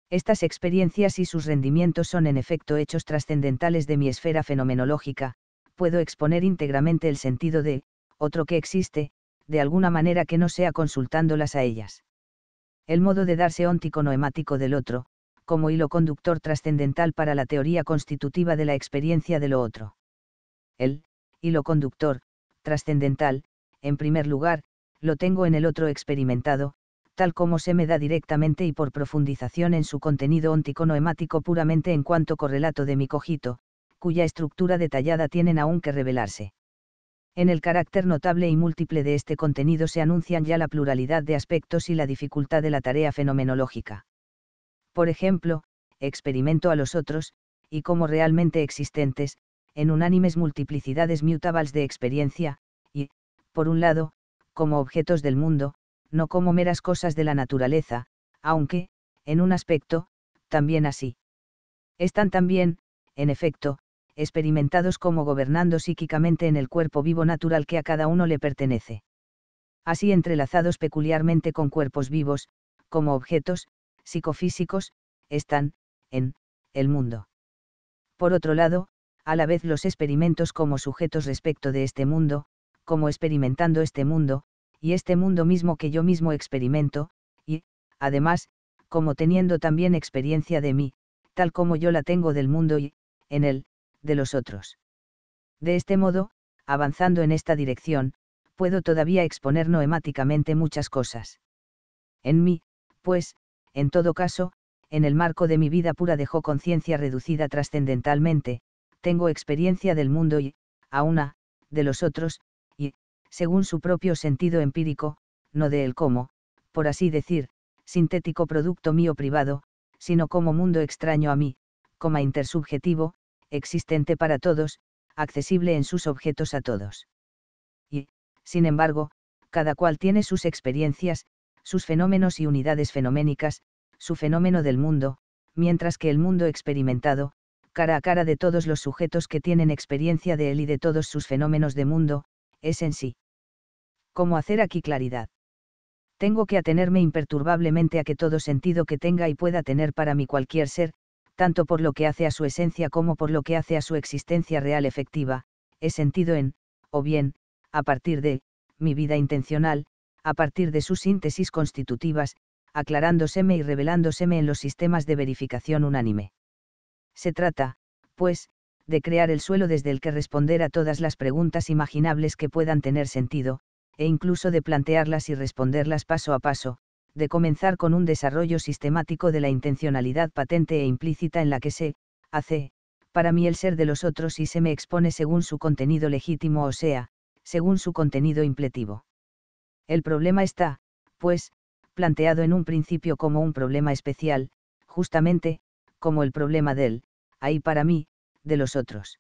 Estas experiencias y sus rendimientos son en efecto hechos trascendentales de mi esfera fenomenológica, puedo exponer íntegramente el sentido de, otro que existe, de alguna manera que no sea consultándolas a ellas. El modo de darse óntico noemático del otro, como hilo conductor trascendental para la teoría constitutiva de la experiencia de lo otro. El hilo conductor, trascendental, en primer lugar, lo tengo en el otro experimentado, tal como se me da directamente y por profundización en su contenido óntico-noemático puramente en cuanto correlato de mi cogito, cuya estructura detallada tienen aún que revelarse. En el carácter notable y múltiple de este contenido se anuncian ya la pluralidad de aspectos y la dificultad de la tarea fenomenológica. Por ejemplo, experimento a los otros, y como realmente existentes, en unánimes multiplicidades mutables de experiencia, y, por un lado, como objetos del mundo, no como meras cosas de la naturaleza, aunque, en un aspecto, también así. Están también, en efecto, experimentados como gobernando psíquicamente en el cuerpo vivo natural que a cada uno le pertenece. Así entrelazados peculiarmente con cuerpos vivos, como objetos, psicofísicos, están, en, el mundo. Por otro lado, a la vez los experimentos como sujetos respecto de este mundo, como experimentando este mundo, y este mundo mismo que yo mismo experimento, y, además, como teniendo también experiencia de mí, tal como yo la tengo del mundo y, en él, de los otros. De este modo, avanzando en esta dirección, puedo todavía exponer noemáticamente muchas cosas. En mí, pues, en todo caso, en el marco de mi vida pura dejó conciencia reducida trascendentalmente, tengo experiencia del mundo y, a una, de los otros, y, según su propio sentido empírico, no de él como, por así decir, sintético producto mío privado, sino como mundo extraño a mí, como intersubjetivo, existente para todos, accesible en sus objetos a todos. Y, sin embargo, cada cual tiene sus experiencias, sus fenómenos y unidades fenoménicas, su fenómeno del mundo, mientras que el mundo experimentado, cara a cara de todos los sujetos que tienen experiencia de él y de todos sus fenómenos de mundo, es en sí. ¿Cómo hacer aquí claridad? Tengo que atenerme imperturbablemente a que todo sentido que tenga y pueda tener para mí cualquier ser, tanto por lo que hace a su esencia como por lo que hace a su existencia real efectiva, he sentido en, o bien, a partir de, mi vida intencional, a partir de sus síntesis constitutivas, aclarándoseme y revelándoseme en los sistemas de verificación unánime. Se trata, pues, de crear el suelo desde el que responder a todas las preguntas imaginables que puedan tener sentido, e incluso de plantearlas y responderlas paso a paso, de comenzar con un desarrollo sistemático de la intencionalidad patente e implícita en la que se, hace, para mí el ser de los otros y se me expone según su contenido legítimo o sea, según su contenido impletivo. El problema está, pues, planteado en un principio como un problema especial, justamente, como el problema del, ahí para mí, de los otros.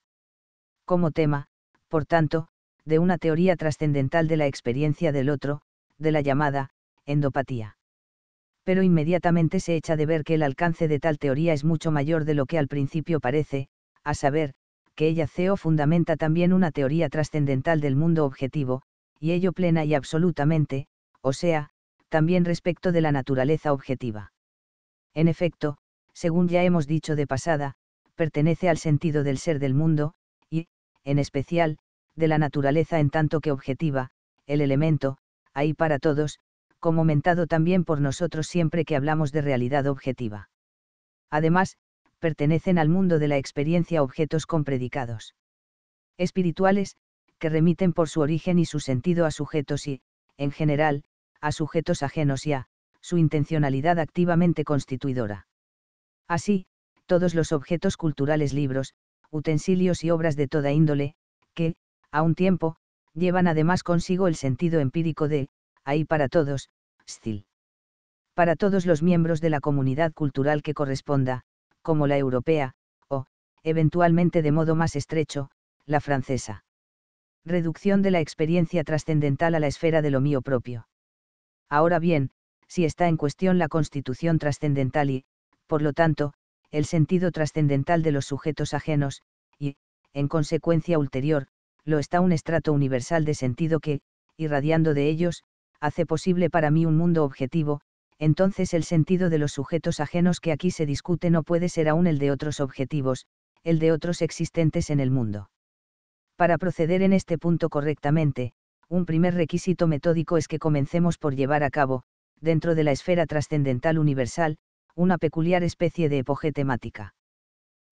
Como tema, por tanto, de una teoría trascendental de la experiencia del otro, de la llamada, endopatía pero inmediatamente se echa de ver que el alcance de tal teoría es mucho mayor de lo que al principio parece, a saber, que ella CEO fundamenta también una teoría trascendental del mundo objetivo, y ello plena y absolutamente, o sea, también respecto de la naturaleza objetiva. En efecto, según ya hemos dicho de pasada, pertenece al sentido del ser del mundo, y, en especial, de la naturaleza en tanto que objetiva, el elemento, ahí para todos, comentado también por nosotros siempre que hablamos de realidad objetiva. Además, pertenecen al mundo de la experiencia objetos con predicados espirituales, que remiten por su origen y su sentido a sujetos y, en general, a sujetos ajenos y a, su intencionalidad activamente constituidora. Así, todos los objetos culturales, libros, utensilios y obras de toda índole, que, a un tiempo, llevan además consigo el sentido empírico de ahí para todos, STIL. Para todos los miembros de la comunidad cultural que corresponda, como la europea, o, eventualmente de modo más estrecho, la francesa. Reducción de la experiencia trascendental a la esfera de lo mío propio. Ahora bien, si está en cuestión la constitución trascendental y, por lo tanto, el sentido trascendental de los sujetos ajenos, y, en consecuencia ulterior, lo está un estrato universal de sentido que, irradiando de ellos, hace posible para mí un mundo objetivo, entonces el sentido de los sujetos ajenos que aquí se discute no puede ser aún el de otros objetivos, el de otros existentes en el mundo. Para proceder en este punto correctamente, un primer requisito metódico es que comencemos por llevar a cabo, dentro de la esfera trascendental universal, una peculiar especie de epoge temática.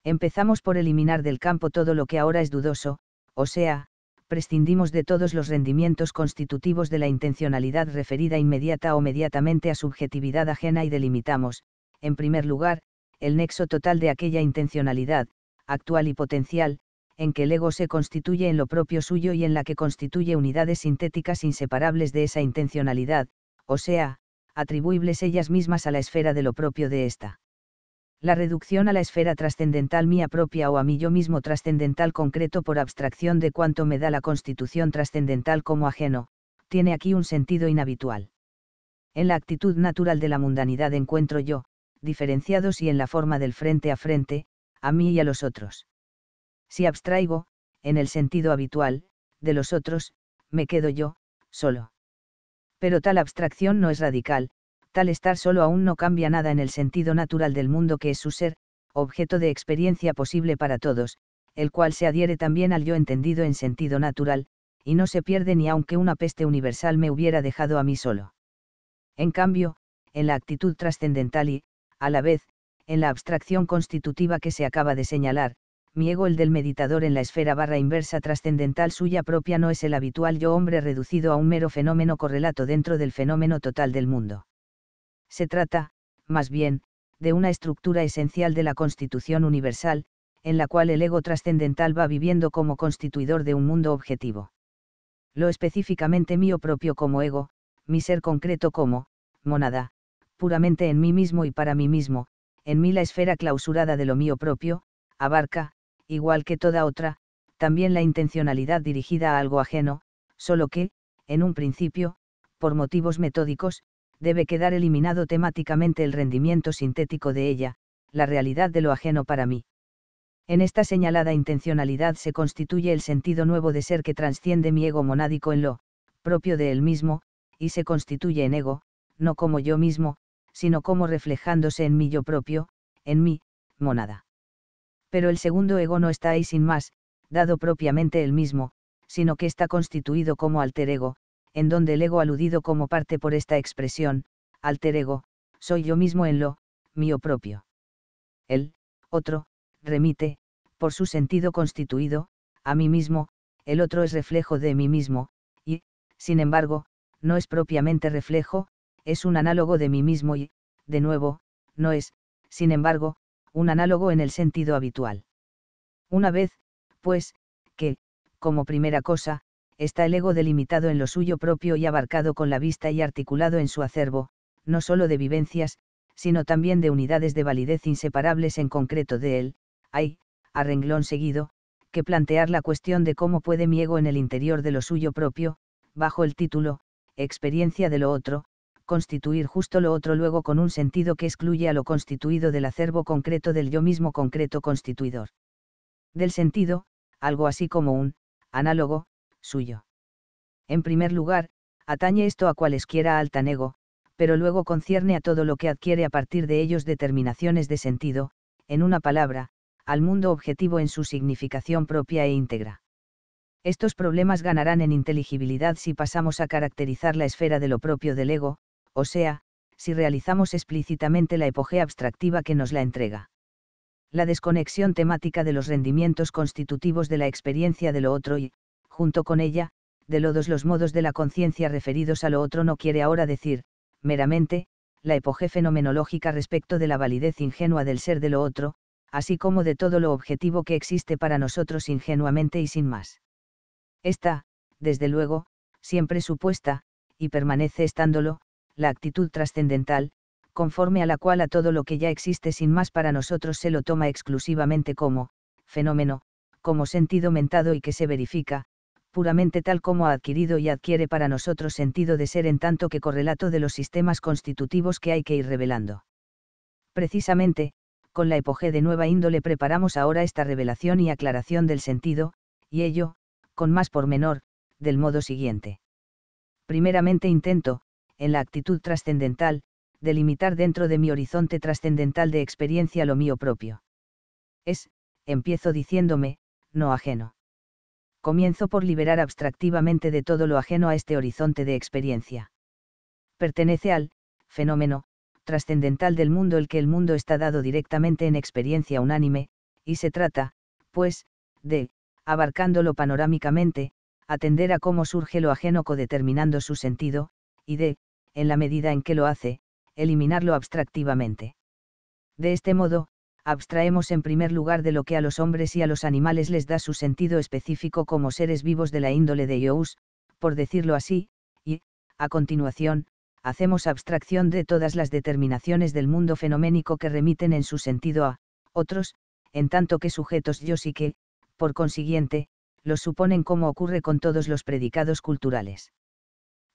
Empezamos por eliminar del campo todo lo que ahora es dudoso, o sea, prescindimos de todos los rendimientos constitutivos de la intencionalidad referida inmediata o mediatamente a subjetividad ajena y delimitamos, en primer lugar, el nexo total de aquella intencionalidad, actual y potencial, en que el ego se constituye en lo propio suyo y en la que constituye unidades sintéticas inseparables de esa intencionalidad, o sea, atribuibles ellas mismas a la esfera de lo propio de ésta la reducción a la esfera trascendental mía propia o a mí yo mismo trascendental concreto por abstracción de cuanto me da la constitución trascendental como ajeno, tiene aquí un sentido inhabitual. En la actitud natural de la mundanidad encuentro yo, diferenciados y en la forma del frente a frente, a mí y a los otros. Si abstraigo, en el sentido habitual, de los otros, me quedo yo, solo. Pero tal abstracción no es radical, tal estar solo aún no cambia nada en el sentido natural del mundo que es su ser, objeto de experiencia posible para todos, el cual se adhiere también al yo entendido en sentido natural, y no se pierde ni aunque una peste universal me hubiera dejado a mí solo. En cambio, en la actitud trascendental y, a la vez, en la abstracción constitutiva que se acaba de señalar, mi ego el del meditador en la esfera barra inversa trascendental suya propia no es el habitual yo hombre reducido a un mero fenómeno correlato dentro del fenómeno total del mundo. Se trata, más bien, de una estructura esencial de la Constitución Universal, en la cual el ego trascendental va viviendo como constituidor de un mundo objetivo. Lo específicamente mío propio como ego, mi ser concreto como, monada, puramente en mí mismo y para mí mismo, en mí la esfera clausurada de lo mío propio, abarca, igual que toda otra, también la intencionalidad dirigida a algo ajeno, solo que, en un principio, por motivos metódicos, debe quedar eliminado temáticamente el rendimiento sintético de ella, la realidad de lo ajeno para mí. En esta señalada intencionalidad se constituye el sentido nuevo de ser que transciende mi ego monádico en lo, propio de él mismo, y se constituye en ego, no como yo mismo, sino como reflejándose en mi yo propio, en mí, monada. Pero el segundo ego no está ahí sin más, dado propiamente el mismo, sino que está constituido como alter ego, en donde el ego aludido como parte por esta expresión, alter ego, soy yo mismo en lo, mío propio. El, otro, remite, por su sentido constituido, a mí mismo, el otro es reflejo de mí mismo, y, sin embargo, no es propiamente reflejo, es un análogo de mí mismo y, de nuevo, no es, sin embargo, un análogo en el sentido habitual. Una vez, pues, que, como primera cosa, está el ego delimitado en lo suyo propio y abarcado con la vista y articulado en su acervo, no solo de vivencias, sino también de unidades de validez inseparables en concreto de él, hay, a renglón seguido, que plantear la cuestión de cómo puede mi ego en el interior de lo suyo propio, bajo el título, experiencia de lo otro, constituir justo lo otro luego con un sentido que excluye a lo constituido del acervo concreto del yo mismo concreto constituidor. Del sentido, algo así como un, análogo, suyo. En primer lugar, atañe esto a cualesquiera altanego, pero luego concierne a todo lo que adquiere a partir de ellos determinaciones de sentido, en una palabra, al mundo objetivo en su significación propia e íntegra. Estos problemas ganarán en inteligibilidad si pasamos a caracterizar la esfera de lo propio del ego, o sea, si realizamos explícitamente la epogea abstractiva que nos la entrega. La desconexión temática de los rendimientos constitutivos de la experiencia de lo otro y, junto con ella, de Lodos los modos de la conciencia referidos a lo otro no quiere ahora decir, meramente, la epoge fenomenológica respecto de la validez ingenua del ser de lo otro, así como de todo lo objetivo que existe para nosotros ingenuamente y sin más. Esta, desde luego, siempre supuesta, y permanece estándolo, la actitud trascendental, conforme a la cual a todo lo que ya existe sin más para nosotros se lo toma exclusivamente como, fenómeno, como sentido mentado y que se verifica, puramente tal como ha adquirido y adquiere para nosotros sentido de ser en tanto que correlato de los sistemas constitutivos que hay que ir revelando. Precisamente, con la epoge de nueva índole preparamos ahora esta revelación y aclaración del sentido, y ello, con más por menor, del modo siguiente. Primeramente intento, en la actitud trascendental, delimitar dentro de mi horizonte trascendental de experiencia lo mío propio. Es, empiezo diciéndome, no ajeno comienzo por liberar abstractivamente de todo lo ajeno a este horizonte de experiencia. Pertenece al fenómeno trascendental del mundo el que el mundo está dado directamente en experiencia unánime, y se trata, pues, de, abarcándolo panorámicamente, atender a cómo surge lo ajeno codeterminando su sentido, y de, en la medida en que lo hace, eliminarlo abstractivamente. De este modo, abstraemos en primer lugar de lo que a los hombres y a los animales les da su sentido específico como seres vivos de la índole de Ious, por decirlo así, y, a continuación, hacemos abstracción de todas las determinaciones del mundo fenoménico que remiten en su sentido a, otros, en tanto que sujetos yo sí que, por consiguiente, los suponen como ocurre con todos los predicados culturales.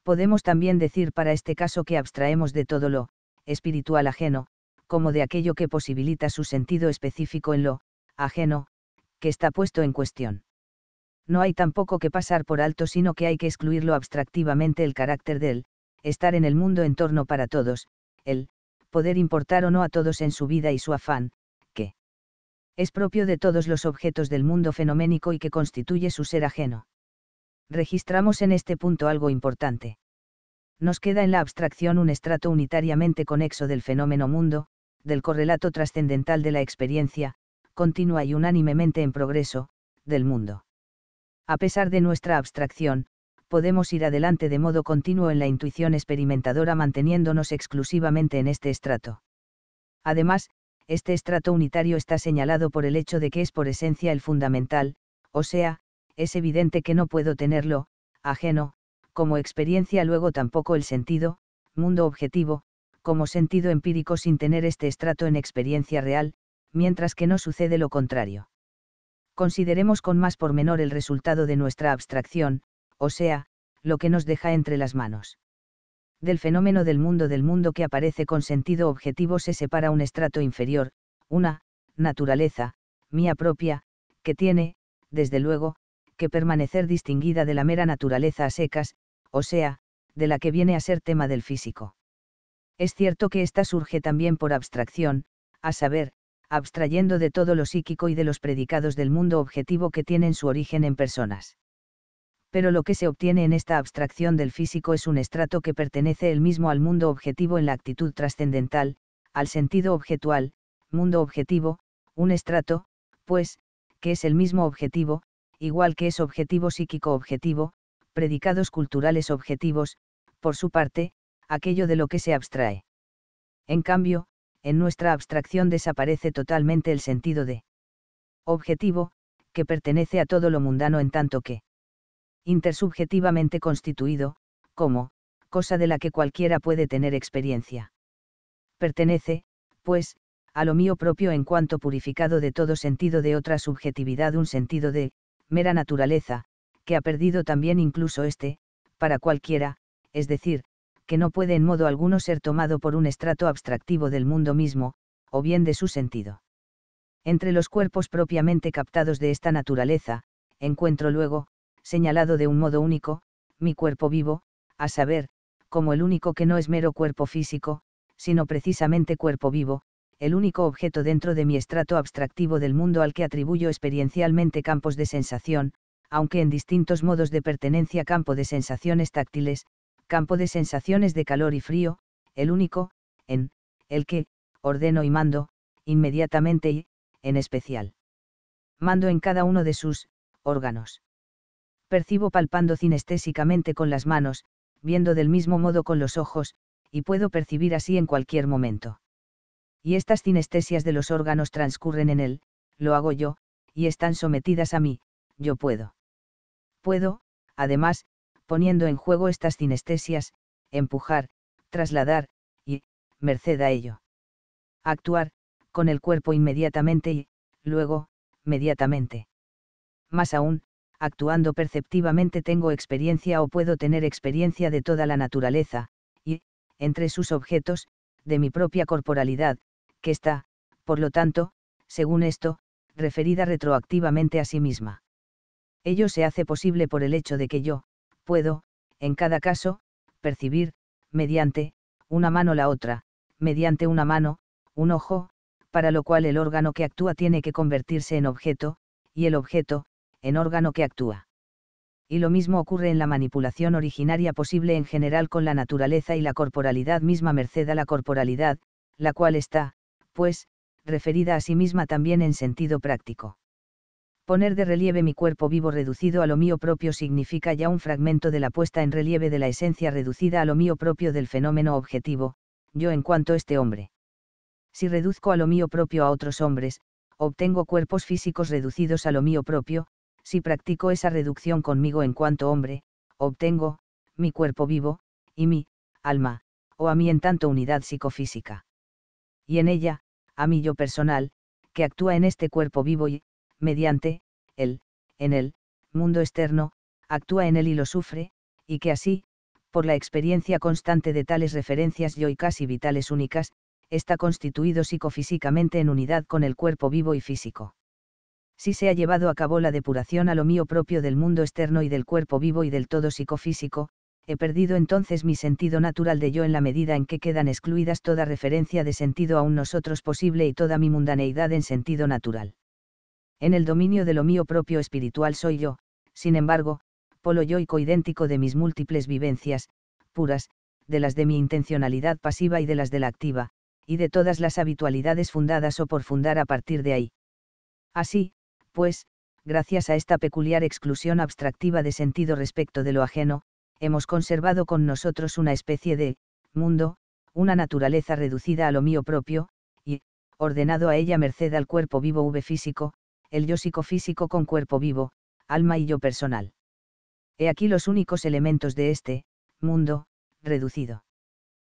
Podemos también decir para este caso que abstraemos de todo lo, espiritual ajeno, como de aquello que posibilita su sentido específico en lo ajeno, que está puesto en cuestión. No hay tampoco que pasar por alto, sino que hay que excluirlo abstractivamente el carácter del estar en el mundo en torno para todos, el poder importar o no a todos en su vida y su afán, que es propio de todos los objetos del mundo fenoménico y que constituye su ser ajeno. Registramos en este punto algo importante. Nos queda en la abstracción un estrato unitariamente conexo del fenómeno mundo, del correlato trascendental de la experiencia, continua y unánimemente en progreso, del mundo. A pesar de nuestra abstracción, podemos ir adelante de modo continuo en la intuición experimentadora manteniéndonos exclusivamente en este estrato. Además, este estrato unitario está señalado por el hecho de que es por esencia el fundamental, o sea, es evidente que no puedo tenerlo, ajeno, como experiencia luego tampoco el sentido, mundo objetivo, como sentido empírico sin tener este estrato en experiencia real, mientras que no sucede lo contrario. Consideremos con más pormenor el resultado de nuestra abstracción, o sea, lo que nos deja entre las manos. Del fenómeno del mundo del mundo que aparece con sentido objetivo se separa un estrato inferior, una, naturaleza, mía propia, que tiene, desde luego, que permanecer distinguida de la mera naturaleza a secas, o sea, de la que viene a ser tema del físico. Es cierto que ésta surge también por abstracción, a saber, abstrayendo de todo lo psíquico y de los predicados del mundo objetivo que tienen su origen en personas. Pero lo que se obtiene en esta abstracción del físico es un estrato que pertenece el mismo al mundo objetivo en la actitud trascendental, al sentido objetual, mundo objetivo, un estrato, pues, que es el mismo objetivo, igual que es objetivo psíquico objetivo, predicados culturales objetivos, por su parte, aquello de lo que se abstrae. En cambio, en nuestra abstracción desaparece totalmente el sentido de objetivo, que pertenece a todo lo mundano en tanto que intersubjetivamente constituido, como, cosa de la que cualquiera puede tener experiencia. Pertenece, pues, a lo mío propio en cuanto purificado de todo sentido de otra subjetividad, un sentido de mera naturaleza, que ha perdido también incluso este, para cualquiera, es decir, que no puede en modo alguno ser tomado por un estrato abstractivo del mundo mismo, o bien de su sentido. Entre los cuerpos propiamente captados de esta naturaleza, encuentro luego, señalado de un modo único, mi cuerpo vivo, a saber, como el único que no es mero cuerpo físico, sino precisamente cuerpo vivo, el único objeto dentro de mi estrato abstractivo del mundo al que atribuyo experiencialmente campos de sensación, aunque en distintos modos de pertenencia campo de sensaciones táctiles, campo de sensaciones de calor y frío, el único, en, el que, ordeno y mando, inmediatamente y, en especial. Mando en cada uno de sus, órganos. Percibo palpando cinestésicamente con las manos, viendo del mismo modo con los ojos, y puedo percibir así en cualquier momento. Y estas cinestesias de los órganos transcurren en él, lo hago yo, y están sometidas a mí, yo puedo. Puedo, además, poniendo en juego estas cinestesias, empujar, trasladar, y, merced a ello. Actuar, con el cuerpo inmediatamente y, luego, mediatamente. Más aún, actuando perceptivamente tengo experiencia o puedo tener experiencia de toda la naturaleza, y, entre sus objetos, de mi propia corporalidad, que está, por lo tanto, según esto, referida retroactivamente a sí misma. Ello se hace posible por el hecho de que yo, puedo, en cada caso, percibir, mediante, una mano la otra, mediante una mano, un ojo, para lo cual el órgano que actúa tiene que convertirse en objeto, y el objeto, en órgano que actúa. Y lo mismo ocurre en la manipulación originaria posible en general con la naturaleza y la corporalidad misma merced a la corporalidad, la cual está, pues, referida a sí misma también en sentido práctico poner de relieve mi cuerpo vivo reducido a lo mío propio significa ya un fragmento de la puesta en relieve de la esencia reducida a lo mío propio del fenómeno objetivo, yo en cuanto este hombre. Si reduzco a lo mío propio a otros hombres, obtengo cuerpos físicos reducidos a lo mío propio, si practico esa reducción conmigo en cuanto hombre, obtengo, mi cuerpo vivo, y mi, alma, o a mí en tanto unidad psicofísica. Y en ella, a mí yo personal, que actúa en este cuerpo vivo y, mediante, él, en el, mundo externo, actúa en él y lo sufre, y que así, por la experiencia constante de tales referencias yoicas y vitales únicas, está constituido psicofísicamente en unidad con el cuerpo vivo y físico. Si se ha llevado a cabo la depuración a lo mío propio del mundo externo y del cuerpo vivo y del todo psicofísico, he perdido entonces mi sentido natural de yo en la medida en que quedan excluidas toda referencia de sentido a un nosotros posible y toda mi mundaneidad en sentido natural en el dominio de lo mío propio espiritual soy yo, sin embargo, polo yoico idéntico de mis múltiples vivencias, puras, de las de mi intencionalidad pasiva y de las de la activa, y de todas las habitualidades fundadas o por fundar a partir de ahí. Así, pues, gracias a esta peculiar exclusión abstractiva de sentido respecto de lo ajeno, hemos conservado con nosotros una especie de mundo, una naturaleza reducida a lo mío propio, y, ordenado a ella merced al cuerpo vivo v físico, el yo psicofísico con cuerpo vivo, alma y yo personal. He aquí los únicos elementos de este, mundo, reducido.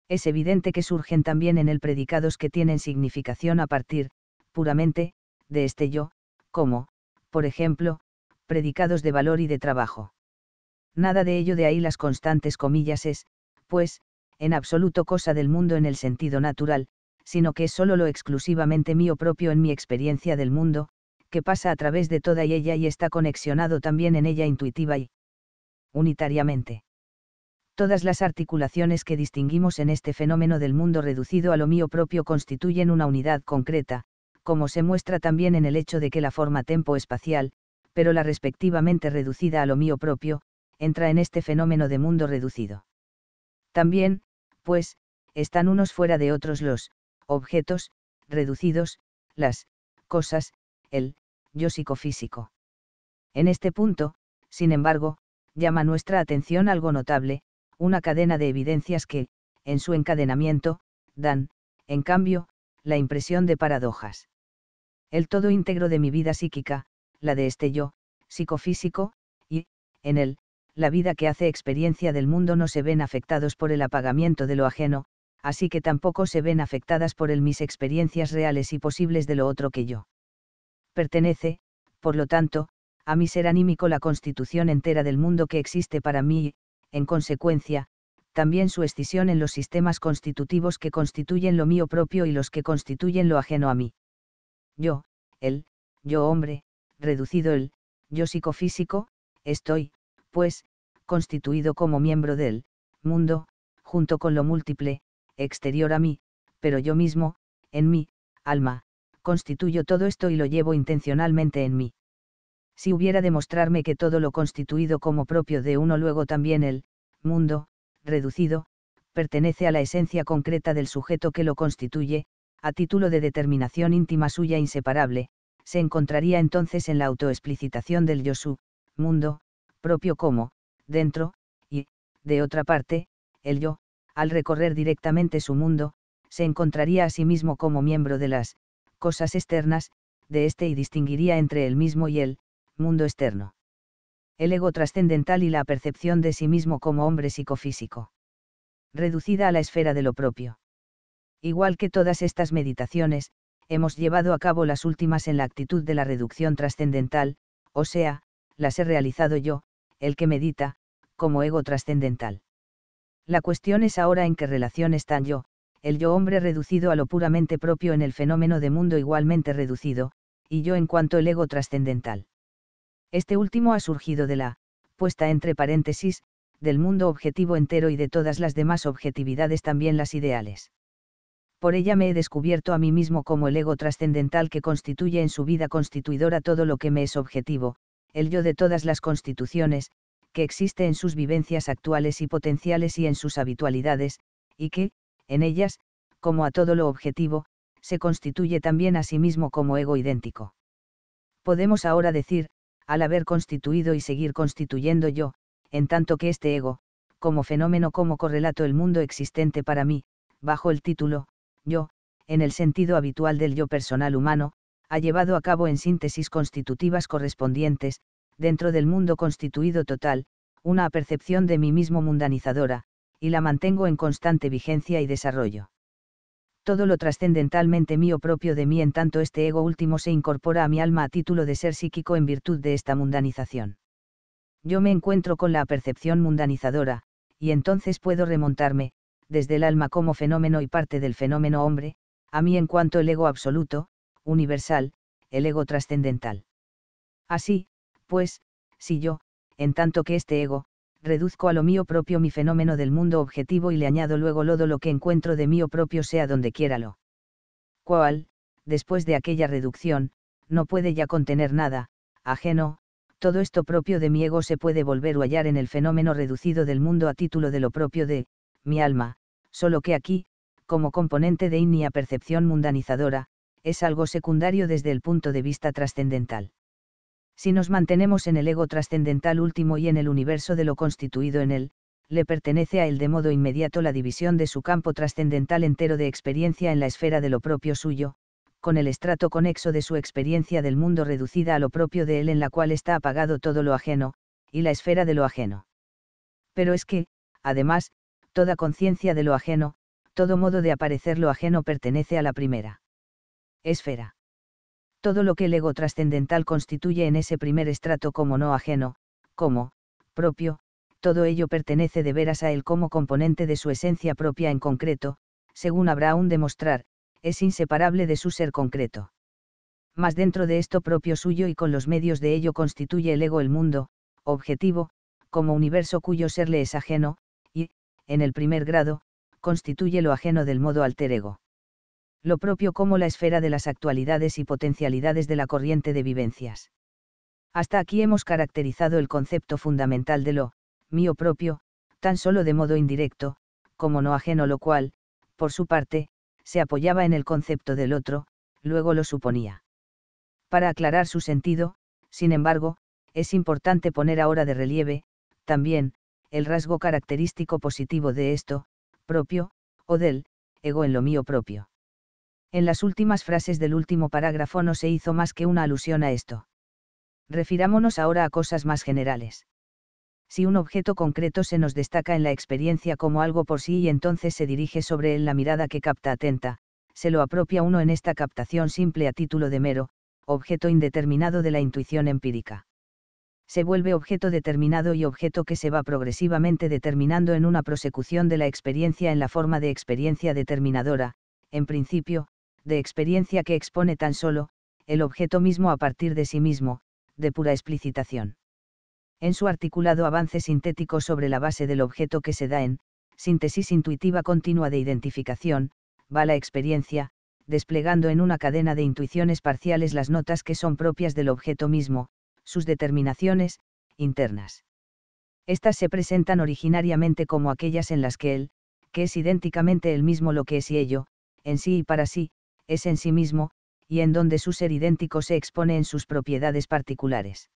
Es evidente que surgen también en el predicados que tienen significación a partir, puramente, de este yo, como, por ejemplo, predicados de valor y de trabajo. Nada de ello de ahí las constantes comillas es, pues, en absoluto cosa del mundo en el sentido natural, sino que es sólo lo exclusivamente mío propio en mi experiencia del mundo, que pasa a través de toda ella y está conexionado también en ella intuitiva y unitariamente. Todas las articulaciones que distinguimos en este fenómeno del mundo reducido a lo mío propio constituyen una unidad concreta, como se muestra también en el hecho de que la forma tempo-espacial, pero la respectivamente reducida a lo mío propio, entra en este fenómeno de mundo reducido. También, pues, están unos fuera de otros los objetos, reducidos, las cosas, el yo psicofísico. En este punto, sin embargo, llama nuestra atención algo notable, una cadena de evidencias que, en su encadenamiento, dan, en cambio, la impresión de paradojas. El todo íntegro de mi vida psíquica, la de este yo, psicofísico, y, en él, la vida que hace experiencia del mundo no se ven afectados por el apagamiento de lo ajeno, así que tampoco se ven afectadas por él mis experiencias reales y posibles de lo otro que yo pertenece, por lo tanto, a mi ser anímico la constitución entera del mundo que existe para mí y, en consecuencia, también su escisión en los sistemas constitutivos que constituyen lo mío propio y los que constituyen lo ajeno a mí. Yo, el, yo hombre, reducido el, yo psicofísico, estoy, pues, constituido como miembro del mundo, junto con lo múltiple, exterior a mí, pero yo mismo, en mí, alma, constituyo todo esto y lo llevo intencionalmente en mí. Si hubiera demostrarme que todo lo constituido como propio de uno luego también el mundo, reducido, pertenece a la esencia concreta del sujeto que lo constituye, a título de determinación íntima suya inseparable, se encontraría entonces en la autoexplicitación del yo su, mundo, propio como, dentro, y, de otra parte, el yo, al recorrer directamente su mundo, se encontraría a sí mismo como miembro de las cosas externas, de este y distinguiría entre el mismo y el mundo externo. El ego trascendental y la percepción de sí mismo como hombre psicofísico. Reducida a la esfera de lo propio. Igual que todas estas meditaciones, hemos llevado a cabo las últimas en la actitud de la reducción trascendental, o sea, las he realizado yo, el que medita, como ego trascendental. La cuestión es ahora en qué relación están yo, el yo hombre reducido a lo puramente propio en el fenómeno de mundo igualmente reducido, y yo en cuanto el ego trascendental. Este último ha surgido de la, puesta entre paréntesis, del mundo objetivo entero y de todas las demás objetividades también las ideales. Por ella me he descubierto a mí mismo como el ego trascendental que constituye en su vida constituidora todo lo que me es objetivo, el yo de todas las constituciones, que existe en sus vivencias actuales y potenciales y en sus habitualidades, y que, en ellas, como a todo lo objetivo, se constituye también a sí mismo como ego idéntico. Podemos ahora decir, al haber constituido y seguir constituyendo yo, en tanto que este ego, como fenómeno como correlato el mundo existente para mí, bajo el título, yo, en el sentido habitual del yo personal humano, ha llevado a cabo en síntesis constitutivas correspondientes, dentro del mundo constituido total, una percepción de mí mismo mundanizadora, y la mantengo en constante vigencia y desarrollo. Todo lo trascendentalmente mío propio de mí en tanto este ego último se incorpora a mi alma a título de ser psíquico en virtud de esta mundanización. Yo me encuentro con la percepción mundanizadora, y entonces puedo remontarme, desde el alma como fenómeno y parte del fenómeno hombre, a mí en cuanto el ego absoluto, universal, el ego trascendental. Así, pues, si yo, en tanto que este ego, reduzco a lo mío propio mi fenómeno del mundo objetivo y le añado luego lodo lo que encuentro de mío propio sea donde quiera lo Cual, después de aquella reducción, no puede ya contener nada, ajeno, todo esto propio de mi ego se puede volver o hallar en el fenómeno reducido del mundo a título de lo propio de, mi alma, solo que aquí, como componente de innia percepción mundanizadora, es algo secundario desde el punto de vista trascendental. Si nos mantenemos en el ego trascendental último y en el universo de lo constituido en él, le pertenece a él de modo inmediato la división de su campo trascendental entero de experiencia en la esfera de lo propio suyo, con el estrato conexo de su experiencia del mundo reducida a lo propio de él en la cual está apagado todo lo ajeno, y la esfera de lo ajeno. Pero es que, además, toda conciencia de lo ajeno, todo modo de aparecer lo ajeno pertenece a la primera esfera todo lo que el ego trascendental constituye en ese primer estrato como no ajeno, como, propio, todo ello pertenece de veras a él como componente de su esencia propia en concreto, según habrá aún de mostrar, es inseparable de su ser concreto. Mas dentro de esto propio suyo y con los medios de ello constituye el ego el mundo, objetivo, como universo cuyo ser le es ajeno, y, en el primer grado, constituye lo ajeno del modo alter ego lo propio como la esfera de las actualidades y potencialidades de la corriente de vivencias. Hasta aquí hemos caracterizado el concepto fundamental de lo, mío propio, tan solo de modo indirecto, como no ajeno, lo cual, por su parte, se apoyaba en el concepto del otro, luego lo suponía. Para aclarar su sentido, sin embargo, es importante poner ahora de relieve, también, el rasgo característico positivo de esto, propio, o del, ego en lo mío propio. En las últimas frases del último parágrafo no se hizo más que una alusión a esto. Refirámonos ahora a cosas más generales. Si un objeto concreto se nos destaca en la experiencia como algo por sí y entonces se dirige sobre él la mirada que capta atenta, se lo apropia uno en esta captación simple a título de mero, objeto indeterminado de la intuición empírica. Se vuelve objeto determinado y objeto que se va progresivamente determinando en una prosecución de la experiencia en la forma de experiencia determinadora, en principio, de experiencia que expone tan solo, el objeto mismo a partir de sí mismo, de pura explicitación. En su articulado avance sintético sobre la base del objeto que se da en, síntesis intuitiva continua de identificación, va la experiencia, desplegando en una cadena de intuiciones parciales las notas que son propias del objeto mismo, sus determinaciones, internas. Estas se presentan originariamente como aquellas en las que él, que es idénticamente el mismo lo que es y ello, en sí y para sí, es en sí mismo, y en donde su ser idéntico se expone en sus propiedades particulares.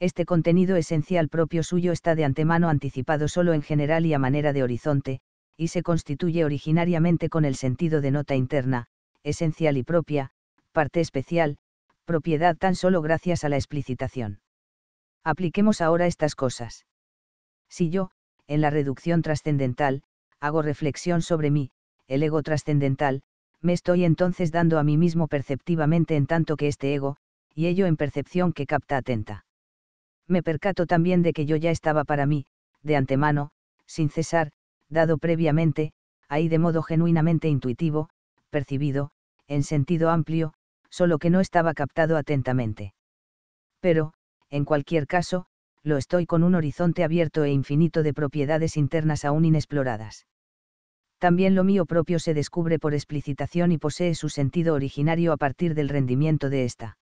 Este contenido esencial propio suyo está de antemano anticipado solo en general y a manera de horizonte, y se constituye originariamente con el sentido de nota interna, esencial y propia, parte especial, propiedad tan solo gracias a la explicitación. Apliquemos ahora estas cosas. Si yo, en la reducción trascendental, hago reflexión sobre mí, el ego trascendental, me estoy entonces dando a mí mismo perceptivamente en tanto que este ego, y ello en percepción que capta atenta. Me percato también de que yo ya estaba para mí, de antemano, sin cesar, dado previamente, ahí de modo genuinamente intuitivo, percibido, en sentido amplio, solo que no estaba captado atentamente. Pero, en cualquier caso, lo estoy con un horizonte abierto e infinito de propiedades internas aún inexploradas también lo mío propio se descubre por explicitación y posee su sentido originario a partir del rendimiento de ésta.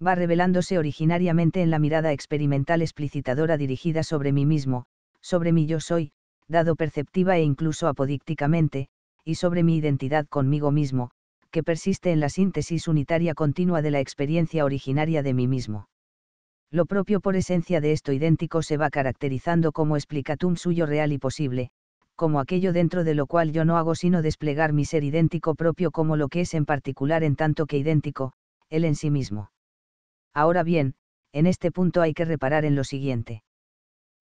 Va revelándose originariamente en la mirada experimental explicitadora dirigida sobre mí mismo, sobre mi yo soy, dado perceptiva e incluso apodícticamente, y sobre mi identidad conmigo mismo, que persiste en la síntesis unitaria continua de la experiencia originaria de mí mismo. Lo propio por esencia de esto idéntico se va caracterizando como explicatum suyo real y posible, como aquello dentro de lo cual yo no hago sino desplegar mi ser idéntico propio como lo que es en particular en tanto que idéntico, él en sí mismo. Ahora bien, en este punto hay que reparar en lo siguiente.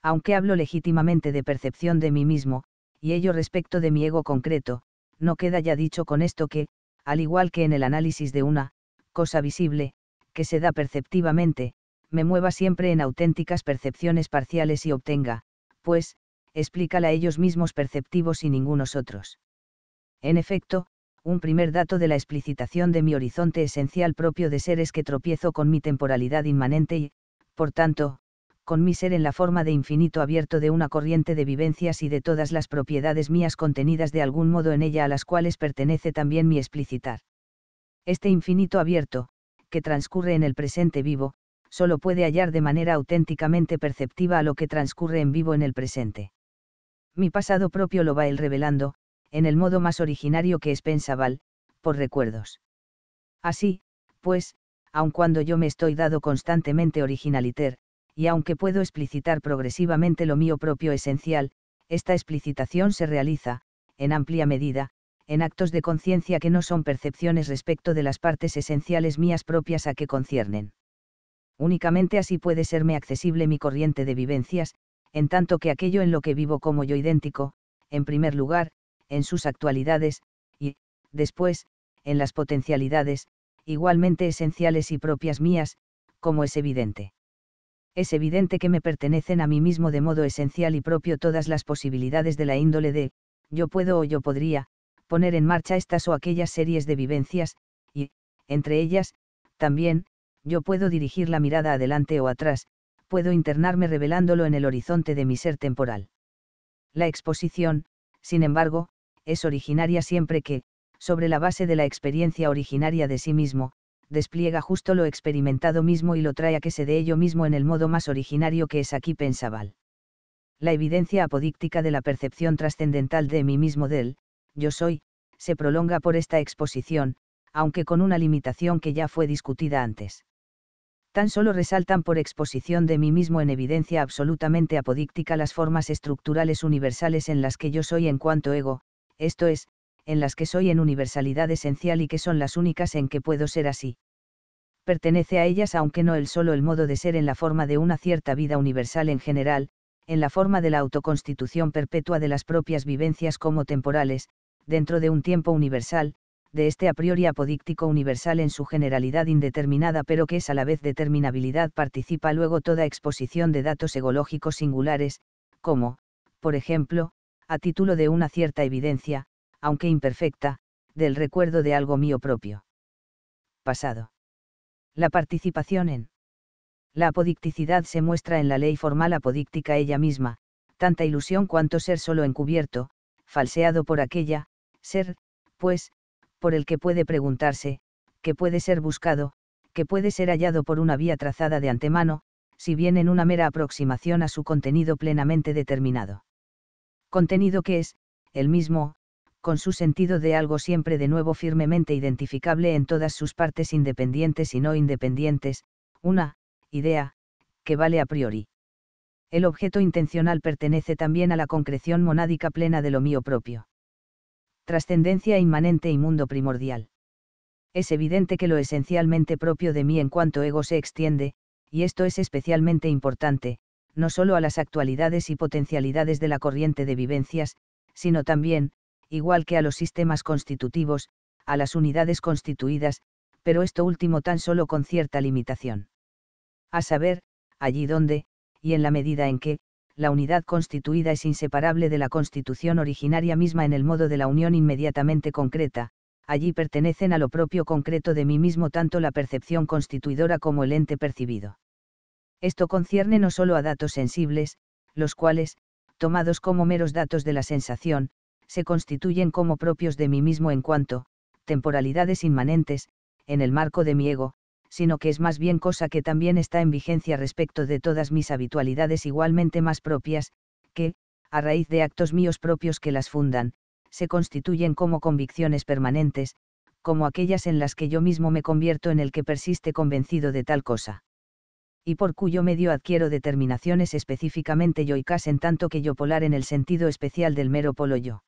Aunque hablo legítimamente de percepción de mí mismo, y ello respecto de mi ego concreto, no queda ya dicho con esto que, al igual que en el análisis de una, cosa visible, que se da perceptivamente, me mueva siempre en auténticas percepciones parciales y obtenga, pues, explícala ellos mismos perceptivos y ningunos otros. En efecto, un primer dato de la explicitación de mi horizonte esencial propio de ser es que tropiezo con mi temporalidad inmanente y, por tanto, con mi ser en la forma de infinito abierto de una corriente de vivencias y de todas las propiedades mías contenidas de algún modo en ella a las cuales pertenece también mi explicitar. Este infinito abierto, que transcurre en el presente vivo, solo puede hallar de manera auténticamente perceptiva a lo que transcurre en vivo en el presente. Mi pasado propio lo va él revelando, en el modo más originario que es pensaval, por recuerdos. Así, pues, aun cuando yo me estoy dado constantemente originaliter, y aunque puedo explicitar progresivamente lo mío propio esencial, esta explicitación se realiza, en amplia medida, en actos de conciencia que no son percepciones respecto de las partes esenciales mías propias a que conciernen. Únicamente así puede serme accesible mi corriente de vivencias, en tanto que aquello en lo que vivo como yo idéntico, en primer lugar, en sus actualidades, y, después, en las potencialidades, igualmente esenciales y propias mías, como es evidente. Es evidente que me pertenecen a mí mismo de modo esencial y propio todas las posibilidades de la índole de, yo puedo o yo podría, poner en marcha estas o aquellas series de vivencias, y, entre ellas, también, yo puedo dirigir la mirada adelante o atrás, puedo internarme revelándolo en el horizonte de mi ser temporal. La exposición, sin embargo, es originaria siempre que, sobre la base de la experiencia originaria de sí mismo, despliega justo lo experimentado mismo y lo trae a que se dé ello mismo en el modo más originario que es aquí pensabal. La evidencia apodíctica de la percepción trascendental de mí mismo del, yo soy, se prolonga por esta exposición, aunque con una limitación que ya fue discutida antes tan solo resaltan por exposición de mí mismo en evidencia absolutamente apodíctica las formas estructurales universales en las que yo soy en cuanto ego, esto es, en las que soy en universalidad esencial y que son las únicas en que puedo ser así. Pertenece a ellas aunque no el solo el modo de ser en la forma de una cierta vida universal en general, en la forma de la autoconstitución perpetua de las propias vivencias como temporales, dentro de un tiempo universal, de este a priori apodíctico universal en su generalidad indeterminada pero que es a la vez determinabilidad participa luego toda exposición de datos egológicos singulares, como, por ejemplo, a título de una cierta evidencia, aunque imperfecta, del recuerdo de algo mío propio. Pasado. La participación en. La apodicticidad se muestra en la ley formal apodíctica ella misma, tanta ilusión cuanto ser solo encubierto, falseado por aquella, ser, pues, por el que puede preguntarse, que puede ser buscado, que puede ser hallado por una vía trazada de antemano, si bien en una mera aproximación a su contenido plenamente determinado. Contenido que es, el mismo, con su sentido de algo siempre de nuevo firmemente identificable en todas sus partes independientes y no independientes, una, idea, que vale a priori. El objeto intencional pertenece también a la concreción monádica plena de lo mío propio trascendencia inmanente y mundo primordial. Es evidente que lo esencialmente propio de mí en cuanto ego se extiende, y esto es especialmente importante, no solo a las actualidades y potencialidades de la corriente de vivencias, sino también, igual que a los sistemas constitutivos, a las unidades constituidas, pero esto último tan solo con cierta limitación. A saber, allí donde, y en la medida en que, la unidad constituida es inseparable de la constitución originaria misma en el modo de la unión inmediatamente concreta, allí pertenecen a lo propio concreto de mí mismo tanto la percepción constituidora como el ente percibido. Esto concierne no solo a datos sensibles, los cuales, tomados como meros datos de la sensación, se constituyen como propios de mí mismo en cuanto, temporalidades inmanentes, en el marco de mi ego, sino que es más bien cosa que también está en vigencia respecto de todas mis habitualidades igualmente más propias, que, a raíz de actos míos propios que las fundan, se constituyen como convicciones permanentes, como aquellas en las que yo mismo me convierto en el que persiste convencido de tal cosa. Y por cuyo medio adquiero determinaciones específicamente yoicas en tanto que yo polar en el sentido especial del mero polo yo.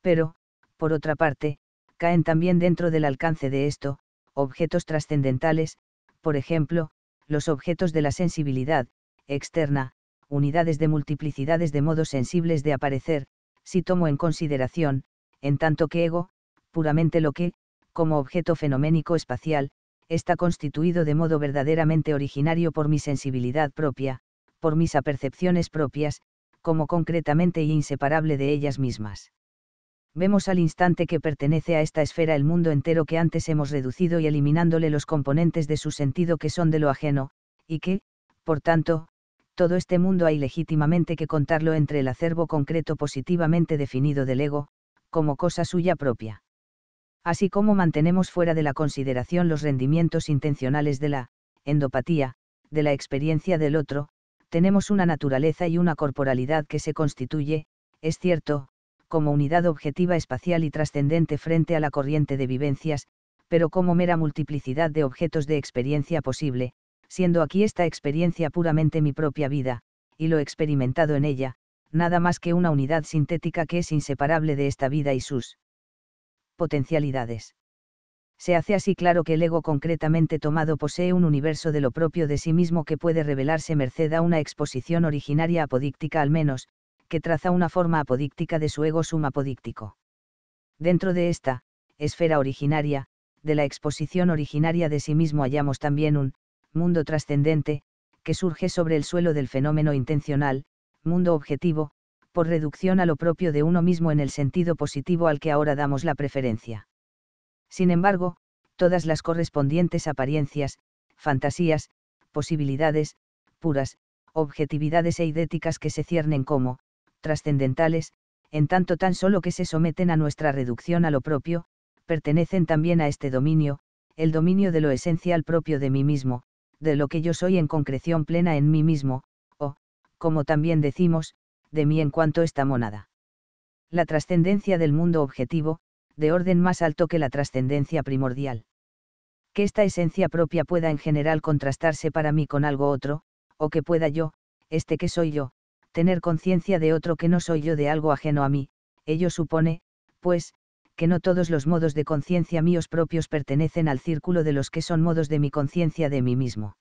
Pero, por otra parte, caen también dentro del alcance de esto, objetos trascendentales, por ejemplo, los objetos de la sensibilidad, externa, unidades de multiplicidades de modos sensibles de aparecer, si tomo en consideración, en tanto que ego, puramente lo que, como objeto fenoménico espacial, está constituido de modo verdaderamente originario por mi sensibilidad propia, por mis apercepciones propias, como concretamente e inseparable de ellas mismas vemos al instante que pertenece a esta esfera el mundo entero que antes hemos reducido y eliminándole los componentes de su sentido que son de lo ajeno, y que, por tanto, todo este mundo hay legítimamente que contarlo entre el acervo concreto positivamente definido del ego, como cosa suya propia. Así como mantenemos fuera de la consideración los rendimientos intencionales de la endopatía, de la experiencia del otro, tenemos una naturaleza y una corporalidad que se constituye, es cierto, como unidad objetiva espacial y trascendente frente a la corriente de vivencias, pero como mera multiplicidad de objetos de experiencia posible, siendo aquí esta experiencia puramente mi propia vida, y lo experimentado en ella, nada más que una unidad sintética que es inseparable de esta vida y sus potencialidades. Se hace así claro que el ego concretamente tomado posee un universo de lo propio de sí mismo que puede revelarse merced a una exposición originaria apodíctica al menos, que traza una forma apodíctica de su ego sumapodíctico. apodíctico. Dentro de esta, esfera originaria, de la exposición originaria de sí mismo hallamos también un mundo trascendente, que surge sobre el suelo del fenómeno intencional, mundo objetivo, por reducción a lo propio de uno mismo en el sentido positivo al que ahora damos la preferencia. Sin embargo, todas las correspondientes apariencias, fantasías, posibilidades, puras, objetividades e idéticas que se ciernen como trascendentales, en tanto tan solo que se someten a nuestra reducción a lo propio, pertenecen también a este dominio, el dominio de lo esencial propio de mí mismo, de lo que yo soy en concreción plena en mí mismo, o, como también decimos, de mí en cuanto esta monada. La trascendencia del mundo objetivo, de orden más alto que la trascendencia primordial. Que esta esencia propia pueda en general contrastarse para mí con algo otro, o que pueda yo, este que soy yo, tener conciencia de otro que no soy yo de algo ajeno a mí, ello supone, pues, que no todos los modos de conciencia míos propios pertenecen al círculo de los que son modos de mi conciencia de mí mismo.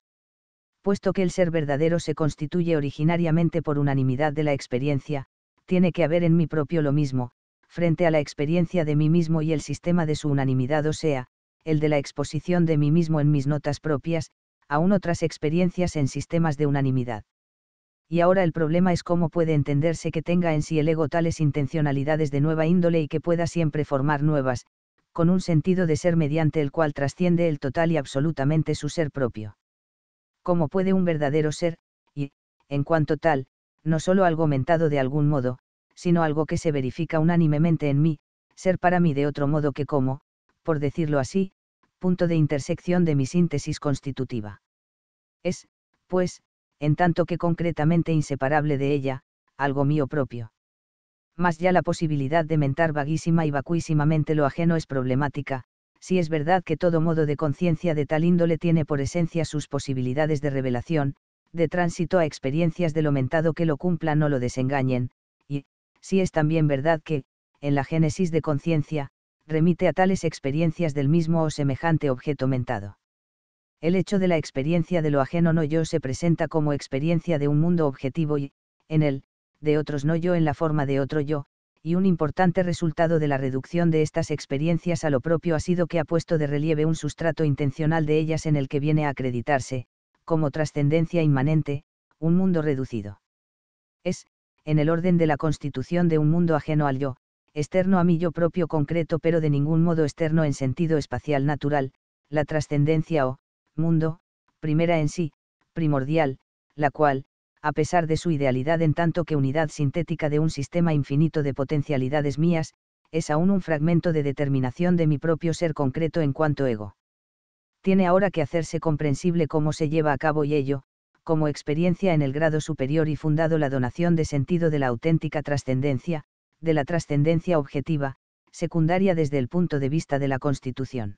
Puesto que el ser verdadero se constituye originariamente por unanimidad de la experiencia, tiene que haber en mí propio lo mismo, frente a la experiencia de mí mismo y el sistema de su unanimidad, o sea, el de la exposición de mí mismo en mis notas propias, aún otras experiencias en sistemas de unanimidad y ahora el problema es cómo puede entenderse que tenga en sí el ego tales intencionalidades de nueva índole y que pueda siempre formar nuevas, con un sentido de ser mediante el cual trasciende el total y absolutamente su ser propio. ¿Cómo puede un verdadero ser, y, en cuanto tal, no solo algo mentado de algún modo, sino algo que se verifica unánimemente en mí, ser para mí de otro modo que como, por decirlo así, punto de intersección de mi síntesis constitutiva? Es, pues, en tanto que concretamente inseparable de ella, algo mío propio. Más ya la posibilidad de mentar vaguísima y vacuísimamente lo ajeno es problemática, si es verdad que todo modo de conciencia de tal índole tiene por esencia sus posibilidades de revelación, de tránsito a experiencias de lo mentado que lo cumplan o lo desengañen, y, si es también verdad que, en la génesis de conciencia, remite a tales experiencias del mismo o semejante objeto mentado el hecho de la experiencia de lo ajeno no yo se presenta como experiencia de un mundo objetivo y, en él, de otros no yo en la forma de otro yo, y un importante resultado de la reducción de estas experiencias a lo propio ha sido que ha puesto de relieve un sustrato intencional de ellas en el que viene a acreditarse, como trascendencia inmanente, un mundo reducido. Es, en el orden de la constitución de un mundo ajeno al yo, externo a mi yo propio concreto pero de ningún modo externo en sentido espacial natural, la trascendencia o, mundo, primera en sí, primordial, la cual, a pesar de su idealidad en tanto que unidad sintética de un sistema infinito de potencialidades mías, es aún un fragmento de determinación de mi propio ser concreto en cuanto ego. Tiene ahora que hacerse comprensible cómo se lleva a cabo y ello, como experiencia en el grado superior y fundado la donación de sentido de la auténtica trascendencia, de la trascendencia objetiva, secundaria desde el punto de vista de la Constitución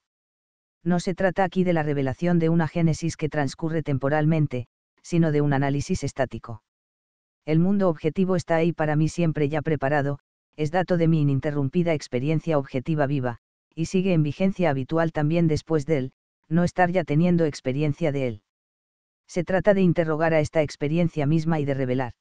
no se trata aquí de la revelación de una génesis que transcurre temporalmente, sino de un análisis estático. El mundo objetivo está ahí para mí siempre ya preparado, es dato de mi ininterrumpida experiencia objetiva viva, y sigue en vigencia habitual también después de él, no estar ya teniendo experiencia de él. Se trata de interrogar a esta experiencia misma y de revelar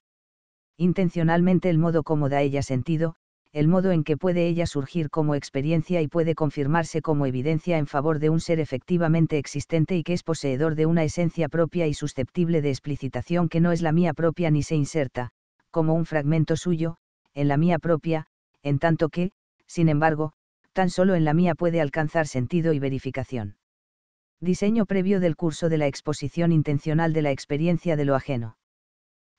intencionalmente el modo como da ella sentido, el modo en que puede ella surgir como experiencia y puede confirmarse como evidencia en favor de un ser efectivamente existente y que es poseedor de una esencia propia y susceptible de explicitación que no es la mía propia ni se inserta, como un fragmento suyo, en la mía propia, en tanto que, sin embargo, tan solo en la mía puede alcanzar sentido y verificación. Diseño previo del curso de la exposición intencional de la experiencia de lo ajeno.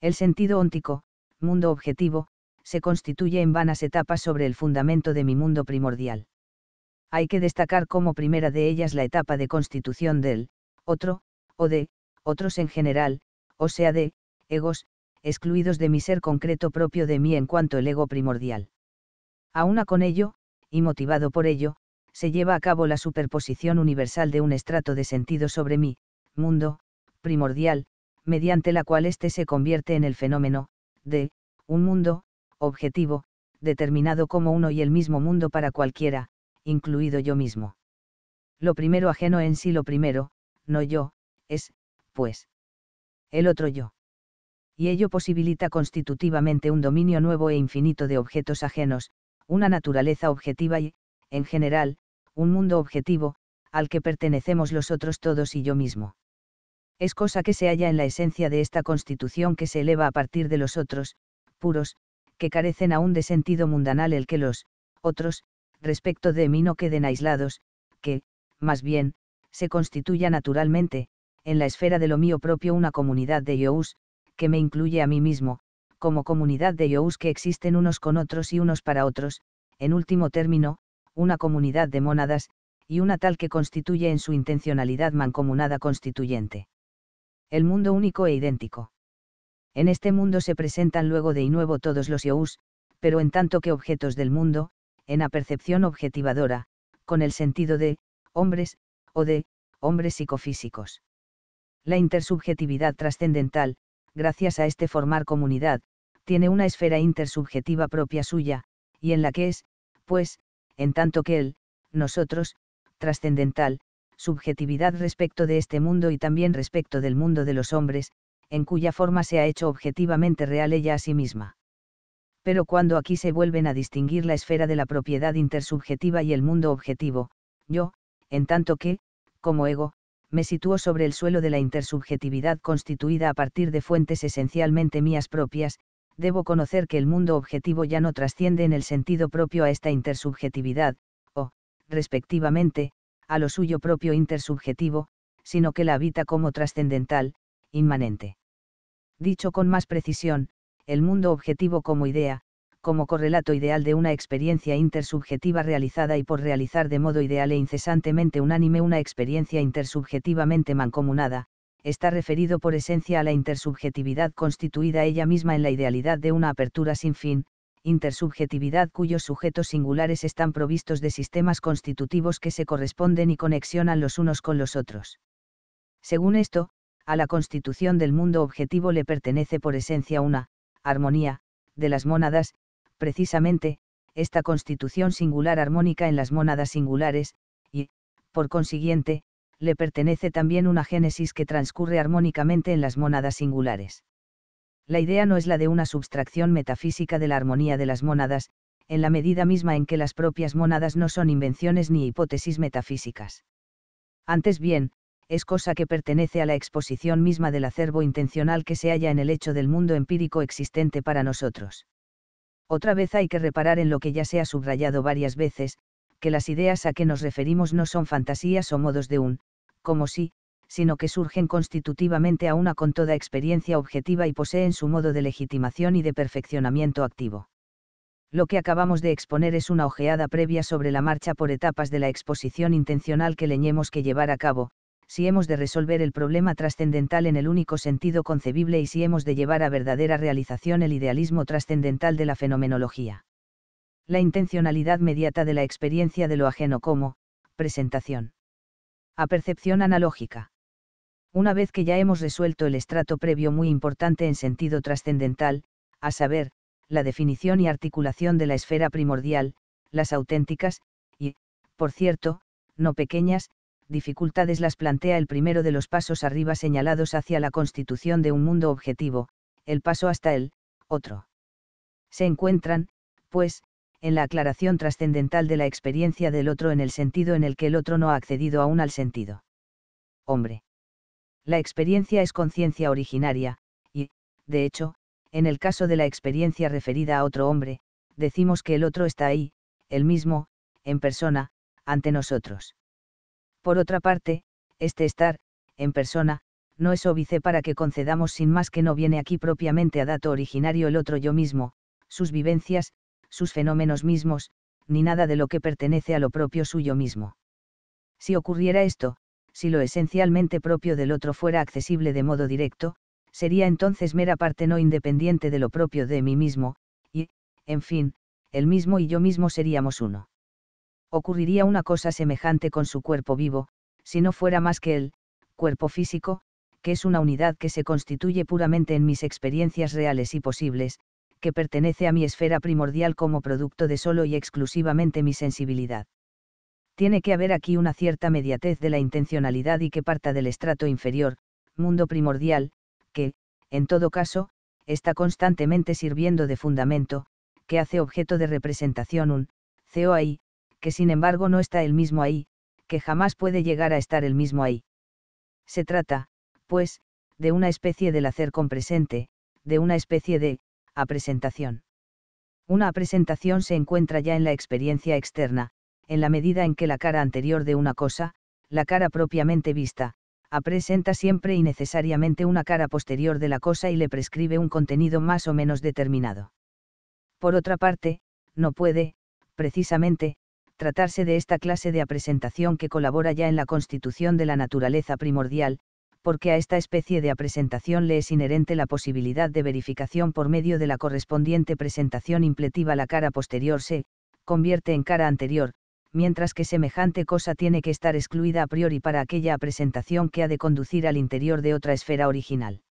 El sentido óntico, mundo objetivo, se constituye en vanas etapas sobre el fundamento de mi mundo primordial. Hay que destacar como primera de ellas la etapa de constitución del, otro, o de, otros en general, o sea de, egos, excluidos de mi ser concreto propio de mí en cuanto el ego primordial. Aúna con ello, y motivado por ello, se lleva a cabo la superposición universal de un estrato de sentido sobre mi, mundo, primordial, mediante la cual éste se convierte en el fenómeno, de, un mundo, objetivo, determinado como uno y el mismo mundo para cualquiera, incluido yo mismo. Lo primero ajeno en sí lo primero, no yo, es, pues, el otro yo. Y ello posibilita constitutivamente un dominio nuevo e infinito de objetos ajenos, una naturaleza objetiva y, en general, un mundo objetivo, al que pertenecemos los otros todos y yo mismo. Es cosa que se halla en la esencia de esta constitución que se eleva a partir de los otros, puros, que carecen aún de sentido mundanal el que los, otros, respecto de mí no queden aislados, que, más bien, se constituya naturalmente, en la esfera de lo mío propio una comunidad de yous, que me incluye a mí mismo, como comunidad de yous que existen unos con otros y unos para otros, en último término, una comunidad de mónadas, y una tal que constituye en su intencionalidad mancomunada constituyente. El mundo único e idéntico. En este mundo se presentan luego de nuevo todos los yous, pero en tanto que objetos del mundo, en la percepción objetivadora, con el sentido de hombres, o de hombres psicofísicos. La intersubjetividad trascendental, gracias a este formar comunidad, tiene una esfera intersubjetiva propia suya, y en la que es, pues, en tanto que él, nosotros, trascendental, subjetividad respecto de este mundo y también respecto del mundo de los hombres, en cuya forma se ha hecho objetivamente real ella a sí misma. Pero cuando aquí se vuelven a distinguir la esfera de la propiedad intersubjetiva y el mundo objetivo, yo, en tanto que, como ego, me sitúo sobre el suelo de la intersubjetividad constituida a partir de fuentes esencialmente mías propias, debo conocer que el mundo objetivo ya no trasciende en el sentido propio a esta intersubjetividad, o, respectivamente, a lo suyo propio intersubjetivo, sino que la habita como trascendental, inmanente dicho con más precisión, el mundo objetivo como idea, como correlato ideal de una experiencia intersubjetiva realizada y por realizar de modo ideal e incesantemente unánime una experiencia intersubjetivamente mancomunada, está referido por esencia a la intersubjetividad constituida ella misma en la idealidad de una apertura sin fin, intersubjetividad cuyos sujetos singulares están provistos de sistemas constitutivos que se corresponden y conexionan los unos con los otros. Según esto, a la constitución del mundo objetivo le pertenece por esencia una, armonía, de las mónadas, precisamente, esta constitución singular armónica en las mónadas singulares, y, por consiguiente, le pertenece también una génesis que transcurre armónicamente en las mónadas singulares. La idea no es la de una substracción metafísica de la armonía de las mónadas, en la medida misma en que las propias mónadas no son invenciones ni hipótesis metafísicas. Antes bien, es cosa que pertenece a la exposición misma del acervo intencional que se halla en el hecho del mundo empírico existente para nosotros. Otra vez hay que reparar en lo que ya se ha subrayado varias veces, que las ideas a que nos referimos no son fantasías o modos de un, como si, sino que surgen constitutivamente a una con toda experiencia objetiva y poseen su modo de legitimación y de perfeccionamiento activo. Lo que acabamos de exponer es una ojeada previa sobre la marcha por etapas de la exposición intencional que leñemos que llevar a cabo, si hemos de resolver el problema trascendental en el único sentido concebible y si hemos de llevar a verdadera realización el idealismo trascendental de la fenomenología. La intencionalidad mediata de la experiencia de lo ajeno como, presentación. A percepción analógica. Una vez que ya hemos resuelto el estrato previo muy importante en sentido trascendental, a saber, la definición y articulación de la esfera primordial, las auténticas, y, por cierto, no pequeñas, dificultades las plantea el primero de los pasos arriba señalados hacia la constitución de un mundo objetivo, el paso hasta el otro. Se encuentran, pues, en la aclaración trascendental de la experiencia del otro en el sentido en el que el otro no ha accedido aún al sentido. Hombre. La experiencia es conciencia originaria, y, de hecho, en el caso de la experiencia referida a otro hombre, decimos que el otro está ahí, el mismo, en persona, ante nosotros. Por otra parte, este estar, en persona, no es óbice para que concedamos sin más que no viene aquí propiamente a dato originario el otro yo mismo, sus vivencias, sus fenómenos mismos, ni nada de lo que pertenece a lo propio suyo mismo. Si ocurriera esto, si lo esencialmente propio del otro fuera accesible de modo directo, sería entonces mera parte no independiente de lo propio de mí mismo, y, en fin, el mismo y yo mismo seríamos uno ocurriría una cosa semejante con su cuerpo vivo, si no fuera más que el cuerpo físico, que es una unidad que se constituye puramente en mis experiencias reales y posibles, que pertenece a mi esfera primordial como producto de solo y exclusivamente mi sensibilidad. Tiene que haber aquí una cierta mediatez de la intencionalidad y que parta del estrato inferior, mundo primordial, que, en todo caso, está constantemente sirviendo de fundamento, que hace objeto de representación un, COI, que sin embargo no está el mismo ahí, que jamás puede llegar a estar el mismo ahí. Se trata, pues, de una especie del hacer con presente, de una especie de apresentación. Una apresentación se encuentra ya en la experiencia externa, en la medida en que la cara anterior de una cosa, la cara propiamente vista, apresenta siempre y necesariamente una cara posterior de la cosa y le prescribe un contenido más o menos determinado. Por otra parte, no puede, precisamente, tratarse de esta clase de apresentación que colabora ya en la constitución de la naturaleza primordial, porque a esta especie de apresentación le es inherente la posibilidad de verificación por medio de la correspondiente presentación impletiva la cara posterior se convierte en cara anterior, mientras que semejante cosa tiene que estar excluida a priori para aquella presentación que ha de conducir al interior de otra esfera original.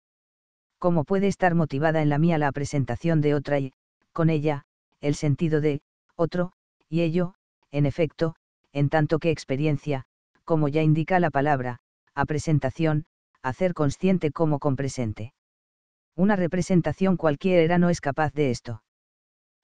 Como puede estar motivada en la mía la presentación de otra y, con ella, el sentido de, otro, y ello, en efecto, en tanto que experiencia, como ya indica la palabra, a presentación, hacer consciente como con presente. Una representación cualquiera no es capaz de esto.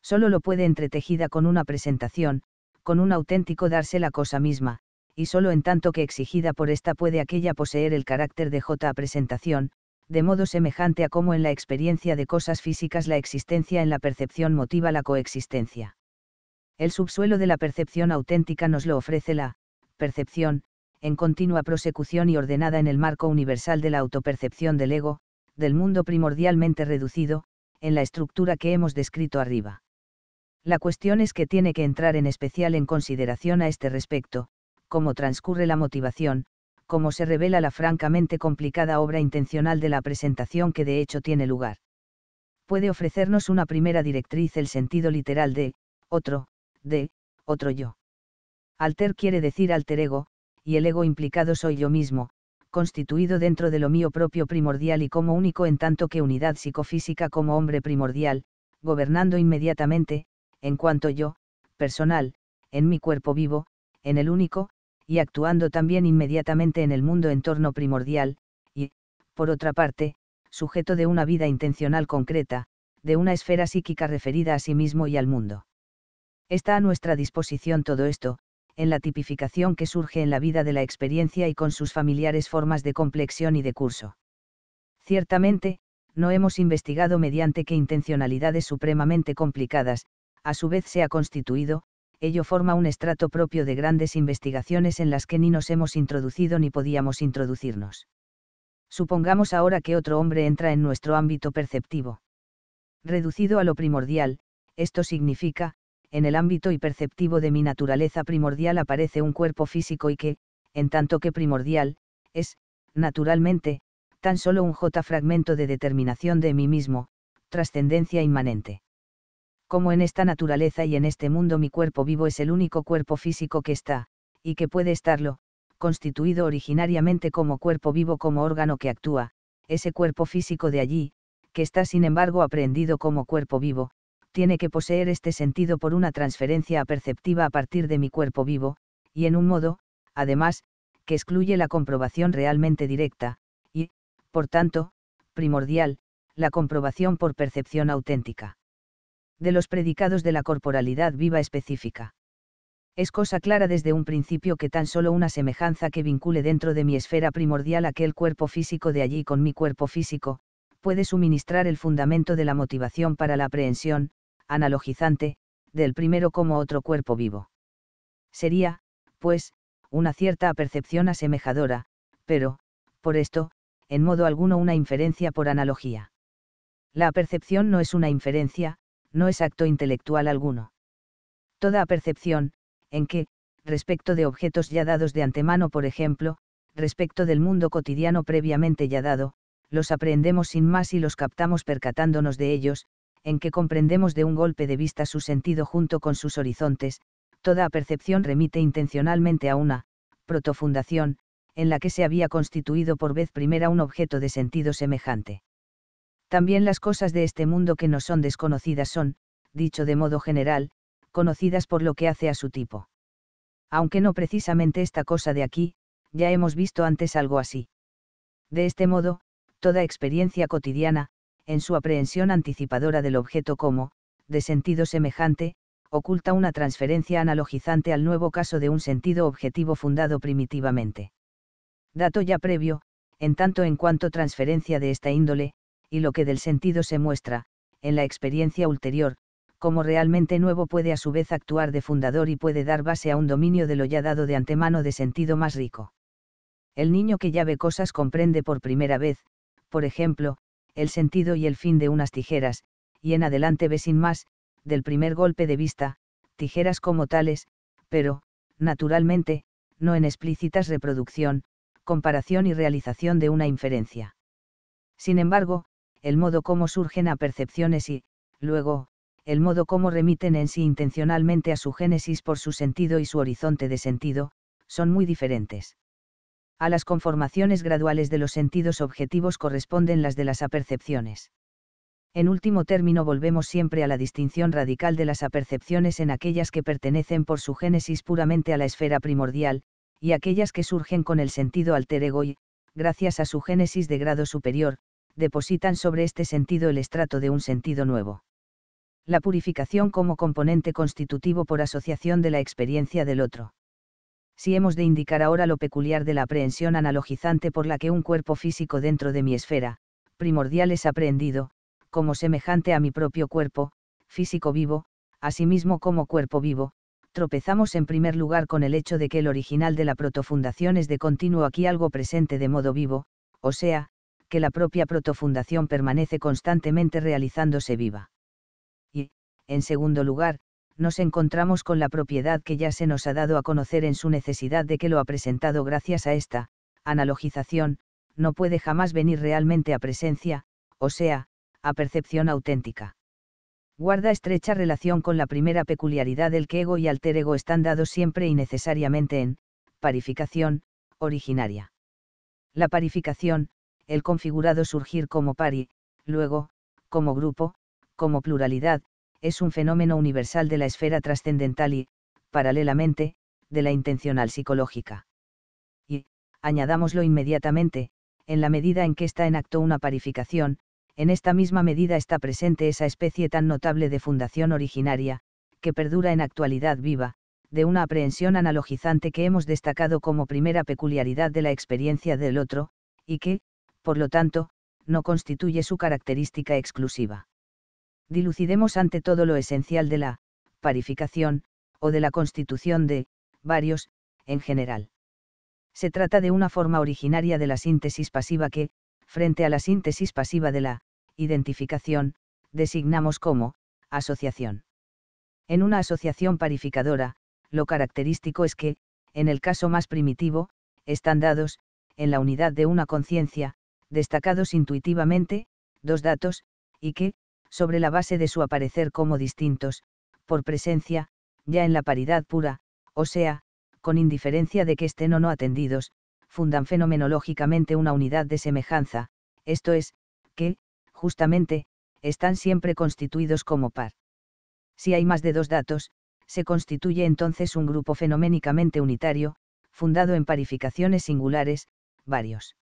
Solo lo puede entretejida con una presentación, con un auténtico darse la cosa misma, y solo en tanto que exigida por esta puede aquella poseer el carácter de J a presentación, de modo semejante a como en la experiencia de cosas físicas la existencia en la percepción motiva la coexistencia. El subsuelo de la percepción auténtica nos lo ofrece la percepción, en continua prosecución y ordenada en el marco universal de la autopercepción del ego, del mundo primordialmente reducido, en la estructura que hemos descrito arriba. La cuestión es que tiene que entrar en especial en consideración a este respecto, cómo transcurre la motivación, cómo se revela la francamente complicada obra intencional de la presentación que de hecho tiene lugar. Puede ofrecernos una primera directriz el sentido literal de, otro, de, otro yo. Alter quiere decir alter ego, y el ego implicado soy yo mismo, constituido dentro de lo mío propio primordial y como único en tanto que unidad psicofísica como hombre primordial, gobernando inmediatamente, en cuanto yo, personal, en mi cuerpo vivo, en el único, y actuando también inmediatamente en el mundo entorno primordial, y, por otra parte, sujeto de una vida intencional concreta, de una esfera psíquica referida a sí mismo y al mundo. Está a nuestra disposición todo esto, en la tipificación que surge en la vida de la experiencia y con sus familiares formas de complexión y de curso. Ciertamente, no hemos investigado mediante qué intencionalidades supremamente complicadas, a su vez se ha constituido, ello forma un estrato propio de grandes investigaciones en las que ni nos hemos introducido ni podíamos introducirnos. Supongamos ahora que otro hombre entra en nuestro ámbito perceptivo. Reducido a lo primordial, esto significa, en el ámbito hiperceptivo de mi naturaleza primordial aparece un cuerpo físico y que, en tanto que primordial, es, naturalmente, tan solo un J fragmento de determinación de mí mismo, trascendencia inmanente. Como en esta naturaleza y en este mundo mi cuerpo vivo es el único cuerpo físico que está, y que puede estarlo, constituido originariamente como cuerpo vivo como órgano que actúa, ese cuerpo físico de allí, que está sin embargo aprendido como cuerpo vivo, tiene que poseer este sentido por una transferencia perceptiva a partir de mi cuerpo vivo, y en un modo, además, que excluye la comprobación realmente directa, y, por tanto, primordial, la comprobación por percepción auténtica. De los predicados de la corporalidad viva específica. Es cosa clara desde un principio que tan solo una semejanza que vincule dentro de mi esfera primordial aquel cuerpo físico de allí con mi cuerpo físico, puede suministrar el fundamento de la motivación para la aprehensión, analogizante, del primero como otro cuerpo vivo. Sería, pues, una cierta percepción asemejadora, pero, por esto, en modo alguno una inferencia por analogía. La percepción no es una inferencia, no es acto intelectual alguno. Toda percepción, en que, respecto de objetos ya dados de antemano, por ejemplo, respecto del mundo cotidiano previamente ya dado, los aprendemos sin más y los captamos percatándonos de ellos, en que comprendemos de un golpe de vista su sentido junto con sus horizontes, toda percepción remite intencionalmente a una, protofundación, en la que se había constituido por vez primera un objeto de sentido semejante. También las cosas de este mundo que no son desconocidas son, dicho de modo general, conocidas por lo que hace a su tipo. Aunque no precisamente esta cosa de aquí, ya hemos visto antes algo así. De este modo, toda experiencia cotidiana, en su aprehensión anticipadora del objeto como, de sentido semejante, oculta una transferencia analogizante al nuevo caso de un sentido objetivo fundado primitivamente. Dato ya previo, en tanto en cuanto transferencia de esta índole, y lo que del sentido se muestra, en la experiencia ulterior, como realmente nuevo puede a su vez actuar de fundador y puede dar base a un dominio de lo ya dado de antemano de sentido más rico. El niño que ya ve cosas comprende por primera vez, por ejemplo, el sentido y el fin de unas tijeras, y en adelante ve sin más, del primer golpe de vista, tijeras como tales, pero, naturalmente, no en explícitas reproducción, comparación y realización de una inferencia. Sin embargo, el modo como surgen a percepciones y, luego, el modo como remiten en sí intencionalmente a su génesis por su sentido y su horizonte de sentido, son muy diferentes a las conformaciones graduales de los sentidos objetivos corresponden las de las apercepciones. En último término volvemos siempre a la distinción radical de las apercepciones en aquellas que pertenecen por su génesis puramente a la esfera primordial, y aquellas que surgen con el sentido alter ego y, gracias a su génesis de grado superior, depositan sobre este sentido el estrato de un sentido nuevo. La purificación como componente constitutivo por asociación de la experiencia del otro si hemos de indicar ahora lo peculiar de la aprehensión analogizante por la que un cuerpo físico dentro de mi esfera, primordial es aprehendido, como semejante a mi propio cuerpo, físico vivo, asimismo como cuerpo vivo, tropezamos en primer lugar con el hecho de que el original de la protofundación es de continuo aquí algo presente de modo vivo, o sea, que la propia protofundación permanece constantemente realizándose viva. Y, en segundo lugar, nos encontramos con la propiedad que ya se nos ha dado a conocer en su necesidad de que lo ha presentado gracias a esta, analogización, no puede jamás venir realmente a presencia, o sea, a percepción auténtica. Guarda estrecha relación con la primera peculiaridad del que ego y alter ego están dados siempre y necesariamente en, parificación, originaria. La parificación, el configurado surgir como pari, luego, como grupo, como pluralidad, es un fenómeno universal de la esfera trascendental y, paralelamente, de la intencional psicológica. Y, añadámoslo inmediatamente, en la medida en que está en acto una parificación, en esta misma medida está presente esa especie tan notable de fundación originaria, que perdura en actualidad viva, de una aprehensión analogizante que hemos destacado como primera peculiaridad de la experiencia del otro, y que, por lo tanto, no constituye su característica exclusiva dilucidemos ante todo lo esencial de la parificación, o de la constitución de varios, en general. Se trata de una forma originaria de la síntesis pasiva que, frente a la síntesis pasiva de la identificación, designamos como asociación. En una asociación parificadora, lo característico es que, en el caso más primitivo, están dados, en la unidad de una conciencia, destacados intuitivamente, dos datos, y que, sobre la base de su aparecer como distintos, por presencia, ya en la paridad pura, o sea, con indiferencia de que estén o no atendidos, fundan fenomenológicamente una unidad de semejanza, esto es, que, justamente, están siempre constituidos como par. Si hay más de dos datos, se constituye entonces un grupo fenoménicamente unitario, fundado en parificaciones singulares, varios.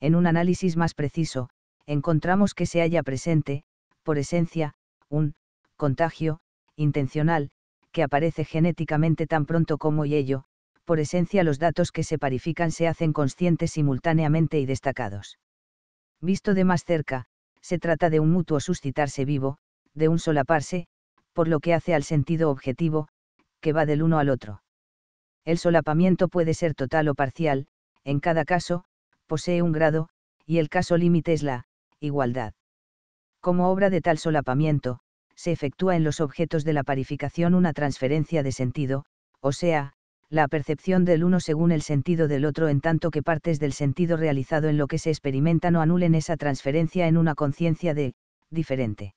En un análisis más preciso, encontramos que se haya presente, por esencia, un contagio, intencional, que aparece genéticamente tan pronto como y ello, por esencia los datos que se parifican se hacen conscientes simultáneamente y destacados. Visto de más cerca, se trata de un mutuo suscitarse vivo, de un solaparse, por lo que hace al sentido objetivo, que va del uno al otro. El solapamiento puede ser total o parcial, en cada caso, posee un grado, y el caso límite es la igualdad. Como obra de tal solapamiento, se efectúa en los objetos de la parificación una transferencia de sentido, o sea, la percepción del uno según el sentido del otro en tanto que partes del sentido realizado en lo que se experimentan o anulen esa transferencia en una conciencia de diferente.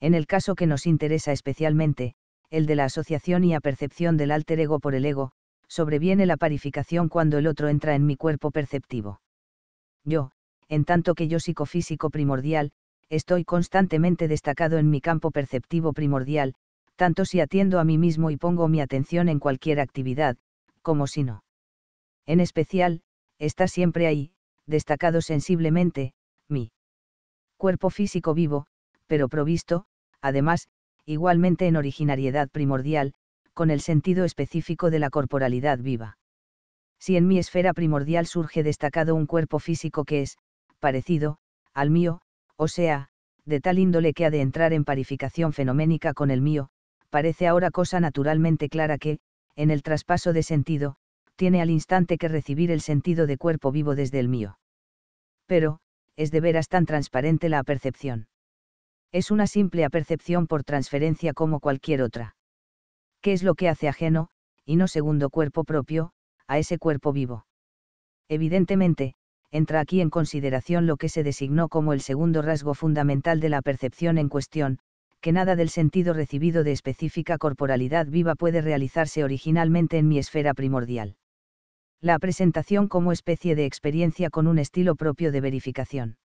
En el caso que nos interesa especialmente, el de la asociación y apercepción del alter ego por el ego, sobreviene la parificación cuando el otro entra en mi cuerpo perceptivo. Yo, en tanto que yo psicofísico primordial, estoy constantemente destacado en mi campo perceptivo primordial, tanto si atiendo a mí mismo y pongo mi atención en cualquier actividad, como si no. En especial, está siempre ahí, destacado sensiblemente, mi cuerpo físico vivo, pero provisto, además, igualmente en originariedad primordial, con el sentido específico de la corporalidad viva. Si en mi esfera primordial surge destacado un cuerpo físico que es, parecido, al mío, o sea, de tal índole que ha de entrar en parificación fenoménica con el mío, parece ahora cosa naturalmente clara que, en el traspaso de sentido, tiene al instante que recibir el sentido de cuerpo vivo desde el mío. Pero, es de veras tan transparente la apercepción. Es una simple apercepción por transferencia como cualquier otra. ¿Qué es lo que hace ajeno, y no segundo cuerpo propio, a ese cuerpo vivo? Evidentemente, entra aquí en consideración lo que se designó como el segundo rasgo fundamental de la percepción en cuestión, que nada del sentido recibido de específica corporalidad viva puede realizarse originalmente en mi esfera primordial. La presentación como especie de experiencia con un estilo propio de verificación.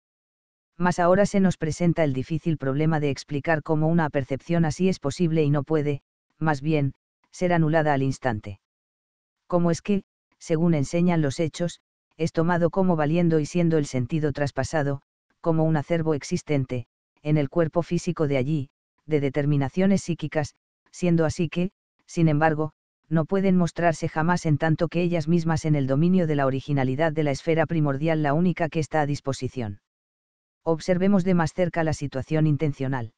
Mas ahora se nos presenta el difícil problema de explicar cómo una percepción así es posible y no puede, más bien, ser anulada al instante. ¿Cómo es que, según enseñan los hechos, es tomado como valiendo y siendo el sentido traspasado, como un acervo existente, en el cuerpo físico de allí, de determinaciones psíquicas, siendo así que, sin embargo, no pueden mostrarse jamás en tanto que ellas mismas en el dominio de la originalidad de la esfera primordial la única que está a disposición. Observemos de más cerca la situación intencional.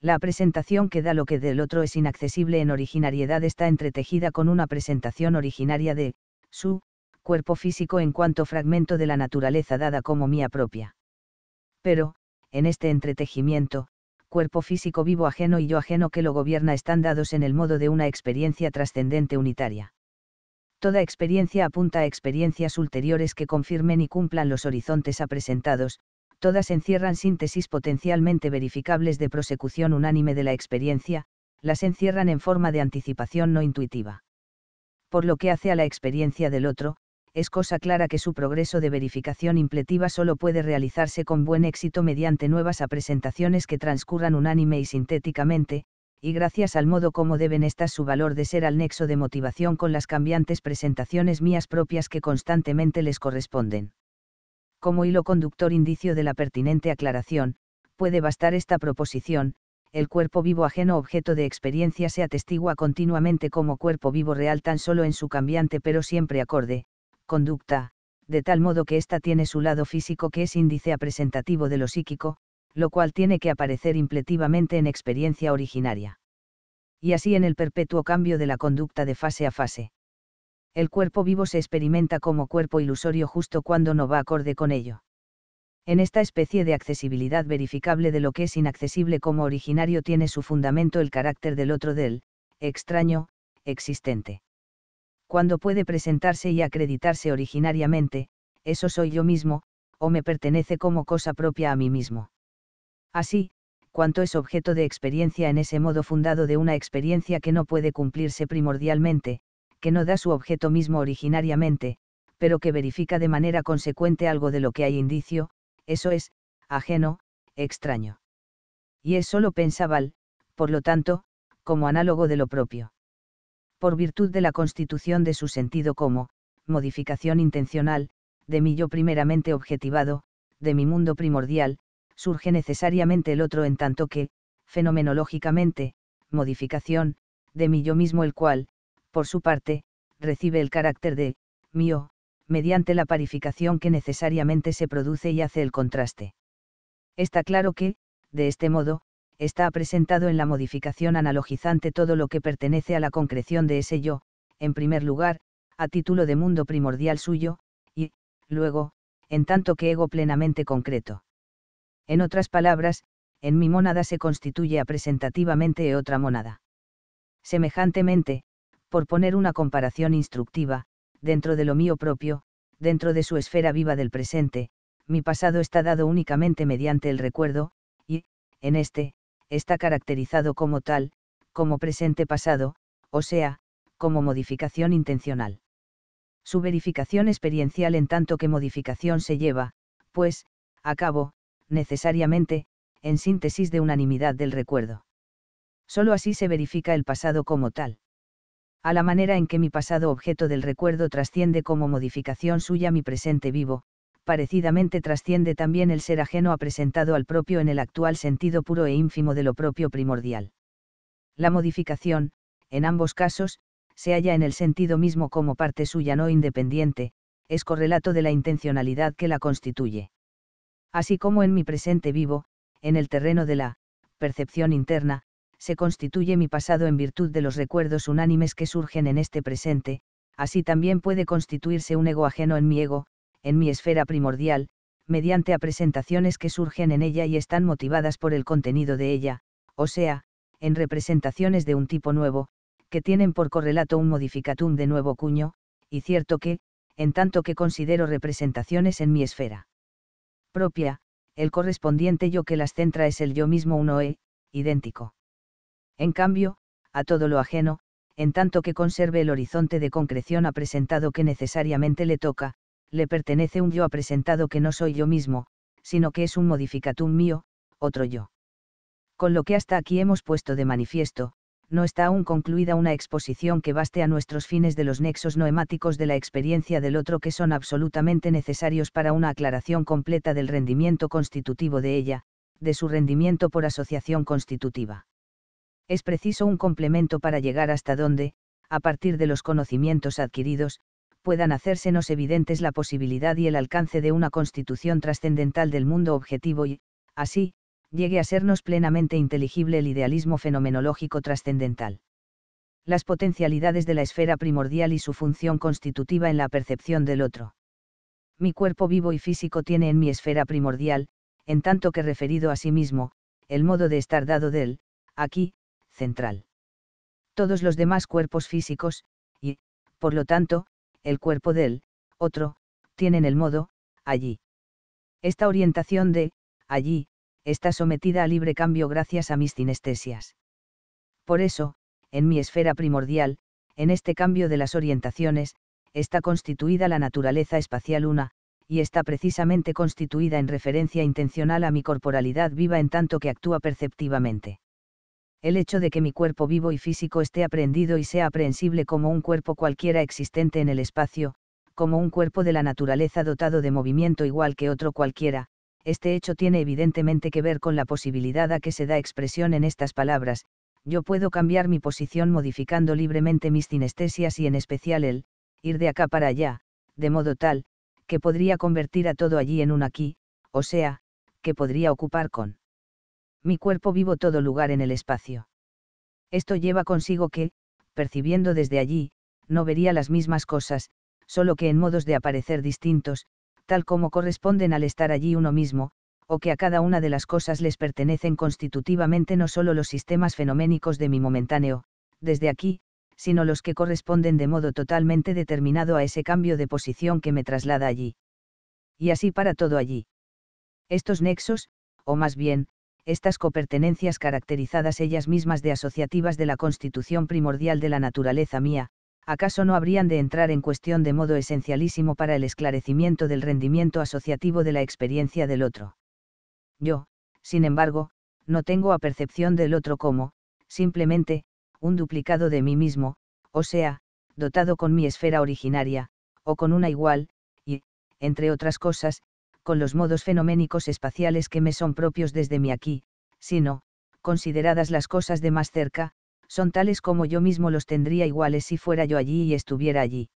La presentación que da lo que del otro es inaccesible en originariedad está entretejida con una presentación originaria de, su, cuerpo físico en cuanto fragmento de la naturaleza dada como mía propia. Pero, en este entretejimiento, cuerpo físico vivo ajeno y yo ajeno que lo gobierna están dados en el modo de una experiencia trascendente unitaria. Toda experiencia apunta a experiencias ulteriores que confirmen y cumplan los horizontes apresentados, todas encierran síntesis potencialmente verificables de prosecución unánime de la experiencia, las encierran en forma de anticipación no intuitiva. Por lo que hace a la experiencia del otro, es cosa clara que su progreso de verificación impletiva solo puede realizarse con buen éxito mediante nuevas apresentaciones que transcurran unánime y sintéticamente, y gracias al modo como deben estar su valor de ser al nexo de motivación con las cambiantes presentaciones mías propias que constantemente les corresponden. Como hilo conductor indicio de la pertinente aclaración, puede bastar esta proposición, el cuerpo vivo ajeno objeto de experiencia se atestigua continuamente como cuerpo vivo real tan solo en su cambiante pero siempre acorde, conducta, de tal modo que ésta tiene su lado físico que es índice apresentativo de lo psíquico, lo cual tiene que aparecer impletivamente en experiencia originaria. Y así en el perpetuo cambio de la conducta de fase a fase. El cuerpo vivo se experimenta como cuerpo ilusorio justo cuando no va acorde con ello. En esta especie de accesibilidad verificable de lo que es inaccesible como originario tiene su fundamento el carácter del otro del, extraño, existente cuando puede presentarse y acreditarse originariamente, eso soy yo mismo, o me pertenece como cosa propia a mí mismo. Así, cuanto es objeto de experiencia en ese modo fundado de una experiencia que no puede cumplirse primordialmente, que no da su objeto mismo originariamente, pero que verifica de manera consecuente algo de lo que hay indicio, eso es, ajeno, extraño. Y es solo pensaval, por lo tanto, como análogo de lo propio por virtud de la constitución de su sentido como, modificación intencional, de mi yo primeramente objetivado, de mi mundo primordial, surge necesariamente el otro en tanto que, fenomenológicamente, modificación, de mi yo mismo el cual, por su parte, recibe el carácter de, mío, mediante la parificación que necesariamente se produce y hace el contraste. Está claro que, de este modo, está presentado en la modificación analogizante todo lo que pertenece a la concreción de ese yo, en primer lugar, a título de mundo primordial suyo, y, luego, en tanto que ego plenamente concreto. En otras palabras, en mi mónada se constituye apresentativamente otra mónada. Semejantemente, por poner una comparación instructiva, dentro de lo mío propio, dentro de su esfera viva del presente, mi pasado está dado únicamente mediante el recuerdo, y, en este, está caracterizado como tal, como presente pasado, o sea, como modificación intencional. Su verificación experiencial en tanto que modificación se lleva, pues, a cabo, necesariamente, en síntesis de unanimidad del recuerdo. Solo así se verifica el pasado como tal. A la manera en que mi pasado objeto del recuerdo trasciende como modificación suya mi presente vivo, parecidamente trasciende también el ser ajeno apresentado presentado al propio en el actual sentido puro e ínfimo de lo propio primordial. La modificación, en ambos casos, se halla en el sentido mismo como parte suya no independiente, es correlato de la intencionalidad que la constituye. Así como en mi presente vivo, en el terreno de la percepción interna, se constituye mi pasado en virtud de los recuerdos unánimes que surgen en este presente, así también puede constituirse un ego ajeno en mi ego, en mi esfera primordial, mediante a presentaciones que surgen en ella y están motivadas por el contenido de ella, o sea, en representaciones de un tipo nuevo, que tienen por correlato un modificatum de nuevo cuño, y cierto que, en tanto que considero representaciones en mi esfera propia, el correspondiente yo que las centra es el yo mismo uno e, idéntico. En cambio, a todo lo ajeno, en tanto que conserve el horizonte de concreción apresentado presentado que necesariamente le toca, le pertenece un yo presentado que no soy yo mismo, sino que es un modificatum mío, otro yo. Con lo que hasta aquí hemos puesto de manifiesto, no está aún concluida una exposición que baste a nuestros fines de los nexos noemáticos de la experiencia del otro que son absolutamente necesarios para una aclaración completa del rendimiento constitutivo de ella, de su rendimiento por asociación constitutiva. Es preciso un complemento para llegar hasta donde, a partir de los conocimientos adquiridos, puedan hacérsenos evidentes la posibilidad y el alcance de una constitución trascendental del mundo objetivo y, así, llegue a sernos plenamente inteligible el idealismo fenomenológico trascendental. Las potencialidades de la esfera primordial y su función constitutiva en la percepción del otro. Mi cuerpo vivo y físico tiene en mi esfera primordial, en tanto que referido a sí mismo, el modo de estar dado del, aquí, central. Todos los demás cuerpos físicos, y, por lo tanto, el cuerpo del, otro, tienen el modo, allí. Esta orientación de, allí, está sometida a libre cambio gracias a mis cinestesias. Por eso, en mi esfera primordial, en este cambio de las orientaciones, está constituida la naturaleza espacial una, y está precisamente constituida en referencia intencional a mi corporalidad viva en tanto que actúa perceptivamente el hecho de que mi cuerpo vivo y físico esté aprendido y sea aprehensible como un cuerpo cualquiera existente en el espacio, como un cuerpo de la naturaleza dotado de movimiento igual que otro cualquiera, este hecho tiene evidentemente que ver con la posibilidad a que se da expresión en estas palabras, yo puedo cambiar mi posición modificando libremente mis cinestesias y en especial el, ir de acá para allá, de modo tal, que podría convertir a todo allí en un aquí, o sea, que podría ocupar con mi cuerpo vivo todo lugar en el espacio. Esto lleva consigo que, percibiendo desde allí, no vería las mismas cosas, solo que en modos de aparecer distintos, tal como corresponden al estar allí uno mismo, o que a cada una de las cosas les pertenecen constitutivamente no solo los sistemas fenoménicos de mi momentáneo, desde aquí, sino los que corresponden de modo totalmente determinado a ese cambio de posición que me traslada allí. Y así para todo allí. Estos nexos, o más bien, estas copertenencias caracterizadas ellas mismas de asociativas de la constitución primordial de la naturaleza mía, ¿acaso no habrían de entrar en cuestión de modo esencialísimo para el esclarecimiento del rendimiento asociativo de la experiencia del otro? Yo, sin embargo, no tengo a percepción del otro como, simplemente, un duplicado de mí mismo, o sea, dotado con mi esfera originaria, o con una igual, y, entre otras cosas, con los modos fenoménicos espaciales que me son propios desde mi aquí, sino, consideradas las cosas de más cerca, son tales como yo mismo los tendría iguales si fuera yo allí y estuviera allí.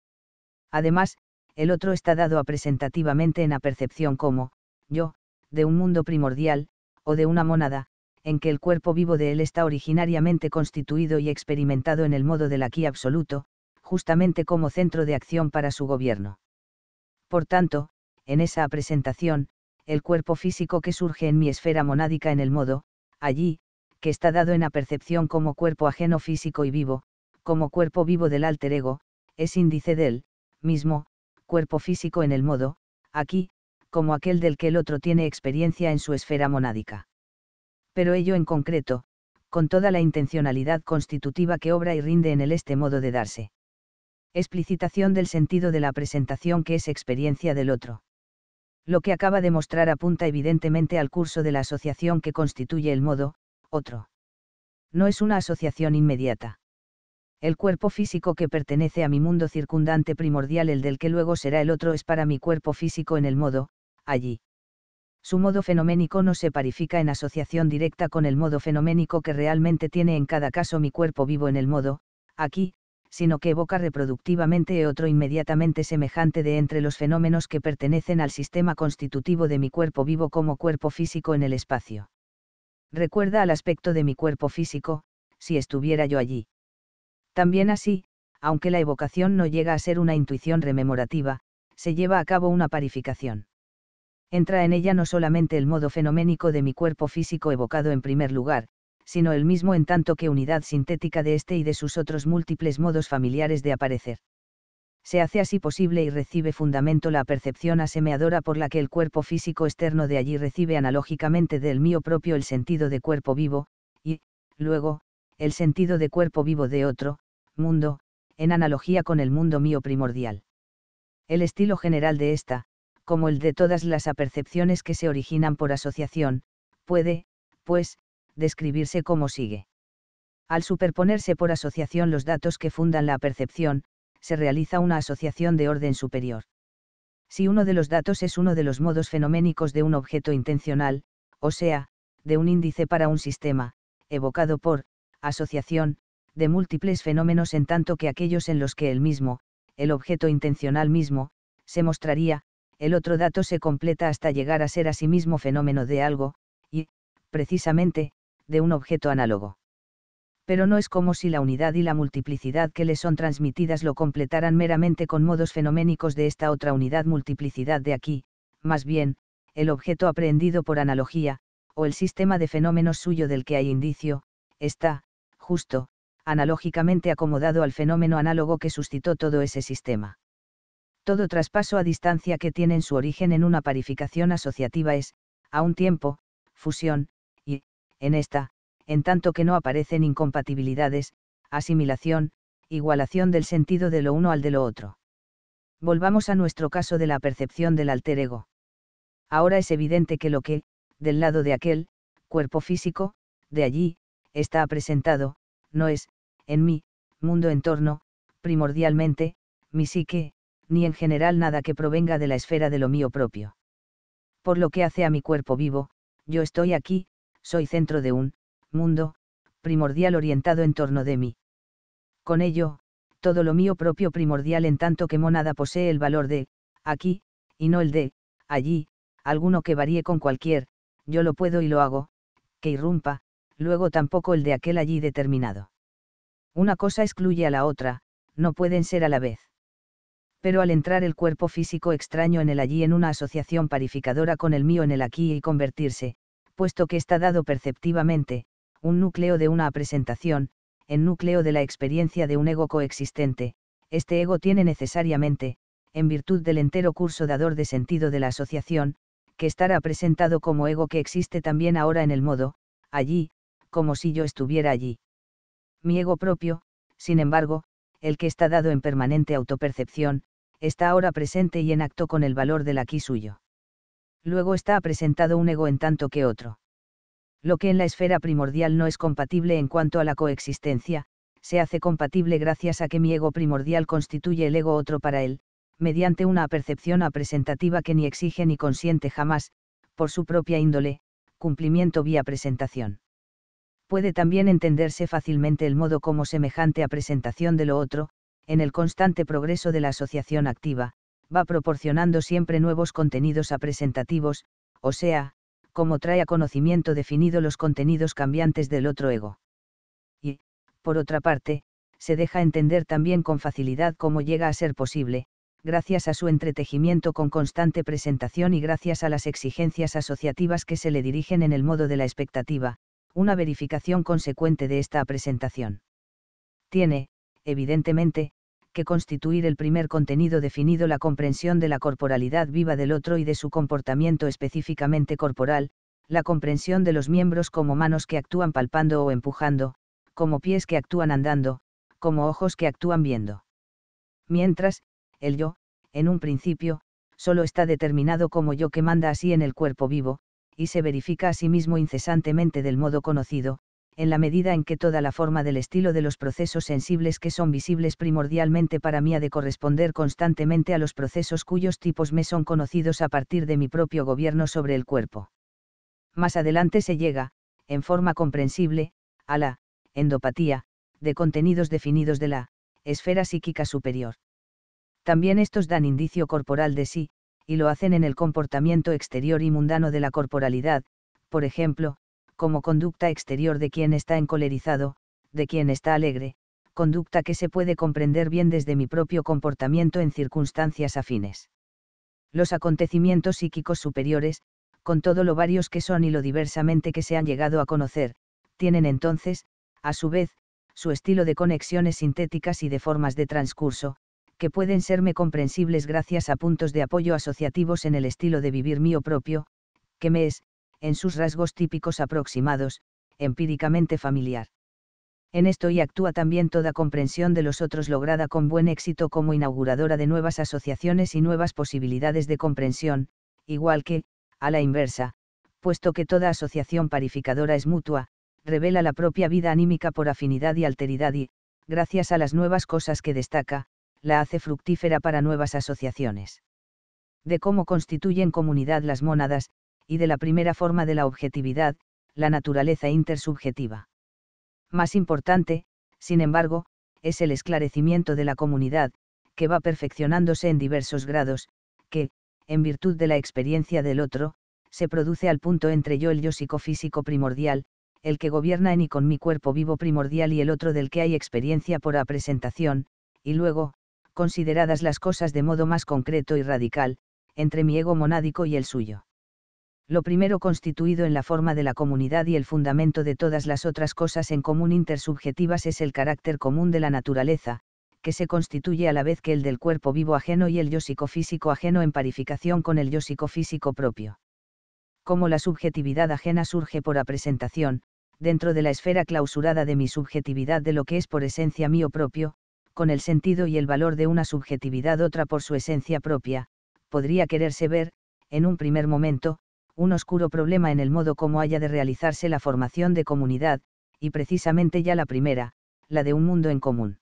Además, el otro está dado apresentativamente en la percepción como, yo, de un mundo primordial, o de una mónada, en que el cuerpo vivo de él está originariamente constituido y experimentado en el modo del aquí absoluto, justamente como centro de acción para su gobierno. Por tanto, en esa presentación, el cuerpo físico que surge en mi esfera monádica en el modo, allí, que está dado en apercepción como cuerpo ajeno físico y vivo, como cuerpo vivo del alter ego, es índice del, mismo, cuerpo físico en el modo, aquí, como aquel del que el otro tiene experiencia en su esfera monádica. Pero ello en concreto, con toda la intencionalidad constitutiva que obra y rinde en el este modo de darse. Explicitación del sentido de la presentación que es experiencia del otro lo que acaba de mostrar apunta evidentemente al curso de la asociación que constituye el modo, otro. No es una asociación inmediata. El cuerpo físico que pertenece a mi mundo circundante primordial, el del que luego será el otro, es para mi cuerpo físico en el modo, allí. Su modo fenoménico no se parifica en asociación directa con el modo fenoménico que realmente tiene en cada caso mi cuerpo vivo en el modo, aquí, sino que evoca reproductivamente otro inmediatamente semejante de entre los fenómenos que pertenecen al sistema constitutivo de mi cuerpo vivo como cuerpo físico en el espacio. Recuerda al aspecto de mi cuerpo físico, si estuviera yo allí. También así, aunque la evocación no llega a ser una intuición rememorativa, se lleva a cabo una parificación. Entra en ella no solamente el modo fenoménico de mi cuerpo físico evocado en primer lugar, sino el mismo en tanto que unidad sintética de este y de sus otros múltiples modos familiares de aparecer. Se hace así posible y recibe fundamento la percepción asemeadora por la que el cuerpo físico externo de allí recibe analógicamente del mío propio el sentido de cuerpo vivo, y, luego, el sentido de cuerpo vivo de otro, mundo, en analogía con el mundo mío primordial. El estilo general de esta, como el de todas las apercepciones que se originan por asociación, puede, pues, describirse como sigue. Al superponerse por asociación los datos que fundan la percepción, se realiza una asociación de orden superior. Si uno de los datos es uno de los modos fenoménicos de un objeto intencional, o sea, de un índice para un sistema, evocado por, asociación, de múltiples fenómenos en tanto que aquellos en los que el mismo, el objeto intencional mismo, se mostraría, el otro dato se completa hasta llegar a ser a sí fenómeno de algo, y, precisamente, de un objeto análogo. Pero no es como si la unidad y la multiplicidad que le son transmitidas lo completaran meramente con modos fenoménicos de esta otra unidad multiplicidad de aquí, más bien, el objeto aprendido por analogía, o el sistema de fenómenos suyo del que hay indicio, está, justo, analógicamente acomodado al fenómeno análogo que suscitó todo ese sistema. Todo traspaso a distancia que tiene su origen en una parificación asociativa es, a un tiempo, fusión, en esta, en tanto que no aparecen incompatibilidades, asimilación, igualación del sentido de lo uno al de lo otro. Volvamos a nuestro caso de la percepción del alter ego. Ahora es evidente que lo que, del lado de aquel, cuerpo físico, de allí, está presentado, no es, en mí, mundo entorno, primordialmente, mi psique, ni en general nada que provenga de la esfera de lo mío propio. Por lo que hace a mi cuerpo vivo, yo estoy aquí, soy centro de un mundo primordial orientado en torno de mí. Con ello, todo lo mío propio primordial en tanto que monada posee el valor de aquí, y no el de allí, alguno que varíe con cualquier, yo lo puedo y lo hago, que irrumpa, luego tampoco el de aquel allí determinado. Una cosa excluye a la otra, no pueden ser a la vez. Pero al entrar el cuerpo físico extraño en el allí en una asociación parificadora con el mío en el aquí y convertirse, puesto que está dado perceptivamente, un núcleo de una presentación, en núcleo de la experiencia de un ego coexistente, este ego tiene necesariamente, en virtud del entero curso dador de sentido de la asociación, que estará presentado como ego que existe también ahora en el modo, allí, como si yo estuviera allí. Mi ego propio, sin embargo, el que está dado en permanente autopercepción, está ahora presente y en acto con el valor del aquí suyo luego está presentado un ego en tanto que otro. Lo que en la esfera primordial no es compatible en cuanto a la coexistencia, se hace compatible gracias a que mi ego primordial constituye el ego otro para él, mediante una percepción apresentativa que ni exige ni consiente jamás, por su propia índole, cumplimiento vía presentación. Puede también entenderse fácilmente el modo como semejante a presentación de lo otro, en el constante progreso de la asociación activa, va proporcionando siempre nuevos contenidos apresentativos, o sea, cómo trae a conocimiento definido los contenidos cambiantes del otro ego. Y, por otra parte, se deja entender también con facilidad cómo llega a ser posible, gracias a su entretejimiento con constante presentación y gracias a las exigencias asociativas que se le dirigen en el modo de la expectativa, una verificación consecuente de esta presentación. Tiene, evidentemente, que constituir el primer contenido definido la comprensión de la corporalidad viva del otro y de su comportamiento específicamente corporal, la comprensión de los miembros como manos que actúan palpando o empujando, como pies que actúan andando, como ojos que actúan viendo. Mientras, el yo, en un principio, solo está determinado como yo que manda así en el cuerpo vivo, y se verifica a sí mismo incesantemente del modo conocido, en la medida en que toda la forma del estilo de los procesos sensibles que son visibles primordialmente para mí ha de corresponder constantemente a los procesos cuyos tipos me son conocidos a partir de mi propio gobierno sobre el cuerpo. Más adelante se llega, en forma comprensible, a la endopatía, de contenidos definidos de la esfera psíquica superior. También estos dan indicio corporal de sí, y lo hacen en el comportamiento exterior y mundano de la corporalidad, por ejemplo, como conducta exterior de quien está encolerizado, de quien está alegre, conducta que se puede comprender bien desde mi propio comportamiento en circunstancias afines. Los acontecimientos psíquicos superiores, con todo lo varios que son y lo diversamente que se han llegado a conocer, tienen entonces, a su vez, su estilo de conexiones sintéticas y de formas de transcurso, que pueden serme comprensibles gracias a puntos de apoyo asociativos en el estilo de vivir mío propio, que me es, en sus rasgos típicos aproximados, empíricamente familiar. En esto y actúa también toda comprensión de los otros lograda con buen éxito como inauguradora de nuevas asociaciones y nuevas posibilidades de comprensión, igual que, a la inversa, puesto que toda asociación parificadora es mutua, revela la propia vida anímica por afinidad y alteridad y, gracias a las nuevas cosas que destaca, la hace fructífera para nuevas asociaciones. De cómo constituyen comunidad las mónadas, y de la primera forma de la objetividad, la naturaleza intersubjetiva. Más importante, sin embargo, es el esclarecimiento de la comunidad, que va perfeccionándose en diversos grados, que, en virtud de la experiencia del otro, se produce al punto entre yo el yo psicofísico primordial, el que gobierna en y con mi cuerpo vivo primordial y el otro del que hay experiencia por apresentación, y luego, consideradas las cosas de modo más concreto y radical, entre mi ego monádico y el suyo lo primero constituido en la forma de la comunidad y el fundamento de todas las otras cosas en común intersubjetivas es el carácter común de la naturaleza, que se constituye a la vez que el del cuerpo vivo ajeno y el yo psicofísico ajeno en parificación con el yo psicofísico propio. Como la subjetividad ajena surge por apresentación, dentro de la esfera clausurada de mi subjetividad de lo que es por esencia mío propio, con el sentido y el valor de una subjetividad otra por su esencia propia, podría quererse ver, en un primer momento, un oscuro problema en el modo como haya de realizarse la formación de comunidad, y precisamente ya la primera, la de un mundo en común.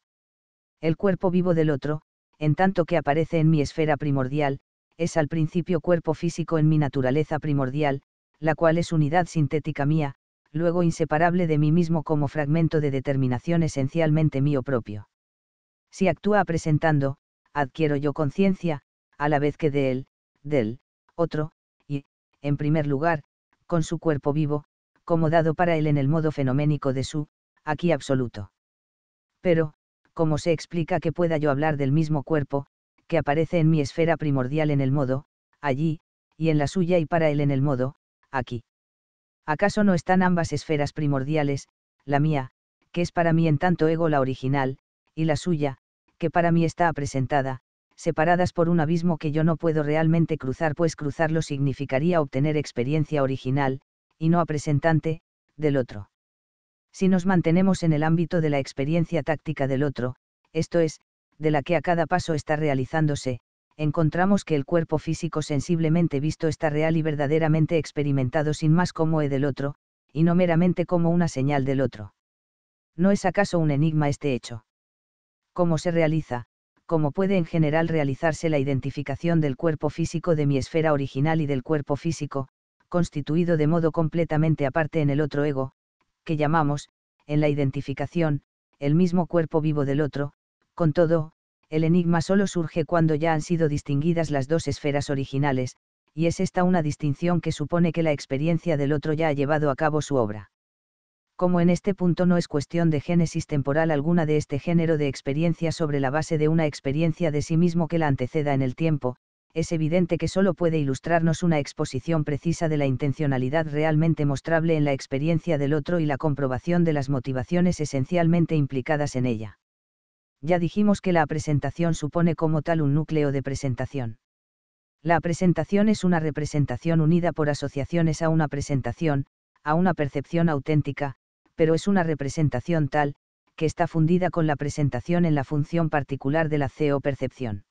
El cuerpo vivo del otro, en tanto que aparece en mi esfera primordial, es al principio cuerpo físico en mi naturaleza primordial, la cual es unidad sintética mía, luego inseparable de mí mismo como fragmento de determinación esencialmente mío propio. Si actúa presentando, adquiero yo conciencia, a la vez que de él, del, otro, en primer lugar, con su cuerpo vivo, como dado para él en el modo fenoménico de su, aquí absoluto. Pero, ¿cómo se explica que pueda yo hablar del mismo cuerpo, que aparece en mi esfera primordial en el modo, allí, y en la suya y para él en el modo, aquí? ¿Acaso no están ambas esferas primordiales, la mía, que es para mí en tanto ego la original, y la suya, que para mí está apresentada, separadas por un abismo que yo no puedo realmente cruzar, pues cruzarlo significaría obtener experiencia original, y no apresentante, del otro. Si nos mantenemos en el ámbito de la experiencia táctica del otro, esto es, de la que a cada paso está realizándose, encontramos que el cuerpo físico sensiblemente visto está real y verdaderamente experimentado sin más como el del otro, y no meramente como una señal del otro. ¿No es acaso un enigma este hecho? ¿Cómo se realiza, como puede en general realizarse la identificación del cuerpo físico de mi esfera original y del cuerpo físico, constituido de modo completamente aparte en el otro ego, que llamamos, en la identificación, el mismo cuerpo vivo del otro, con todo, el enigma solo surge cuando ya han sido distinguidas las dos esferas originales, y es esta una distinción que supone que la experiencia del otro ya ha llevado a cabo su obra como en este punto no es cuestión de génesis temporal alguna de este género de experiencia sobre la base de una experiencia de sí mismo que la anteceda en el tiempo, es evidente que sólo puede ilustrarnos una exposición precisa de la intencionalidad realmente mostrable en la experiencia del otro y la comprobación de las motivaciones esencialmente implicadas en ella. Ya dijimos que la presentación supone como tal un núcleo de presentación. La presentación es una representación unida por asociaciones a una presentación, a una percepción auténtica, pero es una representación tal, que está fundida con la presentación en la función particular de la C percepción.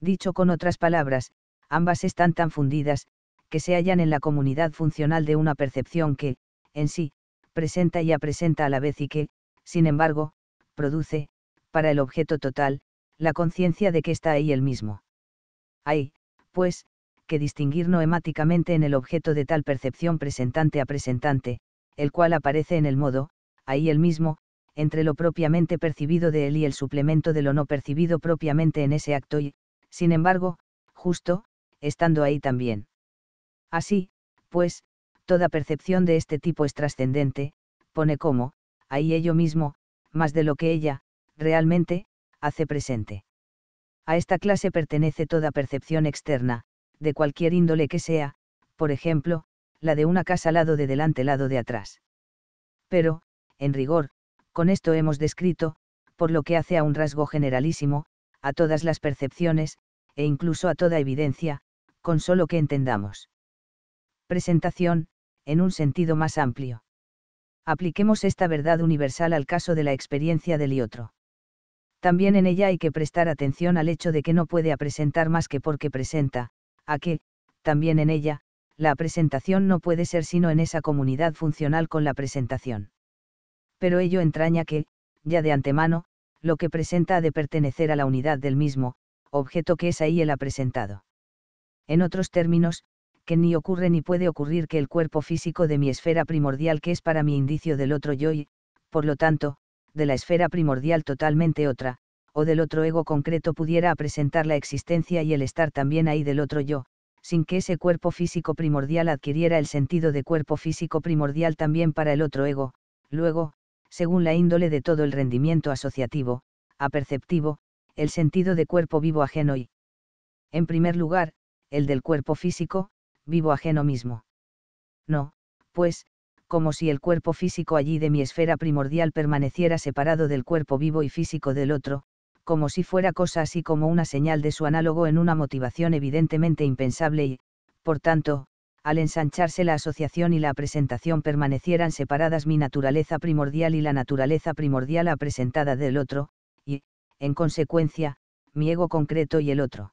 Dicho con otras palabras, ambas están tan fundidas, que se hallan en la comunidad funcional de una percepción que, en sí, presenta y apresenta a la vez y que, sin embargo, produce, para el objeto total, la conciencia de que está ahí el mismo. Hay, pues, que distinguir noemáticamente en el objeto de tal percepción presentante a presentante, el cual aparece en el modo, ahí el mismo, entre lo propiamente percibido de él y el suplemento de lo no percibido propiamente en ese acto y, sin embargo, justo, estando ahí también. Así, pues, toda percepción de este tipo es trascendente, pone como, ahí ello mismo, más de lo que ella, realmente, hace presente. A esta clase pertenece toda percepción externa, de cualquier índole que sea, por ejemplo, la de una casa lado de delante lado de atrás. Pero, en rigor, con esto hemos descrito, por lo que hace a un rasgo generalísimo, a todas las percepciones, e incluso a toda evidencia, con solo que entendamos. Presentación, en un sentido más amplio. Apliquemos esta verdad universal al caso de la experiencia del y otro. También en ella hay que prestar atención al hecho de que no puede apresentar más que porque presenta, a que, también en ella, la presentación no puede ser sino en esa comunidad funcional con la presentación. Pero ello entraña que, ya de antemano, lo que presenta ha de pertenecer a la unidad del mismo, objeto que es ahí el apresentado. En otros términos, que ni ocurre ni puede ocurrir que el cuerpo físico de mi esfera primordial que es para mi indicio del otro yo y, por lo tanto, de la esfera primordial totalmente otra, o del otro ego concreto pudiera apresentar la existencia y el estar también ahí del otro yo, sin que ese cuerpo físico primordial adquiriera el sentido de cuerpo físico primordial también para el otro ego, luego, según la índole de todo el rendimiento asociativo, aperceptivo, el sentido de cuerpo vivo ajeno y, en primer lugar, el del cuerpo físico, vivo ajeno mismo. No, pues, como si el cuerpo físico allí de mi esfera primordial permaneciera separado del cuerpo vivo y físico del otro, como si fuera cosa así como una señal de su análogo en una motivación evidentemente impensable y, por tanto, al ensancharse la asociación y la presentación permanecieran separadas mi naturaleza primordial y la naturaleza primordial apresentada del otro, y, en consecuencia, mi ego concreto y el otro.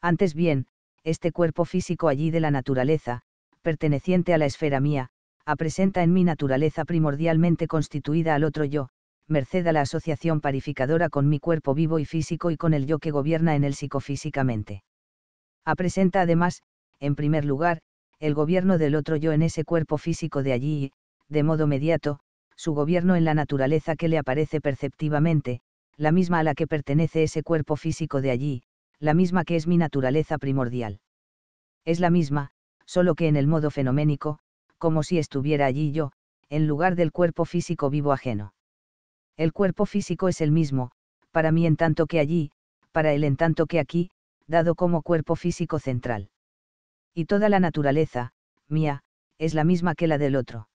Antes bien, este cuerpo físico allí de la naturaleza, perteneciente a la esfera mía, apresenta en mi naturaleza primordialmente constituida al otro yo, merced a la asociación parificadora con mi cuerpo vivo y físico y con el yo que gobierna en él psicofísicamente. Apresenta además, en primer lugar, el gobierno del otro yo en ese cuerpo físico de allí y, de modo mediato, su gobierno en la naturaleza que le aparece perceptivamente, la misma a la que pertenece ese cuerpo físico de allí, la misma que es mi naturaleza primordial. Es la misma, solo que en el modo fenoménico, como si estuviera allí yo, en lugar del cuerpo físico vivo ajeno. El cuerpo físico es el mismo, para mí en tanto que allí, para él en tanto que aquí, dado como cuerpo físico central. Y toda la naturaleza, mía, es la misma que la del otro.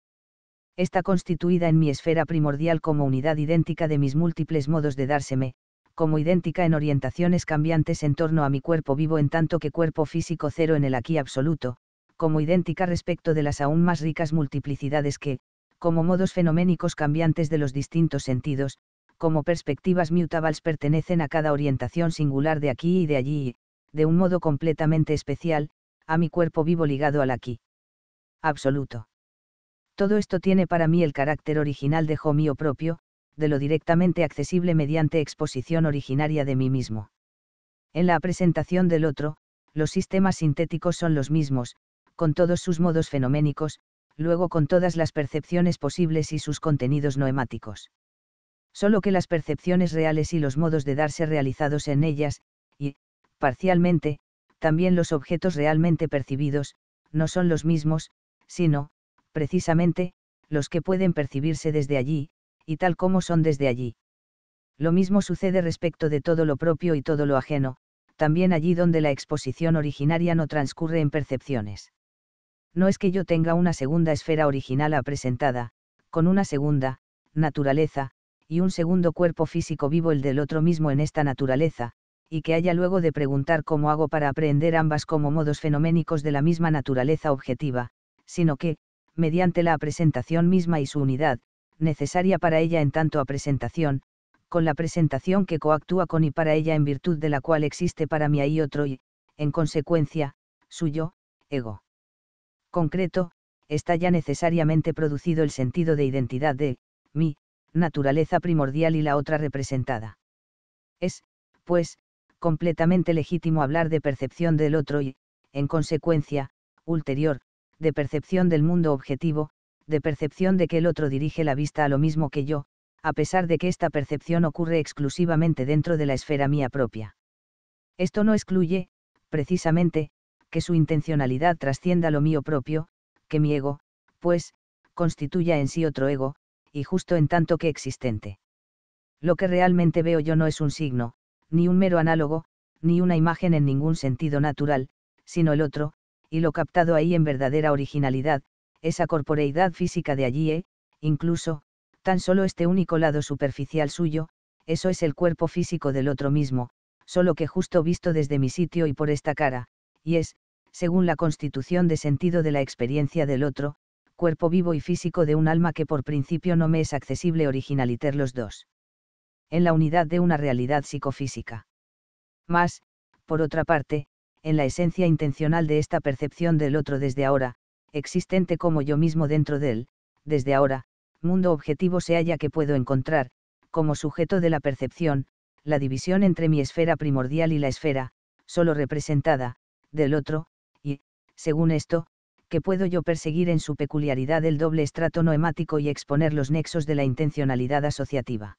Está constituida en mi esfera primordial como unidad idéntica de mis múltiples modos de dárseme, como idéntica en orientaciones cambiantes en torno a mi cuerpo vivo en tanto que cuerpo físico cero en el aquí absoluto, como idéntica respecto de las aún más ricas multiplicidades que, como modos fenoménicos cambiantes de los distintos sentidos, como perspectivas mutables pertenecen a cada orientación singular de aquí y de allí de un modo completamente especial, a mi cuerpo vivo ligado al aquí. Absoluto. Todo esto tiene para mí el carácter original de jo mío propio, de lo directamente accesible mediante exposición originaria de mí mismo. En la presentación del otro, los sistemas sintéticos son los mismos, con todos sus modos fenoménicos, luego con todas las percepciones posibles y sus contenidos noemáticos. Solo que las percepciones reales y los modos de darse realizados en ellas, y, parcialmente, también los objetos realmente percibidos, no son los mismos, sino, precisamente, los que pueden percibirse desde allí, y tal como son desde allí. Lo mismo sucede respecto de todo lo propio y todo lo ajeno, también allí donde la exposición originaria no transcurre en percepciones no es que yo tenga una segunda esfera original apresentada, con una segunda, naturaleza, y un segundo cuerpo físico vivo el del otro mismo en esta naturaleza, y que haya luego de preguntar cómo hago para aprender ambas como modos fenoménicos de la misma naturaleza objetiva, sino que, mediante la presentación misma y su unidad, necesaria para ella en tanto a presentación, con la presentación que coactúa con y para ella en virtud de la cual existe para mí ahí otro y, en consecuencia, suyo, ego concreto, está ya necesariamente producido el sentido de identidad de, mi, naturaleza primordial y la otra representada. Es, pues, completamente legítimo hablar de percepción del otro y, en consecuencia, ulterior, de percepción del mundo objetivo, de percepción de que el otro dirige la vista a lo mismo que yo, a pesar de que esta percepción ocurre exclusivamente dentro de la esfera mía propia. Esto no excluye, precisamente, que su intencionalidad trascienda lo mío propio, que mi ego, pues, constituya en sí otro ego, y justo en tanto que existente. Lo que realmente veo yo no es un signo, ni un mero análogo, ni una imagen en ningún sentido natural, sino el otro, y lo captado ahí en verdadera originalidad, esa corporeidad física de allí, e, incluso, tan solo este único lado superficial suyo, eso es el cuerpo físico del otro mismo, solo que justo visto desde mi sitio y por esta cara, y es, según la constitución de sentido de la experiencia del otro, cuerpo vivo y físico de un alma que por principio no me es accesible originaliter los dos. En la unidad de una realidad psicofísica. Más, por otra parte, en la esencia intencional de esta percepción del otro desde ahora, existente como yo mismo dentro de él, desde ahora, mundo objetivo se halla que puedo encontrar, como sujeto de la percepción, la división entre mi esfera primordial y la esfera, solo representada, del otro, según esto, que puedo yo perseguir en su peculiaridad el doble estrato noemático y exponer los nexos de la intencionalidad asociativa.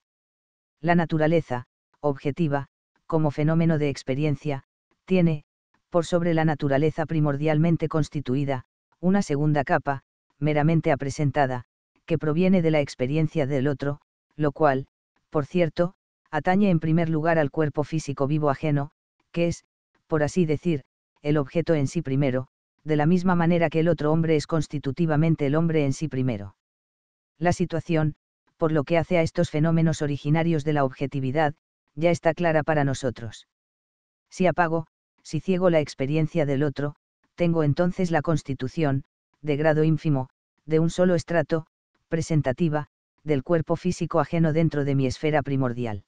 La naturaleza, objetiva, como fenómeno de experiencia, tiene, por sobre la naturaleza primordialmente constituida, una segunda capa, meramente apresentada, que proviene de la experiencia del otro, lo cual, por cierto, atañe en primer lugar al cuerpo físico vivo ajeno, que es, por así decir, el objeto en sí primero, de la misma manera que el otro hombre es constitutivamente el hombre en sí primero. La situación, por lo que hace a estos fenómenos originarios de la objetividad, ya está clara para nosotros. Si apago, si ciego la experiencia del otro, tengo entonces la constitución, de grado ínfimo, de un solo estrato, presentativa, del cuerpo físico ajeno dentro de mi esfera primordial.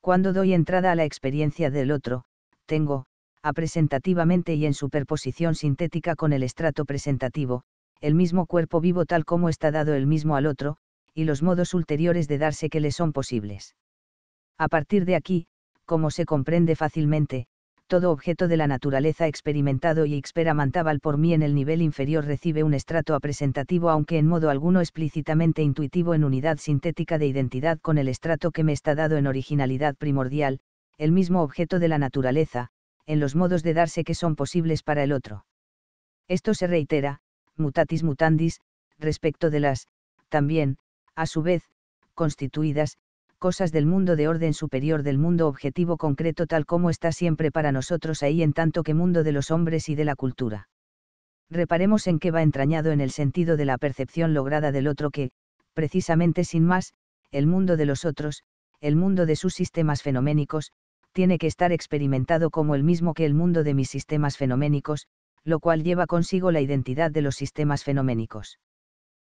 Cuando doy entrada a la experiencia del otro, tengo, apresentativamente y en superposición sintética con el estrato presentativo, el mismo cuerpo vivo tal como está dado el mismo al otro, y los modos ulteriores de darse que le son posibles. A partir de aquí, como se comprende fácilmente, todo objeto de la naturaleza experimentado y experimental por mí en el nivel inferior recibe un estrato apresentativo aunque en modo alguno explícitamente intuitivo en unidad sintética de identidad con el estrato que me está dado en originalidad primordial, el mismo objeto de la naturaleza, en los modos de darse que son posibles para el otro. Esto se reitera, mutatis mutandis, respecto de las, también, a su vez, constituidas, cosas del mundo de orden superior del mundo objetivo concreto tal como está siempre para nosotros ahí en tanto que mundo de los hombres y de la cultura. Reparemos en qué va entrañado en el sentido de la percepción lograda del otro que, precisamente sin más, el mundo de los otros, el mundo de sus sistemas fenoménicos, tiene que estar experimentado como el mismo que el mundo de mis sistemas fenoménicos, lo cual lleva consigo la identidad de los sistemas fenoménicos.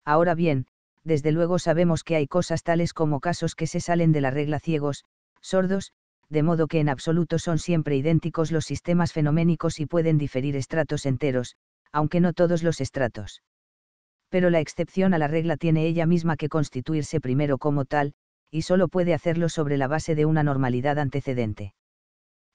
Ahora bien, desde luego sabemos que hay cosas tales como casos que se salen de la regla ciegos, sordos, de modo que en absoluto son siempre idénticos los sistemas fenoménicos y pueden diferir estratos enteros, aunque no todos los estratos. Pero la excepción a la regla tiene ella misma que constituirse primero como tal, y solo puede hacerlo sobre la base de una normalidad antecedente.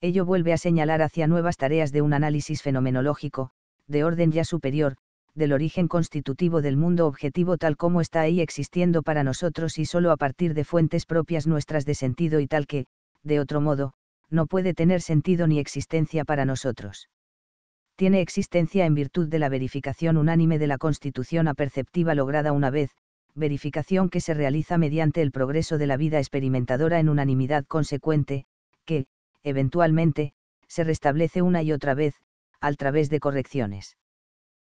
Ello vuelve a señalar hacia nuevas tareas de un análisis fenomenológico, de orden ya superior, del origen constitutivo del mundo objetivo tal como está ahí existiendo para nosotros y solo a partir de fuentes propias nuestras de sentido y tal que, de otro modo, no puede tener sentido ni existencia para nosotros. Tiene existencia en virtud de la verificación unánime de la constitución aperceptiva lograda una vez, verificación que se realiza mediante el progreso de la vida experimentadora en unanimidad consecuente, que, eventualmente, se restablece una y otra vez, al través de correcciones.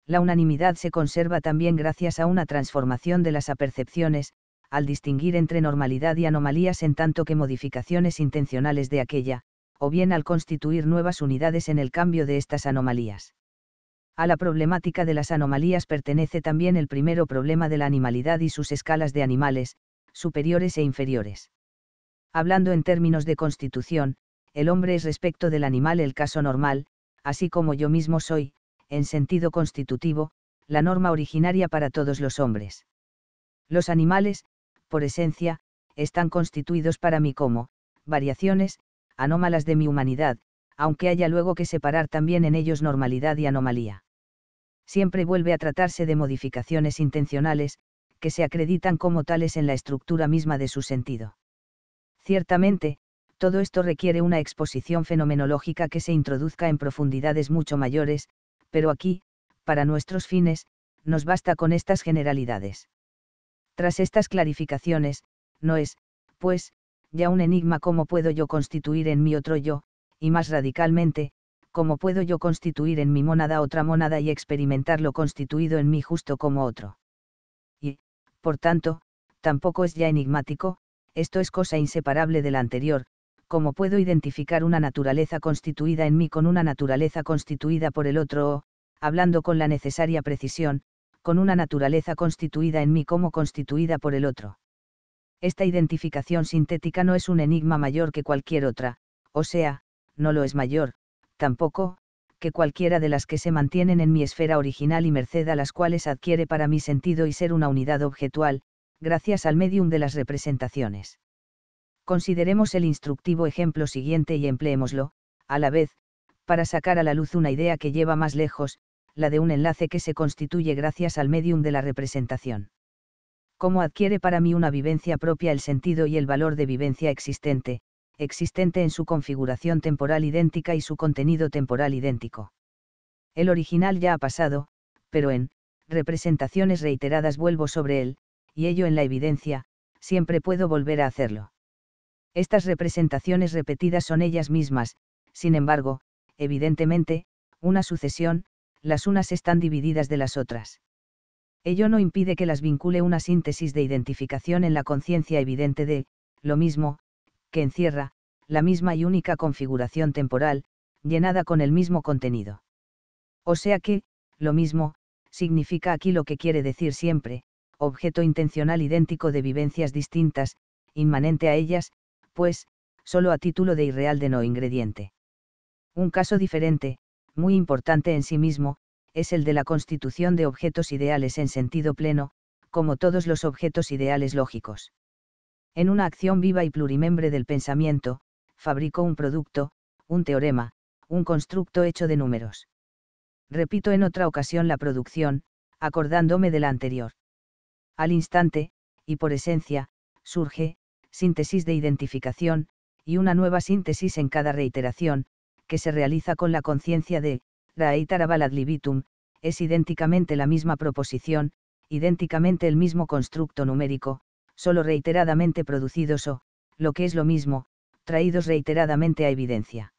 La unanimidad se conserva también gracias a una transformación de las apercepciones, al distinguir entre normalidad y anomalías en tanto que modificaciones intencionales de aquella, o bien al constituir nuevas unidades en el cambio de estas anomalías. A la problemática de las anomalías pertenece también el primero problema de la animalidad y sus escalas de animales, superiores e inferiores. Hablando en términos de constitución, el hombre es respecto del animal el caso normal, así como yo mismo soy, en sentido constitutivo, la norma originaria para todos los hombres. Los animales, por esencia, están constituidos para mí como, variaciones, anómalas de mi humanidad, aunque haya luego que separar también en ellos normalidad y anomalía siempre vuelve a tratarse de modificaciones intencionales, que se acreditan como tales en la estructura misma de su sentido. Ciertamente, todo esto requiere una exposición fenomenológica que se introduzca en profundidades mucho mayores, pero aquí, para nuestros fines, nos basta con estas generalidades. Tras estas clarificaciones, no es, pues, ya un enigma cómo puedo yo constituir en mí otro yo, y más radicalmente, ¿cómo puedo yo constituir en mi mónada otra mónada y experimentar lo constituido en mí justo como otro? Y, por tanto, tampoco es ya enigmático, esto es cosa inseparable de la anterior, ¿cómo puedo identificar una naturaleza constituida en mí con una naturaleza constituida por el otro o, hablando con la necesaria precisión, con una naturaleza constituida en mí como constituida por el otro? Esta identificación sintética no es un enigma mayor que cualquier otra, o sea, no lo es mayor, tampoco, que cualquiera de las que se mantienen en mi esfera original y merced a las cuales adquiere para mí sentido y ser una unidad objetual, gracias al medium de las representaciones. Consideremos el instructivo ejemplo siguiente y empleémoslo, a la vez, para sacar a la luz una idea que lleva más lejos, la de un enlace que se constituye gracias al medium de la representación. Cómo adquiere para mí una vivencia propia el sentido y el valor de vivencia existente, existente en su configuración temporal idéntica y su contenido temporal idéntico. El original ya ha pasado, pero en, representaciones reiteradas vuelvo sobre él, y ello en la evidencia, siempre puedo volver a hacerlo. Estas representaciones repetidas son ellas mismas, sin embargo, evidentemente, una sucesión, las unas están divididas de las otras. Ello no impide que las vincule una síntesis de identificación en la conciencia evidente de, lo mismo, que encierra, la misma y única configuración temporal, llenada con el mismo contenido. O sea que, lo mismo, significa aquí lo que quiere decir siempre, objeto intencional idéntico de vivencias distintas, inmanente a ellas, pues, solo a título de irreal de no ingrediente. Un caso diferente, muy importante en sí mismo, es el de la constitución de objetos ideales en sentido pleno, como todos los objetos ideales lógicos en una acción viva y plurimembre del pensamiento, fabricó un producto, un teorema, un constructo hecho de números. Repito en otra ocasión la producción, acordándome de la anterior. Al instante, y por esencia, surge, síntesis de identificación, y una nueva síntesis en cada reiteración, que se realiza con la conciencia de, Raeitarabal ad libitum, es idénticamente la misma proposición, idénticamente el mismo constructo numérico, solo reiteradamente producidos o, lo que es lo mismo, traídos reiteradamente a evidencia.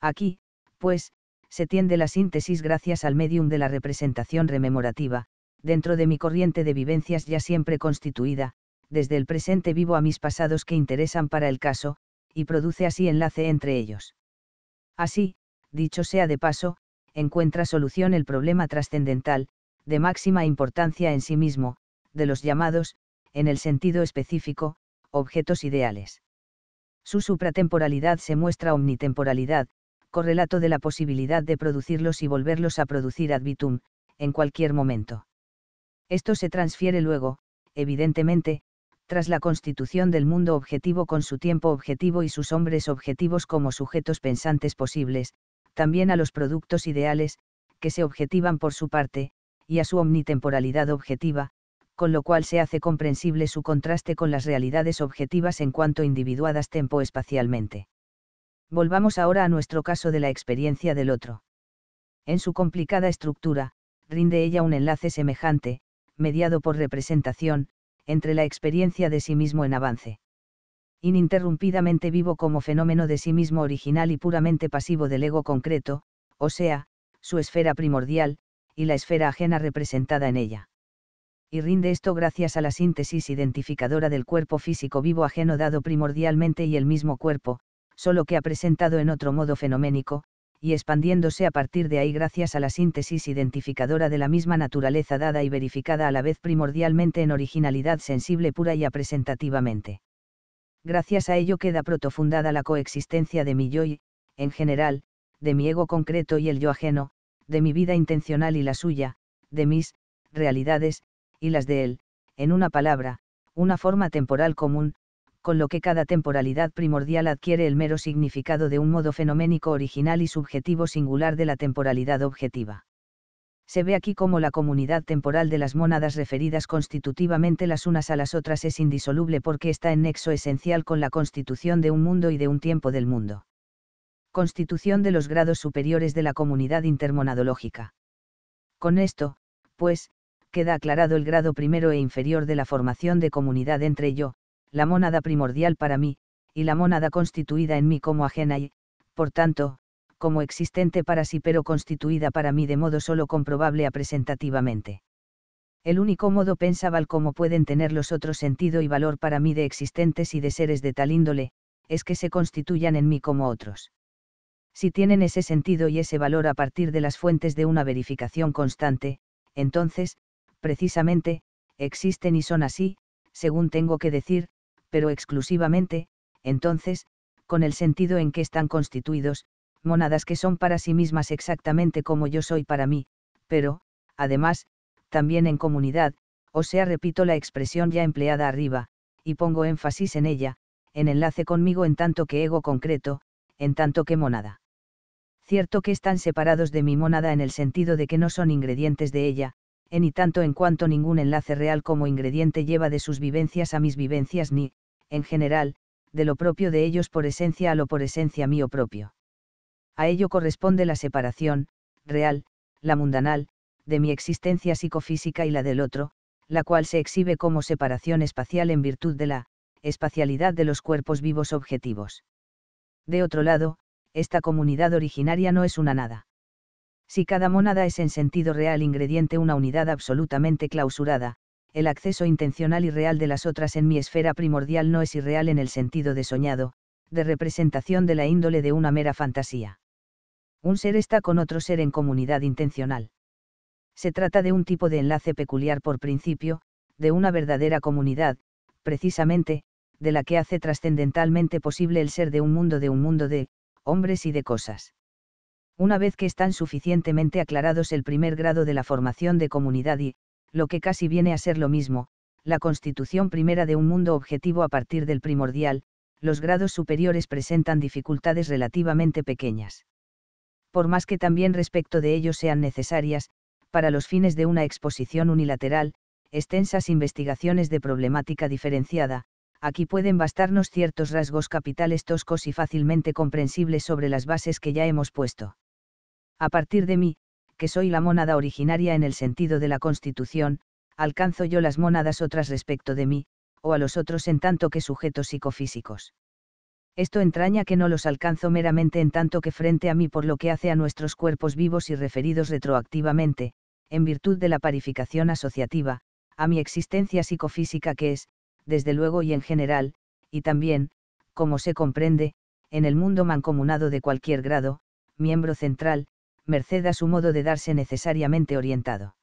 Aquí, pues, se tiende la síntesis gracias al medium de la representación rememorativa, dentro de mi corriente de vivencias ya siempre constituida, desde el presente vivo a mis pasados que interesan para el caso, y produce así enlace entre ellos. Así, dicho sea de paso, encuentra solución el problema trascendental, de máxima importancia en sí mismo, de los llamados en el sentido específico, objetos ideales. Su supratemporalidad se muestra omnitemporalidad, correlato de la posibilidad de producirlos y volverlos a producir ad vitum, en cualquier momento. Esto se transfiere luego, evidentemente, tras la constitución del mundo objetivo con su tiempo objetivo y sus hombres objetivos como sujetos pensantes posibles, también a los productos ideales, que se objetivan por su parte, y a su omnitemporalidad objetiva, con lo cual se hace comprensible su contraste con las realidades objetivas en cuanto individuadas tempo-espacialmente. Volvamos ahora a nuestro caso de la experiencia del otro. En su complicada estructura, rinde ella un enlace semejante, mediado por representación, entre la experiencia de sí mismo en avance. Ininterrumpidamente vivo como fenómeno de sí mismo original y puramente pasivo del ego concreto, o sea, su esfera primordial, y la esfera ajena representada en ella y rinde esto gracias a la síntesis identificadora del cuerpo físico vivo ajeno dado primordialmente y el mismo cuerpo, solo que ha presentado en otro modo fenoménico, y expandiéndose a partir de ahí gracias a la síntesis identificadora de la misma naturaleza dada y verificada a la vez primordialmente en originalidad sensible pura y apresentativamente. Gracias a ello queda protofundada la coexistencia de mi yo y, en general, de mi ego concreto y el yo ajeno, de mi vida intencional y la suya, de mis realidades, y las de él, en una palabra, una forma temporal común, con lo que cada temporalidad primordial adquiere el mero significado de un modo fenoménico original y subjetivo singular de la temporalidad objetiva. Se ve aquí como la comunidad temporal de las mónadas referidas constitutivamente las unas a las otras es indisoluble porque está en nexo esencial con la constitución de un mundo y de un tiempo del mundo. Constitución de los grados superiores de la comunidad intermonadológica. Con esto, pues, queda aclarado el grado primero e inferior de la formación de comunidad entre yo, la mónada primordial para mí, y la mónada constituida en mí como ajena y, por tanto, como existente para sí pero constituida para mí de modo solo comprobable apresentativamente. El único modo pensaval como pueden tener los otros sentido y valor para mí de existentes y de seres de tal índole, es que se constituyan en mí como otros. Si tienen ese sentido y ese valor a partir de las fuentes de una verificación constante, entonces, precisamente, existen y son así, según tengo que decir, pero exclusivamente, entonces, con el sentido en que están constituidos, monadas que son para sí mismas exactamente como yo soy para mí, pero, además, también en comunidad, o sea, repito la expresión ya empleada arriba, y pongo énfasis en ella, en enlace conmigo en tanto que ego concreto, en tanto que monada. Cierto que están separados de mi monada en el sentido de que no son ingredientes de ella, en tanto en cuanto ningún enlace real como ingrediente lleva de sus vivencias a mis vivencias ni, en general, de lo propio de ellos por esencia a lo por esencia mío propio. A ello corresponde la separación, real, la mundanal, de mi existencia psicofísica y la del otro, la cual se exhibe como separación espacial en virtud de la espacialidad de los cuerpos vivos objetivos. De otro lado, esta comunidad originaria no es una nada. Si cada mónada es en sentido real ingrediente una unidad absolutamente clausurada, el acceso intencional y real de las otras en mi esfera primordial no es irreal en el sentido de soñado, de representación de la índole de una mera fantasía. Un ser está con otro ser en comunidad intencional. Se trata de un tipo de enlace peculiar por principio, de una verdadera comunidad, precisamente, de la que hace trascendentalmente posible el ser de un mundo de un mundo de, hombres y de cosas una vez que están suficientemente aclarados el primer grado de la formación de comunidad y, lo que casi viene a ser lo mismo, la constitución primera de un mundo objetivo a partir del primordial, los grados superiores presentan dificultades relativamente pequeñas. Por más que también respecto de ellos sean necesarias, para los fines de una exposición unilateral, extensas investigaciones de problemática diferenciada, aquí pueden bastarnos ciertos rasgos capitales toscos y fácilmente comprensibles sobre las bases que ya hemos puesto. A partir de mí, que soy la mónada originaria en el sentido de la constitución, alcanzo yo las mónadas otras respecto de mí, o a los otros en tanto que sujetos psicofísicos. Esto entraña que no los alcanzo meramente en tanto que frente a mí por lo que hace a nuestros cuerpos vivos y referidos retroactivamente, en virtud de la parificación asociativa, a mi existencia psicofísica que es, desde luego y en general, y también, como se comprende, en el mundo mancomunado de cualquier grado, miembro central, merced a su modo de darse necesariamente orientado.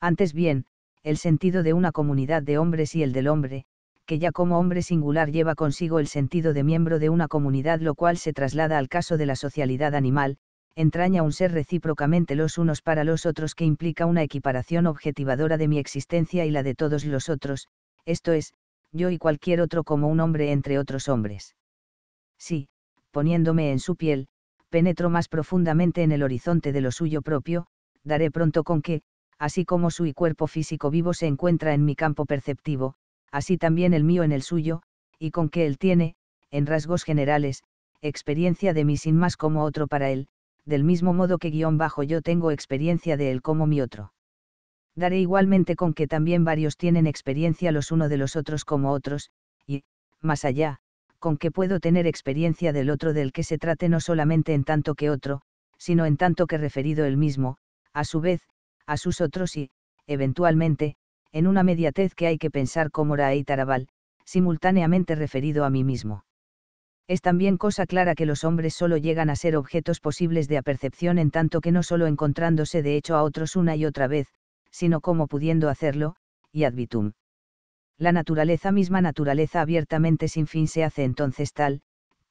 Antes bien, el sentido de una comunidad de hombres y el del hombre, que ya como hombre singular lleva consigo el sentido de miembro de una comunidad, lo cual se traslada al caso de la socialidad animal, entraña un ser recíprocamente los unos para los otros que implica una equiparación objetivadora de mi existencia y la de todos los otros, esto es, yo y cualquier otro como un hombre entre otros hombres. Sí, poniéndome en su piel, penetro más profundamente en el horizonte de lo suyo propio, daré pronto con que, así como su y cuerpo físico vivo se encuentra en mi campo perceptivo, así también el mío en el suyo, y con que él tiene, en rasgos generales, experiencia de mí sin más como otro para él, del mismo modo que guión bajo yo tengo experiencia de él como mi otro. Daré igualmente con que también varios tienen experiencia los uno de los otros como otros, y, más allá, con que puedo tener experiencia del otro del que se trate no solamente en tanto que otro, sino en tanto que referido el mismo, a su vez, a sus otros y, eventualmente, en una mediatez que hay que pensar como Rae y simultáneamente referido a mí mismo. Es también cosa clara que los hombres solo llegan a ser objetos posibles de apercepción en tanto que no solo encontrándose de hecho a otros una y otra vez, sino como pudiendo hacerlo, y ad vitum la naturaleza misma naturaleza abiertamente sin fin se hace entonces tal,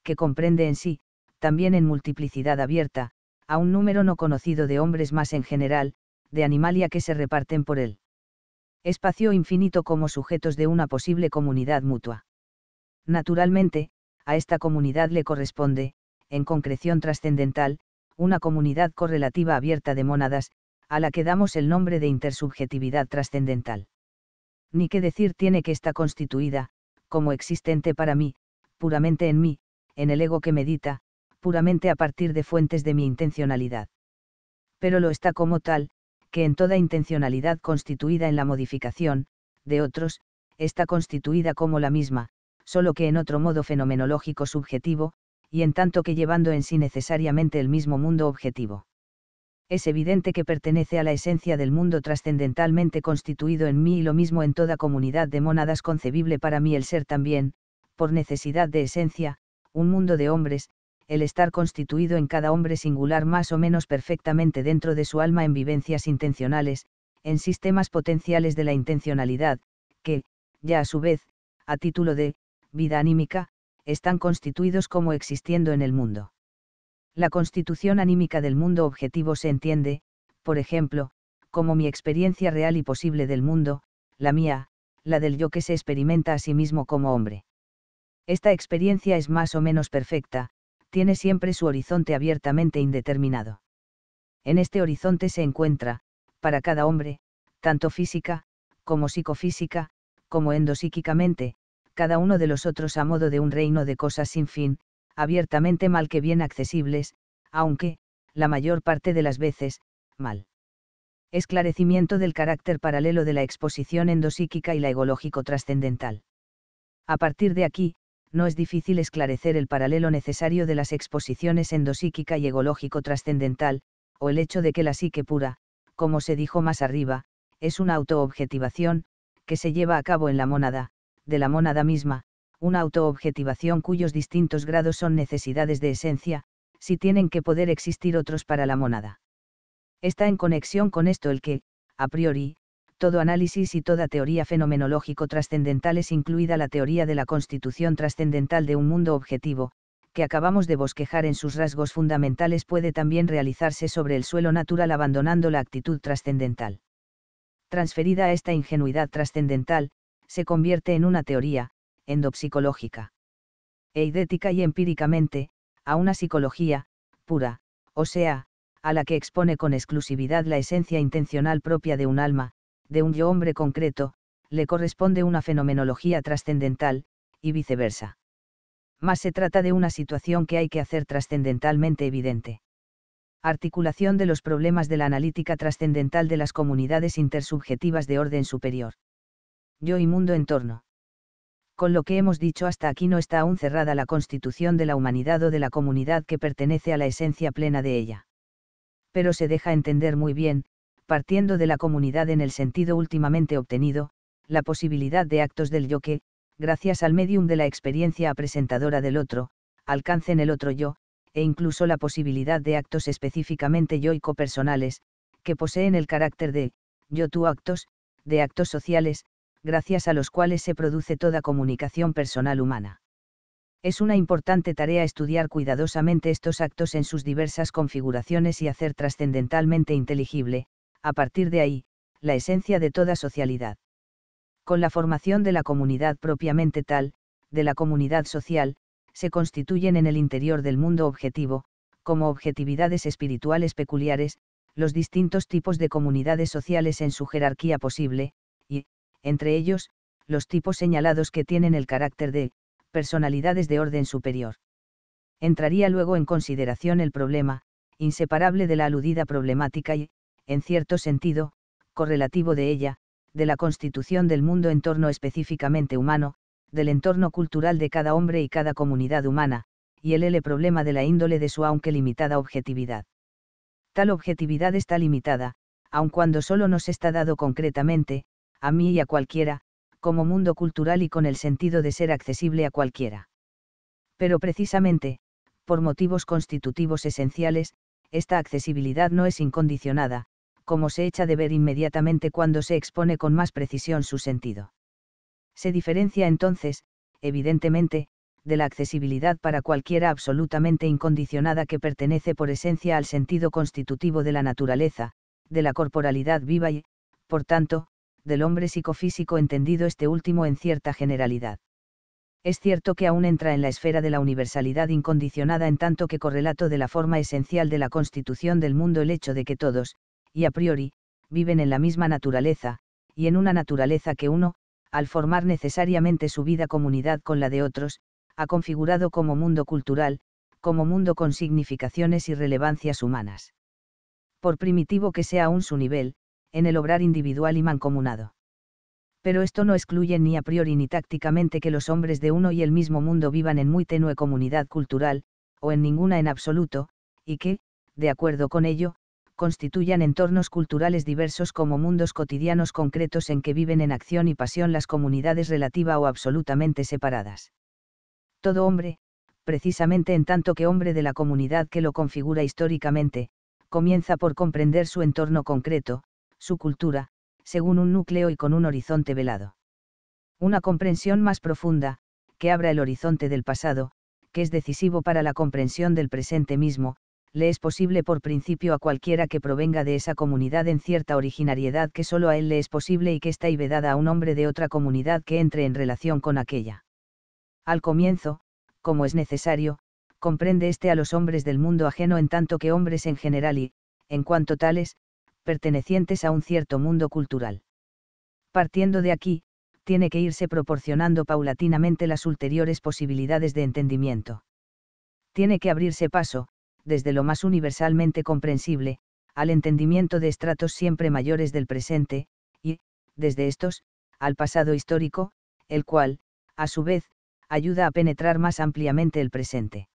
que comprende en sí, también en multiplicidad abierta, a un número no conocido de hombres más en general, de animalia que se reparten por él. Espacio infinito como sujetos de una posible comunidad mutua. Naturalmente, a esta comunidad le corresponde, en concreción trascendental, una comunidad correlativa abierta de mónadas, a la que damos el nombre de intersubjetividad trascendental ni qué decir tiene que está constituida, como existente para mí, puramente en mí, en el ego que medita, puramente a partir de fuentes de mi intencionalidad. Pero lo está como tal, que en toda intencionalidad constituida en la modificación, de otros, está constituida como la misma, solo que en otro modo fenomenológico subjetivo, y en tanto que llevando en sí necesariamente el mismo mundo objetivo es evidente que pertenece a la esencia del mundo trascendentalmente constituido en mí y lo mismo en toda comunidad de mónadas concebible para mí el ser también, por necesidad de esencia, un mundo de hombres, el estar constituido en cada hombre singular más o menos perfectamente dentro de su alma en vivencias intencionales, en sistemas potenciales de la intencionalidad, que, ya a su vez, a título de, vida anímica, están constituidos como existiendo en el mundo. La constitución anímica del mundo objetivo se entiende, por ejemplo, como mi experiencia real y posible del mundo, la mía, la del yo que se experimenta a sí mismo como hombre. Esta experiencia es más o menos perfecta, tiene siempre su horizonte abiertamente indeterminado. En este horizonte se encuentra, para cada hombre, tanto física, como psicofísica, como endosíquicamente, cada uno de los otros a modo de un reino de cosas sin fin, abiertamente mal que bien accesibles, aunque, la mayor parte de las veces, mal. Esclarecimiento del carácter paralelo de la exposición endosíquica y la egológico-trascendental. A partir de aquí, no es difícil esclarecer el paralelo necesario de las exposiciones endosíquica y egológico-trascendental, o el hecho de que la psique pura, como se dijo más arriba, es una autoobjetivación, que se lleva a cabo en la mónada, de la mónada misma, una autoobjetivación cuyos distintos grados son necesidades de esencia, si tienen que poder existir otros para la monada. Está en conexión con esto el que, a priori, todo análisis y toda teoría fenomenológico trascendental es incluida la teoría de la constitución trascendental de un mundo objetivo, que acabamos de bosquejar en sus rasgos fundamentales puede también realizarse sobre el suelo natural abandonando la actitud trascendental. Transferida a esta ingenuidad trascendental, se convierte en una teoría, endopsicológica. idética y empíricamente, a una psicología, pura, o sea, a la que expone con exclusividad la esencia intencional propia de un alma, de un yo hombre concreto, le corresponde una fenomenología trascendental, y viceversa. Mas se trata de una situación que hay que hacer trascendentalmente evidente. Articulación de los problemas de la analítica trascendental de las comunidades intersubjetivas de orden superior. Yo y mundo entorno con lo que hemos dicho hasta aquí no está aún cerrada la constitución de la humanidad o de la comunidad que pertenece a la esencia plena de ella. Pero se deja entender muy bien, partiendo de la comunidad en el sentido últimamente obtenido, la posibilidad de actos del yo que, gracias al medium de la experiencia apresentadora del otro, alcancen el otro yo, e incluso la posibilidad de actos específicamente yoico personales, que poseen el carácter de yo-tú actos, de actos sociales, gracias a los cuales se produce toda comunicación personal humana. Es una importante tarea estudiar cuidadosamente estos actos en sus diversas configuraciones y hacer trascendentalmente inteligible, a partir de ahí, la esencia de toda socialidad. Con la formación de la comunidad propiamente tal, de la comunidad social, se constituyen en el interior del mundo objetivo, como objetividades espirituales peculiares, los distintos tipos de comunidades sociales en su jerarquía posible, entre ellos, los tipos señalados que tienen el carácter de personalidades de orden superior. Entraría luego en consideración el problema, inseparable de la aludida problemática y, en cierto sentido, correlativo de ella, de la constitución del mundo en torno específicamente humano, del entorno cultural de cada hombre y cada comunidad humana, y el L problema de la índole de su aunque limitada objetividad. Tal objetividad está limitada, aun cuando solo nos está dado concretamente, a mí y a cualquiera, como mundo cultural y con el sentido de ser accesible a cualquiera. Pero precisamente, por motivos constitutivos esenciales, esta accesibilidad no es incondicionada, como se echa de ver inmediatamente cuando se expone con más precisión su sentido. Se diferencia entonces, evidentemente, de la accesibilidad para cualquiera absolutamente incondicionada que pertenece por esencia al sentido constitutivo de la naturaleza, de la corporalidad viva y, por tanto, del hombre psicofísico entendido este último en cierta generalidad. Es cierto que aún entra en la esfera de la universalidad incondicionada en tanto que correlato de la forma esencial de la constitución del mundo el hecho de que todos, y a priori, viven en la misma naturaleza, y en una naturaleza que uno, al formar necesariamente su vida comunidad con la de otros, ha configurado como mundo cultural, como mundo con significaciones y relevancias humanas. Por primitivo que sea aún su nivel, en el obrar individual y mancomunado. Pero esto no excluye ni a priori ni tácticamente que los hombres de uno y el mismo mundo vivan en muy tenue comunidad cultural, o en ninguna en absoluto, y que, de acuerdo con ello, constituyan entornos culturales diversos como mundos cotidianos concretos en que viven en acción y pasión las comunidades relativa o absolutamente separadas. Todo hombre, precisamente en tanto que hombre de la comunidad que lo configura históricamente, comienza por comprender su entorno concreto, su cultura, según un núcleo y con un horizonte velado. Una comprensión más profunda, que abra el horizonte del pasado, que es decisivo para la comprensión del presente mismo, le es posible por principio a cualquiera que provenga de esa comunidad en cierta originariedad que solo a él le es posible y que está y vedada a un hombre de otra comunidad que entre en relación con aquella. Al comienzo, como es necesario, comprende éste a los hombres del mundo ajeno en tanto que hombres en general y, en cuanto tales, pertenecientes a un cierto mundo cultural. Partiendo de aquí, tiene que irse proporcionando paulatinamente las ulteriores posibilidades de entendimiento. Tiene que abrirse paso, desde lo más universalmente comprensible, al entendimiento de estratos siempre mayores del presente, y, desde estos, al pasado histórico, el cual, a su vez, ayuda a penetrar más ampliamente el presente.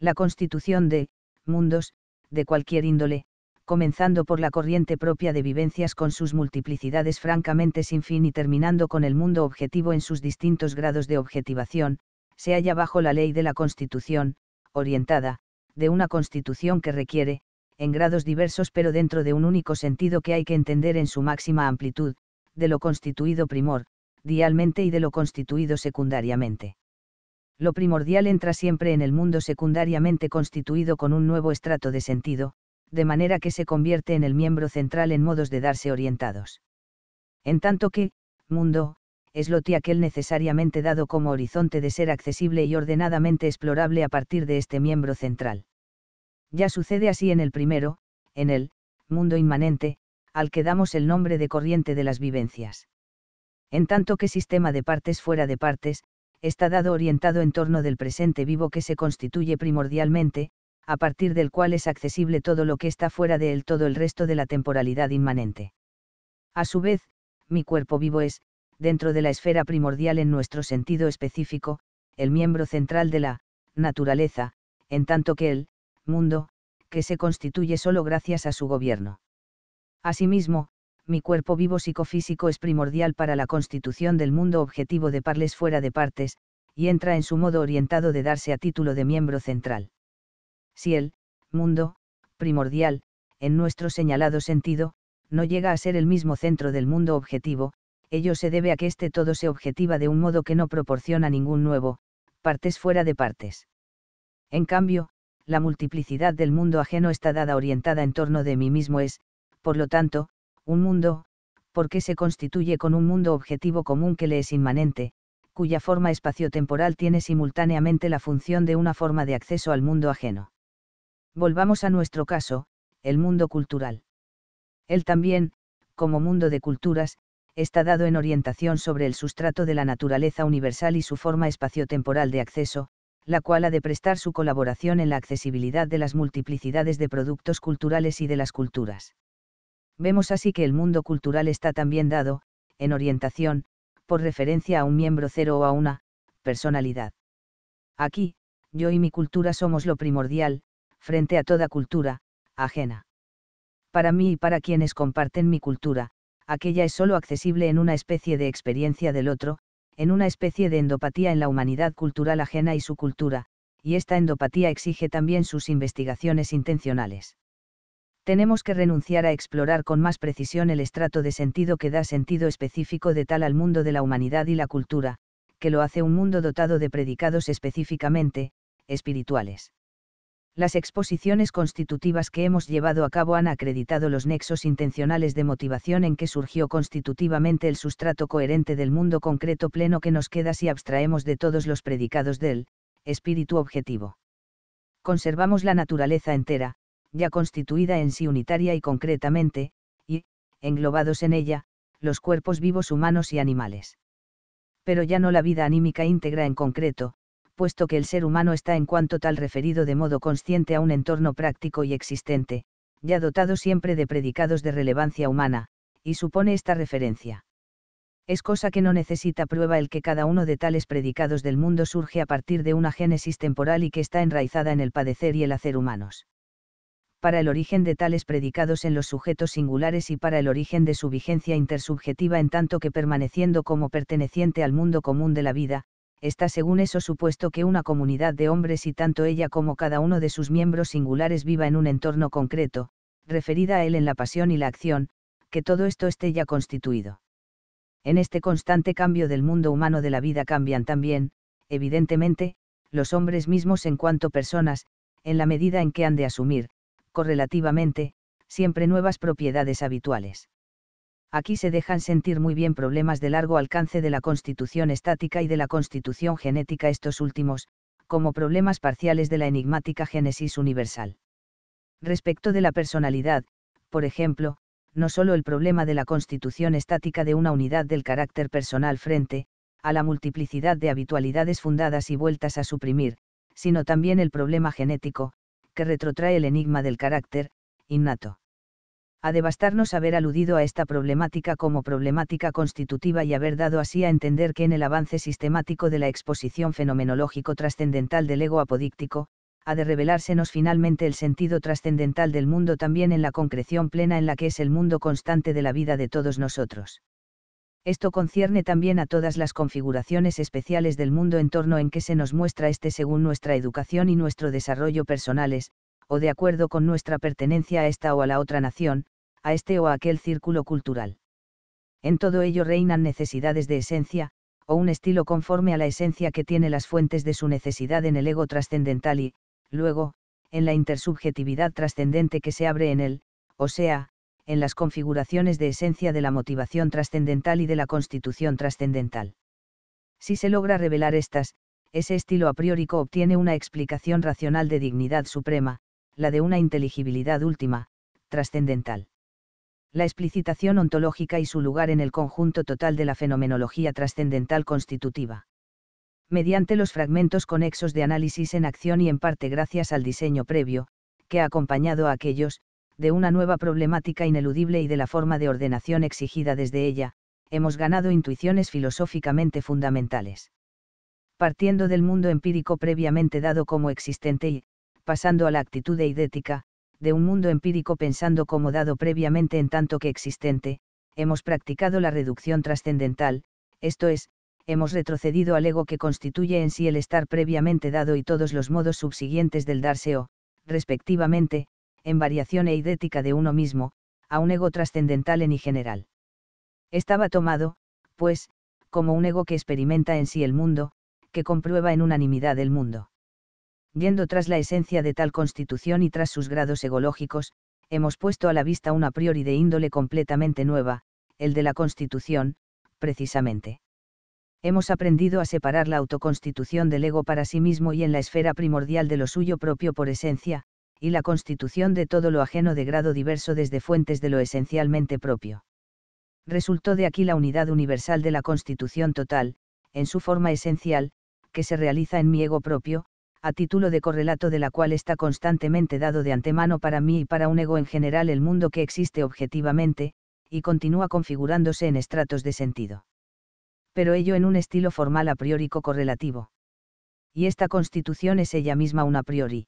La constitución de mundos, de cualquier índole, comenzando por la corriente propia de vivencias con sus multiplicidades francamente sin fin y terminando con el mundo objetivo en sus distintos grados de objetivación, se halla bajo la ley de la Constitución, orientada, de una Constitución que requiere, en grados diversos pero dentro de un único sentido que hay que entender en su máxima amplitud, de lo constituido primor, dialmente y de lo constituido secundariamente. Lo primordial entra siempre en el mundo secundariamente constituido con un nuevo estrato de sentido, de manera que se convierte en el miembro central en modos de darse orientados. En tanto que, mundo, es lo aquel necesariamente dado como horizonte de ser accesible y ordenadamente explorable a partir de este miembro central. Ya sucede así en el primero, en el mundo inmanente, al que damos el nombre de corriente de las vivencias. En tanto que sistema de partes fuera de partes, está dado orientado en torno del presente vivo que se constituye primordialmente, a partir del cual es accesible todo lo que está fuera de él todo el resto de la temporalidad inmanente. A su vez, mi cuerpo vivo es, dentro de la esfera primordial en nuestro sentido específico, el miembro central de la naturaleza, en tanto que el mundo, que se constituye solo gracias a su gobierno. Asimismo, mi cuerpo vivo psicofísico es primordial para la constitución del mundo objetivo de Parles fuera de partes, y entra en su modo orientado de darse a título de miembro central si el mundo, primordial, en nuestro señalado sentido, no llega a ser el mismo centro del mundo objetivo, ello se debe a que este todo se objetiva de un modo que no proporciona ningún nuevo, partes fuera de partes. En cambio, la multiplicidad del mundo ajeno está dada orientada en torno de mí mismo es, por lo tanto, un mundo, porque se constituye con un mundo objetivo común que le es inmanente, cuya forma espaciotemporal tiene simultáneamente la función de una forma de acceso al mundo ajeno. Volvamos a nuestro caso, el mundo cultural. Él también, como mundo de culturas, está dado en orientación sobre el sustrato de la naturaleza universal y su forma espaciotemporal de acceso, la cual ha de prestar su colaboración en la accesibilidad de las multiplicidades de productos culturales y de las culturas. Vemos así que el mundo cultural está también dado, en orientación, por referencia a un miembro cero o a una, personalidad. Aquí, yo y mi cultura somos lo primordial, frente a toda cultura, ajena. Para mí y para quienes comparten mi cultura, aquella es sólo accesible en una especie de experiencia del otro, en una especie de endopatía en la humanidad cultural ajena y su cultura, y esta endopatía exige también sus investigaciones intencionales. Tenemos que renunciar a explorar con más precisión el estrato de sentido que da sentido específico de tal al mundo de la humanidad y la cultura, que lo hace un mundo dotado de predicados específicamente, espirituales las exposiciones constitutivas que hemos llevado a cabo han acreditado los nexos intencionales de motivación en que surgió constitutivamente el sustrato coherente del mundo concreto pleno que nos queda si abstraemos de todos los predicados del espíritu objetivo. Conservamos la naturaleza entera, ya constituida en sí unitaria y concretamente, y, englobados en ella, los cuerpos vivos humanos y animales. Pero ya no la vida anímica íntegra en concreto, puesto que el ser humano está en cuanto tal referido de modo consciente a un entorno práctico y existente, ya dotado siempre de predicados de relevancia humana, y supone esta referencia. Es cosa que no necesita prueba el que cada uno de tales predicados del mundo surge a partir de una génesis temporal y que está enraizada en el padecer y el hacer humanos. Para el origen de tales predicados en los sujetos singulares y para el origen de su vigencia intersubjetiva en tanto que permaneciendo como perteneciente al mundo común de la vida, está según eso supuesto que una comunidad de hombres y tanto ella como cada uno de sus miembros singulares viva en un entorno concreto, referida a él en la pasión y la acción, que todo esto esté ya constituido. En este constante cambio del mundo humano de la vida cambian también, evidentemente, los hombres mismos en cuanto personas, en la medida en que han de asumir, correlativamente, siempre nuevas propiedades habituales aquí se dejan sentir muy bien problemas de largo alcance de la constitución estática y de la constitución genética estos últimos, como problemas parciales de la enigmática génesis universal. Respecto de la personalidad, por ejemplo, no solo el problema de la constitución estática de una unidad del carácter personal frente, a la multiplicidad de habitualidades fundadas y vueltas a suprimir, sino también el problema genético, que retrotrae el enigma del carácter, innato de bastarnos haber aludido a esta problemática como problemática constitutiva y haber dado así a entender que en el avance sistemático de la exposición fenomenológico trascendental del ego apodíctico, ha de revelársenos finalmente el sentido trascendental del mundo también en la concreción plena en la que es el mundo constante de la vida de todos nosotros. Esto concierne también a todas las configuraciones especiales del mundo en torno en que se nos muestra este según nuestra educación y nuestro desarrollo personales, o de acuerdo con nuestra pertenencia a esta o a la otra nación, a este o aquel círculo cultural. En todo ello reinan necesidades de esencia, o un estilo conforme a la esencia que tiene las fuentes de su necesidad en el ego trascendental y, luego, en la intersubjetividad trascendente que se abre en él, o sea, en las configuraciones de esencia de la motivación trascendental y de la constitución trascendental. Si se logra revelar estas, ese estilo a priori obtiene una explicación racional de dignidad suprema, la de una inteligibilidad última, trascendental la explicitación ontológica y su lugar en el conjunto total de la fenomenología trascendental constitutiva. Mediante los fragmentos conexos de análisis en acción y en parte gracias al diseño previo, que ha acompañado a aquellos, de una nueva problemática ineludible y de la forma de ordenación exigida desde ella, hemos ganado intuiciones filosóficamente fundamentales. Partiendo del mundo empírico previamente dado como existente y, pasando a la actitud eidética, de un mundo empírico pensando como dado previamente en tanto que existente, hemos practicado la reducción trascendental, esto es, hemos retrocedido al ego que constituye en sí el estar previamente dado y todos los modos subsiguientes del darse o, respectivamente, en variación e idética de uno mismo, a un ego trascendental en y general. Estaba tomado, pues, como un ego que experimenta en sí el mundo, que comprueba en unanimidad el mundo. Yendo tras la esencia de tal constitución y tras sus grados egológicos, hemos puesto a la vista una a priori de índole completamente nueva, el de la constitución, precisamente. Hemos aprendido a separar la autoconstitución del ego para sí mismo y en la esfera primordial de lo suyo propio por esencia, y la constitución de todo lo ajeno de grado diverso desde fuentes de lo esencialmente propio. Resultó de aquí la unidad universal de la constitución total, en su forma esencial, que se realiza en mi ego propio, a título de correlato de la cual está constantemente dado de antemano para mí y para un ego en general el mundo que existe objetivamente, y continúa configurándose en estratos de sentido. Pero ello en un estilo formal a priori correlativo. Y esta constitución es ella misma un a priori.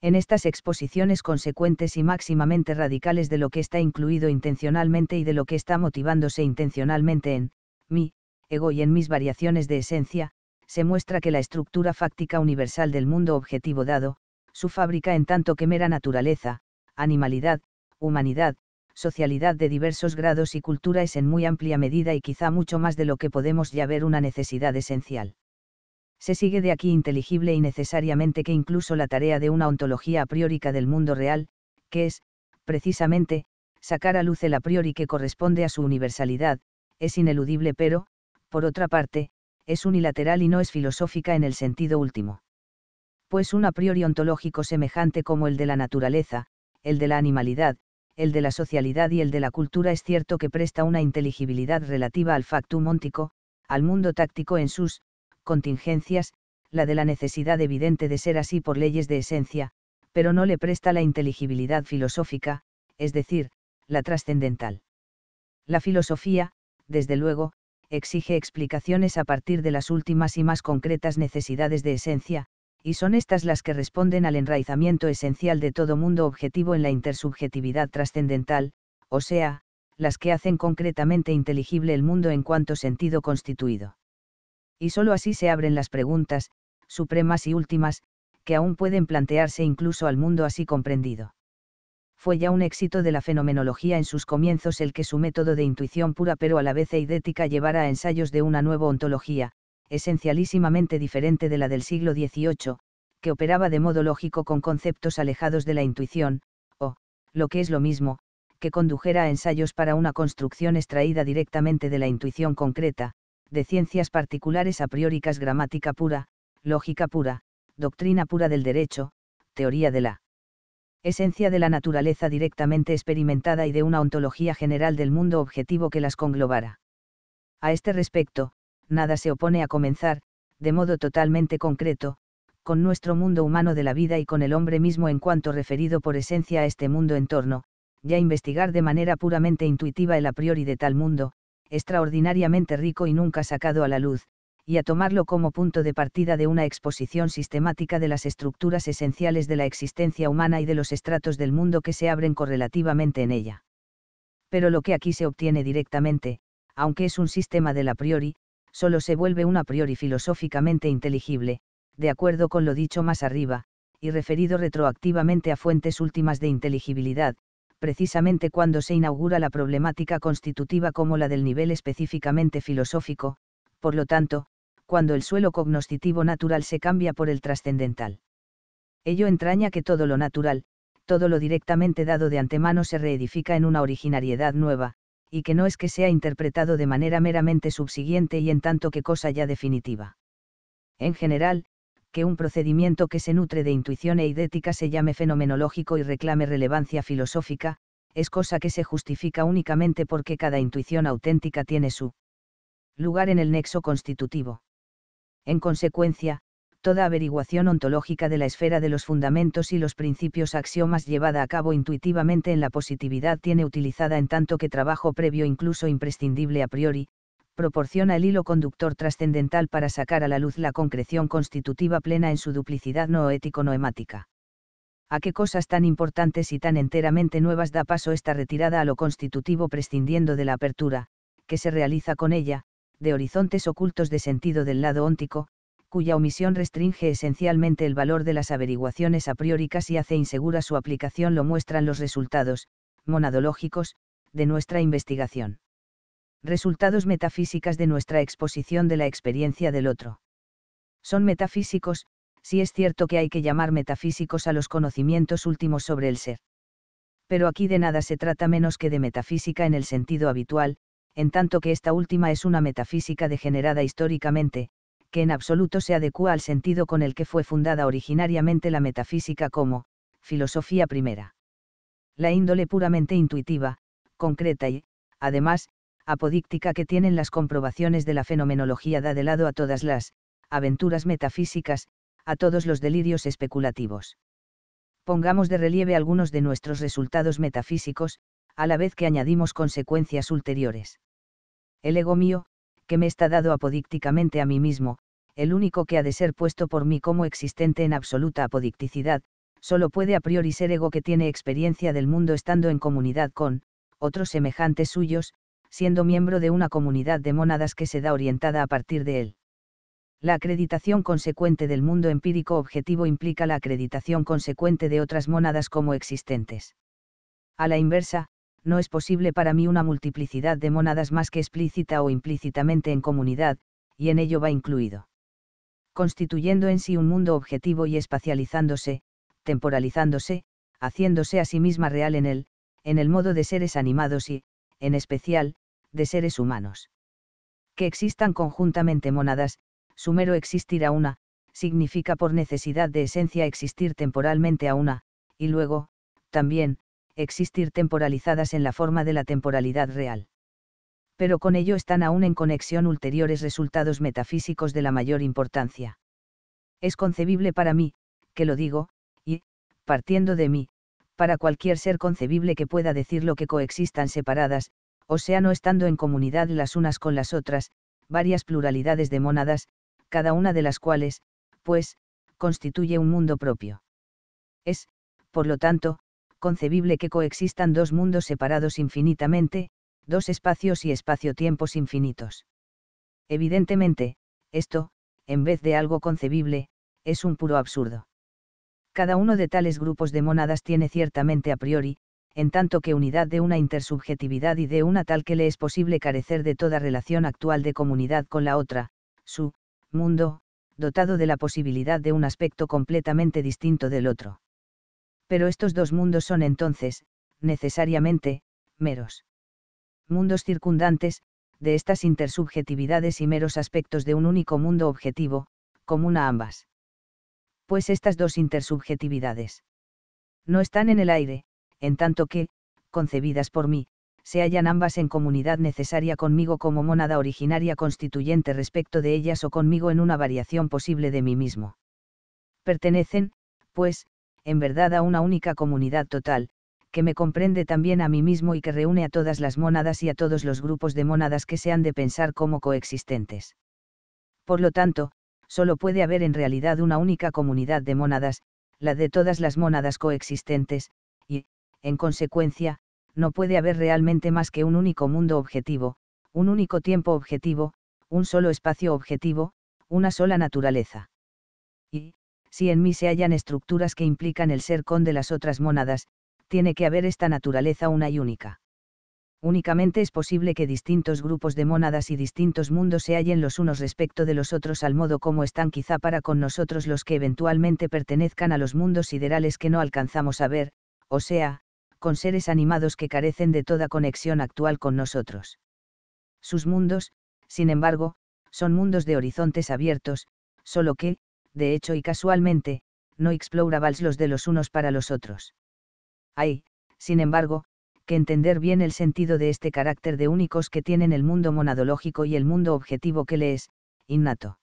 En estas exposiciones consecuentes y máximamente radicales de lo que está incluido intencionalmente y de lo que está motivándose intencionalmente en, mi, ego y en mis variaciones de esencia, se muestra que la estructura fáctica universal del mundo objetivo dado, su fábrica en tanto que mera naturaleza, animalidad, humanidad, socialidad de diversos grados y cultura es en muy amplia medida y quizá mucho más de lo que podemos ya ver una necesidad esencial. Se sigue de aquí inteligible y necesariamente que incluso la tarea de una ontología a priori del mundo real, que es, precisamente, sacar a luz el a priori que corresponde a su universalidad, es ineludible pero, por otra parte, es unilateral y no es filosófica en el sentido último. Pues un a priori ontológico semejante como el de la naturaleza, el de la animalidad, el de la socialidad y el de la cultura es cierto que presta una inteligibilidad relativa al factum ontico, al mundo táctico en sus contingencias, la de la necesidad evidente de ser así por leyes de esencia, pero no le presta la inteligibilidad filosófica, es decir, la trascendental. La filosofía, desde luego, exige explicaciones a partir de las últimas y más concretas necesidades de esencia, y son estas las que responden al enraizamiento esencial de todo mundo objetivo en la intersubjetividad trascendental, o sea, las que hacen concretamente inteligible el mundo en cuanto sentido constituido. Y sólo así se abren las preguntas, supremas y últimas, que aún pueden plantearse incluso al mundo así comprendido fue ya un éxito de la fenomenología en sus comienzos el que su método de intuición pura pero a la vez eidética llevara a ensayos de una nueva ontología, esencialísimamente diferente de la del siglo XVIII, que operaba de modo lógico con conceptos alejados de la intuición, o, lo que es lo mismo, que condujera a ensayos para una construcción extraída directamente de la intuición concreta, de ciencias particulares a prióricas gramática pura, lógica pura, doctrina pura del derecho, teoría de la esencia de la naturaleza directamente experimentada y de una ontología general del mundo objetivo que las conglobara. A este respecto, nada se opone a comenzar, de modo totalmente concreto, con nuestro mundo humano de la vida y con el hombre mismo en cuanto referido por esencia a este mundo entorno, ya investigar de manera puramente intuitiva el a priori de tal mundo, extraordinariamente rico y nunca sacado a la luz, y a tomarlo como punto de partida de una exposición sistemática de las estructuras esenciales de la existencia humana y de los estratos del mundo que se abren correlativamente en ella. Pero lo que aquí se obtiene directamente, aunque es un sistema del a priori, solo se vuelve un a priori filosóficamente inteligible, de acuerdo con lo dicho más arriba, y referido retroactivamente a fuentes últimas de inteligibilidad, precisamente cuando se inaugura la problemática constitutiva como la del nivel específicamente filosófico, por lo tanto, cuando el suelo cognoscitivo natural se cambia por el trascendental. Ello entraña que todo lo natural, todo lo directamente dado de antemano se reedifica en una originariedad nueva, y que no es que sea interpretado de manera meramente subsiguiente y en tanto que cosa ya definitiva. En general, que un procedimiento que se nutre de intuición e idética se llame fenomenológico y reclame relevancia filosófica, es cosa que se justifica únicamente porque cada intuición auténtica tiene su lugar en el nexo constitutivo en consecuencia, toda averiguación ontológica de la esfera de los fundamentos y los principios axiomas llevada a cabo intuitivamente en la positividad tiene utilizada en tanto que trabajo previo incluso imprescindible a priori, proporciona el hilo conductor trascendental para sacar a la luz la concreción constitutiva plena en su duplicidad no ético-noemática. ¿A qué cosas tan importantes y tan enteramente nuevas da paso esta retirada a lo constitutivo prescindiendo de la apertura, que se realiza con ella, de horizontes ocultos de sentido del lado óntico, cuya omisión restringe esencialmente el valor de las averiguaciones a priori y hace insegura su aplicación lo muestran los resultados, monadológicos, de nuestra investigación. Resultados metafísicas de nuestra exposición de la experiencia del otro. Son metafísicos, si es cierto que hay que llamar metafísicos a los conocimientos últimos sobre el ser. Pero aquí de nada se trata menos que de metafísica en el sentido habitual, en tanto que esta última es una metafísica degenerada históricamente, que en absoluto se adecua al sentido con el que fue fundada originariamente la metafísica como, filosofía primera. La índole puramente intuitiva, concreta y, además, apodíctica que tienen las comprobaciones de la fenomenología da de lado a todas las, aventuras metafísicas, a todos los delirios especulativos. Pongamos de relieve algunos de nuestros resultados metafísicos, a la vez que añadimos consecuencias ulteriores el ego mío, que me está dado apodícticamente a mí mismo, el único que ha de ser puesto por mí como existente en absoluta apodicticidad, solo puede a priori ser ego que tiene experiencia del mundo estando en comunidad con, otros semejantes suyos, siendo miembro de una comunidad de mónadas que se da orientada a partir de él. La acreditación consecuente del mundo empírico objetivo implica la acreditación consecuente de otras mónadas como existentes. A la inversa, no es posible para mí una multiplicidad de monadas más que explícita o implícitamente en comunidad, y en ello va incluido. Constituyendo en sí un mundo objetivo y espacializándose, temporalizándose, haciéndose a sí misma real en él, en el modo de seres animados y, en especial, de seres humanos. Que existan conjuntamente monadas, sumero existir a una, significa por necesidad de esencia existir temporalmente a una, y luego, también, existir temporalizadas en la forma de la temporalidad real. Pero con ello están aún en conexión ulteriores resultados metafísicos de la mayor importancia. Es concebible para mí, que lo digo, y, partiendo de mí, para cualquier ser concebible que pueda decir lo que coexistan separadas, o sea no estando en comunidad las unas con las otras, varias pluralidades de mónadas, cada una de las cuales, pues, constituye un mundo propio. Es, por lo tanto, concebible que coexistan dos mundos separados infinitamente, dos espacios y espacio-tiempos infinitos. Evidentemente, esto, en vez de algo concebible, es un puro absurdo. Cada uno de tales grupos de monadas tiene ciertamente a priori, en tanto que unidad de una intersubjetividad y de una tal que le es posible carecer de toda relación actual de comunidad con la otra, su mundo, dotado de la posibilidad de un aspecto completamente distinto del otro pero estos dos mundos son entonces, necesariamente, meros mundos circundantes, de estas intersubjetividades y meros aspectos de un único mundo objetivo, común a ambas. Pues estas dos intersubjetividades no están en el aire, en tanto que, concebidas por mí, se hallan ambas en comunidad necesaria conmigo como mónada originaria constituyente respecto de ellas o conmigo en una variación posible de mí mismo. Pertenecen, pues, en verdad a una única comunidad total, que me comprende también a mí mismo y que reúne a todas las mónadas y a todos los grupos de mónadas que se han de pensar como coexistentes. Por lo tanto, solo puede haber en realidad una única comunidad de mónadas, la de todas las mónadas coexistentes, y, en consecuencia, no puede haber realmente más que un único mundo objetivo, un único tiempo objetivo, un solo espacio objetivo, una sola naturaleza si en mí se hallan estructuras que implican el ser con de las otras mónadas, tiene que haber esta naturaleza una y única. Únicamente es posible que distintos grupos de mónadas y distintos mundos se hallen los unos respecto de los otros al modo como están quizá para con nosotros los que eventualmente pertenezcan a los mundos siderales que no alcanzamos a ver, o sea, con seres animados que carecen de toda conexión actual con nosotros. Sus mundos, sin embargo, son mundos de horizontes abiertos, solo que, de hecho y casualmente, no explorables los de los unos para los otros. Hay, sin embargo, que entender bien el sentido de este carácter de únicos que tienen el mundo monadológico y el mundo objetivo que le es, innato.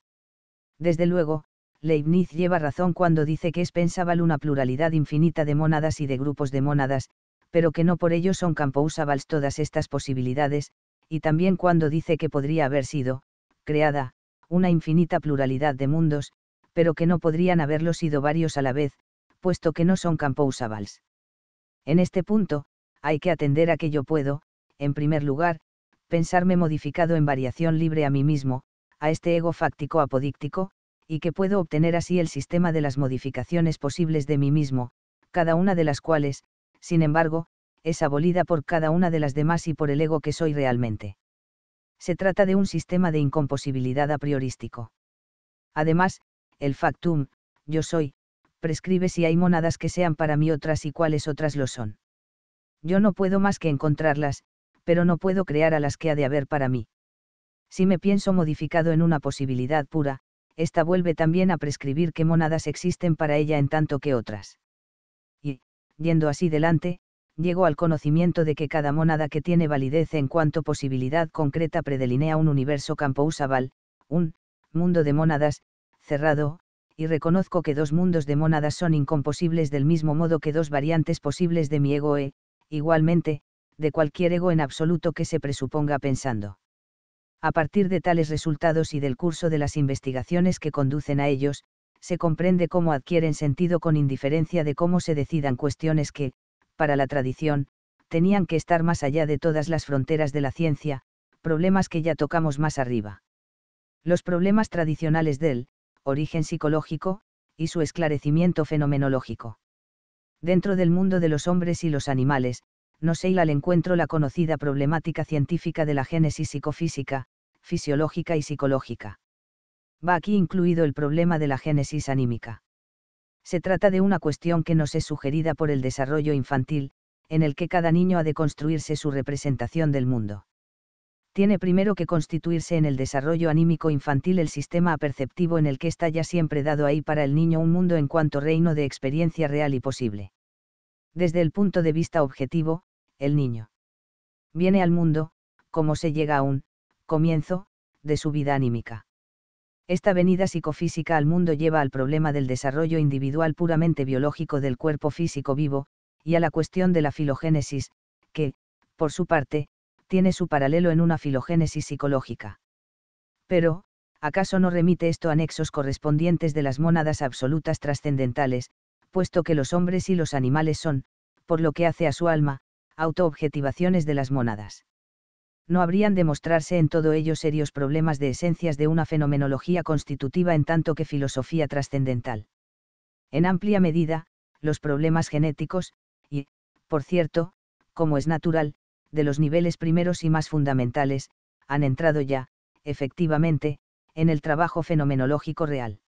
Desde luego, Leibniz lleva razón cuando dice que es pensable una pluralidad infinita de mónadas y de grupos de mónadas, pero que no por ello son usables todas estas posibilidades, y también cuando dice que podría haber sido, creada, una infinita pluralidad de mundos, pero que no podrían haberlo sido varios a la vez, puesto que no son Campousavals. En este punto, hay que atender a que yo puedo, en primer lugar, pensarme modificado en variación libre a mí mismo, a este ego fáctico apodíctico, y que puedo obtener así el sistema de las modificaciones posibles de mí mismo, cada una de las cuales, sin embargo, es abolida por cada una de las demás y por el ego que soy realmente. Se trata de un sistema de incomposibilidad a priorístico. Además, el factum, yo soy, prescribe si hay monadas que sean para mí otras y cuáles otras lo son. Yo no puedo más que encontrarlas, pero no puedo crear a las que ha de haber para mí. Si me pienso modificado en una posibilidad pura, esta vuelve también a prescribir qué monadas existen para ella en tanto que otras. Y, yendo así delante, llego al conocimiento de que cada monada que tiene validez en cuanto posibilidad concreta predelinea un universo usaval, un mundo de monadas, cerrado, y reconozco que dos mundos de mónadas son incomposibles del mismo modo que dos variantes posibles de mi ego e, igualmente, de cualquier ego en absoluto que se presuponga pensando. A partir de tales resultados y del curso de las investigaciones que conducen a ellos, se comprende cómo adquieren sentido con indiferencia de cómo se decidan cuestiones que, para la tradición, tenían que estar más allá de todas las fronteras de la ciencia, problemas que ya tocamos más arriba. Los problemas tradicionales del origen psicológico, y su esclarecimiento fenomenológico. Dentro del mundo de los hombres y los animales, no se al encuentro la conocida problemática científica de la génesis psicofísica, fisiológica y psicológica. Va aquí incluido el problema de la génesis anímica. Se trata de una cuestión que nos es sugerida por el desarrollo infantil, en el que cada niño ha de construirse su representación del mundo tiene primero que constituirse en el desarrollo anímico infantil el sistema aperceptivo en el que está ya siempre dado ahí para el niño un mundo en cuanto reino de experiencia real y posible. Desde el punto de vista objetivo, el niño viene al mundo, como se llega a un comienzo de su vida anímica. Esta venida psicofísica al mundo lleva al problema del desarrollo individual puramente biológico del cuerpo físico vivo, y a la cuestión de la filogénesis, que, por su parte, tiene su paralelo en una filogénesis psicológica. Pero, ¿acaso no remite esto a nexos correspondientes de las mónadas absolutas trascendentales, puesto que los hombres y los animales son, por lo que hace a su alma, autoobjetivaciones de las mónadas? no habrían de mostrarse en todo ello serios problemas de esencias de una fenomenología constitutiva en tanto que filosofía trascendental. En amplia medida, los problemas genéticos, y, por cierto, como es natural, de los niveles primeros y más fundamentales, han entrado ya, efectivamente, en el trabajo fenomenológico real.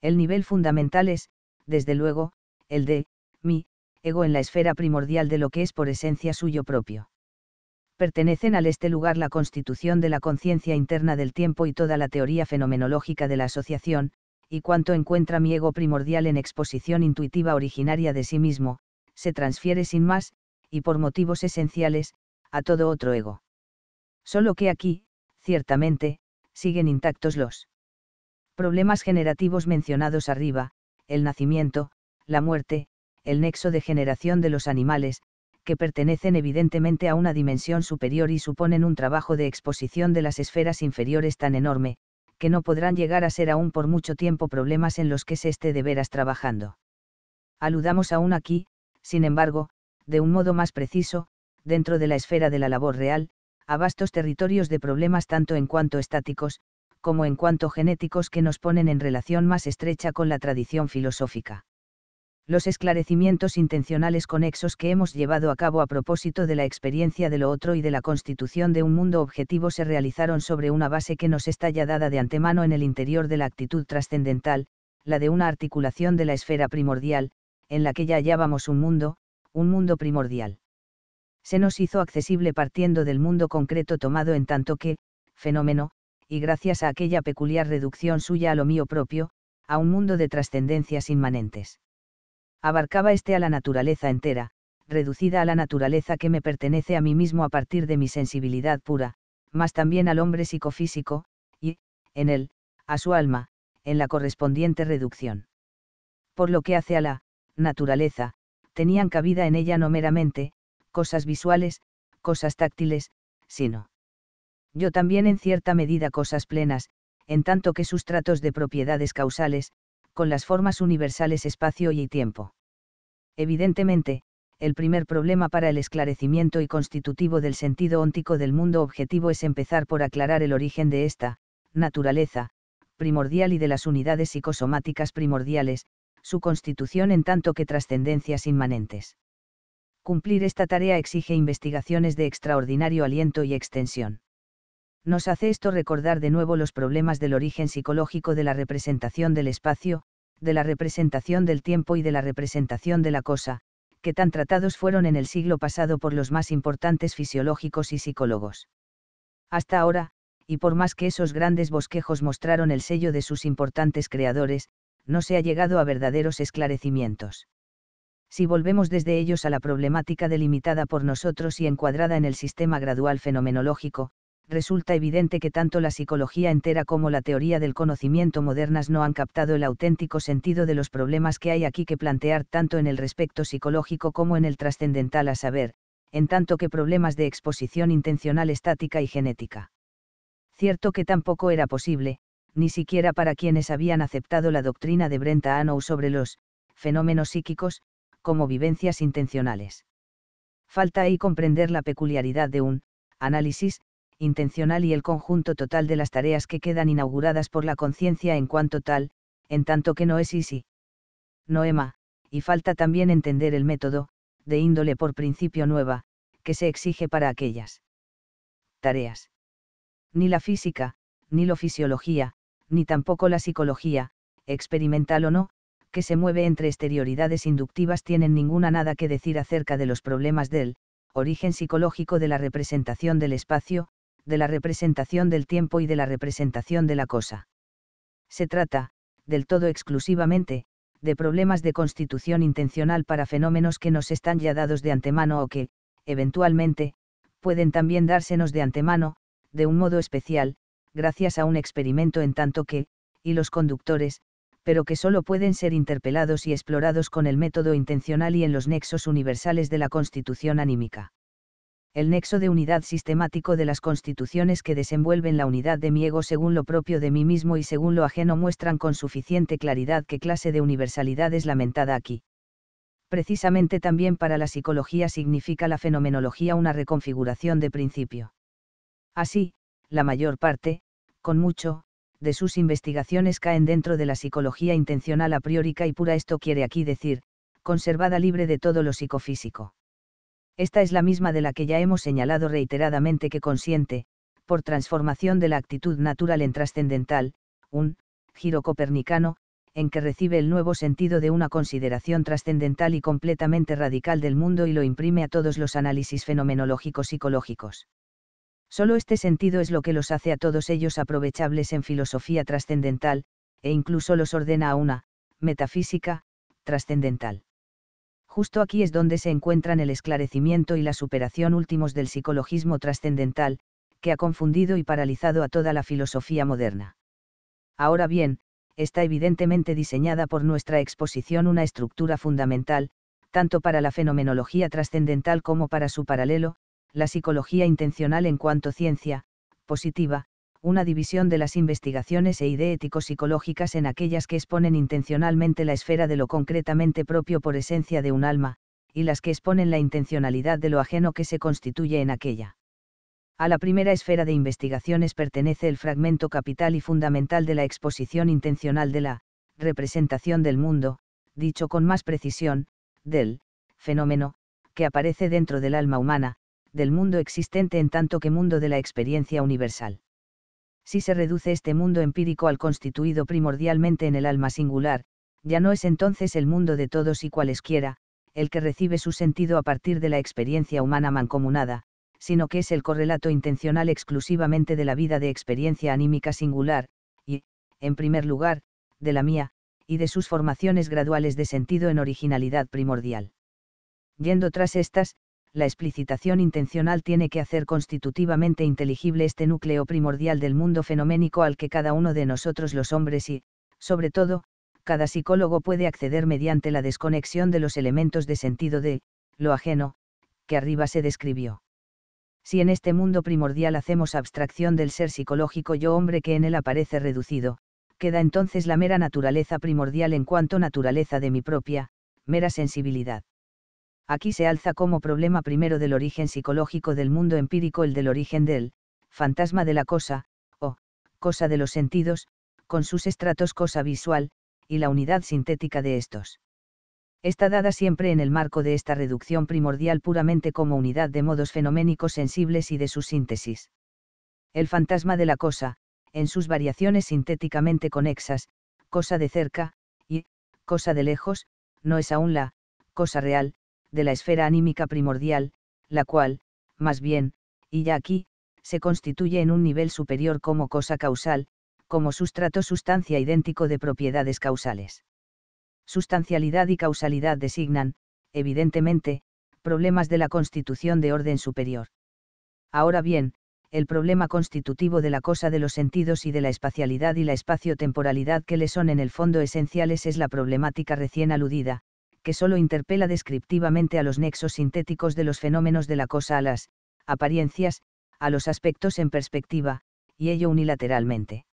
El nivel fundamental es, desde luego, el de, mi, ego en la esfera primordial de lo que es por esencia suyo propio. Pertenecen al este lugar la constitución de la conciencia interna del tiempo y toda la teoría fenomenológica de la asociación, y cuanto encuentra mi ego primordial en exposición intuitiva originaria de sí mismo, se transfiere sin más, y por motivos esenciales, a todo otro ego. Solo que aquí, ciertamente, siguen intactos los problemas generativos mencionados arriba, el nacimiento, la muerte, el nexo de generación de los animales, que pertenecen evidentemente a una dimensión superior y suponen un trabajo de exposición de las esferas inferiores tan enorme, que no podrán llegar a ser aún por mucho tiempo problemas en los que se esté de veras trabajando. Aludamos aún aquí, sin embargo, de un modo más preciso, dentro de la esfera de la labor real, a vastos territorios de problemas tanto en cuanto estáticos, como en cuanto genéticos que nos ponen en relación más estrecha con la tradición filosófica. Los esclarecimientos intencionales conexos que hemos llevado a cabo a propósito de la experiencia de lo otro y de la constitución de un mundo objetivo se realizaron sobre una base que nos está ya dada de antemano en el interior de la actitud trascendental, la de una articulación de la esfera primordial, en la que ya hallábamos un mundo, un mundo primordial se nos hizo accesible partiendo del mundo concreto tomado en tanto que, fenómeno, y gracias a aquella peculiar reducción suya a lo mío propio, a un mundo de trascendencias inmanentes. Abarcaba este a la naturaleza entera, reducida a la naturaleza que me pertenece a mí mismo a partir de mi sensibilidad pura, más también al hombre psicofísico, y, en él, a su alma, en la correspondiente reducción. Por lo que hace a la naturaleza, tenían cabida en ella no meramente, cosas visuales, cosas táctiles, sino yo también en cierta medida cosas plenas, en tanto que sustratos de propiedades causales, con las formas universales espacio y tiempo. Evidentemente, el primer problema para el esclarecimiento y constitutivo del sentido óntico del mundo objetivo es empezar por aclarar el origen de esta, naturaleza, primordial y de las unidades psicosomáticas primordiales, su constitución en tanto que trascendencias inmanentes. Cumplir esta tarea exige investigaciones de extraordinario aliento y extensión. Nos hace esto recordar de nuevo los problemas del origen psicológico de la representación del espacio, de la representación del tiempo y de la representación de la cosa, que tan tratados fueron en el siglo pasado por los más importantes fisiológicos y psicólogos. Hasta ahora, y por más que esos grandes bosquejos mostraron el sello de sus importantes creadores, no se ha llegado a verdaderos esclarecimientos si volvemos desde ellos a la problemática delimitada por nosotros y encuadrada en el sistema gradual fenomenológico, resulta evidente que tanto la psicología entera como la teoría del conocimiento modernas no han captado el auténtico sentido de los problemas que hay aquí que plantear tanto en el respecto psicológico como en el trascendental a saber, en tanto que problemas de exposición intencional estática y genética. Cierto que tampoco era posible, ni siquiera para quienes habían aceptado la doctrina de Brenta sobre los fenómenos psíquicos, como vivencias intencionales. Falta ahí comprender la peculiaridad de un análisis intencional y el conjunto total de las tareas que quedan inauguradas por la conciencia en cuanto tal, en tanto que no es y sí. Noema, y falta también entender el método, de índole por principio nueva, que se exige para aquellas tareas. Ni la física, ni la fisiología, ni tampoco la psicología, experimental o no, que se mueve entre exterioridades inductivas tienen ninguna nada que decir acerca de los problemas del origen psicológico de la representación del espacio, de la representación del tiempo y de la representación de la cosa. Se trata, del todo exclusivamente, de problemas de constitución intencional para fenómenos que nos están ya dados de antemano o que, eventualmente, pueden también dársenos de antemano, de un modo especial, gracias a un experimento en tanto que, y los conductores, pero que solo pueden ser interpelados y explorados con el método intencional y en los nexos universales de la constitución anímica. El nexo de unidad sistemático de las constituciones que desenvuelven la unidad de mi ego según lo propio de mí mismo y según lo ajeno muestran con suficiente claridad qué clase de universalidad es lamentada aquí. Precisamente también para la psicología significa la fenomenología una reconfiguración de principio. Así, la mayor parte, con mucho, de sus investigaciones caen dentro de la psicología intencional a priori y pura. Esto quiere aquí decir, conservada libre de todo lo psicofísico. Esta es la misma de la que ya hemos señalado reiteradamente que consiente, por transformación de la actitud natural en trascendental, un giro copernicano, en que recibe el nuevo sentido de una consideración trascendental y completamente radical del mundo y lo imprime a todos los análisis fenomenológicos psicológicos. Solo este sentido es lo que los hace a todos ellos aprovechables en filosofía trascendental, e incluso los ordena a una, metafísica, trascendental. Justo aquí es donde se encuentran el esclarecimiento y la superación últimos del psicologismo trascendental, que ha confundido y paralizado a toda la filosofía moderna. Ahora bien, está evidentemente diseñada por nuestra exposición una estructura fundamental, tanto para la fenomenología trascendental como para su paralelo, la psicología intencional en cuanto ciencia, positiva, una división de las investigaciones e ético psicológicas en aquellas que exponen intencionalmente la esfera de lo concretamente propio por esencia de un alma, y las que exponen la intencionalidad de lo ajeno que se constituye en aquella. A la primera esfera de investigaciones pertenece el fragmento capital y fundamental de la exposición intencional de la representación del mundo, dicho con más precisión, del fenómeno, que aparece dentro del alma humana, del mundo existente en tanto que mundo de la experiencia universal. Si se reduce este mundo empírico al constituido primordialmente en el alma singular, ya no es entonces el mundo de todos y cualesquiera, el que recibe su sentido a partir de la experiencia humana mancomunada, sino que es el correlato intencional exclusivamente de la vida de experiencia anímica singular, y, en primer lugar, de la mía, y de sus formaciones graduales de sentido en originalidad primordial. Yendo tras estas, la explicitación intencional tiene que hacer constitutivamente inteligible este núcleo primordial del mundo fenoménico al que cada uno de nosotros los hombres y, sobre todo, cada psicólogo puede acceder mediante la desconexión de los elementos de sentido de, lo ajeno, que arriba se describió. Si en este mundo primordial hacemos abstracción del ser psicológico yo hombre que en él aparece reducido, queda entonces la mera naturaleza primordial en cuanto naturaleza de mi propia, mera sensibilidad aquí se alza como problema primero del origen psicológico del mundo empírico el del origen del fantasma de la cosa, o cosa de los sentidos, con sus estratos cosa visual, y la unidad sintética de estos. Está dada siempre en el marco de esta reducción primordial puramente como unidad de modos fenoménicos sensibles y de su síntesis. El fantasma de la cosa, en sus variaciones sintéticamente conexas, cosa de cerca, y, cosa de lejos, no es aún la, cosa real, de la esfera anímica primordial, la cual, más bien, y ya aquí, se constituye en un nivel superior como cosa causal, como sustrato sustancia idéntico de propiedades causales. Sustancialidad y causalidad designan, evidentemente, problemas de la constitución de orden superior. Ahora bien, el problema constitutivo de la cosa de los sentidos y de la espacialidad y la espacio-temporalidad que le son en el fondo esenciales es la problemática recién aludida, que solo interpela descriptivamente a los nexos sintéticos de los fenómenos de la cosa a las apariencias, a los aspectos en perspectiva, y ello unilateralmente.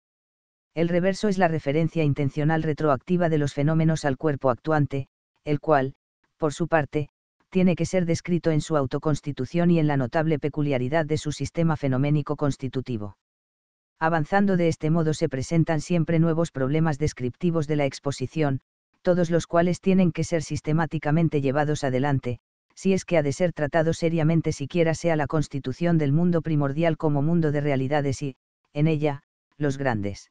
El reverso es la referencia intencional retroactiva de los fenómenos al cuerpo actuante, el cual, por su parte, tiene que ser descrito en su autoconstitución y en la notable peculiaridad de su sistema fenoménico constitutivo. Avanzando de este modo se presentan siempre nuevos problemas descriptivos de la exposición, todos los cuales tienen que ser sistemáticamente llevados adelante, si es que ha de ser tratado seriamente siquiera sea la constitución del mundo primordial como mundo de realidades y, en ella, los grandes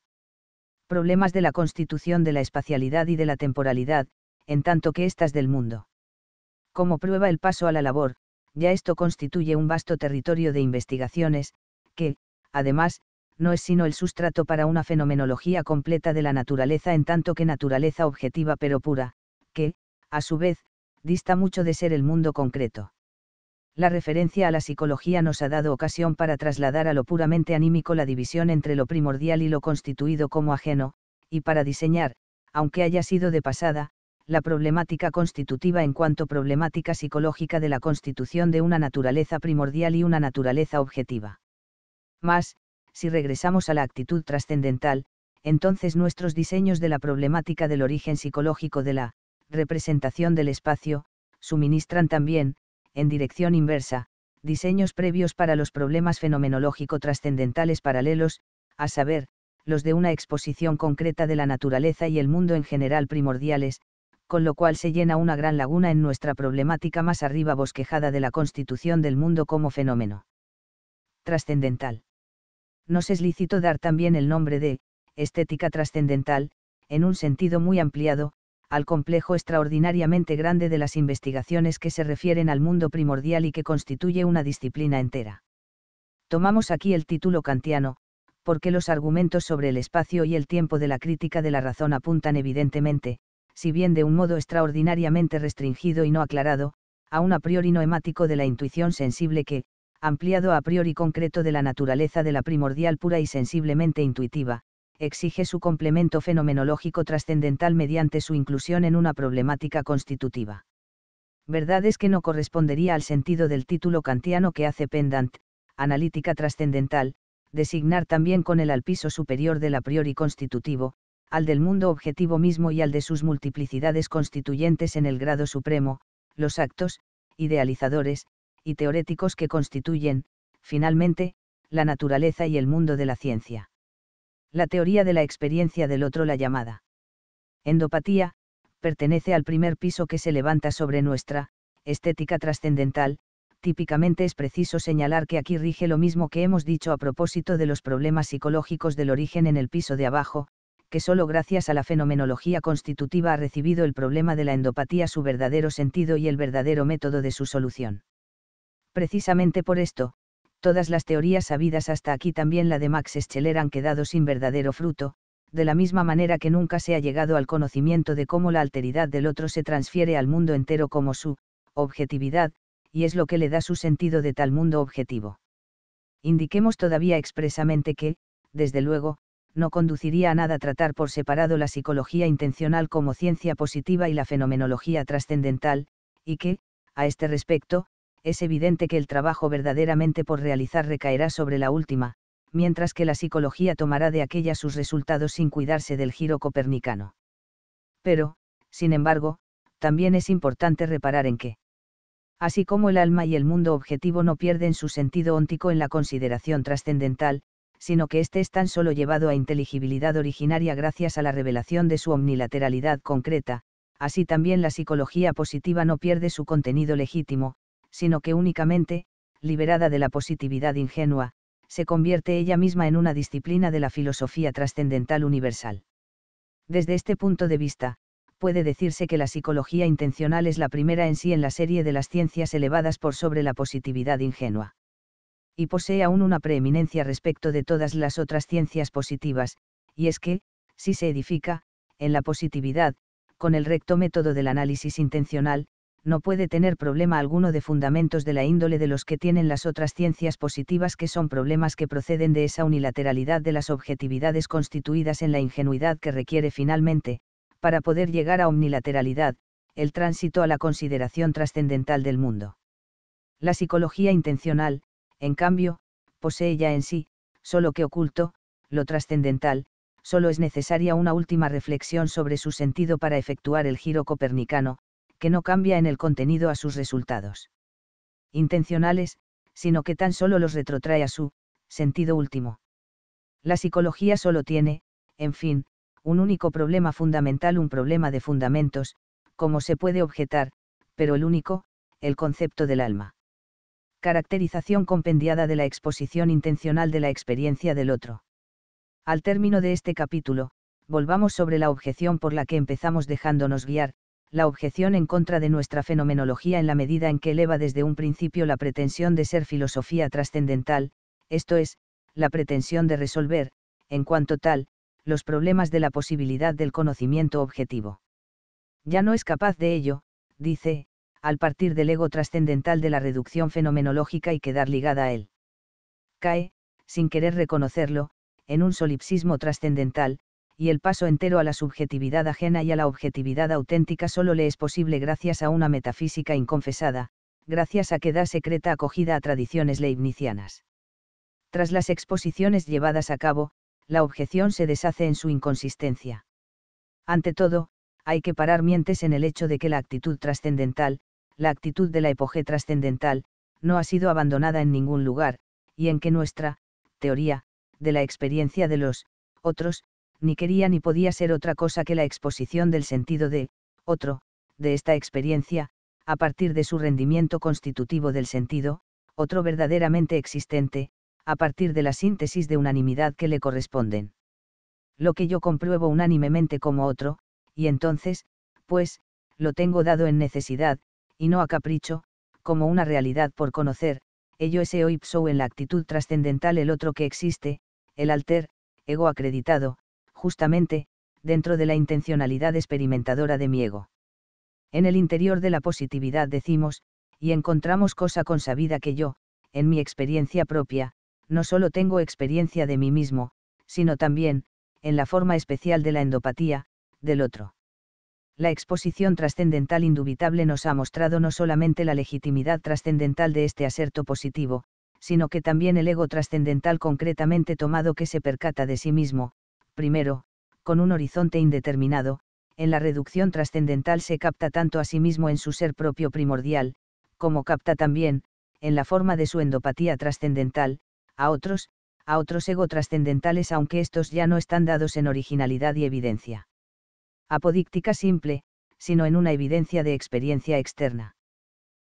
problemas de la constitución de la espacialidad y de la temporalidad, en tanto que estas del mundo. Como prueba el paso a la labor, ya esto constituye un vasto territorio de investigaciones, que, además, no es sino el sustrato para una fenomenología completa de la naturaleza en tanto que naturaleza objetiva pero pura, que, a su vez, dista mucho de ser el mundo concreto. La referencia a la psicología nos ha dado ocasión para trasladar a lo puramente anímico la división entre lo primordial y lo constituido como ajeno, y para diseñar, aunque haya sido de pasada, la problemática constitutiva en cuanto problemática psicológica de la constitución de una naturaleza primordial y una naturaleza objetiva. Más, si regresamos a la actitud trascendental, entonces nuestros diseños de la problemática del origen psicológico de la representación del espacio, suministran también, en dirección inversa, diseños previos para los problemas fenomenológico-trascendentales paralelos, a saber, los de una exposición concreta de la naturaleza y el mundo en general primordiales, con lo cual se llena una gran laguna en nuestra problemática más arriba bosquejada de la constitución del mundo como fenómeno trascendental nos es lícito dar también el nombre de estética trascendental, en un sentido muy ampliado, al complejo extraordinariamente grande de las investigaciones que se refieren al mundo primordial y que constituye una disciplina entera. Tomamos aquí el título kantiano, porque los argumentos sobre el espacio y el tiempo de la crítica de la razón apuntan evidentemente, si bien de un modo extraordinariamente restringido y no aclarado, a un a priori noemático de la intuición sensible que, ampliado a priori concreto de la naturaleza de la primordial pura y sensiblemente intuitiva, exige su complemento fenomenológico trascendental mediante su inclusión en una problemática constitutiva. Verdad es que no correspondería al sentido del título kantiano que hace Pendant, analítica trascendental, designar también con el al piso superior del a priori constitutivo, al del mundo objetivo mismo y al de sus multiplicidades constituyentes en el grado supremo, los actos, idealizadores, y teoréticos que constituyen, finalmente, la naturaleza y el mundo de la ciencia. La teoría de la experiencia del otro, la llamada endopatía, pertenece al primer piso que se levanta sobre nuestra, estética trascendental, típicamente es preciso señalar que aquí rige lo mismo que hemos dicho a propósito de los problemas psicológicos del origen en el piso de abajo, que solo gracias a la fenomenología constitutiva ha recibido el problema de la endopatía su verdadero sentido y el verdadero método de su solución. Precisamente por esto, todas las teorías sabidas hasta aquí también la de Max Scheler han quedado sin verdadero fruto, de la misma manera que nunca se ha llegado al conocimiento de cómo la alteridad del otro se transfiere al mundo entero como su objetividad, y es lo que le da su sentido de tal mundo objetivo. Indiquemos todavía expresamente que, desde luego, no conduciría a nada tratar por separado la psicología intencional como ciencia positiva y la fenomenología trascendental, y que, a este respecto, es evidente que el trabajo verdaderamente por realizar recaerá sobre la última, mientras que la psicología tomará de aquella sus resultados sin cuidarse del giro copernicano. Pero, sin embargo, también es importante reparar en que, así como el alma y el mundo objetivo no pierden su sentido óntico en la consideración trascendental, sino que éste es tan solo llevado a inteligibilidad originaria gracias a la revelación de su omnilateralidad concreta, así también la psicología positiva no pierde su contenido legítimo, sino que únicamente, liberada de la positividad ingenua, se convierte ella misma en una disciplina de la filosofía trascendental universal. Desde este punto de vista, puede decirse que la psicología intencional es la primera en sí en la serie de las ciencias elevadas por sobre la positividad ingenua. Y posee aún una preeminencia respecto de todas las otras ciencias positivas, y es que, si se edifica, en la positividad, con el recto método del análisis intencional, no puede tener problema alguno de fundamentos de la índole de los que tienen las otras ciencias positivas que son problemas que proceden de esa unilateralidad de las objetividades constituidas en la ingenuidad que requiere finalmente, para poder llegar a omnilateralidad, el tránsito a la consideración trascendental del mundo. La psicología intencional, en cambio, posee ya en sí, solo que oculto, lo trascendental, solo es necesaria una última reflexión sobre su sentido para efectuar el giro copernicano, que no cambia en el contenido a sus resultados intencionales, sino que tan solo los retrotrae a su sentido último. La psicología solo tiene, en fin, un único problema fundamental, un problema de fundamentos, como se puede objetar, pero el único, el concepto del alma. Caracterización compendiada de la exposición intencional de la experiencia del otro. Al término de este capítulo, volvamos sobre la objeción por la que empezamos dejándonos guiar, la objeción en contra de nuestra fenomenología en la medida en que eleva desde un principio la pretensión de ser filosofía trascendental, esto es, la pretensión de resolver, en cuanto tal, los problemas de la posibilidad del conocimiento objetivo. Ya no es capaz de ello, dice, al partir del ego trascendental de la reducción fenomenológica y quedar ligada a él. Cae, sin querer reconocerlo, en un solipsismo trascendental, y el paso entero a la subjetividad ajena y a la objetividad auténtica solo le es posible gracias a una metafísica inconfesada, gracias a que da secreta acogida a tradiciones leibnizianas. Tras las exposiciones llevadas a cabo, la objeción se deshace en su inconsistencia. Ante todo, hay que parar mientes en el hecho de que la actitud trascendental, la actitud de la epoge trascendental, no ha sido abandonada en ningún lugar, y en que nuestra, teoría, de la experiencia de los, otros, ni quería ni podía ser otra cosa que la exposición del sentido de, otro, de esta experiencia, a partir de su rendimiento constitutivo del sentido, otro verdaderamente existente, a partir de la síntesis de unanimidad que le corresponden. Lo que yo compruebo unánimemente como otro, y entonces, pues, lo tengo dado en necesidad, y no a capricho, como una realidad por conocer, ello es ipso en la actitud trascendental el otro que existe, el alter, ego acreditado, justamente, dentro de la intencionalidad experimentadora de mi ego. En el interior de la positividad decimos, y encontramos cosa consabida que yo, en mi experiencia propia, no solo tengo experiencia de mí mismo, sino también, en la forma especial de la endopatía, del otro. La exposición trascendental indubitable nos ha mostrado no solamente la legitimidad trascendental de este aserto positivo, sino que también el ego trascendental concretamente tomado que se percata de sí mismo, primero, con un horizonte indeterminado, en la reducción trascendental se capta tanto a sí mismo en su ser propio primordial, como capta también, en la forma de su endopatía trascendental, a otros, a otros ego trascendentales aunque estos ya no están dados en originalidad y evidencia. Apodíctica simple, sino en una evidencia de experiencia externa.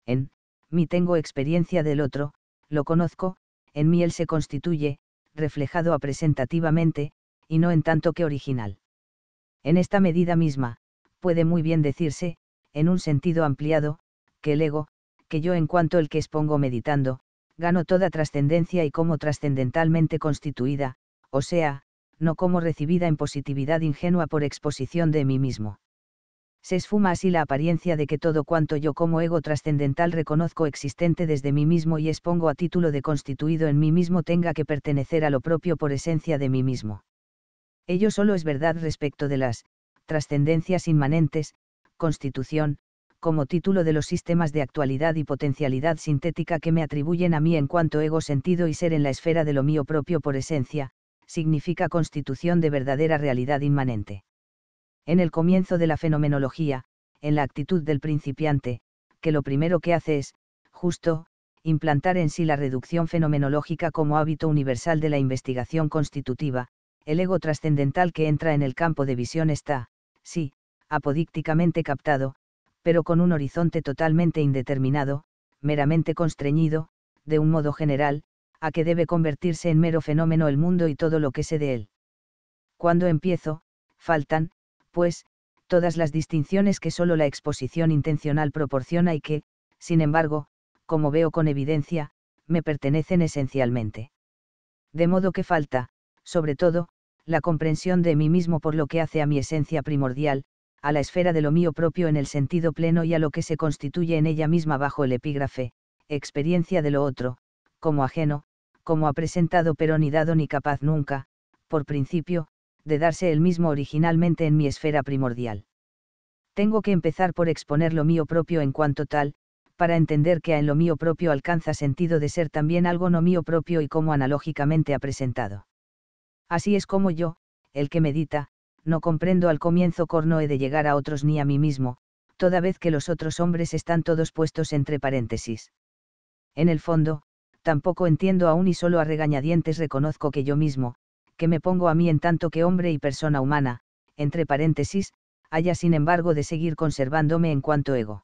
En mí tengo experiencia del otro, lo conozco, en mí él se constituye, reflejado apresentativamente, y no en tanto que original. En esta medida misma, puede muy bien decirse, en un sentido ampliado, que el ego, que yo en cuanto el que expongo meditando, gano toda trascendencia y como trascendentalmente constituida, o sea, no como recibida en positividad ingenua por exposición de mí mismo. Se esfuma así la apariencia de que todo cuanto yo como ego trascendental reconozco existente desde mí mismo y expongo a título de constituido en mí mismo tenga que pertenecer a lo propio por esencia de mí mismo. Ello solo es verdad respecto de las trascendencias inmanentes, constitución, como título de los sistemas de actualidad y potencialidad sintética que me atribuyen a mí en cuanto ego sentido y ser en la esfera de lo mío propio por esencia, significa constitución de verdadera realidad inmanente. En el comienzo de la fenomenología, en la actitud del principiante, que lo primero que hace es, justo, implantar en sí la reducción fenomenológica como hábito universal de la investigación constitutiva, el ego trascendental que entra en el campo de visión está, sí, apodícticamente captado, pero con un horizonte totalmente indeterminado, meramente constreñido, de un modo general, a que debe convertirse en mero fenómeno el mundo y todo lo que sé de él. Cuando empiezo, faltan, pues, todas las distinciones que solo la exposición intencional proporciona y que, sin embargo, como veo con evidencia, me pertenecen esencialmente. De modo que falta, sobre todo, la comprensión de mí mismo por lo que hace a mi esencia primordial, a la esfera de lo mío propio en el sentido pleno y a lo que se constituye en ella misma bajo el epígrafe, experiencia de lo otro, como ajeno, como ha presentado pero ni dado ni capaz nunca, por principio, de darse el mismo originalmente en mi esfera primordial. Tengo que empezar por exponer lo mío propio en cuanto tal, para entender que en lo mío propio alcanza sentido de ser también algo no mío propio y como analógicamente ha presentado. Así es como yo, el que medita, no comprendo al comienzo no he de llegar a otros ni a mí mismo, toda vez que los otros hombres están todos puestos entre paréntesis. En el fondo, tampoco entiendo aún y solo a regañadientes reconozco que yo mismo, que me pongo a mí en tanto que hombre y persona humana, entre paréntesis, haya sin embargo de seguir conservándome en cuanto ego.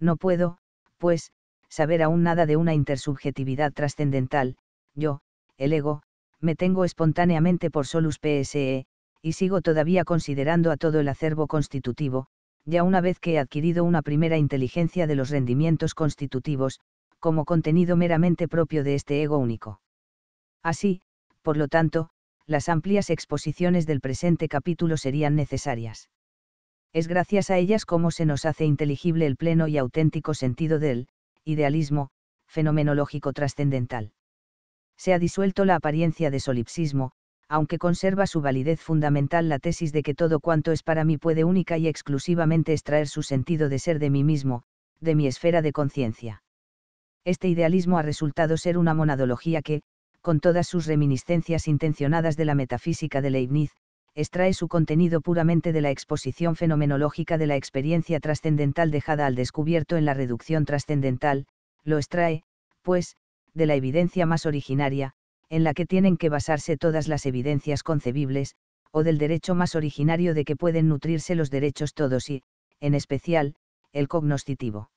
No puedo, pues, saber aún nada de una intersubjetividad trascendental, yo, el ego, me tengo espontáneamente por Solus PSE, y sigo todavía considerando a todo el acervo constitutivo, ya una vez que he adquirido una primera inteligencia de los rendimientos constitutivos, como contenido meramente propio de este ego único. Así, por lo tanto, las amplias exposiciones del presente capítulo serían necesarias. Es gracias a ellas como se nos hace inteligible el pleno y auténtico sentido del idealismo fenomenológico trascendental se ha disuelto la apariencia de solipsismo, aunque conserva su validez fundamental la tesis de que todo cuanto es para mí puede única y exclusivamente extraer su sentido de ser de mí mismo, de mi esfera de conciencia. Este idealismo ha resultado ser una monadología que, con todas sus reminiscencias intencionadas de la metafísica de Leibniz, extrae su contenido puramente de la exposición fenomenológica de la experiencia trascendental dejada al descubierto en la reducción trascendental, lo extrae, pues, de la evidencia más originaria, en la que tienen que basarse todas las evidencias concebibles, o del derecho más originario de que pueden nutrirse los derechos todos y, en especial, el cognoscitivo.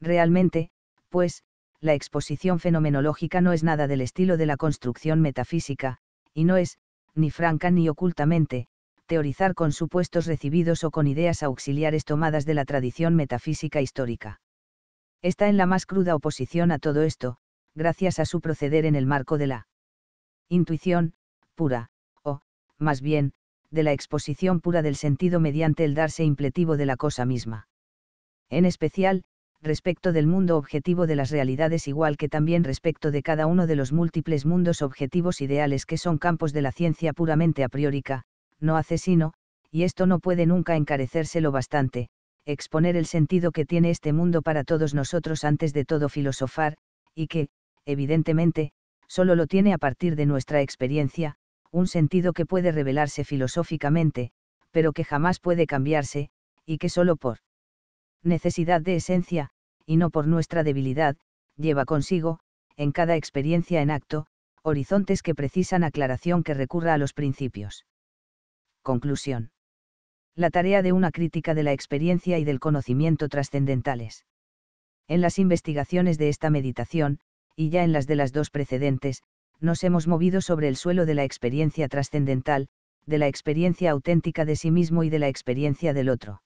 Realmente, pues, la exposición fenomenológica no es nada del estilo de la construcción metafísica, y no es, ni franca ni ocultamente, teorizar con supuestos recibidos o con ideas auxiliares tomadas de la tradición metafísica histórica. Está en la más cruda oposición a todo esto, gracias a su proceder en el marco de la intuición, pura, o, más bien, de la exposición pura del sentido mediante el darse impletivo de la cosa misma. En especial, respecto del mundo objetivo de las realidades igual que también respecto de cada uno de los múltiples mundos objetivos ideales que son campos de la ciencia puramente a priori, no hace sino, y esto no puede nunca encarecérselo bastante, exponer el sentido que tiene este mundo para todos nosotros antes de todo filosofar, y que, evidentemente, solo lo tiene a partir de nuestra experiencia, un sentido que puede revelarse filosóficamente, pero que jamás puede cambiarse, y que solo por necesidad de esencia, y no por nuestra debilidad, lleva consigo, en cada experiencia en acto, horizontes que precisan aclaración que recurra a los principios. Conclusión. La tarea de una crítica de la experiencia y del conocimiento trascendentales. En las investigaciones de esta meditación, y ya en las de las dos precedentes, nos hemos movido sobre el suelo de la experiencia trascendental, de la experiencia auténtica de sí mismo y de la experiencia del otro.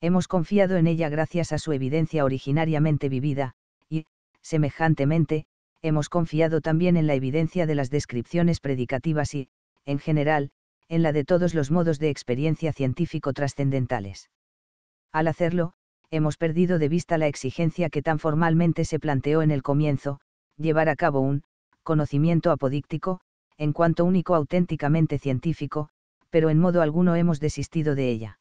Hemos confiado en ella gracias a su evidencia originariamente vivida, y, semejantemente, hemos confiado también en la evidencia de las descripciones predicativas y, en general, en la de todos los modos de experiencia científico trascendentales. Al hacerlo, hemos perdido de vista la exigencia que tan formalmente se planteó en el comienzo, llevar a cabo un conocimiento apodíctico, en cuanto único auténticamente científico, pero en modo alguno hemos desistido de ella.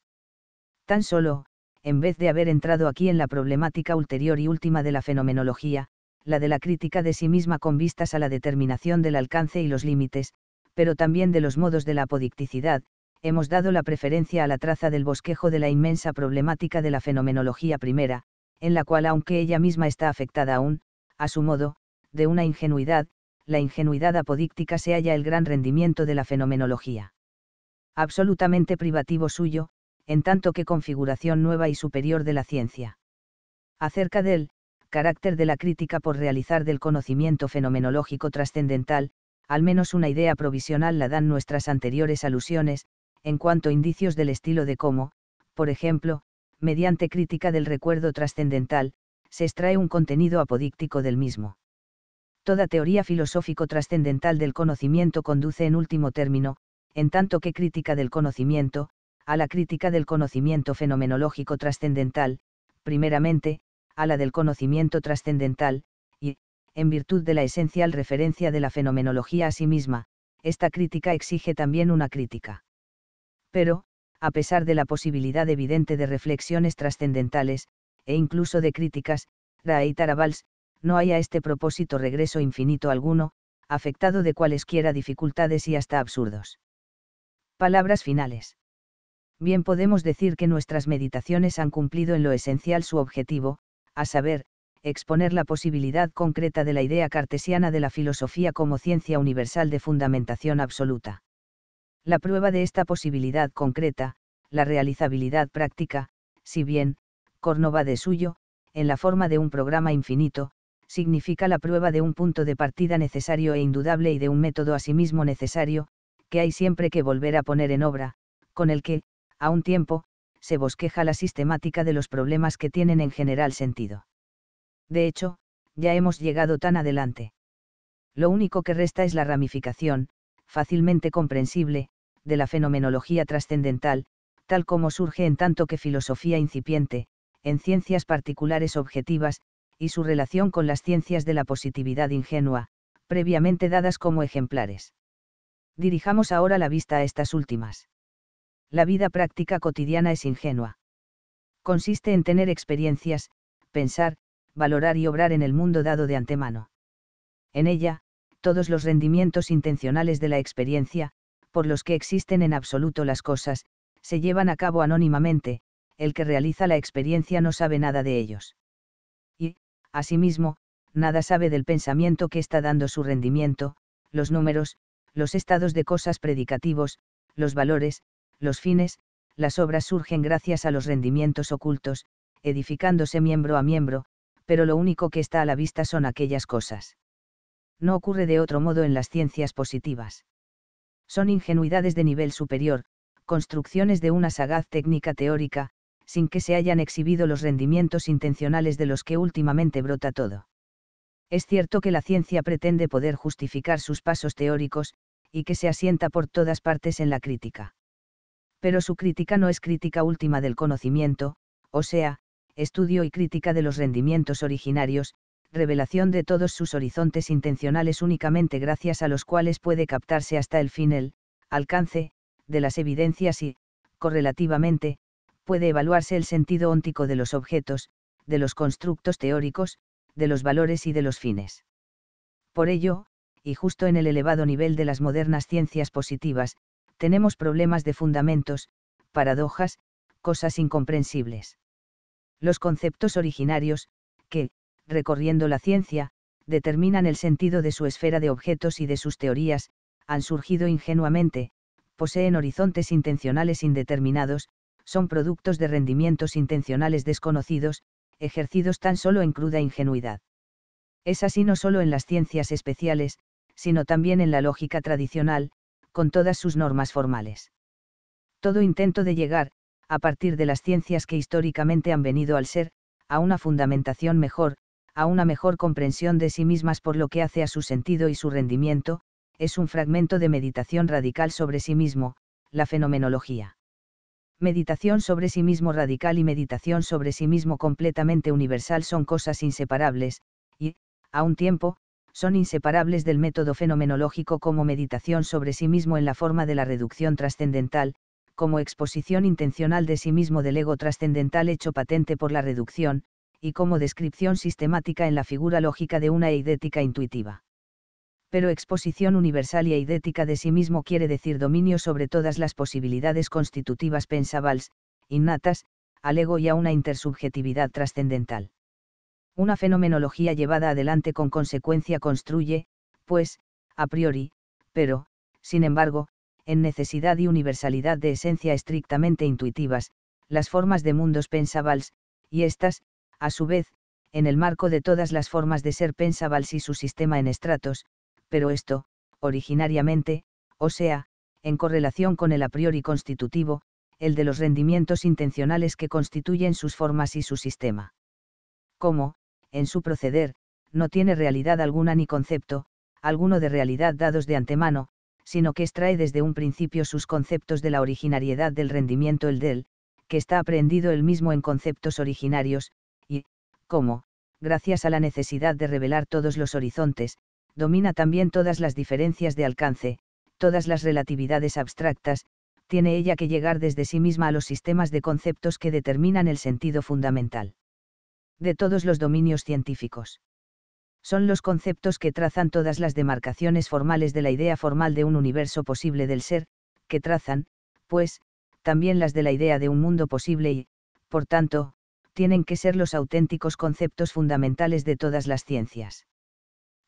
Tan solo, en vez de haber entrado aquí en la problemática ulterior y última de la fenomenología, la de la crítica de sí misma con vistas a la determinación del alcance y los límites, pero también de los modos de la apodicticidad, hemos dado la preferencia a la traza del bosquejo de la inmensa problemática de la fenomenología primera, en la cual aunque ella misma está afectada aún, a su modo, de una ingenuidad, la ingenuidad apodíctica se halla el gran rendimiento de la fenomenología. Absolutamente privativo suyo, en tanto que configuración nueva y superior de la ciencia. Acerca del carácter de la crítica por realizar del conocimiento fenomenológico trascendental, al menos una idea provisional la dan nuestras anteriores alusiones, en cuanto indicios del estilo de cómo, por ejemplo, mediante crítica del recuerdo trascendental, se extrae un contenido apodíctico del mismo. Toda teoría filosófico-trascendental del conocimiento conduce en último término, en tanto que crítica del conocimiento, a la crítica del conocimiento fenomenológico trascendental, primeramente, a la del conocimiento trascendental, y, en virtud de la esencial referencia de la fenomenología a sí misma, esta crítica exige también una crítica pero, a pesar de la posibilidad evidente de reflexiones trascendentales, e incluso de críticas, Raí Tarabals, no hay a este propósito regreso infinito alguno, afectado de cualesquiera dificultades y hasta absurdos. Palabras finales. Bien podemos decir que nuestras meditaciones han cumplido en lo esencial su objetivo, a saber, exponer la posibilidad concreta de la idea cartesiana de la filosofía como ciencia universal de fundamentación absoluta. La prueba de esta posibilidad concreta, la realizabilidad práctica, si bien, Córnova de suyo, en la forma de un programa infinito, significa la prueba de un punto de partida necesario e indudable y de un método asimismo necesario, que hay siempre que volver a poner en obra, con el que, a un tiempo, se bosqueja la sistemática de los problemas que tienen en general sentido. De hecho, ya hemos llegado tan adelante. Lo único que resta es la ramificación, fácilmente comprensible, de la fenomenología trascendental, tal como surge en tanto que filosofía incipiente, en ciencias particulares objetivas, y su relación con las ciencias de la positividad ingenua, previamente dadas como ejemplares. Dirijamos ahora la vista a estas últimas. La vida práctica cotidiana es ingenua. Consiste en tener experiencias, pensar, valorar y obrar en el mundo dado de antemano. En ella, todos los rendimientos intencionales de la experiencia, por los que existen en absoluto las cosas, se llevan a cabo anónimamente, el que realiza la experiencia no sabe nada de ellos. Y, asimismo, nada sabe del pensamiento que está dando su rendimiento, los números, los estados de cosas predicativos, los valores, los fines, las obras surgen gracias a los rendimientos ocultos, edificándose miembro a miembro, pero lo único que está a la vista son aquellas cosas no ocurre de otro modo en las ciencias positivas. Son ingenuidades de nivel superior, construcciones de una sagaz técnica teórica, sin que se hayan exhibido los rendimientos intencionales de los que últimamente brota todo. Es cierto que la ciencia pretende poder justificar sus pasos teóricos, y que se asienta por todas partes en la crítica. Pero su crítica no es crítica última del conocimiento, o sea, estudio y crítica de los rendimientos originarios, revelación de todos sus horizontes intencionales únicamente gracias a los cuales puede captarse hasta el fin el alcance de las evidencias y, correlativamente, puede evaluarse el sentido óntico de los objetos, de los constructos teóricos, de los valores y de los fines. Por ello, y justo en el elevado nivel de las modernas ciencias positivas, tenemos problemas de fundamentos, paradojas, cosas incomprensibles. Los conceptos originarios, que, recorriendo la ciencia, determinan el sentido de su esfera de objetos y de sus teorías, han surgido ingenuamente, poseen horizontes intencionales indeterminados, son productos de rendimientos intencionales desconocidos, ejercidos tan solo en cruda ingenuidad. Es así no solo en las ciencias especiales, sino también en la lógica tradicional, con todas sus normas formales. Todo intento de llegar, a partir de las ciencias que históricamente han venido al ser, a una fundamentación mejor, a una mejor comprensión de sí mismas por lo que hace a su sentido y su rendimiento, es un fragmento de meditación radical sobre sí mismo, la fenomenología. Meditación sobre sí mismo radical y meditación sobre sí mismo completamente universal son cosas inseparables, y, a un tiempo, son inseparables del método fenomenológico como meditación sobre sí mismo en la forma de la reducción trascendental, como exposición intencional de sí mismo del ego trascendental hecho patente por la reducción, y como descripción sistemática en la figura lógica de una eidética intuitiva. Pero exposición universal y eidética de sí mismo quiere decir dominio sobre todas las posibilidades constitutivas pensabals, innatas, al ego y a una intersubjetividad trascendental. Una fenomenología llevada adelante con consecuencia construye, pues, a priori, pero, sin embargo, en necesidad y universalidad de esencia estrictamente intuitivas, las formas de mundos pensables y estas, a su vez, en el marco de todas las formas de ser pensa Valsi su sistema en estratos, pero esto, originariamente, o sea, en correlación con el a priori constitutivo, el de los rendimientos intencionales que constituyen sus formas y su sistema. Como, en su proceder, no tiene realidad alguna ni concepto, alguno de realidad dados de antemano, sino que extrae desde un principio sus conceptos de la originariedad del rendimiento el del, que está aprendido el mismo en conceptos originarios, como, gracias a la necesidad de revelar todos los horizontes, domina también todas las diferencias de alcance, todas las relatividades abstractas, tiene ella que llegar desde sí misma a los sistemas de conceptos que determinan el sentido fundamental. De todos los dominios científicos. Son los conceptos que trazan todas las demarcaciones formales de la idea formal de un universo posible del ser, que trazan, pues, también las de la idea de un mundo posible y, por tanto, tienen que ser los auténticos conceptos fundamentales de todas las ciencias.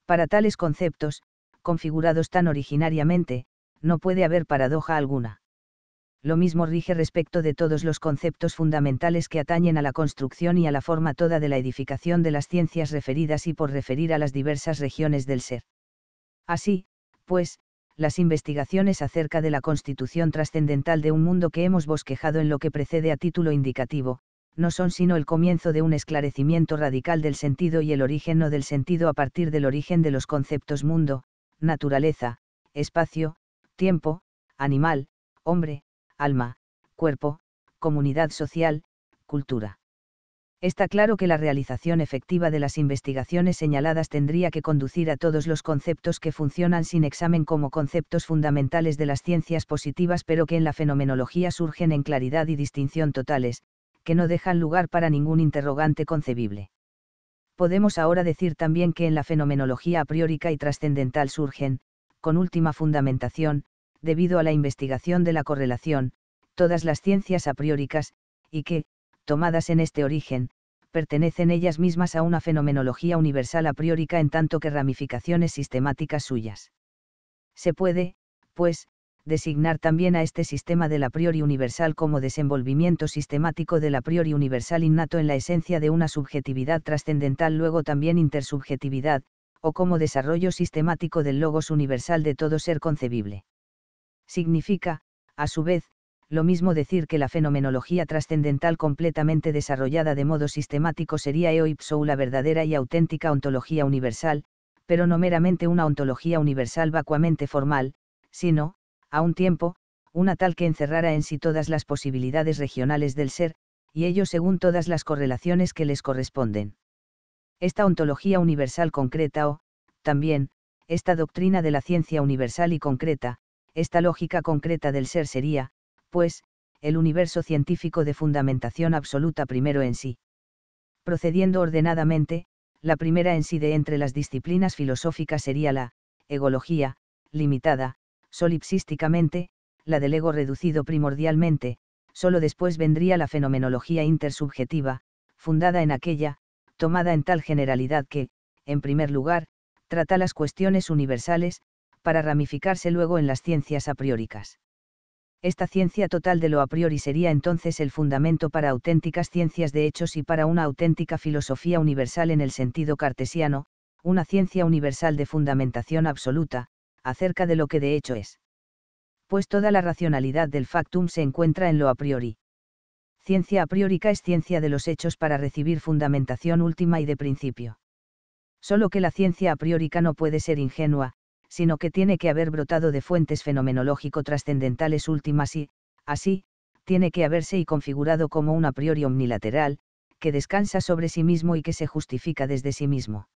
Para tales conceptos, configurados tan originariamente, no puede haber paradoja alguna. Lo mismo rige respecto de todos los conceptos fundamentales que atañen a la construcción y a la forma toda de la edificación de las ciencias referidas y por referir a las diversas regiones del ser. Así, pues, las investigaciones acerca de la constitución trascendental de un mundo que hemos bosquejado en lo que precede a título indicativo, no son sino el comienzo de un esclarecimiento radical del sentido y el origen no del sentido a partir del origen de los conceptos mundo, naturaleza, espacio, tiempo, animal, hombre, alma, cuerpo, comunidad social, cultura. Está claro que la realización efectiva de las investigaciones señaladas tendría que conducir a todos los conceptos que funcionan sin examen como conceptos fundamentales de las ciencias positivas pero que en la fenomenología surgen en claridad y distinción totales, que no dejan lugar para ningún interrogante concebible. Podemos ahora decir también que en la fenomenología a priori y trascendental surgen, con última fundamentación, debido a la investigación de la correlación, todas las ciencias a prioricas, y que, tomadas en este origen, pertenecen ellas mismas a una fenomenología universal a priori en tanto que ramificaciones sistemáticas suyas. Se puede, pues, designar también a este sistema de la priori universal como desenvolvimiento sistemático de la priori universal innato en la esencia de una subjetividad trascendental, luego también intersubjetividad, o como desarrollo sistemático del logos universal de todo ser concebible. Significa, a su vez, lo mismo decir que la fenomenología trascendental completamente desarrollada de modo sistemático sería eo ipso la verdadera y auténtica ontología universal, pero no meramente una ontología universal vacuamente formal, sino, a un tiempo, una tal que encerrara en sí todas las posibilidades regionales del ser, y ello según todas las correlaciones que les corresponden. Esta ontología universal concreta o, también, esta doctrina de la ciencia universal y concreta, esta lógica concreta del ser sería, pues, el universo científico de fundamentación absoluta primero en sí. Procediendo ordenadamente, la primera en sí de entre las disciplinas filosóficas sería la, egología, limitada, solipsísticamente, la del ego reducido primordialmente, solo después vendría la fenomenología intersubjetiva, fundada en aquella, tomada en tal generalidad que, en primer lugar, trata las cuestiones universales, para ramificarse luego en las ciencias a priori. Esta ciencia total de lo a priori sería entonces el fundamento para auténticas ciencias de hechos y para una auténtica filosofía universal en el sentido cartesiano, una ciencia universal de fundamentación absoluta, acerca de lo que de hecho es. Pues toda la racionalidad del factum se encuentra en lo a priori. Ciencia a priorica es ciencia de los hechos para recibir fundamentación última y de principio. Solo que la ciencia a priorica no puede ser ingenua, sino que tiene que haber brotado de fuentes fenomenológico trascendentales últimas y, así, tiene que haberse y configurado como un a priori omnilateral, que descansa sobre sí mismo y que se justifica desde sí mismo.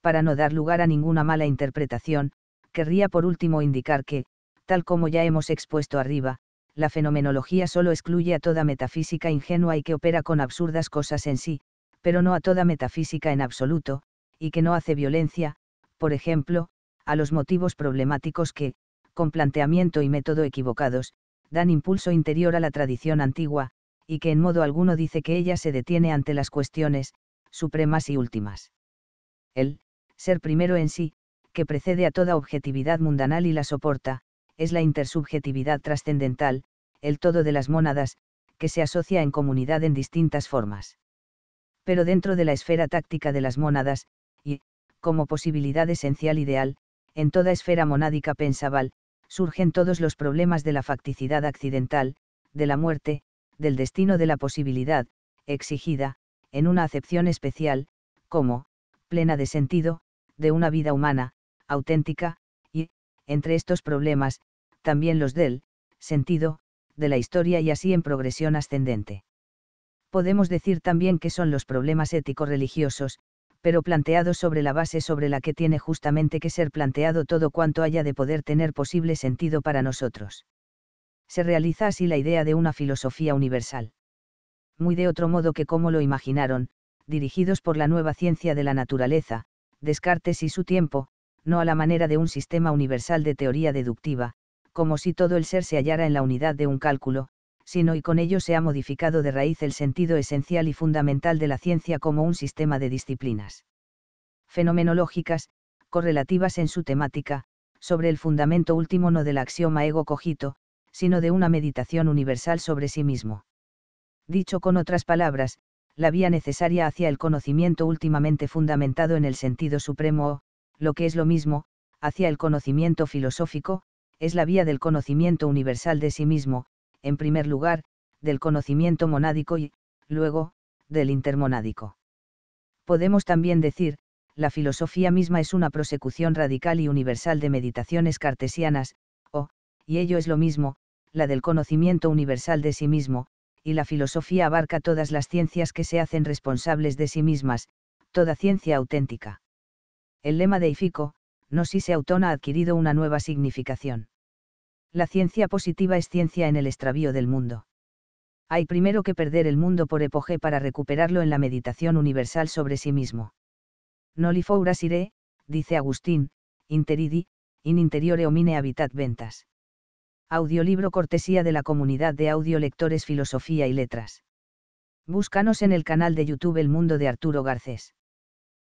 Para no dar lugar a ninguna mala interpretación, querría por último indicar que, tal como ya hemos expuesto arriba, la fenomenología solo excluye a toda metafísica ingenua y que opera con absurdas cosas en sí, pero no a toda metafísica en absoluto, y que no hace violencia, por ejemplo, a los motivos problemáticos que, con planteamiento y método equivocados, dan impulso interior a la tradición antigua, y que en modo alguno dice que ella se detiene ante las cuestiones, supremas y últimas. El, ser primero en sí, precede a toda objetividad mundanal y la soporta, es la intersubjetividad trascendental, el todo de las mónadas, que se asocia en comunidad en distintas formas. Pero dentro de la esfera táctica de las mónadas, y, como posibilidad esencial ideal, en toda esfera monádica pensaval, surgen todos los problemas de la facticidad accidental, de la muerte, del destino de la posibilidad, exigida, en una acepción especial, como, plena de sentido, de una vida humana, auténtica, y, entre estos problemas, también los del, sentido, de la historia y así en progresión ascendente. Podemos decir también que son los problemas ético-religiosos, pero planteados sobre la base sobre la que tiene justamente que ser planteado todo cuanto haya de poder tener posible sentido para nosotros. Se realiza así la idea de una filosofía universal. Muy de otro modo que como lo imaginaron, dirigidos por la nueva ciencia de la naturaleza, Descartes y su tiempo, no a la manera de un sistema universal de teoría deductiva, como si todo el ser se hallara en la unidad de un cálculo, sino y con ello se ha modificado de raíz el sentido esencial y fundamental de la ciencia como un sistema de disciplinas fenomenológicas, correlativas en su temática, sobre el fundamento último no del axioma ego cogito, sino de una meditación universal sobre sí mismo. Dicho con otras palabras, la vía necesaria hacia el conocimiento últimamente fundamentado en el sentido supremo o, lo que es lo mismo, hacia el conocimiento filosófico, es la vía del conocimiento universal de sí mismo, en primer lugar, del conocimiento monádico y, luego, del intermonádico. Podemos también decir, la filosofía misma es una prosecución radical y universal de meditaciones cartesianas, o, y ello es lo mismo, la del conocimiento universal de sí mismo, y la filosofía abarca todas las ciencias que se hacen responsables de sí mismas, toda ciencia auténtica. El lema de IFICO, «No si autona» ha adquirido una nueva significación. La ciencia positiva es ciencia en el extravío del mundo. Hay primero que perder el mundo por epoge para recuperarlo en la meditación universal sobre sí mismo. Noli dice Agustín, interidi, in interiore omine habitat ventas. Audiolibro cortesía de la comunidad de audiolectores Filosofía y Letras. Búscanos en el canal de YouTube El Mundo de Arturo Garcés.